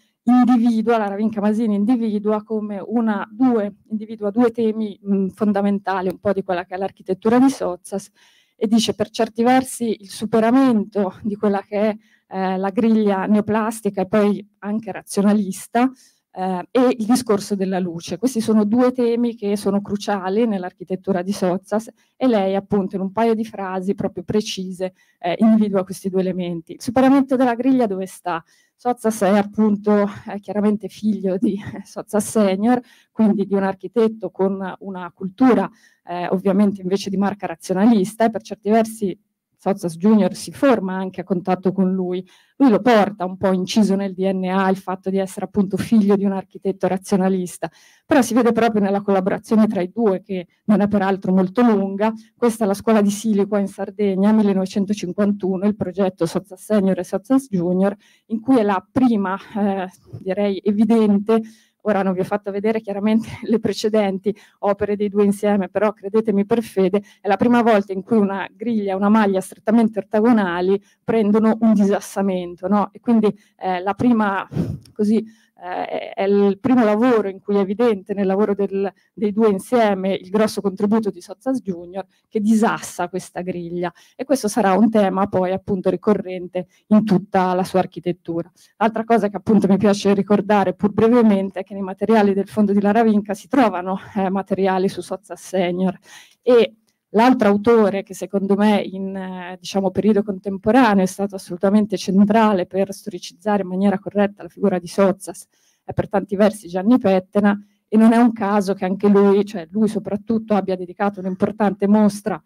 individua, la Ravinca Masini individua come una, due, individua due temi mh, fondamentali un po' di quella che è l'architettura di Sozzas e dice per certi versi il superamento di quella che è eh, la griglia neoplastica e poi anche razionalista eh, e il discorso della luce. Questi sono due temi che sono cruciali nell'architettura di Sozzas e lei appunto in un paio di frasi proprio precise eh, individua questi due elementi. Il superamento della griglia dove sta? Sozza 6 appunto è chiaramente figlio di Sozza Senior, quindi di un architetto con una cultura eh, ovviamente invece di marca razionalista e per certi versi Sozzas Junior si forma anche a contatto con lui, lui lo porta un po' inciso nel DNA il fatto di essere appunto figlio di un architetto razionalista, però si vede proprio nella collaborazione tra i due, che non è peraltro molto lunga, questa è la scuola di Silico in Sardegna, 1951, il progetto Sozzas Senior e Sozzas Junior, in cui è la prima, eh, direi, evidente Ora non vi ho fatto vedere chiaramente le precedenti opere dei due insieme, però credetemi per fede, è la prima volta in cui una griglia, e una maglia strettamente ortogonali prendono un disassamento, no? E quindi eh, la prima così eh, è il primo lavoro in cui è evidente nel lavoro del, dei due insieme il grosso contributo di Sozzas Junior che disassa questa griglia e questo sarà un tema poi appunto ricorrente in tutta la sua architettura. L'altra cosa che appunto mi piace ricordare pur brevemente è che nei materiali del fondo di Laravinca si trovano eh, materiali su Sozzas Senior e L'altro autore che secondo me in eh, diciamo, periodo contemporaneo è stato assolutamente centrale per storicizzare in maniera corretta la figura di Sozzas è per tanti versi Gianni Pettena e non è un caso che anche lui, cioè lui soprattutto, abbia dedicato un'importante mostra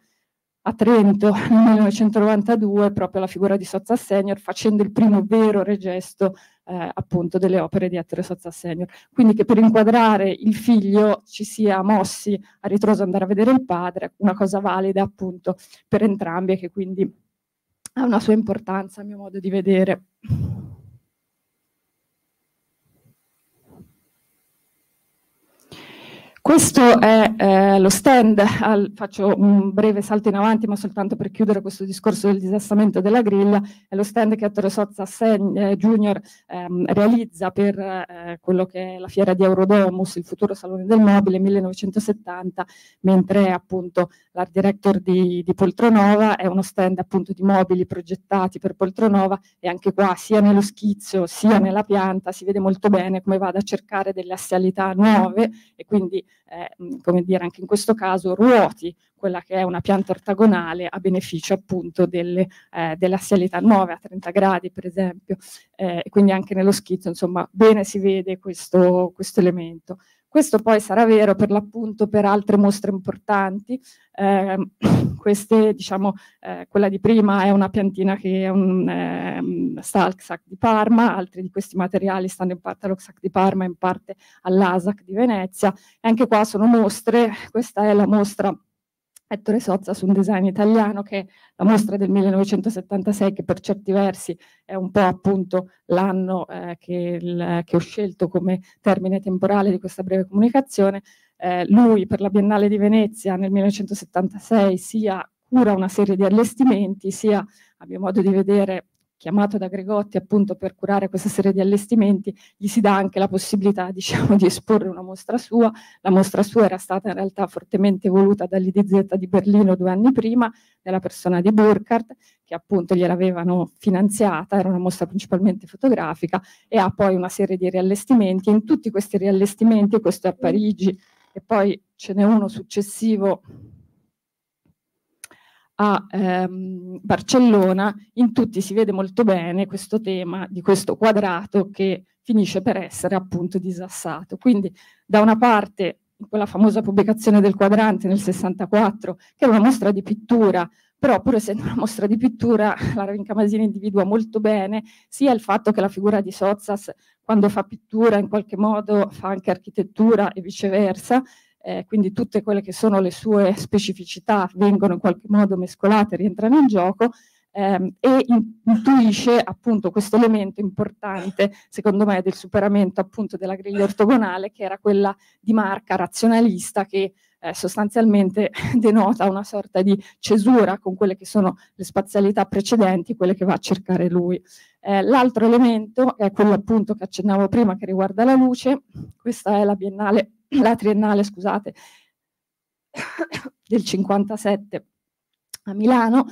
a Trento nel 1992 proprio alla figura di Sozzas Senior facendo il primo vero regesto eh, appunto delle opere di Ettore Sozza Senior. Quindi che per inquadrare il figlio ci sia Mossi a ritroso andare a vedere il padre, una cosa valida appunto per entrambi e che quindi ha una sua importanza a mio modo di vedere. Questo è eh, lo stand, al, faccio un breve salto in avanti ma soltanto per chiudere questo discorso del disassamento della griglia, è lo stand che Ettore Sozza Sen, eh, Junior ehm, realizza per eh, quello che è la fiera di Eurodomus, il futuro salone del mobile 1970, mentre appunto l'art director di, di Poltronova è uno stand appunto di mobili progettati per Poltronova e anche qua sia nello schizzo sia nella pianta si vede molto bene come vada a cercare delle assialità nuove e quindi eh, mm, come dire, anche in questo caso ruoti quella che è una pianta ortagonale a beneficio appunto delle, eh, dell'assialità 9 a 30 gradi per esempio, eh, quindi anche nello schizzo insomma bene si vede questo, questo elemento. Questo poi sarà vero per l'appunto per altre mostre importanti. Eh, queste, diciamo, eh, quella di prima è una piantina che è un eh, sta al XAC di Parma, altri di questi materiali stanno in parte allo XAC di Parma, e in parte all'ASAC di Venezia. E anche qua sono mostre, questa è la mostra Ettore Sozza su un design italiano che è la mostra del 1976 che per certi versi è un po' appunto l'anno eh, che, che, ho scelto come termine temporale di questa breve comunicazione. Eh, lui per la Biennale di Venezia nel 1976 sia cura una serie di allestimenti, sia a mio modo di vedere chiamato da Gregotti appunto per curare questa serie di allestimenti, gli si dà anche la possibilità diciamo, di esporre una mostra sua. La mostra sua era stata in realtà fortemente voluta dall'IDZ di Berlino due anni prima, nella persona di Burkhardt, che appunto gliel'avevano finanziata, era una mostra principalmente fotografica, e ha poi una serie di riallestimenti. In tutti questi riallestimenti, questo è a Parigi, e poi ce n'è uno successivo a ehm, Barcellona, in tutti si vede molto bene questo tema di questo quadrato che finisce per essere appunto disassato. Quindi da una parte quella famosa pubblicazione del quadrante nel 64, che era una mostra di pittura, però pur essendo una mostra di pittura, la Ravinca Masini individua molto bene sia il fatto che la figura di Sozzas, quando fa pittura, in qualche modo fa anche architettura e viceversa, eh, quindi tutte quelle che sono le sue specificità vengono in qualche modo mescolate, rientrano in gioco ehm, e intuisce appunto questo elemento importante, secondo me, del superamento appunto della griglia ortogonale, che era quella di marca razionalista che eh, sostanzialmente denota una sorta di cesura con quelle che sono le spazialità precedenti, quelle che va a cercare lui. Eh, l'altro elemento è quello appunto che accennavo prima che riguarda la luce, questa è la biennale la triennale, scusate, del 57 a Milano,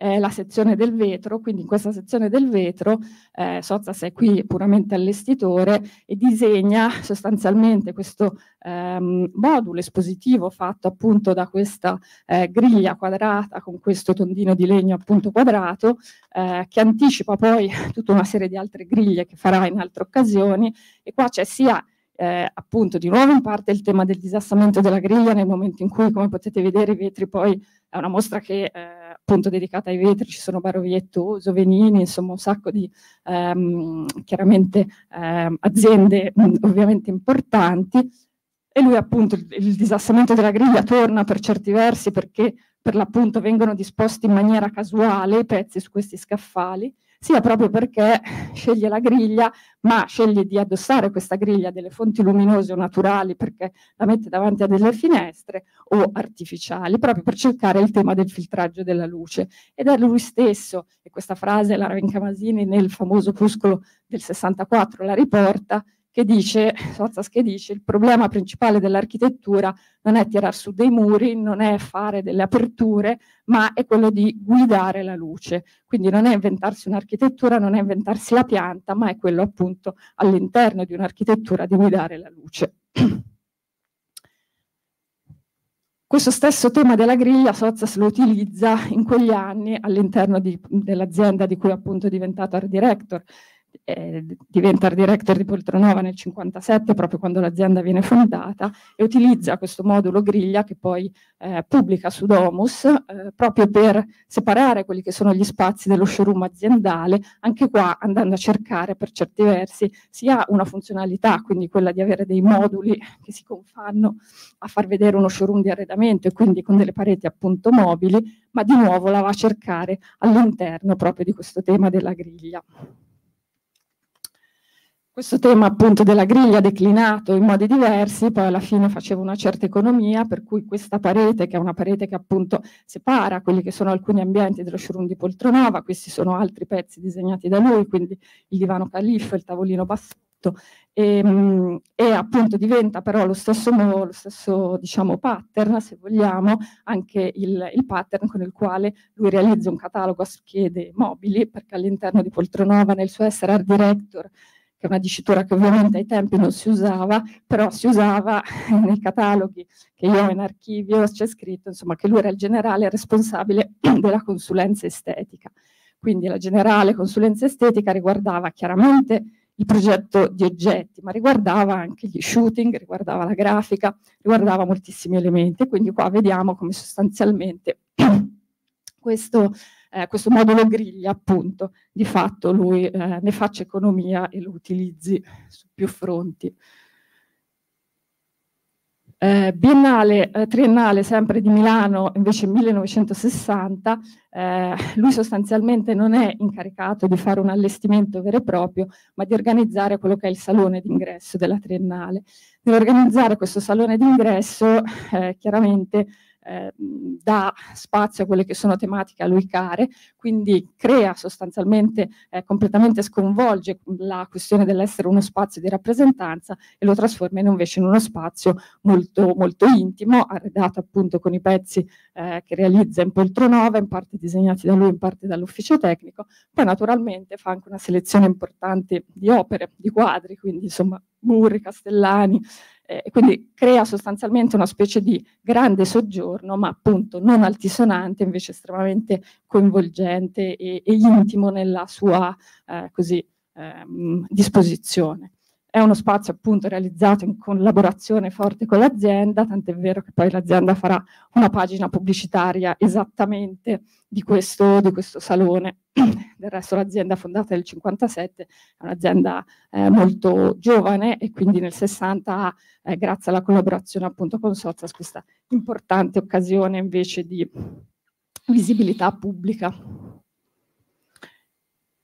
eh, la sezione del vetro, quindi in questa sezione del vetro eh, Sozas è qui puramente allestitore e disegna sostanzialmente questo ehm, modulo espositivo fatto appunto da questa eh, griglia quadrata con questo tondino di legno appunto quadrato eh, che anticipa poi tutta una serie di altre griglie che farà in altre occasioni e qua c'è sia eh, appunto di nuovo in parte il tema del disassamento della griglia nel momento in cui, come potete vedere, i vetri poi è una mostra che eh, appunto dedicata ai vetri, ci sono Barovietto, Sovenini, insomma un sacco di ehm, chiaramente ehm, aziende mh, mm, ovviamente importanti e lui appunto il, il disassamento della griglia torna per certi versi perché per l'appunto vengono disposti in maniera casuale i pezzi su questi scaffali sia proprio perché sceglie la griglia, ma sceglie di addossare questa griglia delle fonti luminose o naturali perché la mette davanti a delle finestre o artificiali, proprio per cercare il tema del filtraggio della luce. Ed è lui stesso, e questa frase la Ravenca Masini nel famoso opuscolo del 64 la riporta, che dice, Sozas che dice, il problema principale dell'architettura non è tirar su dei muri, non è fare delle aperture, ma è quello di guidare la luce. Quindi non è inventarsi un'architettura, non è inventarsi la pianta, ma è quello appunto all'interno di un'architettura di guidare la luce. Questo stesso tema della griglia Sozas lo utilizza in quegli anni all'interno dell'azienda di cui appunto è diventato art director, eh, diventa director di Poltronova nel 1957, proprio quando l'azienda viene fondata, e utilizza questo modulo griglia che poi eh, pubblica su Domus, eh, proprio per separare quelli che sono gli spazi dello showroom aziendale, anche qua andando a cercare per certi versi sia una funzionalità, quindi quella di avere dei moduli che si confanno a far vedere uno showroom di arredamento e quindi con delle pareti appunto mobili, ma di nuovo la va a cercare all'interno proprio di questo tema della griglia questo tema appunto della griglia declinato in modi diversi, poi alla fine faceva una certa economia, per cui questa parete, che è una parete che appunto separa quelli che sono alcuni ambienti dello showroom di Poltronova, questi sono altri pezzi disegnati da lui, quindi il divano califfo, il tavolino bassetto, e, ehm, e, appunto diventa però lo stesso, lo stesso diciamo, pattern, se vogliamo, anche il, il, pattern con il quale lui realizza un catalogo a schede mobili, perché all'interno di Poltronova, nel suo essere art director, che è una dicitura che ovviamente ai tempi non si usava, però si usava nei cataloghi che io ho in archivio, c'è scritto insomma, che lui era il generale responsabile della consulenza estetica. Quindi la generale consulenza estetica riguardava chiaramente il progetto di oggetti, ma riguardava anche gli shooting, riguardava la grafica, riguardava moltissimi elementi. Quindi qua vediamo come sostanzialmente questo eh, questo modulo griglia appunto, di fatto lui eh, ne faccia economia e lo utilizzi su più fronti. Eh, biennale, eh, triennale sempre di Milano, invece 1960, eh, lui sostanzialmente non è incaricato di fare un allestimento vero e proprio, ma di organizzare quello che è il salone d'ingresso della triennale. Nell'organizzare questo salone d'ingresso, eh, chiaramente eh, dà spazio a quelle che sono tematiche a lui care, quindi crea sostanzialmente, eh, completamente sconvolge la questione dell'essere uno spazio di rappresentanza e lo trasforma invece in uno spazio molto, molto intimo, arredato appunto con i pezzi eh, che realizza in poltronova, in parte disegnati da lui, in parte dall'ufficio tecnico, poi naturalmente fa anche una selezione importante di opere, di quadri, quindi insomma Murri, Castellani, eh, quindi crea sostanzialmente una specie di grande soggiorno, ma appunto non altisonante, invece estremamente coinvolgente e, e intimo nella sua eh, così, ehm, disposizione. È uno spazio appunto realizzato in collaborazione forte con l'azienda, tant'è vero che poi l'azienda farà una pagina pubblicitaria esattamente di questo, di questo salone. Del resto l'azienda fondata nel 57 è un'azienda eh, molto giovane e quindi nel 60 ha, eh, grazie alla collaborazione appunto con Sozas, questa importante occasione invece di visibilità pubblica.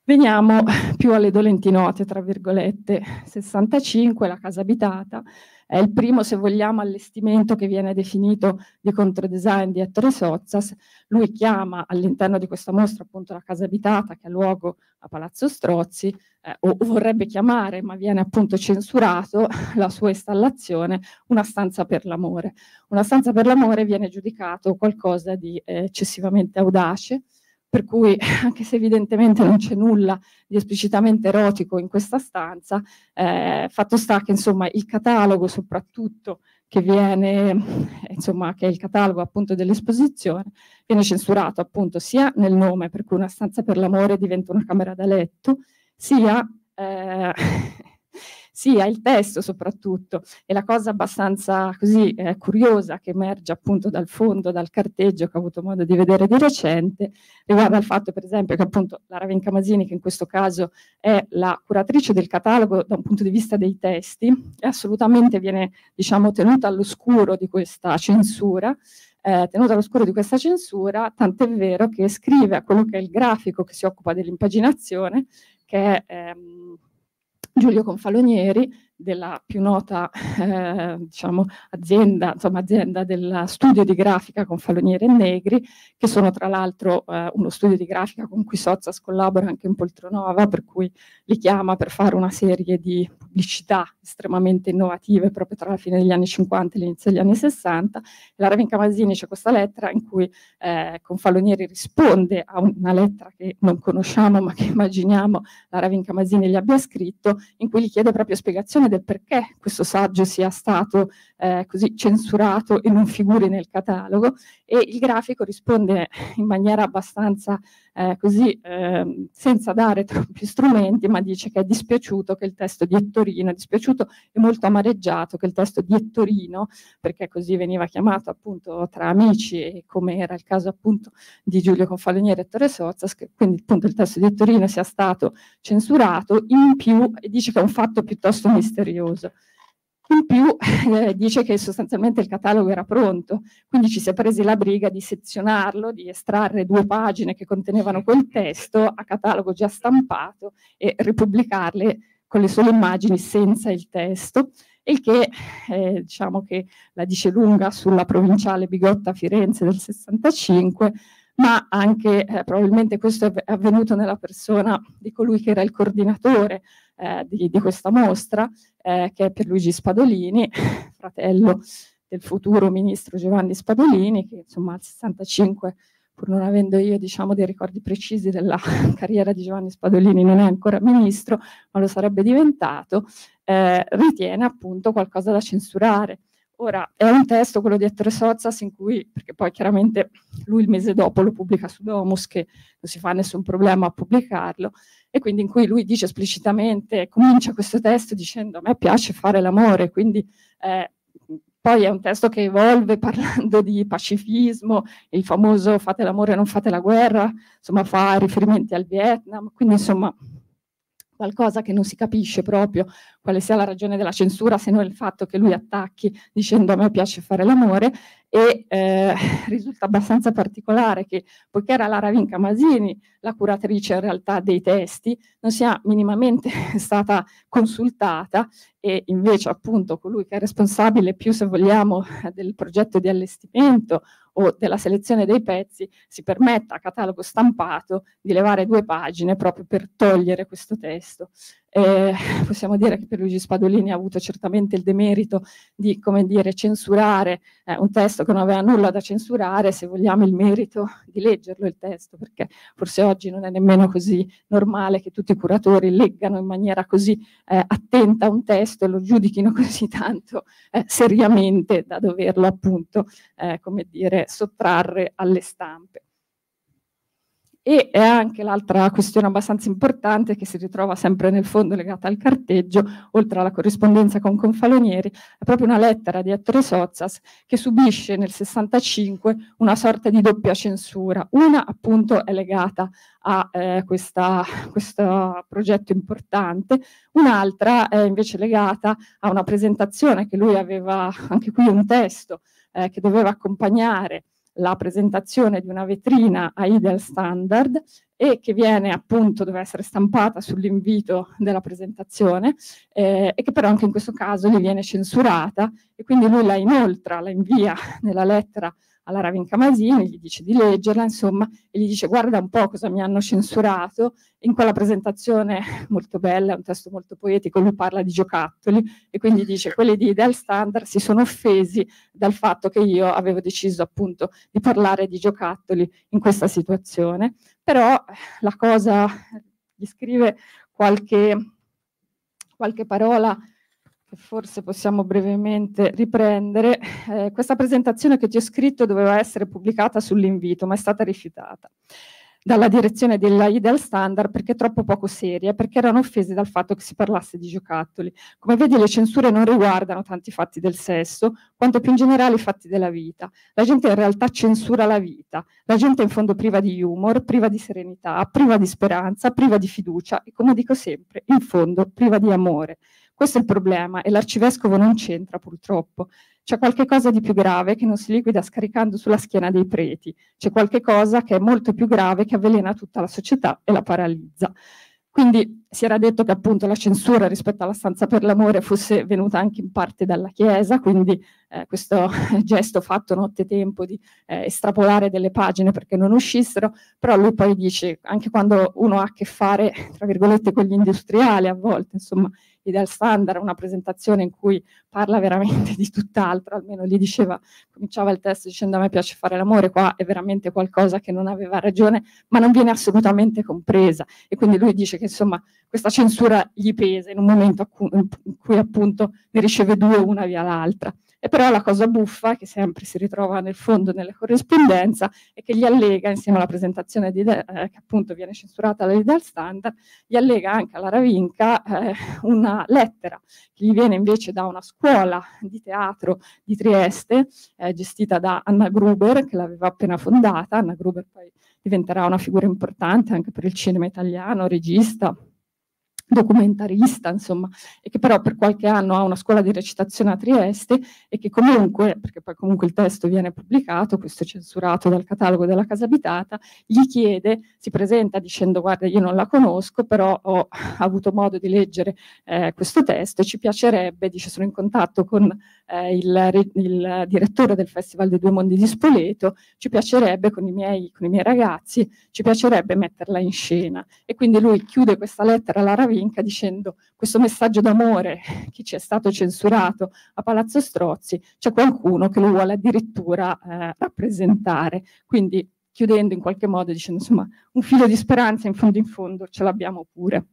Veniamo più alle dolenti note, tra virgolette. 65, la casa abitata, è il primo, se vogliamo, allestimento che viene definito di controdesign di Ettore Sozzas. Lui chiama all'interno di questa mostra appunto la casa abitata che ha luogo a Palazzo Strozzi, eh, o vorrebbe chiamare, ma viene appunto censurato la sua installazione, una stanza per l'amore. Una stanza per l'amore viene giudicato qualcosa di eh, eccessivamente audace, per cui anche se evidentemente non c'è nulla di esplicitamente erotico in questa stanza, eh, fatto sta che insomma il catalogo soprattutto che viene, insomma, che è il catalogo appunto dell'esposizione, viene censurato appunto sia nel nome, per cui una stanza per l'amore diventa una camera da letto, sia eh, sì, il testo soprattutto. E la cosa abbastanza così eh, curiosa che emerge appunto dal fondo, dal carteggio che ho avuto modo di vedere di recente, riguarda il fatto per esempio che appunto la Ravenca Masini, che in questo caso è la curatrice del catalogo da un punto di vista dei testi, assolutamente viene diciamo tenuta all'oscuro di questa censura, eh, tenuta all'oscuro di questa censura, tant'è vero che scrive a quello che è il grafico che si occupa dell'impaginazione, che è ehm, Giulio Confalonieri della più nota eh, diciamo, azienda, insomma, azienda del studio di grafica con Faloniere e Negri, che sono tra l'altro eh, uno studio di grafica con cui Sozzas collabora anche in Poltronova, per cui li chiama per fare una serie di pubblicità estremamente innovative proprio tra la fine degli anni 50 e l'inizio degli anni 60. La Ravinca Masini c'è questa lettera in cui eh, Confalonieri risponde a una lettera che non conosciamo ma che immaginiamo la Ravinca Masini gli abbia scritto, in cui gli chiede proprio spiegazioni spiegazione del perché questo saggio sia stato eh, così censurato e non figuri nel catalogo e il grafico risponde in maniera abbastanza eh, così eh, senza dare troppi strumenti, ma dice che è dispiaciuto che il testo di Ettorino, è dispiaciuto e molto amareggiato che il testo di Ettorino, perché così veniva chiamato appunto tra amici e come era il caso appunto di Giulio Confaloniere e Torre Sozzas, quindi appunto il testo di Ettorino sia stato censurato, in più dice che è un fatto piuttosto misterioso. In più eh, dice che sostanzialmente il catalogo era pronto, quindi ci si è presi la briga di sezionarlo, di estrarre due pagine che contenevano quel testo a catalogo già stampato e ripubblicarle con le sole immagini senza il testo, il che eh, diciamo che la dice lunga sulla provinciale bigotta Firenze del 65, ma anche eh, probabilmente questo è avvenuto nella persona di colui che era il coordinatore eh, di, di, questa mostra, eh, che è per Luigi Spadolini, fratello del futuro ministro Giovanni Spadolini, che insomma al 65, pur non avendo io diciamo, dei ricordi precisi della carriera di Giovanni Spadolini, non è ancora ministro, ma lo sarebbe diventato, eh, ritiene appunto qualcosa da censurare. Ora, è un testo, quello di Ettore Sozzas, in cui, perché poi chiaramente lui il mese dopo lo pubblica su Domus, che non si fa nessun problema a pubblicarlo, e quindi in cui lui dice esplicitamente, comincia questo testo dicendo a me piace fare l'amore, quindi eh, poi è un testo che evolve parlando di pacifismo, il famoso fate l'amore, non fate la guerra, insomma fa riferimenti al Vietnam, quindi insomma qualcosa che non si capisce proprio quale sia la ragione della censura se non il fatto che lui attacchi dicendo a me piace fare l'amore e eh, risulta abbastanza particolare che poiché era Lara Vinca Masini la curatrice in realtà dei testi non sia minimamente stata consultata e invece appunto colui che è responsabile più se vogliamo del progetto di allestimento o della selezione dei pezzi si permetta a catalogo stampato di levare due pagine proprio per togliere questo testo. Eh, possiamo dire che per Luigi Spadolini ha avuto certamente il demerito di come dire, censurare eh, un testo che non aveva nulla da censurare, se vogliamo il merito di leggerlo il testo, perché forse oggi non è nemmeno così normale che tutti i curatori leggano in maniera così eh, attenta un testo e lo giudichino così tanto eh, seriamente da doverlo appunto eh, come dire, sottrarre alle stampe. E è anche l'altra questione abbastanza importante che si ritrova sempre nel fondo legata al carteggio, oltre alla corrispondenza con Confalonieri, è proprio una lettera di Ettore Sozzas che subisce nel 65 una sorta di doppia censura. Una appunto è legata a eh, questa, questo progetto importante, un'altra è invece legata a una presentazione che lui aveva, anche qui un testo, eh, che doveva accompagnare la presentazione di una vetrina a Ideal Standard e che viene appunto, doveva essere stampata sull'invito della presentazione eh, e che però anche in questo caso gli viene censurata e quindi lui la inoltra, la invia nella lettera alla Ravinca Camasini, gli dice di leggerla, insomma, e gli dice guarda un po' cosa mi hanno censurato. In quella presentazione molto bella, è un testo molto poetico, lui parla di giocattoli e quindi dice quelli di Del Standard si sono offesi dal fatto che io avevo deciso appunto di parlare di giocattoli in questa situazione. Però la cosa, gli scrive qualche, qualche parola forse possiamo brevemente riprendere, eh, questa presentazione che ti ho scritto doveva essere pubblicata sull'invito, ma è stata rifiutata dalla direzione della Ideal Standard perché troppo poco seria, perché erano offese dal fatto che si parlasse di giocattoli. Come vedi le censure non riguardano tanti fatti del sesso, quanto più in generale i fatti della vita. La gente in realtà censura la vita, la gente è in fondo priva di humor, priva di serenità, priva di speranza, priva di fiducia e come dico sempre, in fondo priva di amore. Questo è il problema e l'arcivescovo non c'entra purtroppo. C'è qualche cosa di più grave che non si liquida scaricando sulla schiena dei preti, c'è qualche cosa che è molto più grave che avvelena tutta la società e la paralizza. Quindi si era detto che appunto la censura rispetto alla stanza per l'amore fosse venuta anche in parte dalla Chiesa, quindi eh, questo gesto fatto nottetempo di eh, estrapolare delle pagine perché non uscissero, però lui poi dice anche quando uno ha a che fare, tra virgolette, con gli industriali a volte, insomma, Fidel Sandar, una presentazione in cui parla veramente di tutt'altro, almeno lì diceva, cominciava il testo dicendo a me piace fare l'amore, qua è veramente qualcosa che non aveva ragione, ma non viene assolutamente compresa. E quindi lui dice che insomma questa censura gli pesa in un momento in cui appunto ne riceve due una via l'altra. E però la cosa buffa, che sempre si ritrova nel fondo nella corrispondenza, è che gli allega, insieme alla presentazione di, eh, che appunto viene censurata dal standard, gli allega anche alla Ravinca eh, una lettera che gli viene invece da una scuola di teatro di Trieste, eh, gestita da Anna Gruber, che l'aveva appena fondata. Anna Gruber poi diventerà una figura importante anche per il cinema italiano, regista, documentarista, insomma, e che però per qualche anno ha una scuola di recitazione a Trieste e che comunque, perché poi comunque il testo viene pubblicato, questo è censurato dal catalogo della casa abitata, gli chiede, si presenta dicendo guarda io non la conosco, però ho avuto modo di leggere eh, questo testo e ci piacerebbe, dice sono in contatto con eh, il, il, direttore del Festival dei Due Mondi di Spoleto, ci piacerebbe con i, miei, con i miei ragazzi, ci piacerebbe metterla in scena. E quindi lui chiude questa lettera alla Ravinca dicendo questo messaggio d'amore che ci è stato censurato a Palazzo Strozzi, c'è qualcuno che lo vuole addirittura eh, rappresentare. Quindi chiudendo in qualche modo dicendo insomma un filo di speranza in fondo in fondo ce l'abbiamo pure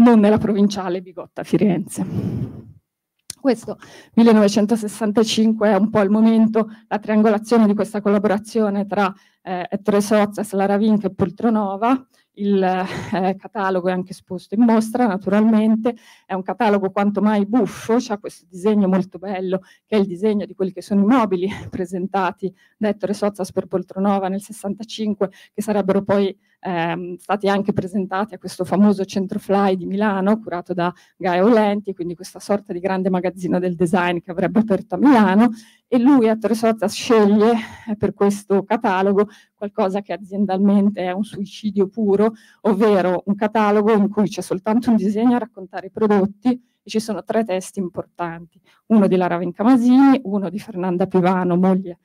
non nella provinciale Bigotta Firenze. Questo 1965 è un po' il momento, la triangolazione di questa collaborazione tra eh, Tresozza, Slaravink e Poltronova, il eh, catalogo è anche esposto in mostra naturalmente, è un catalogo quanto mai buffo, c'è questo disegno molto bello che è il disegno di quelli che sono i mobili presentati da Ettore Sozzas per Poltronova nel 65 che sarebbero poi ehm, stati anche presentati a questo famoso centro Fly di Milano, curato da Gaio Lenti, quindi questa sorta di grande magazzino del design che avrebbe aperto a Milano, e lui a Tresozza sceglie eh, per questo catalogo qualcosa che aziendalmente è un suicidio puro, ovvero un catalogo in cui c'è soltanto un disegno a raccontare i prodotti ci sono tre testi importanti, uno di Lara Vincamasini, uno di Fernanda Pivano, moglie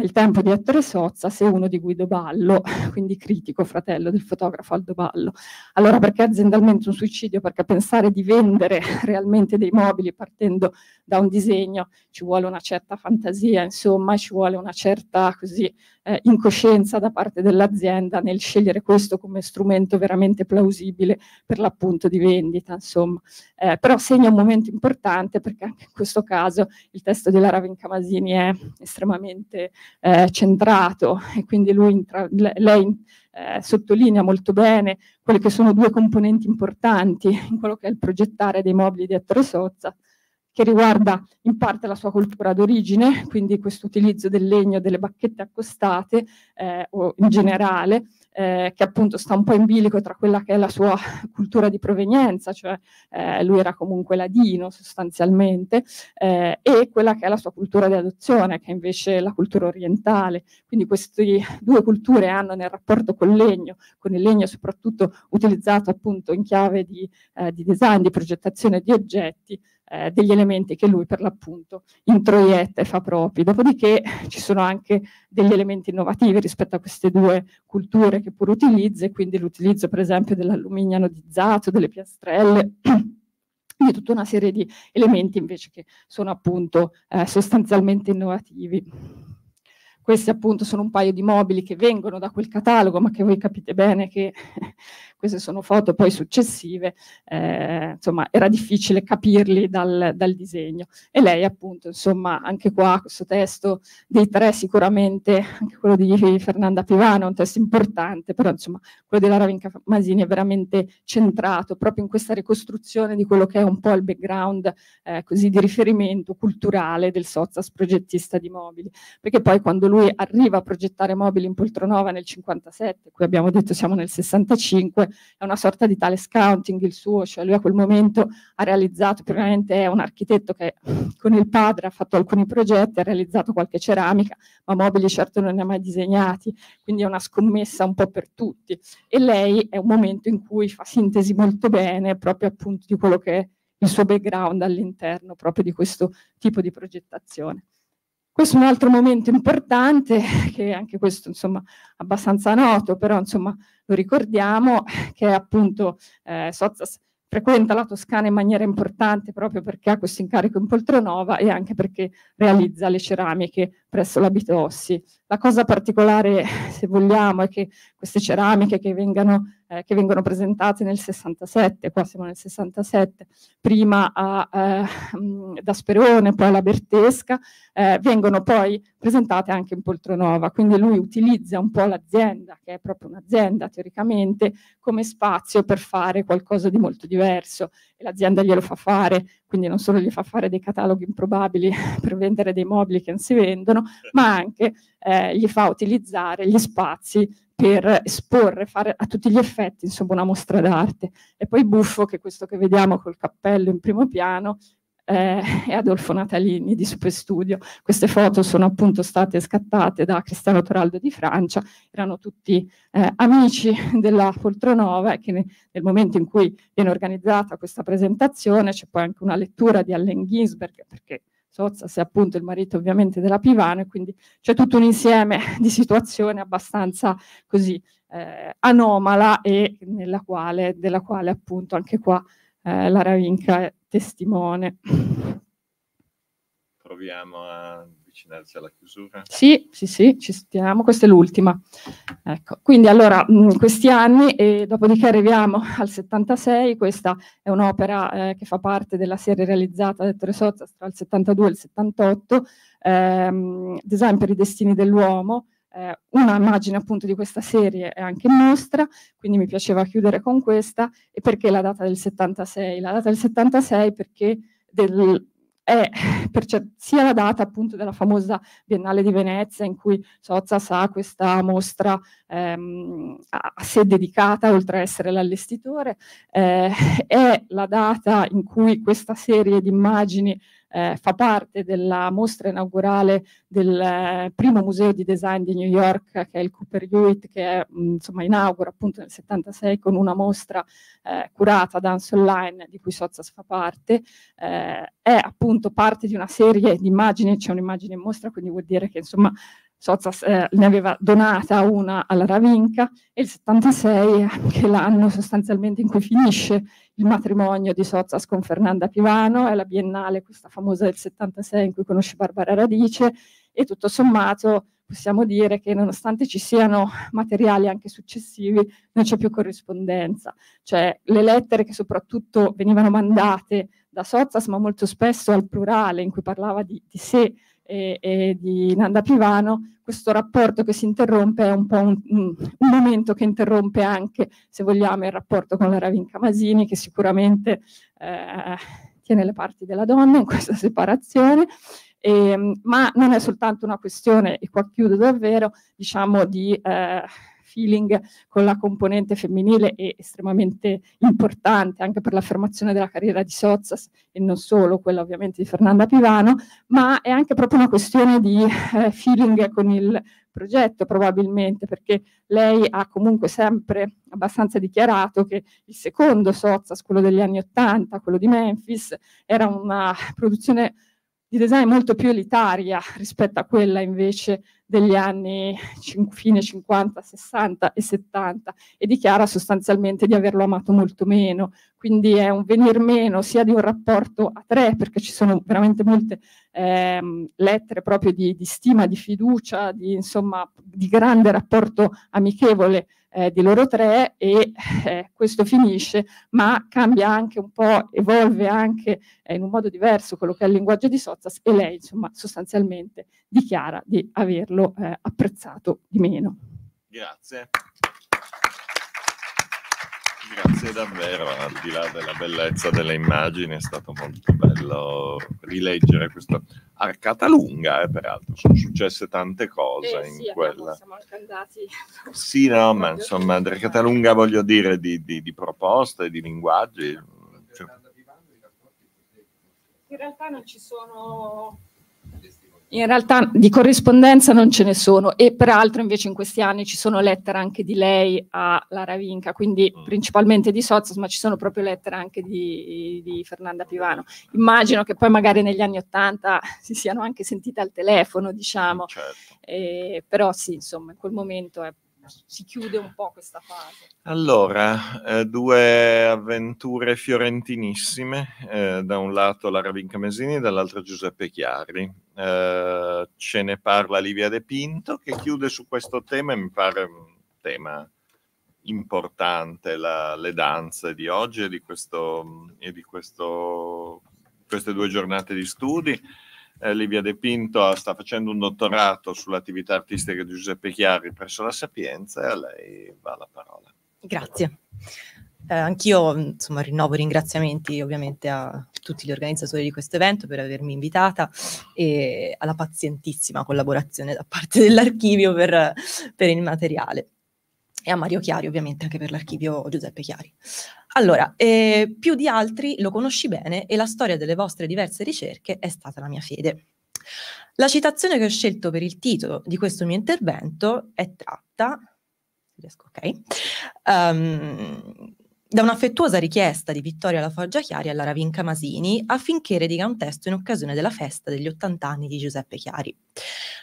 il tempo di Ettore Sozza se uno di Guido Ballo, quindi critico fratello del fotografo Aldo Ballo. Allora perché aziendalmente un suicidio? Perché pensare di vendere realmente dei mobili partendo da un disegno ci vuole una certa fantasia, insomma ci vuole una certa così, eh, incoscienza da parte dell'azienda nel scegliere questo come strumento veramente plausibile per l'appunto di vendita, insomma. Eh, però segna un momento importante perché anche in questo caso il testo di Lara Vincamasini è estremamente eh, centrato e quindi intra, lei eh, sottolinea molto bene quelle che sono due componenti importanti in quello che è il progettare dei mobili di Ettore Sozza, che riguarda in parte la sua cultura d'origine, quindi questo utilizzo del legno, delle bacchette accostate eh, o in generale, eh, che appunto sta un po' in bilico tra quella che è la sua cultura di provenienza, cioè eh, lui era comunque ladino sostanzialmente, eh, e quella che è la sua cultura di adozione, che è invece la cultura orientale. Quindi queste due culture hanno nel rapporto col legno, con il legno soprattutto utilizzato appunto in chiave di, eh, di design, di progettazione di oggetti, eh, degli elementi che lui per l'appunto introietta e fa propri. Dopodiché ci sono anche degli elementi innovativi rispetto a queste due culture che pur utilizza, e quindi l'utilizzo per esempio dell'alluminio anodizzato, delle piastrelle. di tutta una serie di elementi invece che sono appunto eh, sostanzialmente innovativi. Questi appunto sono un paio di mobili che vengono da quel catalogo, ma che voi capite bene che queste sono foto poi successive, eh, insomma era difficile capirli dal, dal, disegno. E lei appunto, insomma, anche qua questo testo dei tre sicuramente, anche quello di Fernanda Pivano, è un testo importante, però insomma quello della Ravinca Masini è veramente centrato proprio in questa ricostruzione di quello che è un po' il background eh, così di riferimento culturale del Sozas progettista di mobili, perché poi quando lui arriva a progettare mobili in Poltronova nel 57, qui abbiamo detto siamo nel 65, è una sorta di tale scouting il suo, cioè lui a quel momento ha realizzato, probabilmente è un architetto che con il padre ha fatto alcuni progetti, ha realizzato qualche ceramica, ma mobili certo non ne ha mai disegnati, quindi è una scommessa un po' per tutti. E lei è un momento in cui fa sintesi molto bene proprio appunto di quello che è il suo background all'interno proprio di questo tipo di progettazione. Questo è un altro momento importante, che è anche questo insomma abbastanza noto, però insomma lo ricordiamo, che è appunto eh, Sozzas frequenta la Toscana in maniera importante proprio perché ha questo incarico in Poltronova e anche perché realizza le ceramiche presso l'Abitossi. La cosa particolare, se vogliamo, è che queste ceramiche che vengano eh, che vengono presentate nel 67, qua siamo nel 67, prima a, eh, mm, da Sperone, poi alla Bertesca, eh, vengono poi presentate anche in Poltronova, quindi lui utilizza un po' l'azienda, che è proprio un'azienda teoricamente, come spazio per fare qualcosa di molto diverso e l'azienda glielo fa fare, quindi non solo gli fa fare dei cataloghi improbabili per vendere dei mobili che non si vendono, certo. ma anche eh, gli fa utilizzare gli spazi per esporre, fare a tutti gli effetti insomma, una mostra d'arte. E poi buffo che questo che vediamo col cappello in primo piano eh, è Adolfo Natalini di Superstudio. Queste foto sono appunto state scattate da Cristiano Toraldo di Francia, erano tutti eh, amici della Poltronova e che ne, nel momento in cui viene organizzata questa presentazione c'è poi anche una lettura di Allen Ginsberg, perché Sozza se appunto il marito ovviamente della Pivano e quindi c'è tutto un insieme di situazioni abbastanza così eh, anomala e quale, della quale appunto anche qua eh, la Ravinca è testimone. Proviamo a avvicinarci alla chiusura? Sì, sì, sì, ci stiamo, questa è l'ultima. Ecco, quindi allora mm, questi anni e dopodiché arriviamo al 76, questa è un'opera eh, che fa parte della serie realizzata da Ettore Sozzas tra il 72 e il 78, ehm, Design per i destini dell'uomo, eh, una immagine appunto di questa serie è anche mostra, quindi mi piaceva chiudere con questa. E perché la data del 76? La data del 76 perché del, è per, cioè, sia la data appunto della famosa Biennale di Venezia in cui Sozza sa questa mostra ehm, a, a sé dedicata oltre a essere l'allestitore, eh, è la data in cui questa serie di immagini eh, fa parte della mostra inaugurale del eh, primo museo di design di New York, che è il Cooper Hewitt, che mh, mm, insomma, inaugura appunto nel 76 con una mostra eh, curata da Dance Online, di cui Sozzas fa parte, eh, è appunto parte di una serie di immagini, c'è un'immagine in mostra, quindi vuol dire che insomma Sozas eh, ne aveva donata una alla Ravinca e il 76 è anche l'anno sostanzialmente in cui finisce il matrimonio di Sozas con Fernanda Pivano, è la biennale questa famosa del 76 in cui conosce Barbara Radice e tutto sommato possiamo dire che nonostante ci siano materiali anche successivi non c'è più corrispondenza, cioè le lettere che soprattutto venivano mandate da Sozas ma molto spesso al plurale in cui parlava di, di sé e, e di Nanda Pivano, questo rapporto che si interrompe è un po' un, un, momento che interrompe anche, se vogliamo, il rapporto con la Ravinca Masini, che sicuramente eh, tiene le parti della donna in questa separazione. E, ehm, ma non è soltanto una questione, e qua chiudo davvero, diciamo di... Eh, feeling con la componente femminile è estremamente importante anche per l'affermazione della carriera di Sozzas e non solo quella ovviamente di Fernanda Pivano, ma è anche proprio una questione di eh, feeling con il progetto probabilmente perché lei ha comunque sempre abbastanza dichiarato che il secondo Sozzas, quello degli anni Ottanta, quello di Memphis, era una produzione di design molto più elitaria rispetto a quella invece degli anni fine 50, 60 e 70 e dichiara sostanzialmente di averlo amato molto meno. Quindi è un venir meno sia di un rapporto a tre, perché ci sono veramente molte ehm, lettere proprio di, di, stima, di fiducia, di, insomma, di grande rapporto amichevole eh, di loro tre e eh, questo finisce, ma cambia anche un po', evolve anche eh, in un modo diverso quello che è il linguaggio di Sozzas e lei insomma sostanzialmente dichiara di averlo eh, apprezzato di meno. Grazie. Grazie davvero, al di là della bellezza delle immagini è stato molto bello rileggere questa arcata lunga, eh, peraltro sono successe tante cose eh, in sì, quella. Sì, no, ma insomma, arcata lunga voglio dire di, di, di proposte, di linguaggi. Cioè... In realtà non ci sono in realtà di corrispondenza non ce ne sono e peraltro invece in questi anni ci sono lettere anche di lei a Lara Vinca, quindi mm. principalmente di Sozos, ma ci sono proprio lettere anche di, di, Fernanda Pivano. Immagino che poi magari negli anni Ottanta si siano anche sentite al telefono, diciamo, eh, certo. eh, però sì, insomma, in quel momento è si chiude un po' questa fase? Allora, eh, due avventure fiorentinissime, eh, da un lato la Ravinca Mesini, dall'altro Giuseppe Chiari. Eh, ce ne parla Livia De Pinto che chiude su questo tema, e mi pare un tema importante, la, le danze di oggi e di, questo, e di questo, queste due giornate di studi eh, Livia De Pinto sta facendo un dottorato sull'attività artistica di Giuseppe Chiari presso la Sapienza e a lei va la parola. Grazie. Eh, anch'io insomma, rinnovo ringraziamenti ovviamente a tutti gli organizzatori di questo evento per avermi invitata e alla pazientissima collaborazione da parte dell'archivio per, per il materiale e a Mario Chiari ovviamente anche per l'archivio Giuseppe Chiari. Allora, eh, più di altri lo conosci bene e la storia delle vostre diverse ricerche è stata la mia fede. La citazione che ho scelto per il titolo di questo mio intervento è tratta, riesco, ok, um, da un'affettuosa richiesta di Vittoria La Foggia Chiari alla Ravinca Masini affinché rediga un testo in occasione della festa degli 80 anni di Giuseppe Chiari.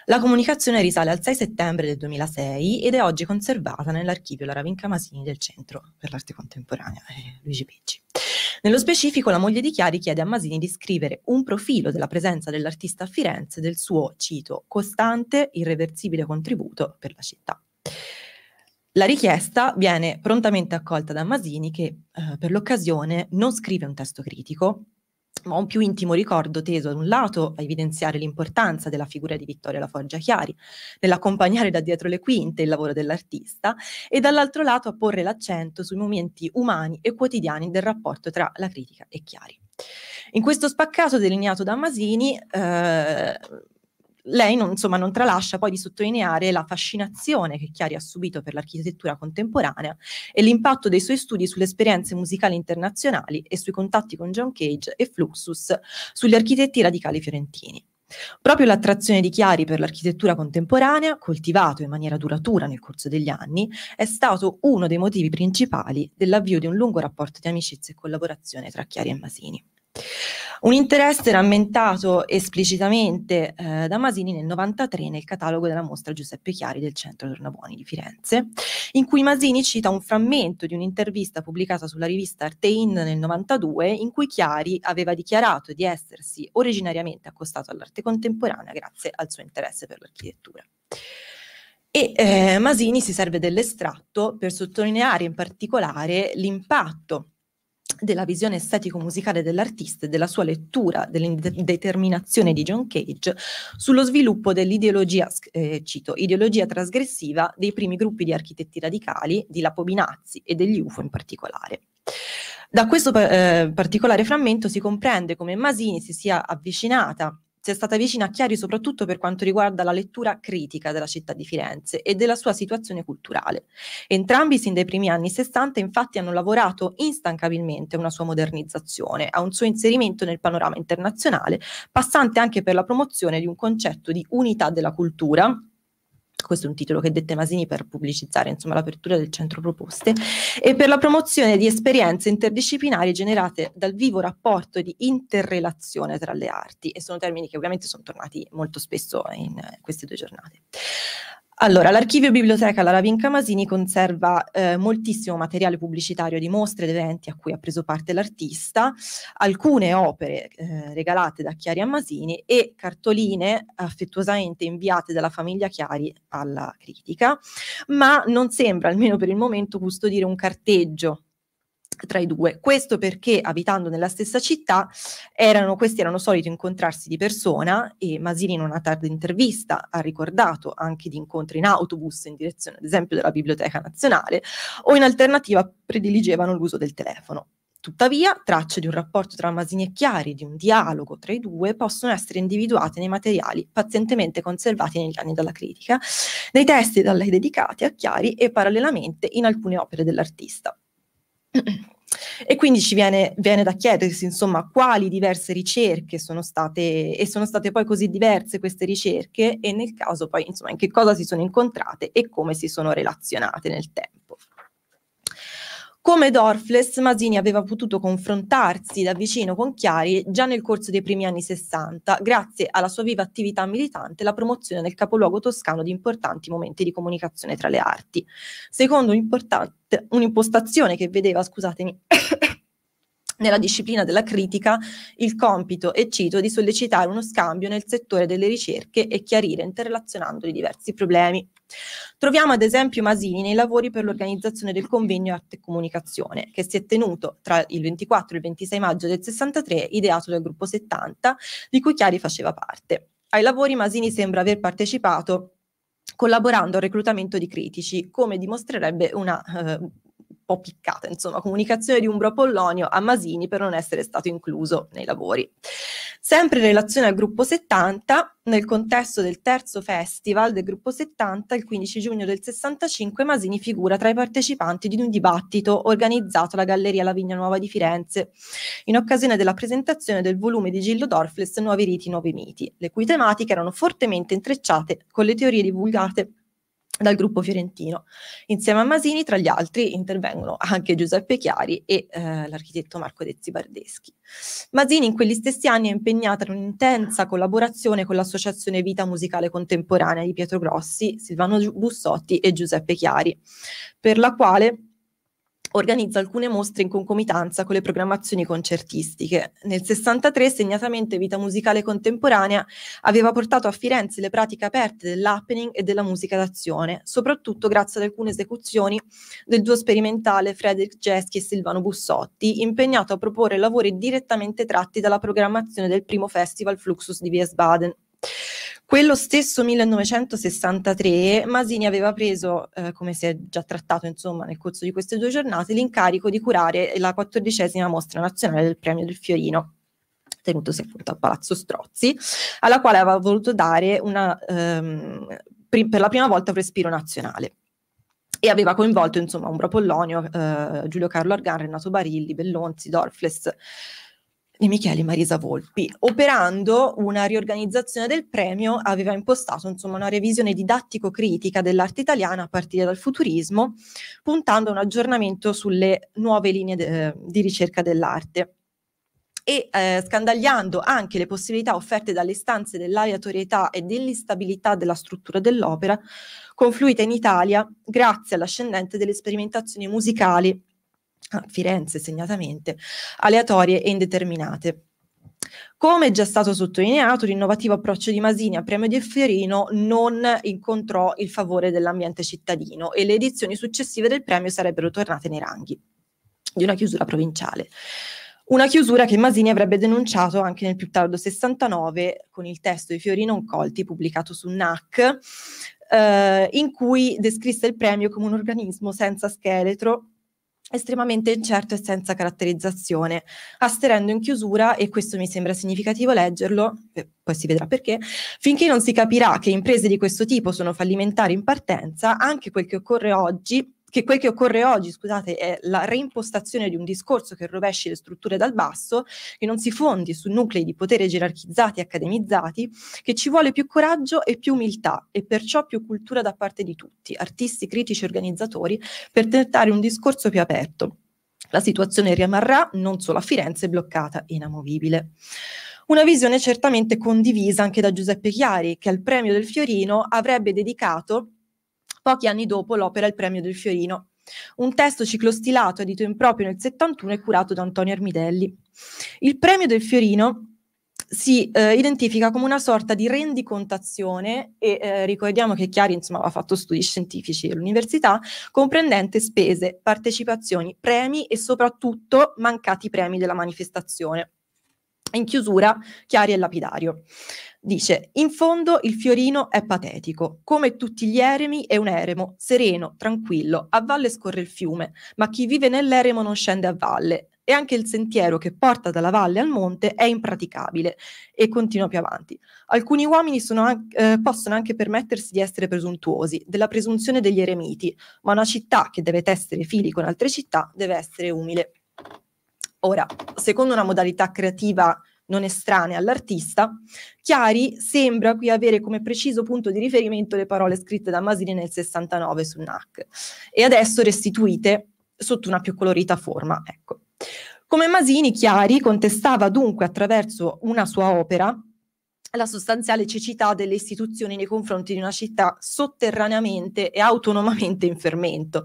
La comunicazione risale al 6 settembre del 2006 ed è oggi conservata nell'archivio La Ravinca Masini del Centro per l'Arte Contemporanea eh, Luigi Pecci. Nello specifico, la moglie di Chiari chiede a Masini di scrivere un profilo della presenza dell'artista a Firenze del suo, cito, costante, irreversibile contributo per la città. La richiesta viene prontamente accolta da Masini che eh, per l'occasione non scrive un testo critico, ma un più intimo ricordo teso ad un lato a evidenziare l'importanza della figura di Vittoria La Foggia Chiari nell'accompagnare da dietro le quinte il lavoro dell'artista e dall'altro lato a porre l'accento sui momenti umani e quotidiani del rapporto tra la critica e Chiari. In questo spaccato delineato da Masini, eh, lei non, insomma, non tralascia poi di sottolineare la fascinazione che Chiari ha subito per l'architettura contemporanea e l'impatto dei suoi studi sulle esperienze musicali internazionali e sui contatti con John Cage e Fluxus sugli architetti radicali fiorentini. Proprio l'attrazione di Chiari per l'architettura contemporanea, coltivato in maniera duratura nel corso degli anni, è stato uno dei motivi principali dell'avvio di un lungo rapporto di amicizia e collaborazione tra Chiari e Masini. Un interesse rammentato esplicitamente eh, da Masini nel 93 nel catalogo della mostra Giuseppe Chiari del Centro Tornabuoni di Firenze, in cui Masini cita un frammento di un'intervista pubblicata sulla rivista Arte nel 92 in cui Chiari aveva dichiarato di essersi originariamente accostato all'arte contemporanea grazie al suo interesse per l'architettura. E eh, Masini si serve dell'estratto per sottolineare in particolare l'impatto della visione estetico-musicale dell'artista e della sua lettura dell'indeterminazione di John Cage sullo sviluppo dell'ideologia, eh, cito, ideologia trasgressiva dei primi gruppi di architetti radicali, di Lapo Binazzi e degli UFO in particolare. Da questo eh, particolare frammento si comprende come Masini si sia avvicinata si è stata vicina a Chiari soprattutto per quanto riguarda la lettura critica della città di Firenze e della sua situazione culturale. Entrambi sin dai primi anni 60 infatti hanno lavorato instancabilmente a una sua modernizzazione, a un suo inserimento nel panorama internazionale, passante anche per la promozione di un concetto di unità della cultura questo è un titolo che dette Masini per pubblicizzare insomma, l'apertura del centro proposte, e per la promozione di esperienze interdisciplinari generate dal vivo rapporto di interrelazione tra le arti, e sono termini che ovviamente sono tornati molto spesso in queste due giornate. Allora, l'archivio biblioteca alla Ravinca Masini conserva eh, moltissimo materiale pubblicitario di mostre ed eventi a cui ha preso parte l'artista, alcune opere eh, regalate da Chiari a Masini e cartoline affettuosamente inviate dalla famiglia Chiari alla critica, ma non sembra, almeno per il momento, custodire un carteggio tra i due. Questo perché abitando nella stessa città erano, questi erano soliti incontrarsi di persona e Masini in una tarda intervista ha ricordato anche di incontri in autobus in direzione ad esempio della Biblioteca Nazionale o in alternativa prediligevano l'uso del telefono. Tuttavia, tracce di un rapporto tra Masini e Chiari, di un dialogo tra i due, possono essere individuate nei materiali pazientemente conservati negli anni dalla critica, nei testi da lei dedicati a Chiari e parallelamente in alcune opere dell'artista. E quindi ci viene, viene, da chiedersi, insomma, quali diverse ricerche sono state, e sono state poi così diverse queste ricerche, e nel caso poi, insomma, in che cosa si sono incontrate e come si sono relazionate nel tempo. Come Dorfles, Masini aveva potuto confrontarsi da vicino con Chiari già nel corso dei primi anni 60, grazie alla sua viva attività militante e la promozione del capoluogo toscano di importanti momenti di comunicazione tra le arti. Secondo un'impostazione che vedeva, scusatemi, nella disciplina della critica il compito, e cito, di sollecitare uno scambio nel settore delle ricerche e chiarire interrelazionando i diversi problemi. Troviamo ad esempio Masini nei lavori per l'organizzazione del convegno Arte e Comunicazione, che si è tenuto tra il 24 e il 26 maggio del 63, ideato dal gruppo 70, di cui Chiari faceva parte. Ai lavori Masini sembra aver partecipato collaborando al reclutamento di critici, come dimostrerebbe una eh, po' piccata, insomma, comunicazione di Umbro Pollonio a Masini per non essere stato incluso nei lavori. Sempre in relazione al gruppo 70, nel contesto del terzo festival del gruppo 70, il 15 giugno del 65, Masini figura tra i partecipanti di un dibattito organizzato alla Galleria La Vigna Nuova di Firenze, in occasione della presentazione del volume di Gillo Dorfles Nuovi riti, nuovi miti, le cui tematiche erano fortemente intrecciate con le teorie divulgate dal gruppo fiorentino. Insieme a Masini, tra gli altri, intervengono anche Giuseppe Chiari e eh, l'architetto Marco Dezzi Bardeschi. Masini in quegli stessi anni è impegnata in un'intensa collaborazione con l'associazione Vita Musicale Contemporanea di Pietro Grossi, Silvano Bussotti e Giuseppe Chiari, per la quale organizza alcune mostre in concomitanza con le programmazioni concertistiche. Nel 63, segnatamente Vita musicale contemporanea aveva portato a Firenze le pratiche aperte dell'happening e della musica d'azione, soprattutto grazie ad alcune esecuzioni del duo sperimentale Frederick Geschi e Silvano Bussotti, impegnato a proporre lavori direttamente tratti dalla programmazione del primo festival Fluxus di Wiesbaden. Quello stesso 1963 Masini aveva preso, eh, come si è già trattato insomma, nel corso di queste due giornate, l'incarico di curare la quattordicesima mostra nazionale del premio del Fiorino tenutosi appunto a Palazzo Strozzi, alla quale aveva voluto dare una, ehm, per la prima volta un respiro nazionale e aveva coinvolto insomma Umbro Pollonio, eh, Giulio Carlo Argan, Renato Barilli, Bellonzi, Dorfles, di Michele Marisa Volpi. Operando una riorganizzazione del premio aveva impostato insomma, una revisione didattico-critica dell'arte italiana a partire dal futurismo, puntando a un aggiornamento sulle nuove linee de- eh, di ricerca dell'arte e eh, scandagliando anche le possibilità offerte dalle istanze dell'aleatorietà e dell'instabilità della struttura dell'opera, confluita in Italia grazie all'ascendente delle sperimentazioni musicali a Firenze segnatamente, aleatorie e indeterminate. Come già stato sottolineato, l'innovativo approccio di Masini a Premio di Fiorino non incontrò il favore dell'ambiente cittadino e le edizioni successive del premio sarebbero tornate nei ranghi di una chiusura provinciale. Una chiusura che Masini avrebbe denunciato anche nel più tardo 69 con il testo di Fiorino Oncolti pubblicato su NAC, eh, in cui descrisse il premio come un organismo senza scheletro estremamente incerto e senza caratterizzazione, asterendo in chiusura, e questo mi sembra significativo leggerlo, eh, poi si vedrà perché, finché non si capirà che imprese di questo tipo sono fallimentari in partenza, anche quel che occorre oggi che quel che occorre oggi, scusate, è la reimpostazione di un discorso che rovesci le strutture dal basso, che non si fondi su nuclei di potere gerarchizzati e accademizzati, che ci vuole più coraggio e più umiltà e perciò più cultura da parte di tutti, artisti, critici, organizzatori, per tentare un discorso più aperto. La situazione riamarrà, non solo a Firenze, bloccata e inamovibile. Una visione certamente condivisa anche da Giuseppe Chiari, che al premio del Fiorino avrebbe dedicato Pochi anni dopo l'opera il premio del Fiorino. Un testo ciclostilato edito in proprio nel 71 e curato da Antonio Armidelli. Il premio del Fiorino si eh, identifica come una sorta di rendicontazione e eh, ricordiamo che Chiari insomma, ha fatto studi scientifici all'università comprendente spese, partecipazioni, premi e soprattutto mancati premi della manifestazione. In chiusura, Chiari e lapidario. Dice, in fondo il fiorino è patetico, come tutti gli eremi è un eremo, sereno, tranquillo, a valle scorre il fiume, ma chi vive nell'eremo non scende a valle e anche il sentiero che porta dalla valle al monte è impraticabile e continua più avanti. Alcuni uomini anche, eh, possono anche permettersi di essere presuntuosi, della presunzione degli eremiti, ma una città che deve tessere fili con altre città deve essere umile. Ora, secondo una modalità creativa non estranea all'artista, Chiari sembra qui avere come preciso punto di riferimento le parole scritte da Masini nel 69 su NAC e adesso restituite sotto una più colorita forma. Ecco. Come Masini, Chiari contestava dunque attraverso una sua opera la sostanziale cecità delle istituzioni nei confronti di una città sotterraneamente e autonomamente in fermento.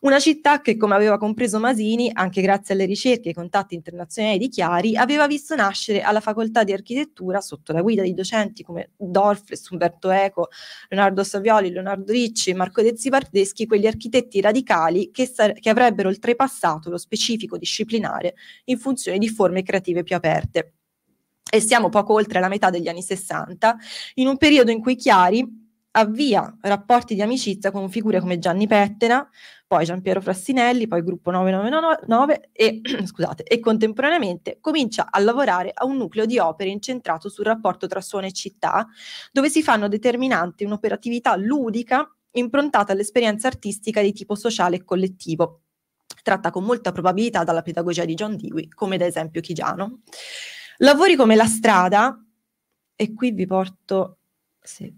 Una città che, come aveva compreso Masini, anche grazie alle ricerche e ai contatti internazionali di Chiari, aveva visto nascere alla facoltà di architettura, sotto la guida di docenti come Dorfles, Umberto Eco, Leonardo Savioli, Leonardo Ricci, Marco Dezzi Bardeschi, quegli architetti radicali che, che avrebbero oltrepassato lo specifico disciplinare in funzione di forme creative più aperte e siamo poco oltre la metà degli anni 60, in un periodo in cui Chiari avvia rapporti di amicizia con figure come Gianni Pettena, poi Gian Piero Frassinelli, poi Gruppo 999 e, scusate, e contemporaneamente comincia a lavorare a un nucleo di opere incentrato sul rapporto tra suono e città, dove si fanno determinanti un'operatività ludica improntata all'esperienza artistica di tipo sociale e collettivo, tratta con molta probabilità dalla pedagogia di John Dewey, come da esempio Chigiano. Lavori come la strada, e qui vi porto... Se...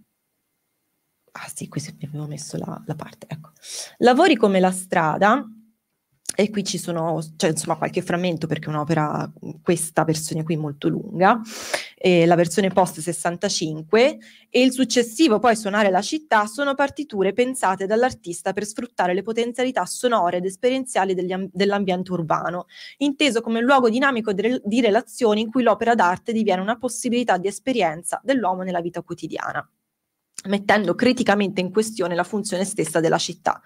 Ah sì, qui se mi avevo messo la, la parte, ecco. Lavori come la strada, e qui ci sono, cioè, insomma, qualche frammento perché un'opera, questa versione qui è molto lunga, eh, la versione post 65 e il successivo poi Suonare la città sono partiture pensate dall'artista per sfruttare le potenzialità sonore ed esperienziali am- dell'ambiente urbano, inteso come luogo dinamico di, di relazioni in cui l'opera d'arte diviene una possibilità di esperienza dell'uomo nella vita quotidiana, mettendo criticamente in questione la funzione stessa della città.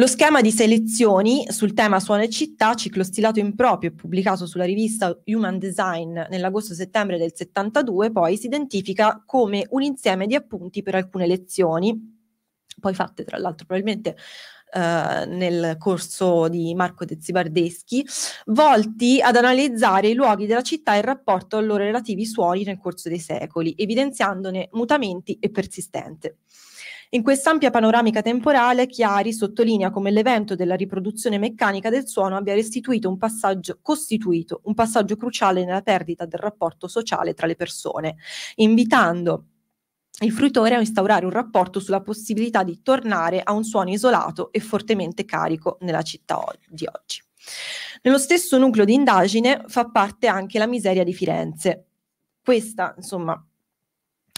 Lo schema di selezioni sul tema suono e città, ciclo stilato in proprio e pubblicato sulla rivista Human Design nell'agosto-settembre del 72, poi si identifica come un insieme di appunti per alcune lezioni, poi fatte tra l'altro probabilmente Uh, nel corso di Marco Tezzibardeschi, volti ad analizzare i luoghi della città e il rapporto ai loro relativi suoni nel corso dei secoli, evidenziandone mutamenti e persistenze. In quest'ampia panoramica temporale, Chiari sottolinea come l'evento della riproduzione meccanica del suono abbia restituito un passaggio costituito, un passaggio cruciale nella perdita del rapporto sociale tra le persone, invitando il fruitore a instaurare un rapporto sulla possibilità di tornare a un suono isolato e fortemente carico nella città di oggi. Nello stesso nucleo di indagine fa parte anche la miseria di Firenze. Questa, insomma,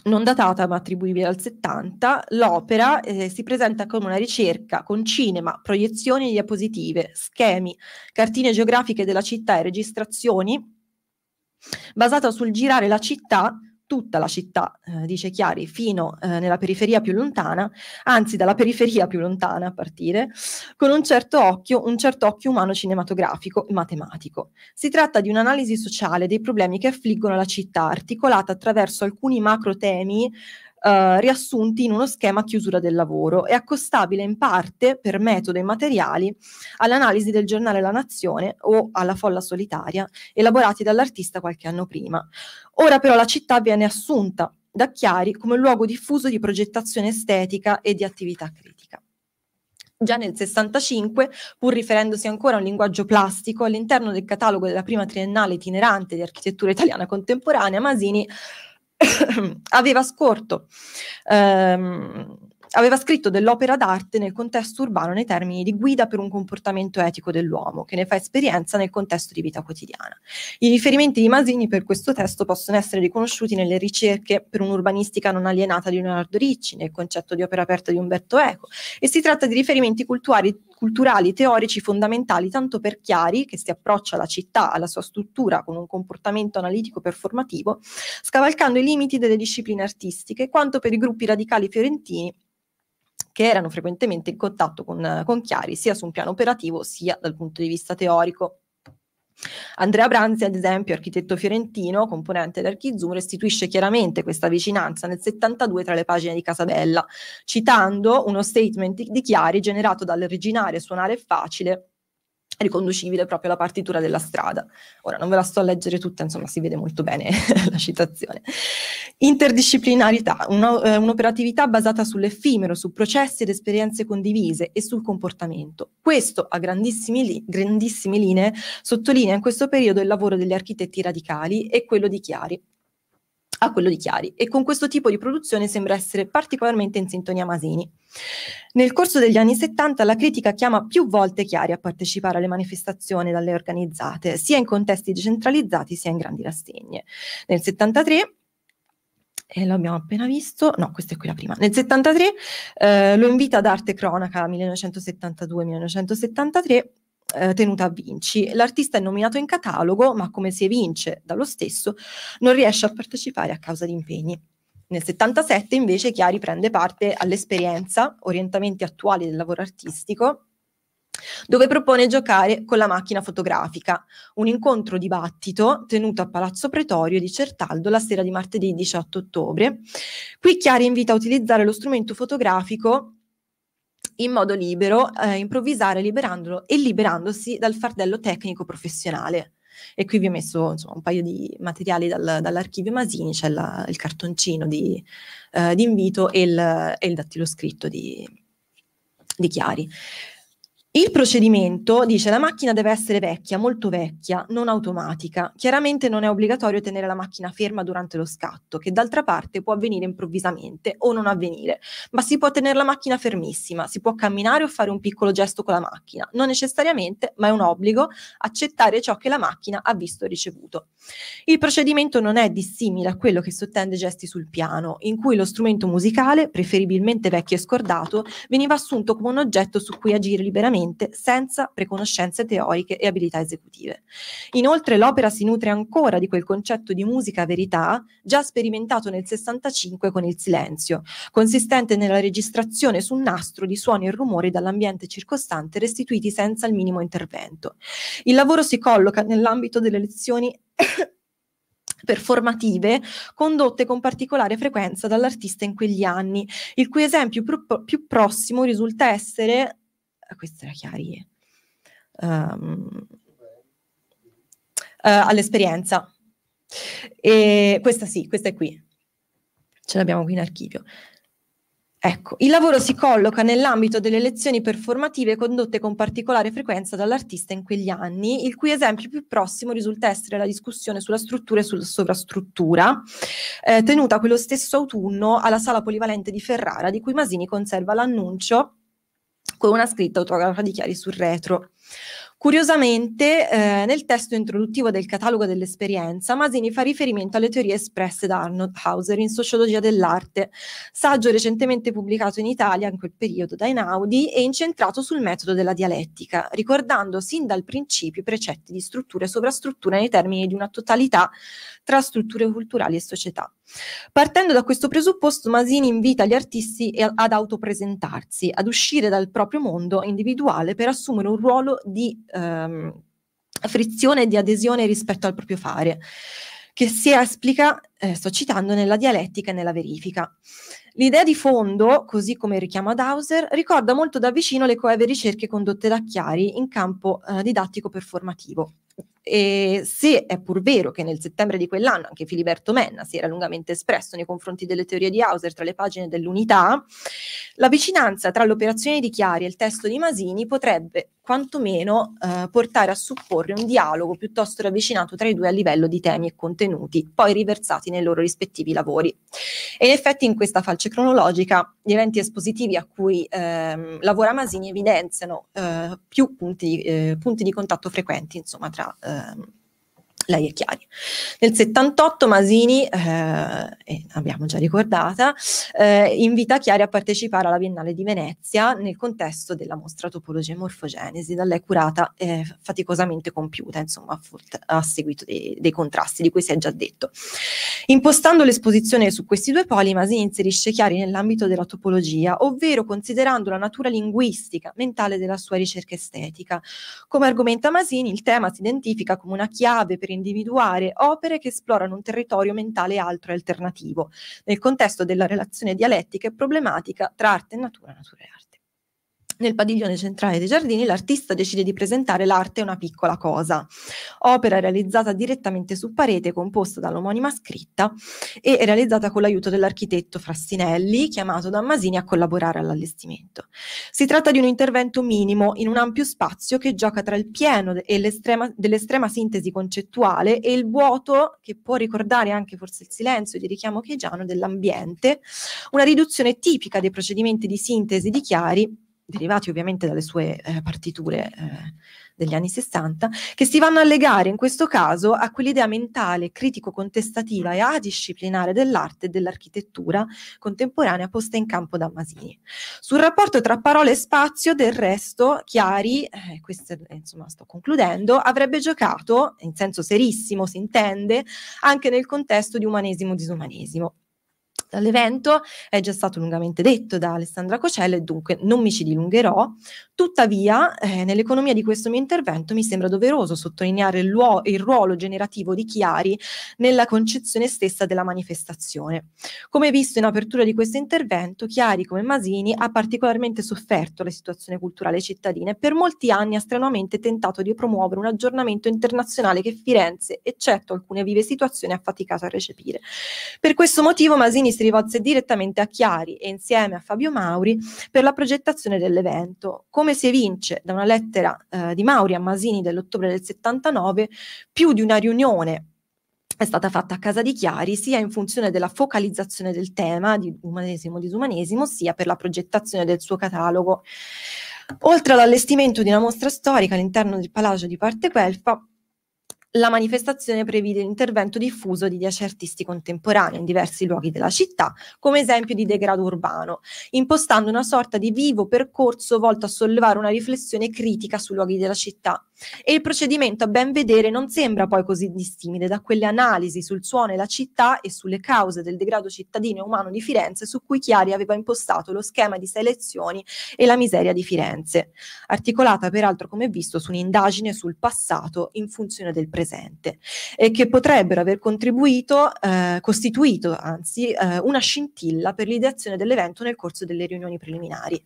non datata ma attribuibile al 70, l'opera eh, si presenta come una ricerca con cinema, proiezioni e diapositive, schemi, cartine geografiche della città e registrazioni, basata sul girare la città tutta la città, eh, dice Chiari, fino eh, nella periferia più lontana, anzi dalla periferia più lontana a partire, con un certo occhio, un certo occhio umano cinematografico e matematico. Si tratta di un'analisi sociale dei problemi che affliggono la città, articolata attraverso alcuni macro temi eh, riassunti in uno schema a chiusura del lavoro e accostabile in parte per metodo e materiali all'analisi del giornale La Nazione o alla Folla Solitaria elaborati dall'artista qualche anno prima. Ora però la città viene assunta da Chiari come luogo diffuso di progettazione estetica e di attività critica. Già nel 65, pur riferendosi ancora a un linguaggio plastico, all'interno del catalogo della prima triennale itinerante di architettura italiana contemporanea, Masini aveva scorto. Um, aveva scritto dell'opera d'arte nel contesto urbano nei termini di guida per un comportamento etico dell'uomo, che ne fa esperienza nel contesto di vita quotidiana. I riferimenti di Masini per questo testo possono essere riconosciuti nelle ricerche per un'urbanistica non alienata di Leonardo Ricci, nel concetto di opera aperta di Umberto Eco, e si tratta di riferimenti culturali, culturali, teorici fondamentali, tanto per Chiari, che si approccia alla città, alla sua struttura, con un comportamento analitico performativo, scavalcando i limiti delle discipline artistiche, quanto per i gruppi radicali fiorentini che erano frequentemente in contatto con, con Chiari sia su un piano operativo sia dal punto di vista teorico. Andrea Branzi, ad esempio, architetto fiorentino, componente dell'Archizum, restituisce chiaramente questa vicinanza nel 72 tra le pagine di Casabella, citando uno statement di Chiari generato dall'originale Suonare Facile riconducibile proprio alla partitura della strada. Ora non ve la sto a leggere tutta, insomma si vede molto bene la citazione. Interdisciplinarità, eh, un'operatività basata sull'effimero, su processi ed esperienze condivise e sul comportamento. Questo a grandissime, li- grandissime linee sottolinea in questo periodo il lavoro degli architetti radicali e quello di Chiari, a quello di Chiari e con questo tipo di produzione sembra essere particolarmente in sintonia Masini. Nel corso degli anni 70 la critica chiama più volte Chiari a partecipare alle manifestazioni dalle organizzate, sia in contesti decentralizzati sia in grandi rassegne. Nel 73 e l'abbiamo appena visto, no, questa è qui la prima. Nel 73 eh, lo invita ad Arte Cronaca 1972-1973 eh, tenuta a Vinci. L'artista è nominato in catalogo, ma come si evince dallo stesso, non riesce a partecipare a causa di impegni. Nel 77 invece Chiari prende parte all'esperienza Orientamenti attuali del lavoro artistico dove propone giocare con la macchina fotografica, un incontro dibattito tenuto a Palazzo Pretorio di Certaldo la sera di martedì 18 ottobre. Qui Chiari invita a utilizzare lo strumento fotografico in modo libero, eh, improvvisare liberandolo e liberandosi dal fardello tecnico professionale. E qui vi ho messo insomma, un paio di materiali dal, dall'archivio Masini, c'è la, il cartoncino di, eh, di invito e il, e il dattiloscritto di, di Chiari. Il procedimento dice la macchina deve essere vecchia, molto vecchia, non automatica. Chiaramente non è obbligatorio tenere la macchina ferma durante lo scatto, che d'altra parte può avvenire improvvisamente o non avvenire, ma si può tenere la macchina fermissima, si può camminare o fare un piccolo gesto con la macchina. Non necessariamente, ma è un obbligo accettare ciò che la macchina ha visto e ricevuto. Il procedimento non è dissimile a quello che sottende gesti sul piano, in cui lo strumento musicale, preferibilmente vecchio e scordato, veniva assunto come un oggetto su cui agire liberamente direttamente senza preconoscenze teoriche e abilità esecutive. Inoltre l'opera si nutre ancora di quel concetto di musica verità già sperimentato nel 65 con il silenzio, consistente nella registrazione su un nastro di suoni e rumori dall'ambiente circostante restituiti senza il minimo intervento. Il lavoro si colloca nell'ambito delle lezioni performative condotte con particolare frequenza dall'artista in quegli anni, il cui esempio più, più prossimo risulta essere questo era Chiari, um, ehm, uh, eh, all'esperienza. E questa sì, questa è qui, ce l'abbiamo qui in archivio. Ecco, il lavoro si colloca nell'ambito delle lezioni performative condotte con particolare frequenza dall'artista in quegli anni, il cui esempio più prossimo risulta essere la discussione sulla struttura e sulla sovrastruttura, eh, tenuta quello stesso autunno alla sala polivalente di Ferrara, di cui Masini conserva l'annuncio con una scritta autografa di Chiari sul retro. Curiosamente, eh, nel testo introduttivo del catalogo dell'esperienza, Masini fa riferimento alle teorie espresse da Arnold Hauser in Sociologia dell'arte, saggio recentemente pubblicato in Italia in quel periodo da Einaudi e incentrato sul metodo della dialettica, ricordando sin dal principio i precetti di struttura e sovrastruttura nei termini di una totalità tra strutture culturali e società. Partendo da questo presupposto, Masini invita gli artisti ad autopresentarsi, ad uscire dal proprio mondo individuale per assumere un ruolo di ehm, frizione e di adesione rispetto al proprio fare, che si esplica, eh, sto citando, nella dialettica e nella verifica. L'idea di fondo, così come richiama Dauser, ricorda molto da vicino le coeve ricerche condotte da Chiari in campo eh, didattico-performativo. E se è pur vero che nel settembre di quell'anno anche Filiberto Menna si era lungamente espresso nei confronti delle teorie di Hauser tra le pagine dell'unità, la vicinanza tra l'operazione di Chiari e il testo di Masini potrebbe quantomeno eh, portare a supporre un dialogo piuttosto ravvicinato tra i due a livello di temi e contenuti, poi riversati nei loro rispettivi lavori. E in effetti in questa falce cronologica gli eventi espositivi a cui eh, lavora Masini evidenziano eh, più punti, eh, punti, di contatto frequenti insomma, tra ehm, lei è Chiari. Nel 78 Masini, eh, abbiamo già ricordata, eh, invita Chiari a partecipare alla Biennale di Venezia nel contesto della mostra Topologia e Morfogenesi, da lei curata e eh, faticosamente compiuta, insomma, a, seguito dei, dei, contrasti di cui si è già detto. Impostando l'esposizione su questi due poli, Masini inserisce Chiari nell'ambito della topologia, ovvero considerando la natura linguistica, mentale della sua ricerca estetica. Come argomenta Masini, il tema si identifica come una chiave per per individuare opere che esplorano un territorio mentale altro e alternativo, nel contesto della relazione dialettica e problematica tra arte e natura, natura e arte. Nel padiglione centrale dei giardini l'artista decide di presentare l'arte una piccola cosa, opera realizzata direttamente su parete composta dall'omonima scritta e realizzata con l'aiuto dell'architetto Frassinelli, chiamato da Masini a collaborare all'allestimento. Si tratta di un intervento minimo in un ampio spazio che gioca tra il pieno l'estrema, dell'estrema sintesi concettuale e il vuoto che può ricordare anche forse il silenzio di richiamo chiegiano dell'ambiente, una riduzione tipica dei procedimenti di sintesi di Chiari derivati ovviamente dalle sue eh, partiture eh, degli anni 60, che si vanno a legare in questo caso a quell'idea mentale critico-contestativa e adisciplinare dell'arte e dell'architettura contemporanea posta in campo da Masini. Sul rapporto tra parole e spazio, del resto, Chiari, eh, questo, eh, insomma sto concludendo, avrebbe giocato, in senso serissimo si intende, anche nel contesto di umanesimo-disumanesimo all'evento, è già stato lungamente detto da Alessandra Cocelle, dunque non mi ci dilungherò. Tuttavia, eh, nell'economia di questo mio intervento mi sembra doveroso sottolineare il, luo- il ruolo generativo di Chiari nella concezione stessa della manifestazione. Come visto in apertura di questo intervento, Chiari come Masini ha particolarmente sofferto la situazione culturale cittadina e per molti anni ha strenuamente tentato di promuovere un aggiornamento internazionale che Firenze, eccetto alcune vive situazioni, ha faticato a recepire. Per questo motivo Masini si si rivolse direttamente a Chiari e insieme a Fabio Mauri per la progettazione dell'evento. Come si evince da una lettera eh, di Mauri a Masini dell'ottobre del 79, più di una riunione è stata fatta a casa di Chiari sia in funzione della focalizzazione del tema di umanesimo-disumanesimo, sia per la progettazione del suo catalogo. Oltre all'allestimento di una mostra storica all'interno del Palazzo di Parte Guelfa, la manifestazione prevede l'intervento diffuso di dieci artisti contemporanei in diversi luoghi della città, come esempio di degrado urbano, impostando una sorta di vivo percorso volto a sollevare una riflessione critica sui luoghi della città e il procedimento a ben vedere non sembra poi così dissimile da quelle analisi sul suono e la città e sulle cause del degrado cittadino e umano di Firenze su cui Chiari aveva impostato lo schema di selezioni e la miseria di Firenze, articolata peraltro come visto su un'indagine sul passato in funzione del presente e che potrebbero aver contribuito, eh, costituito anzi eh, una scintilla per l'ideazione dell'evento nel corso delle riunioni preliminari.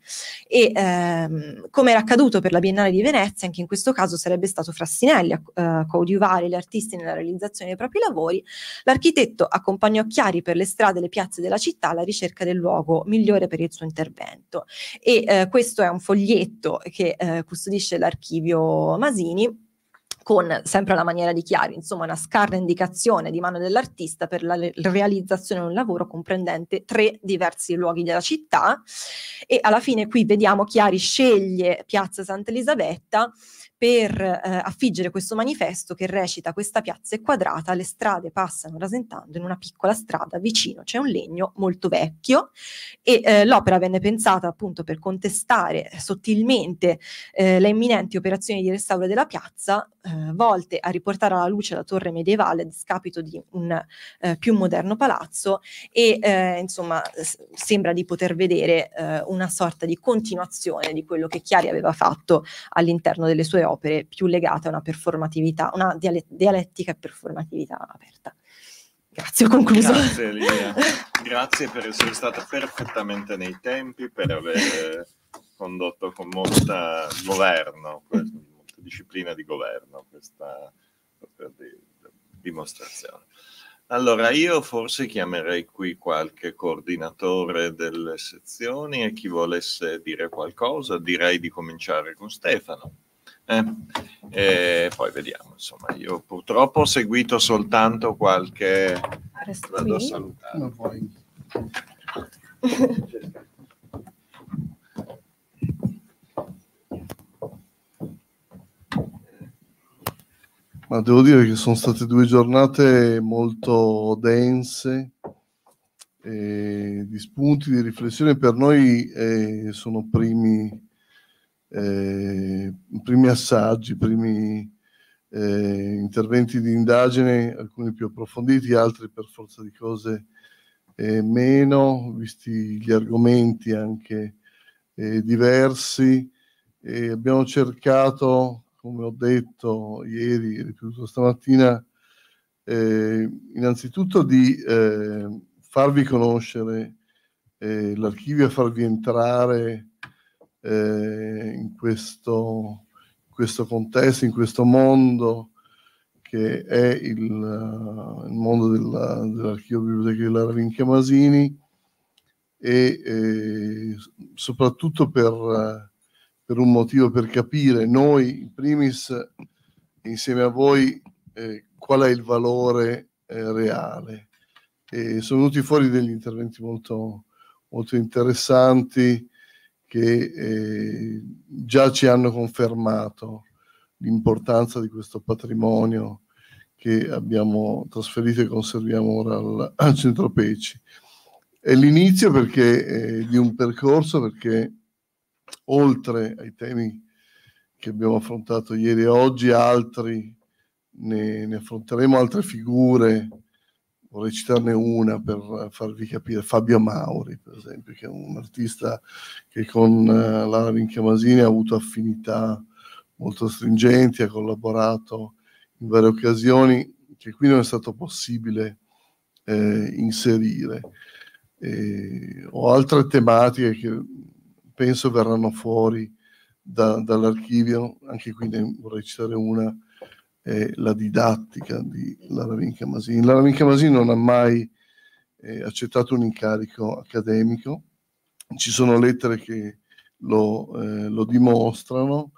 E ehm, come era accaduto per la Biennale di Venezia, anche in questo caso sarebbe stato Frassinelli a eh, coadiuvare gli artisti nella realizzazione dei propri lavori, l'architetto accompagnò Chiari per le strade e le piazze della città alla ricerca del luogo migliore per il suo intervento. E eh, questo è un foglietto che eh, custodisce l'archivio Masini con sempre alla maniera di Chiari, insomma una scarna indicazione di mano dell'artista per la realizzazione di un lavoro comprendente tre diversi luoghi della città e alla fine qui vediamo Chiari sceglie Piazza Santa Elisabetta per eh, affiggere questo manifesto che recita questa piazza è quadrata, le strade passano rasentando in una piccola strada vicino c'è un legno molto vecchio e eh, l'opera venne pensata appunto per contestare sottilmente eh, le imminenti operazioni di restauro della piazza eh, volte a riportare alla luce la torre medievale a discapito di un eh, più moderno palazzo e eh, insomma sembra di poter vedere una sorta di continuazione di quello che Chiari aveva fatto all'interno delle sue opere più legate a una performatività, una dialet- dialettica e performatività aperta. Grazie, ho concluso. Grazie Elia, grazie per essere stata perfettamente nei tempi, per aver condotto con molta governo, molta disciplina di governo questa dimostrazione. Allora, io forse chiamerei qui qualche coordinatore delle sezioni e chi volesse dire qualcosa direi di cominciare con Stefano. Eh, eh, poi vediamo, insomma, io purtroppo ho seguito soltanto qualche... Resti Vado a salutare. No, Ma devo dire che sono state due giornate molto dense, eh, di spunti, di riflessione. Per noi eh, sono primi eh, primi assaggi, primi eh, interventi di indagine, alcuni più approfonditi, altri per forza di cose eh, meno, visti gli argomenti anche eh, diversi. E abbiamo cercato, come ho detto ieri e ripetuto stamattina, eh, innanzitutto di eh, farvi conoscere l'archivio, farvi entrare eh, in, questo, in, questo, contesto, in questo mondo che è il, eh, il mondo della, dell'archivio biblioteca della Ravinchia Masini e eh, soprattutto per, per, un motivo, per capire noi in primis insieme a voi eh, qual è il valore eh, reale. E sono venuti fuori degli interventi molto, molto interessanti che eh, già ci hanno confermato l'importanza di questo patrimonio che abbiamo trasferito e conserviamo ora al, al Centro Peci. È l'inizio perché, eh, di un percorso perché oltre ai temi che abbiamo affrontato ieri e oggi, altri ne, ne affronteremo altre figure vorrei citarne una per eh, farvi capire, Fabio Mauri per esempio, che è un artista che con eh, Lara Vinchiamasini ha avuto affinità molto stringenti, ha collaborato in varie occasioni che qui non è stato possibile eh, inserire. E, ho altre tematiche che penso verranno fuori da, dall'archivio, anche qui ne vorrei citare una eh, la didattica di Laravin Camasini. Laravin Camasini non ha mai eh, accettato un incarico accademico, ci sono lettere che lo, eh, lo dimostrano,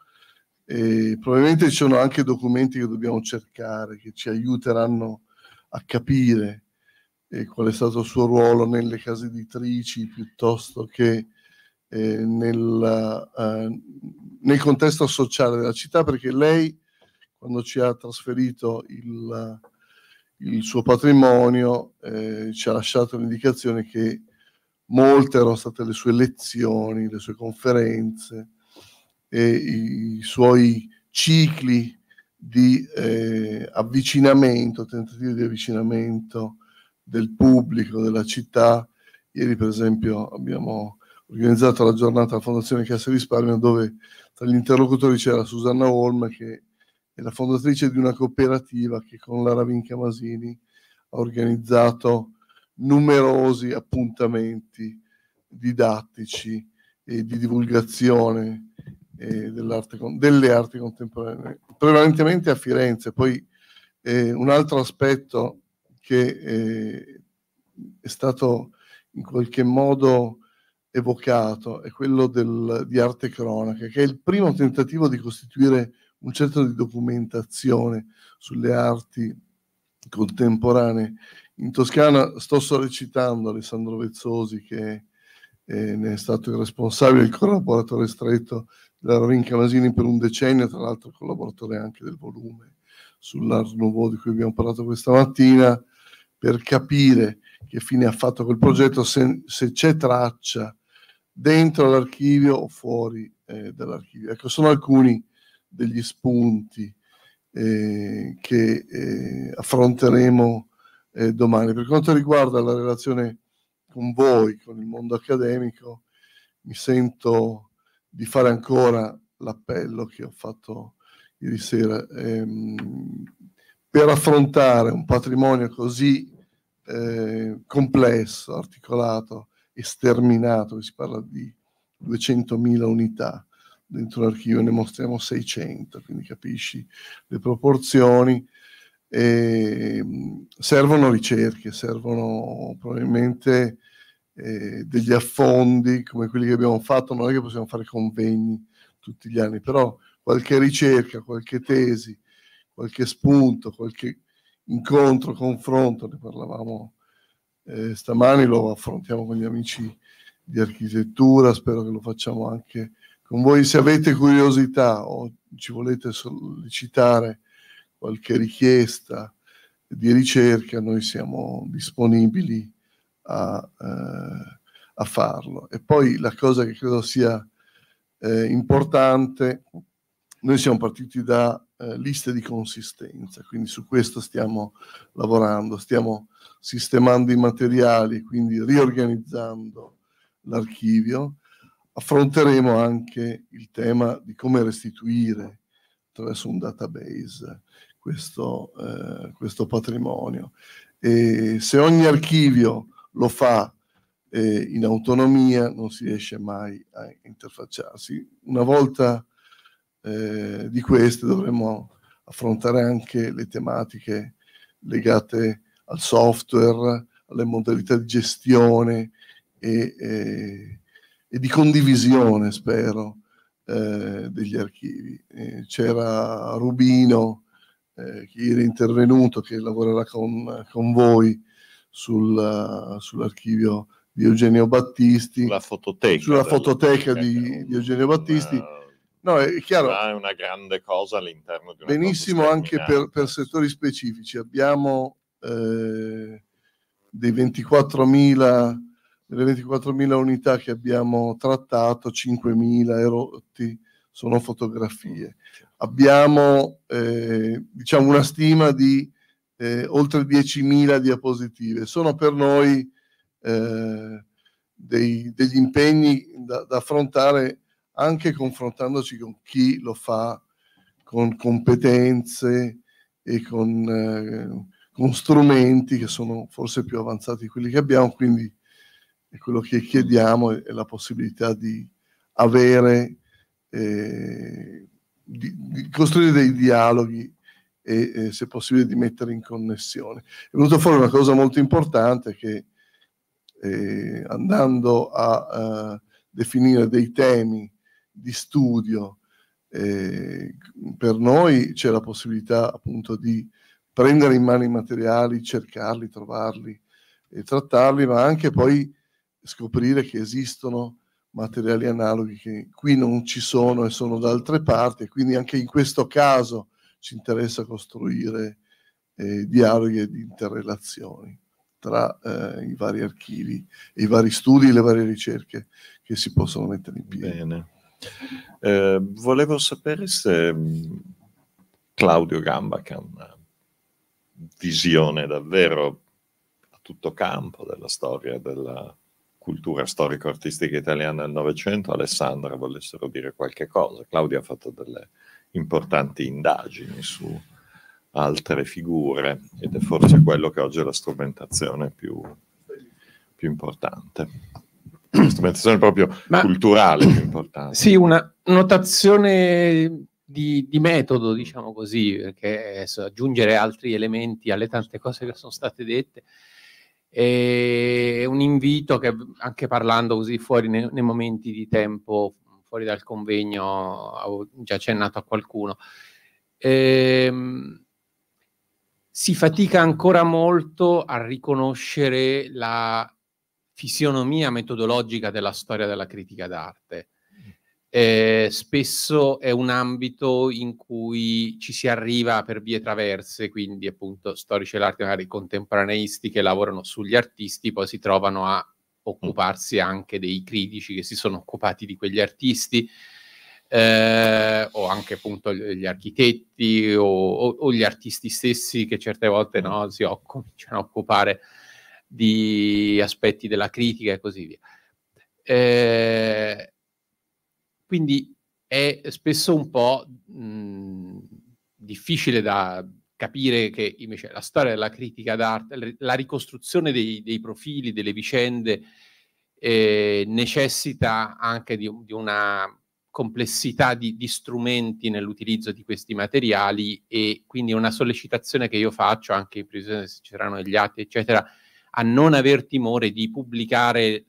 e probabilmente ci sono anche documenti che dobbiamo cercare, che ci aiuteranno a capire eh, qual è stato il suo ruolo nelle case editrici piuttosto che eh, nel, eh, nel, contesto sociale della città, perché lei quando ci ha trasferito il, il suo patrimonio, eh, ci ha lasciato l'indicazione che molte erano state le sue lezioni, le sue conferenze e i suoi cicli di eh, avvicinamento, tentativi di avvicinamento del pubblico, della città. Ieri, per esempio, abbiamo organizzato la giornata della Fondazione Cassa Risparmio dove tra gli interlocutori c'era Susanna Holm che è la fondatrice di una cooperativa che con la Ravinca Masini ha organizzato numerosi appuntamenti didattici e di divulgazione eh, delle arti contemporanee, prevalentemente a Firenze. Poi eh, un altro aspetto che eh, è stato in qualche modo evocato è quello del, di arte cronaca, che è il primo tentativo di costituire un centro di documentazione sulle arti contemporanee. In Toscana sto sollecitando Alessandro Vezzosi, che eh, ne è stato il responsabile, il collaboratore stretto della Rovin Masini per un decennio, tra l'altro collaboratore anche del volume sull'Art Nouveau di cui abbiamo parlato questa mattina, per capire che fine ha fatto quel progetto, se, se c'è traccia dentro l'archivio o fuori eh, dall'archivio. Ecco, sono alcuni degli spunti eh, che eh, affronteremo eh, domani. Per quanto riguarda la relazione con voi, con il mondo accademico, mi sento di fare ancora l'appello che ho fatto ieri sera. Ehm, per affrontare un patrimonio così eh, complesso, articolato, esterminato, si parla di 200.000 unità, dentro l'archivio ne mostriamo 600, quindi capisci le proporzioni. E, ehm, servono ricerche, servono probabilmente eh, degli affondi come quelli che abbiamo fatto, non è che possiamo fare convegni tutti gli anni, però qualche ricerca, qualche tesi, qualche spunto, qualche incontro, confronto, ne parlavamo eh, stamani, lo affrontiamo con gli amici di architettura, spero che lo facciamo anche con voi se avete curiosità o ci volete sollecitare qualche richiesta di ricerca, noi siamo disponibili a, eh, a farlo. E poi la cosa che credo sia eh, importante, noi siamo partiti da eh, liste di consistenza, quindi su questo stiamo lavorando, stiamo sistemando i materiali, quindi riorganizzando l'archivio affronteremo anche il tema di come restituire attraverso un database questo, eh, questo patrimonio. E se ogni archivio lo fa eh, in autonomia non si riesce mai a interfacciarsi. Una volta eh, di queste dovremmo affrontare anche le tematiche legate al software, alle modalità di gestione e, e eh, e di condivisione, spero, eh, degli archivi. Eh, c'era Rubino, eh, che era è intervenuto, che lavorerà con, con voi sul, uh, sull'archivio di Eugenio Battisti. La fototeca. Sulla fototeca di, di, Eugenio Battisti. No, è chiaro. È una grande cosa all'interno di una Benissimo anche per, per, settori specifici. Abbiamo eh, dei 24.000 delle 24.000 unità che abbiamo trattato, 5.000 erotti sono fotografie. Abbiamo eh, diciamo una stima di eh, oltre 10.000 diapositive. Sono per noi eh, dei, degli impegni da, da, affrontare anche confrontandoci con chi lo fa con competenze e con, eh, con strumenti che sono forse più avanzati di quelli che abbiamo, quindi e quello che chiediamo è la possibilità di avere, eh, di, di, costruire dei dialoghi e, eh, se possibile, di mettere in connessione. È venuta fuori una cosa molto importante che eh, andando a, a eh, definire dei temi di studio, eh, per noi c'è la possibilità appunto di prendere in mano i materiali, cercarli, trovarli e trattarli, ma anche poi scoprire che esistono materiali analoghi che qui non ci sono e sono da altre parti, quindi anche in questo caso ci interessa costruire eh, dialoghi ed interrelazioni tra eh, i vari archivi, i vari studi, le varie ricerche che si possono mettere in piedi. Bene. Eh, volevo sapere se mm, Claudio Gamba, che ha una visione davvero a tutto campo della storia della cultura storico-artistica italiana del Novecento, Alessandra volessero dire qualche cosa. Claudia ha fatto delle importanti indagini su altre figure ed è forse quello che oggi è la strumentazione più, più importante. La strumentazione proprio Ma, culturale più importante. Sì, una notazione di, di, metodo, diciamo così, perché aggiungere altri elementi alle tante cose che sono state dette e un invito che anche parlando così fuori nei, nei momenti di tempo fuori dal convegno ho già accennato a qualcuno ehm, si fatica ancora molto a riconoscere la fisionomia metodologica della storia della critica d'arte eh, spesso è un ambito in cui ci si arriva per vie traverse, quindi appunto storici dell'arte magari contemporaneisti che lavorano sugli artisti, poi si trovano a occuparsi anche dei critici che si sono occupati di quegli artisti. Eh, o anche appunto gli architetti o, o, o, gli artisti stessi che certe volte no, si cominciano a occupare di aspetti della critica e così via. Eh, quindi è spesso un po' mh, mhmm, difficile da capire che invece la storia della critica d'arte, la ricostruzione dei, dei profili, delle vicende, eh, necessita anche di, di una complessità di, di, strumenti nell'utilizzo di questi materiali e quindi una sollecitazione che io faccio anche in previsione se ci saranno degli atti eccetera a non aver timore di pubblicare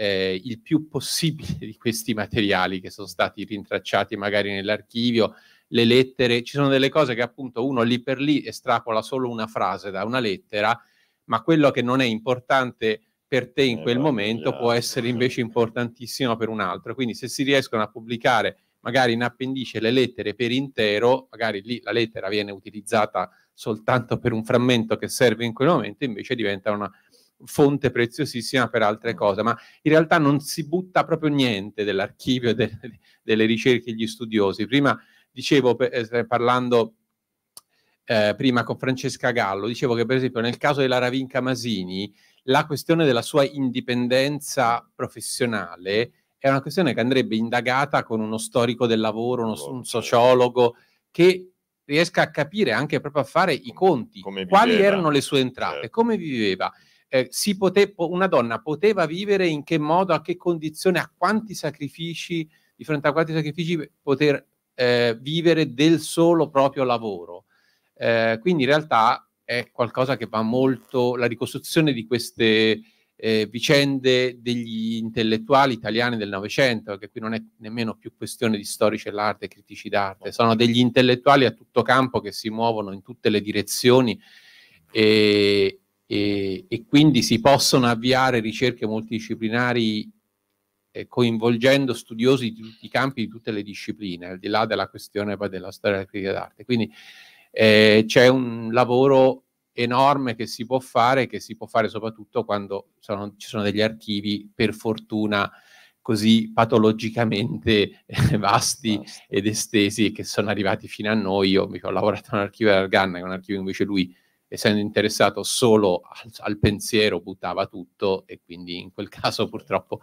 eh, il più possibile di questi materiali che sono stati rintracciati magari nell'archivio, le lettere, ci sono delle cose che appunto uno lì per lì estrapola solo una frase da una lettera, ma quello che non è importante per te in eh, quel momento può essere invece importantissimo per un altro. Quindi se si riescono a pubblicare magari in appendice le lettere per intero, magari lì la lettera viene utilizzata soltanto per un frammento che serve in quel momento, invece diventa una, fonte preziosissima per altre mm. cose, ma in realtà non si butta proprio niente dell'archivio, de, delle ricerche degli studiosi. Prima dicevo, eh, parlando eh, prima con Francesca Gallo, dicevo che per esempio nel caso della Ravinca Masini, la questione della sua indipendenza professionale è una questione che andrebbe indagata con uno storico del lavoro, uno, un sociologo che riesca a capire anche proprio a fare i conti, quali erano le sue entrate, certo. come viveva eh, pote- una donna poteva vivere in che modo, a che condizione, a quanti sacrifici, di fronte a quanti sacrifici poter eh, vivere del solo proprio lavoro. Eh, quindi in realtà è qualcosa che va molto, la ricostruzione di queste eh, vicende degli intellettuali italiani del Novecento, che qui non è nemmeno più questione di storici dell'arte e critici d'arte, sono degli intellettuali a tutto campo che si muovono in tutte le direzioni e, e, e quindi si possono avviare ricerche multidisciplinari eh, coinvolgendo studiosi di tutti i campi, di tutte le discipline, al di là della questione poi della storia della critica d'arte. Quindi eh, c'è un lavoro enorme che si può fare, che si può fare soprattutto quando sono, ci sono degli archivi, per fortuna, così patologicamente eh, vasti ed estesi che sono arrivati fino a noi. Io mi ho lavorato in un archivio dell'Arganna, che è un archivio invece lui essendo interessato solo al, al, pensiero buttava tutto e quindi in quel caso purtroppo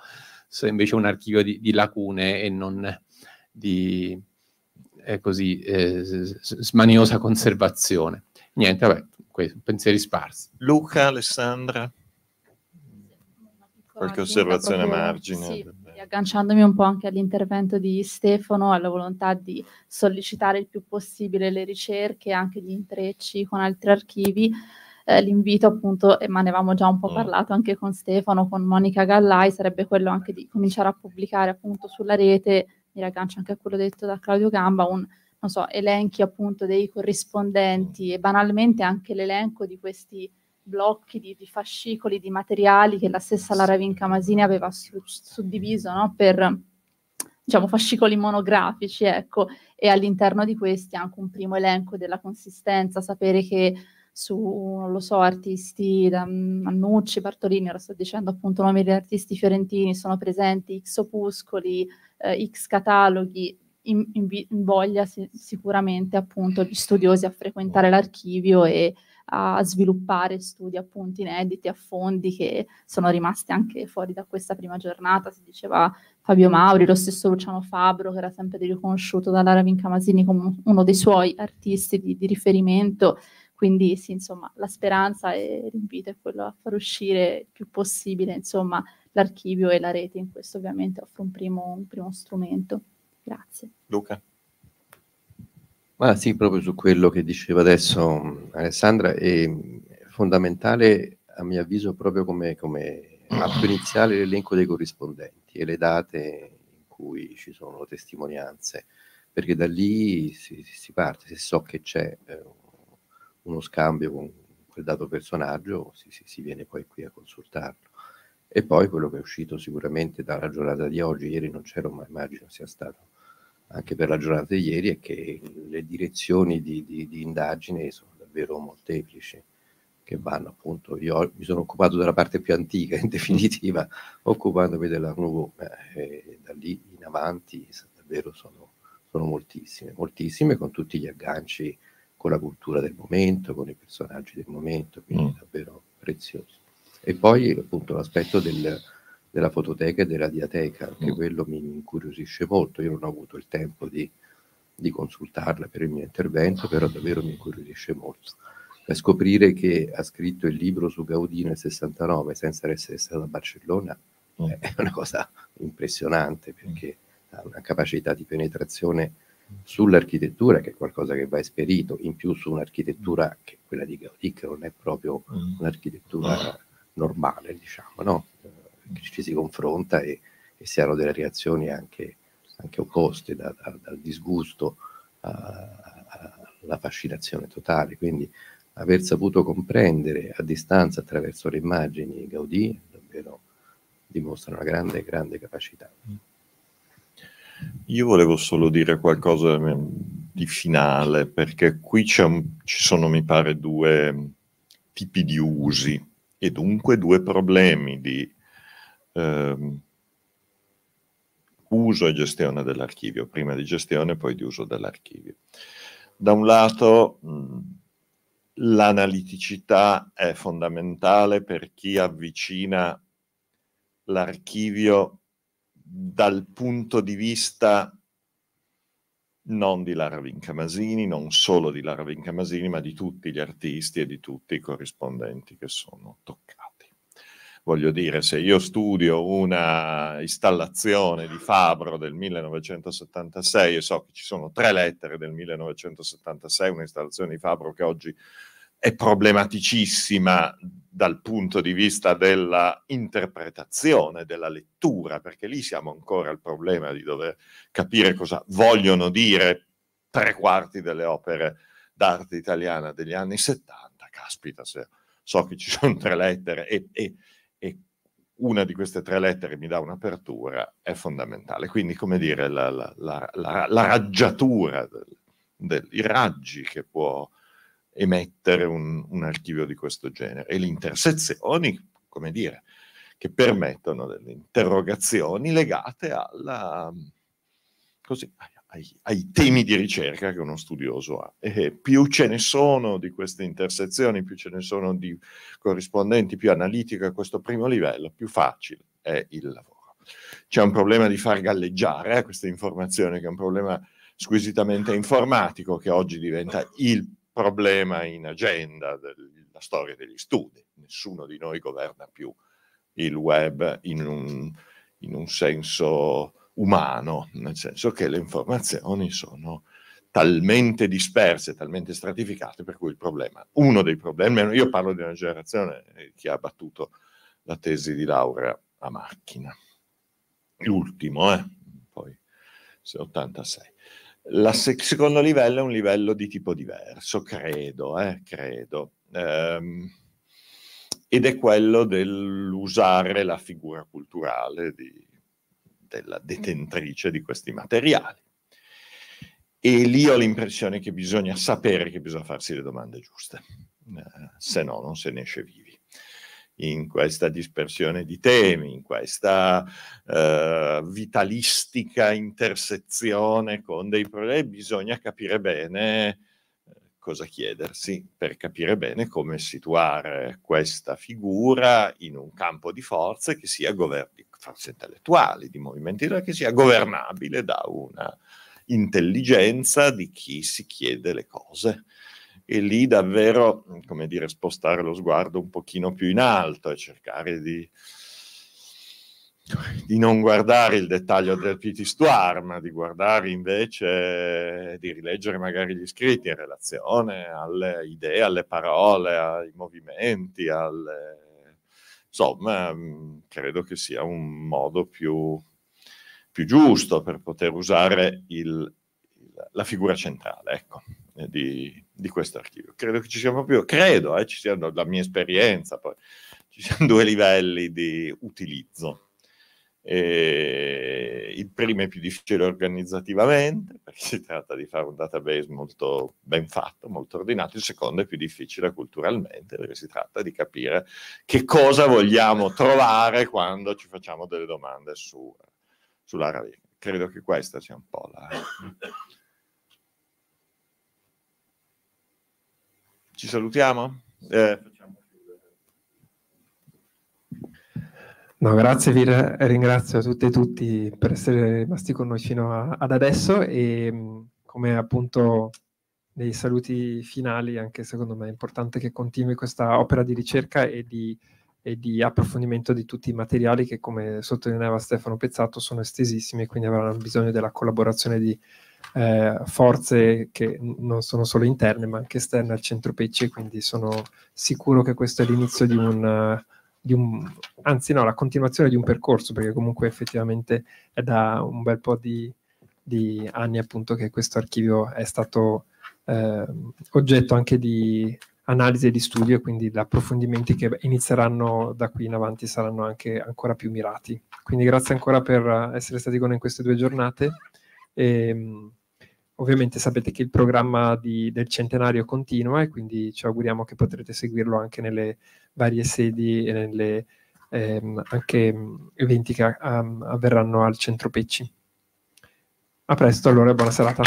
è invece un archivio di, di lacune e non di eh, così eh, smaniosa conservazione. Niente, vabbè, questo, pensieri sparsi. Luca, Alessandra, qualche osservazione a margine? Sì e agganciandomi un po' anche all'intervento di Stefano, alla volontà di sollecitare il più possibile le ricerche, anche gli intrecci con altri archivi, eh, l'invito appunto, e ma ne avevamo già un po' mm. parlato anche con Stefano, con Monica Gallai, sarebbe quello anche di cominciare a pubblicare appunto sulla rete, mi raggancio anche a quello detto da Claudio Gamba, un non so, elenchi appunto dei corrispondenti mm. e banalmente anche l'elenco di questi blocchi di, di, fascicoli, di materiali che la stessa Lara Vincamasini aveva su, suddiviso no? per diciamo, fascicoli monografici, ecco, e all'interno di questi anche un primo elenco della consistenza, sapere che su, non lo so, artisti da ehm, Annucci, Bartolini, ora sto dicendo appunto nomi di artisti fiorentini, sono presenti X opuscoli, eh, X cataloghi, invoglia in, in sicuramente appunto gli studiosi a frequentare certo. l'archivio e a sviluppare studi appunto inediti a fondi che sono rimasti anche fuori da questa prima giornata, si diceva Fabio Mauri, lo stesso Luciano Fabro che era sempre riconosciuto dalla Ravin Camasini come uno dei suoi artisti di, di riferimento, quindi sì, insomma, la speranza e l'invito è quello a far uscire il più possibile, insomma, l'archivio e la rete, in questo ovviamente offre un primo, un primo strumento. Grazie. Luca. Ma sì, proprio su quello che diceva adesso mm, Alessandra, mm, è fondamentale a mio avviso proprio come, come atto iniziale l'elenco dei corrispondenti e le date in cui ci sono testimonianze, perché da lì si, si parte, se so che c'è eh, uno scambio con quel dato personaggio, si, si, si viene poi qui a consultarlo. E poi quello che è uscito sicuramente dalla giornata di oggi, ieri non c'ero, ma immagino sia stato anche per la giornata di ieri è che le direzioni di, di, di indagine sono davvero molteplici che vanno appunto, io mi sono occupato della parte più antica in definitiva, occupandomi della nuova, eh, da lì in avanti davvero sono, sono, moltissime, moltissime con tutti gli agganci con la cultura del momento, con i personaggi del momento, quindi mm. davvero preziosi. E poi appunto l'aspetto del, della fototeca e della diateca, anche mm. quello mi incuriosisce molto, io non ho avuto il tempo di, di consultarla per il mio intervento, però davvero mi incuriosisce molto. Per scoprire che ha scritto il libro su Gaudì nel 69 senza essere stato a Barcellona mm. Eh, è una cosa impressionante mm. perché ha una capacità di penetrazione sull'architettura, che è qualcosa che va esperito, in più su un'architettura che quella di Gaudì, che non è proprio mm. un'architettura normale, diciamo, no? ci si confronta e, e si hanno delle reazioni anche, anche opposte, da, da, dal disgusto alla fascinazione totale. Quindi aver saputo comprendere a distanza attraverso le immagini Gaudì davvero dimostra una grande, grande capacità. Io volevo solo dire qualcosa mm, di finale, perché qui ci sono, mi pare, due tipi di usi e dunque due problemi di ehm, uso e gestione dell'archivio, prima di gestione e poi di uso dell'archivio. Da un lato mm, l'analiticità è fondamentale per chi avvicina l'archivio dal punto di vista non di Larvin Camasini, non solo di Larvin Camasini, ma di tutti gli artisti e di tutti i corrispondenti che sono toccati. Voglio dire, se io studio una installazione di Fabro del 1976 e so che ci sono tre lettere del 1976, un'installazione di Fabro che oggi è problematicissima dal punto di vista della interpretazione, della lettura, perché lì siamo ancora al problema di dover capire cosa vogliono dire tre quarti delle opere d'arte italiana degli anni 70. Caspita, se so che ci sono tre lettere e, e una di queste tre lettere mi dà un'apertura è fondamentale. Quindi, come dire, la, la, la, la raggiatura, del, del, i raggi che può emettere un, un, archivio di questo genere e le intersezioni, come dire, che permettono delle interrogazioni legate alla, così, ai, ai, temi di ricerca che uno studioso ha. E eh, più ce ne sono di queste intersezioni, più ce ne sono di corrispondenti, più analitico a questo primo livello, più facile è il lavoro. C'è un problema di far galleggiare eh, queste informazioni, che è un problema squisitamente informatico, che oggi diventa il problema in agenda della storia degli studi. Nessuno di noi governa più il web in un, in un senso umano, nel senso che le informazioni sono talmente disperse, talmente stratificate, per cui il problema, uno dei problemi, io parlo di una generazione eh, che ha battuto la tesi di laurea a macchina, l'ultimo, eh? poi 86. Il sec- secondo livello è un livello di tipo diverso, credo, eh? credo. Ehm, ed è quello dell'usare la figura culturale di della mm. detentrice di questi materiali. E lì ho l'impressione che bisogna sapere che bisogna farsi le domande giuste, eh, se no non se ne esce vivi. In questa dispersione di temi, in questa eh, vitalistica intersezione con dei problemi, bisogna capire bene cosa chiedersi per capire bene come situare questa figura in un campo di forze che sia di forze intellettuali, di movimenti che sia governabile da una intelligenza di chi si chiede le cose. E lì davvero, come dire, spostare lo sguardo un pochino più in alto e cercare di di non guardare il dettaglio del PTS to ma di guardare invece, di rileggere magari gli scritti in relazione alle idee, alle parole, ai movimenti, alle... insomma, credo che sia un modo più, più giusto per poter usare il, la figura centrale, ecco, di, di questo archivio. Credo che ci sia proprio, credo, eh, ci siano, la mia esperienza, poi, ci siano due livelli di utilizzo e eh, il primo è più difficile organizzativamente perché si tratta di fare un database molto ben fatto, molto ordinato, il secondo è più difficile culturalmente perché si tratta di capire che cosa vogliamo trovare quando ci facciamo delle domande su, sull'Arabia. Credo che questa sia un po' la... Ci salutiamo? Eh, No, grazie vi ringrazio a tutte e tutti per essere rimasti con noi fino a, ad adesso e mm, come appunto dei saluti finali, anche secondo me è importante che continui questa opera di ricerca e di, e di approfondimento di tutti i materiali che, come sottolineava Stefano Pezzato, sono estesissimi e quindi avranno bisogno della collaborazione di eh, forze che non sono solo interne ma anche esterne al centro Pecci, quindi sono sicuro che questo è l'inizio di un di un, anzi no, la continuazione di un percorso, perché comunque effettivamente è da un bel po' di, di anni appunto che questo archivio è stato eh, oggetto anche di analisi e di studio, quindi da approfondimenti che inizieranno da qui in avanti saranno anche ancora più mirati. Quindi grazie ancora per essere stati con noi in queste due giornate. E, ehm, ovviamente sapete che il programma di, del centenario continua e quindi ci auguriamo che potrete seguirlo anche nelle varie sedi e nelle ehm, anche eventi che um, avverranno al centro Pecci. A presto allora, buona serata.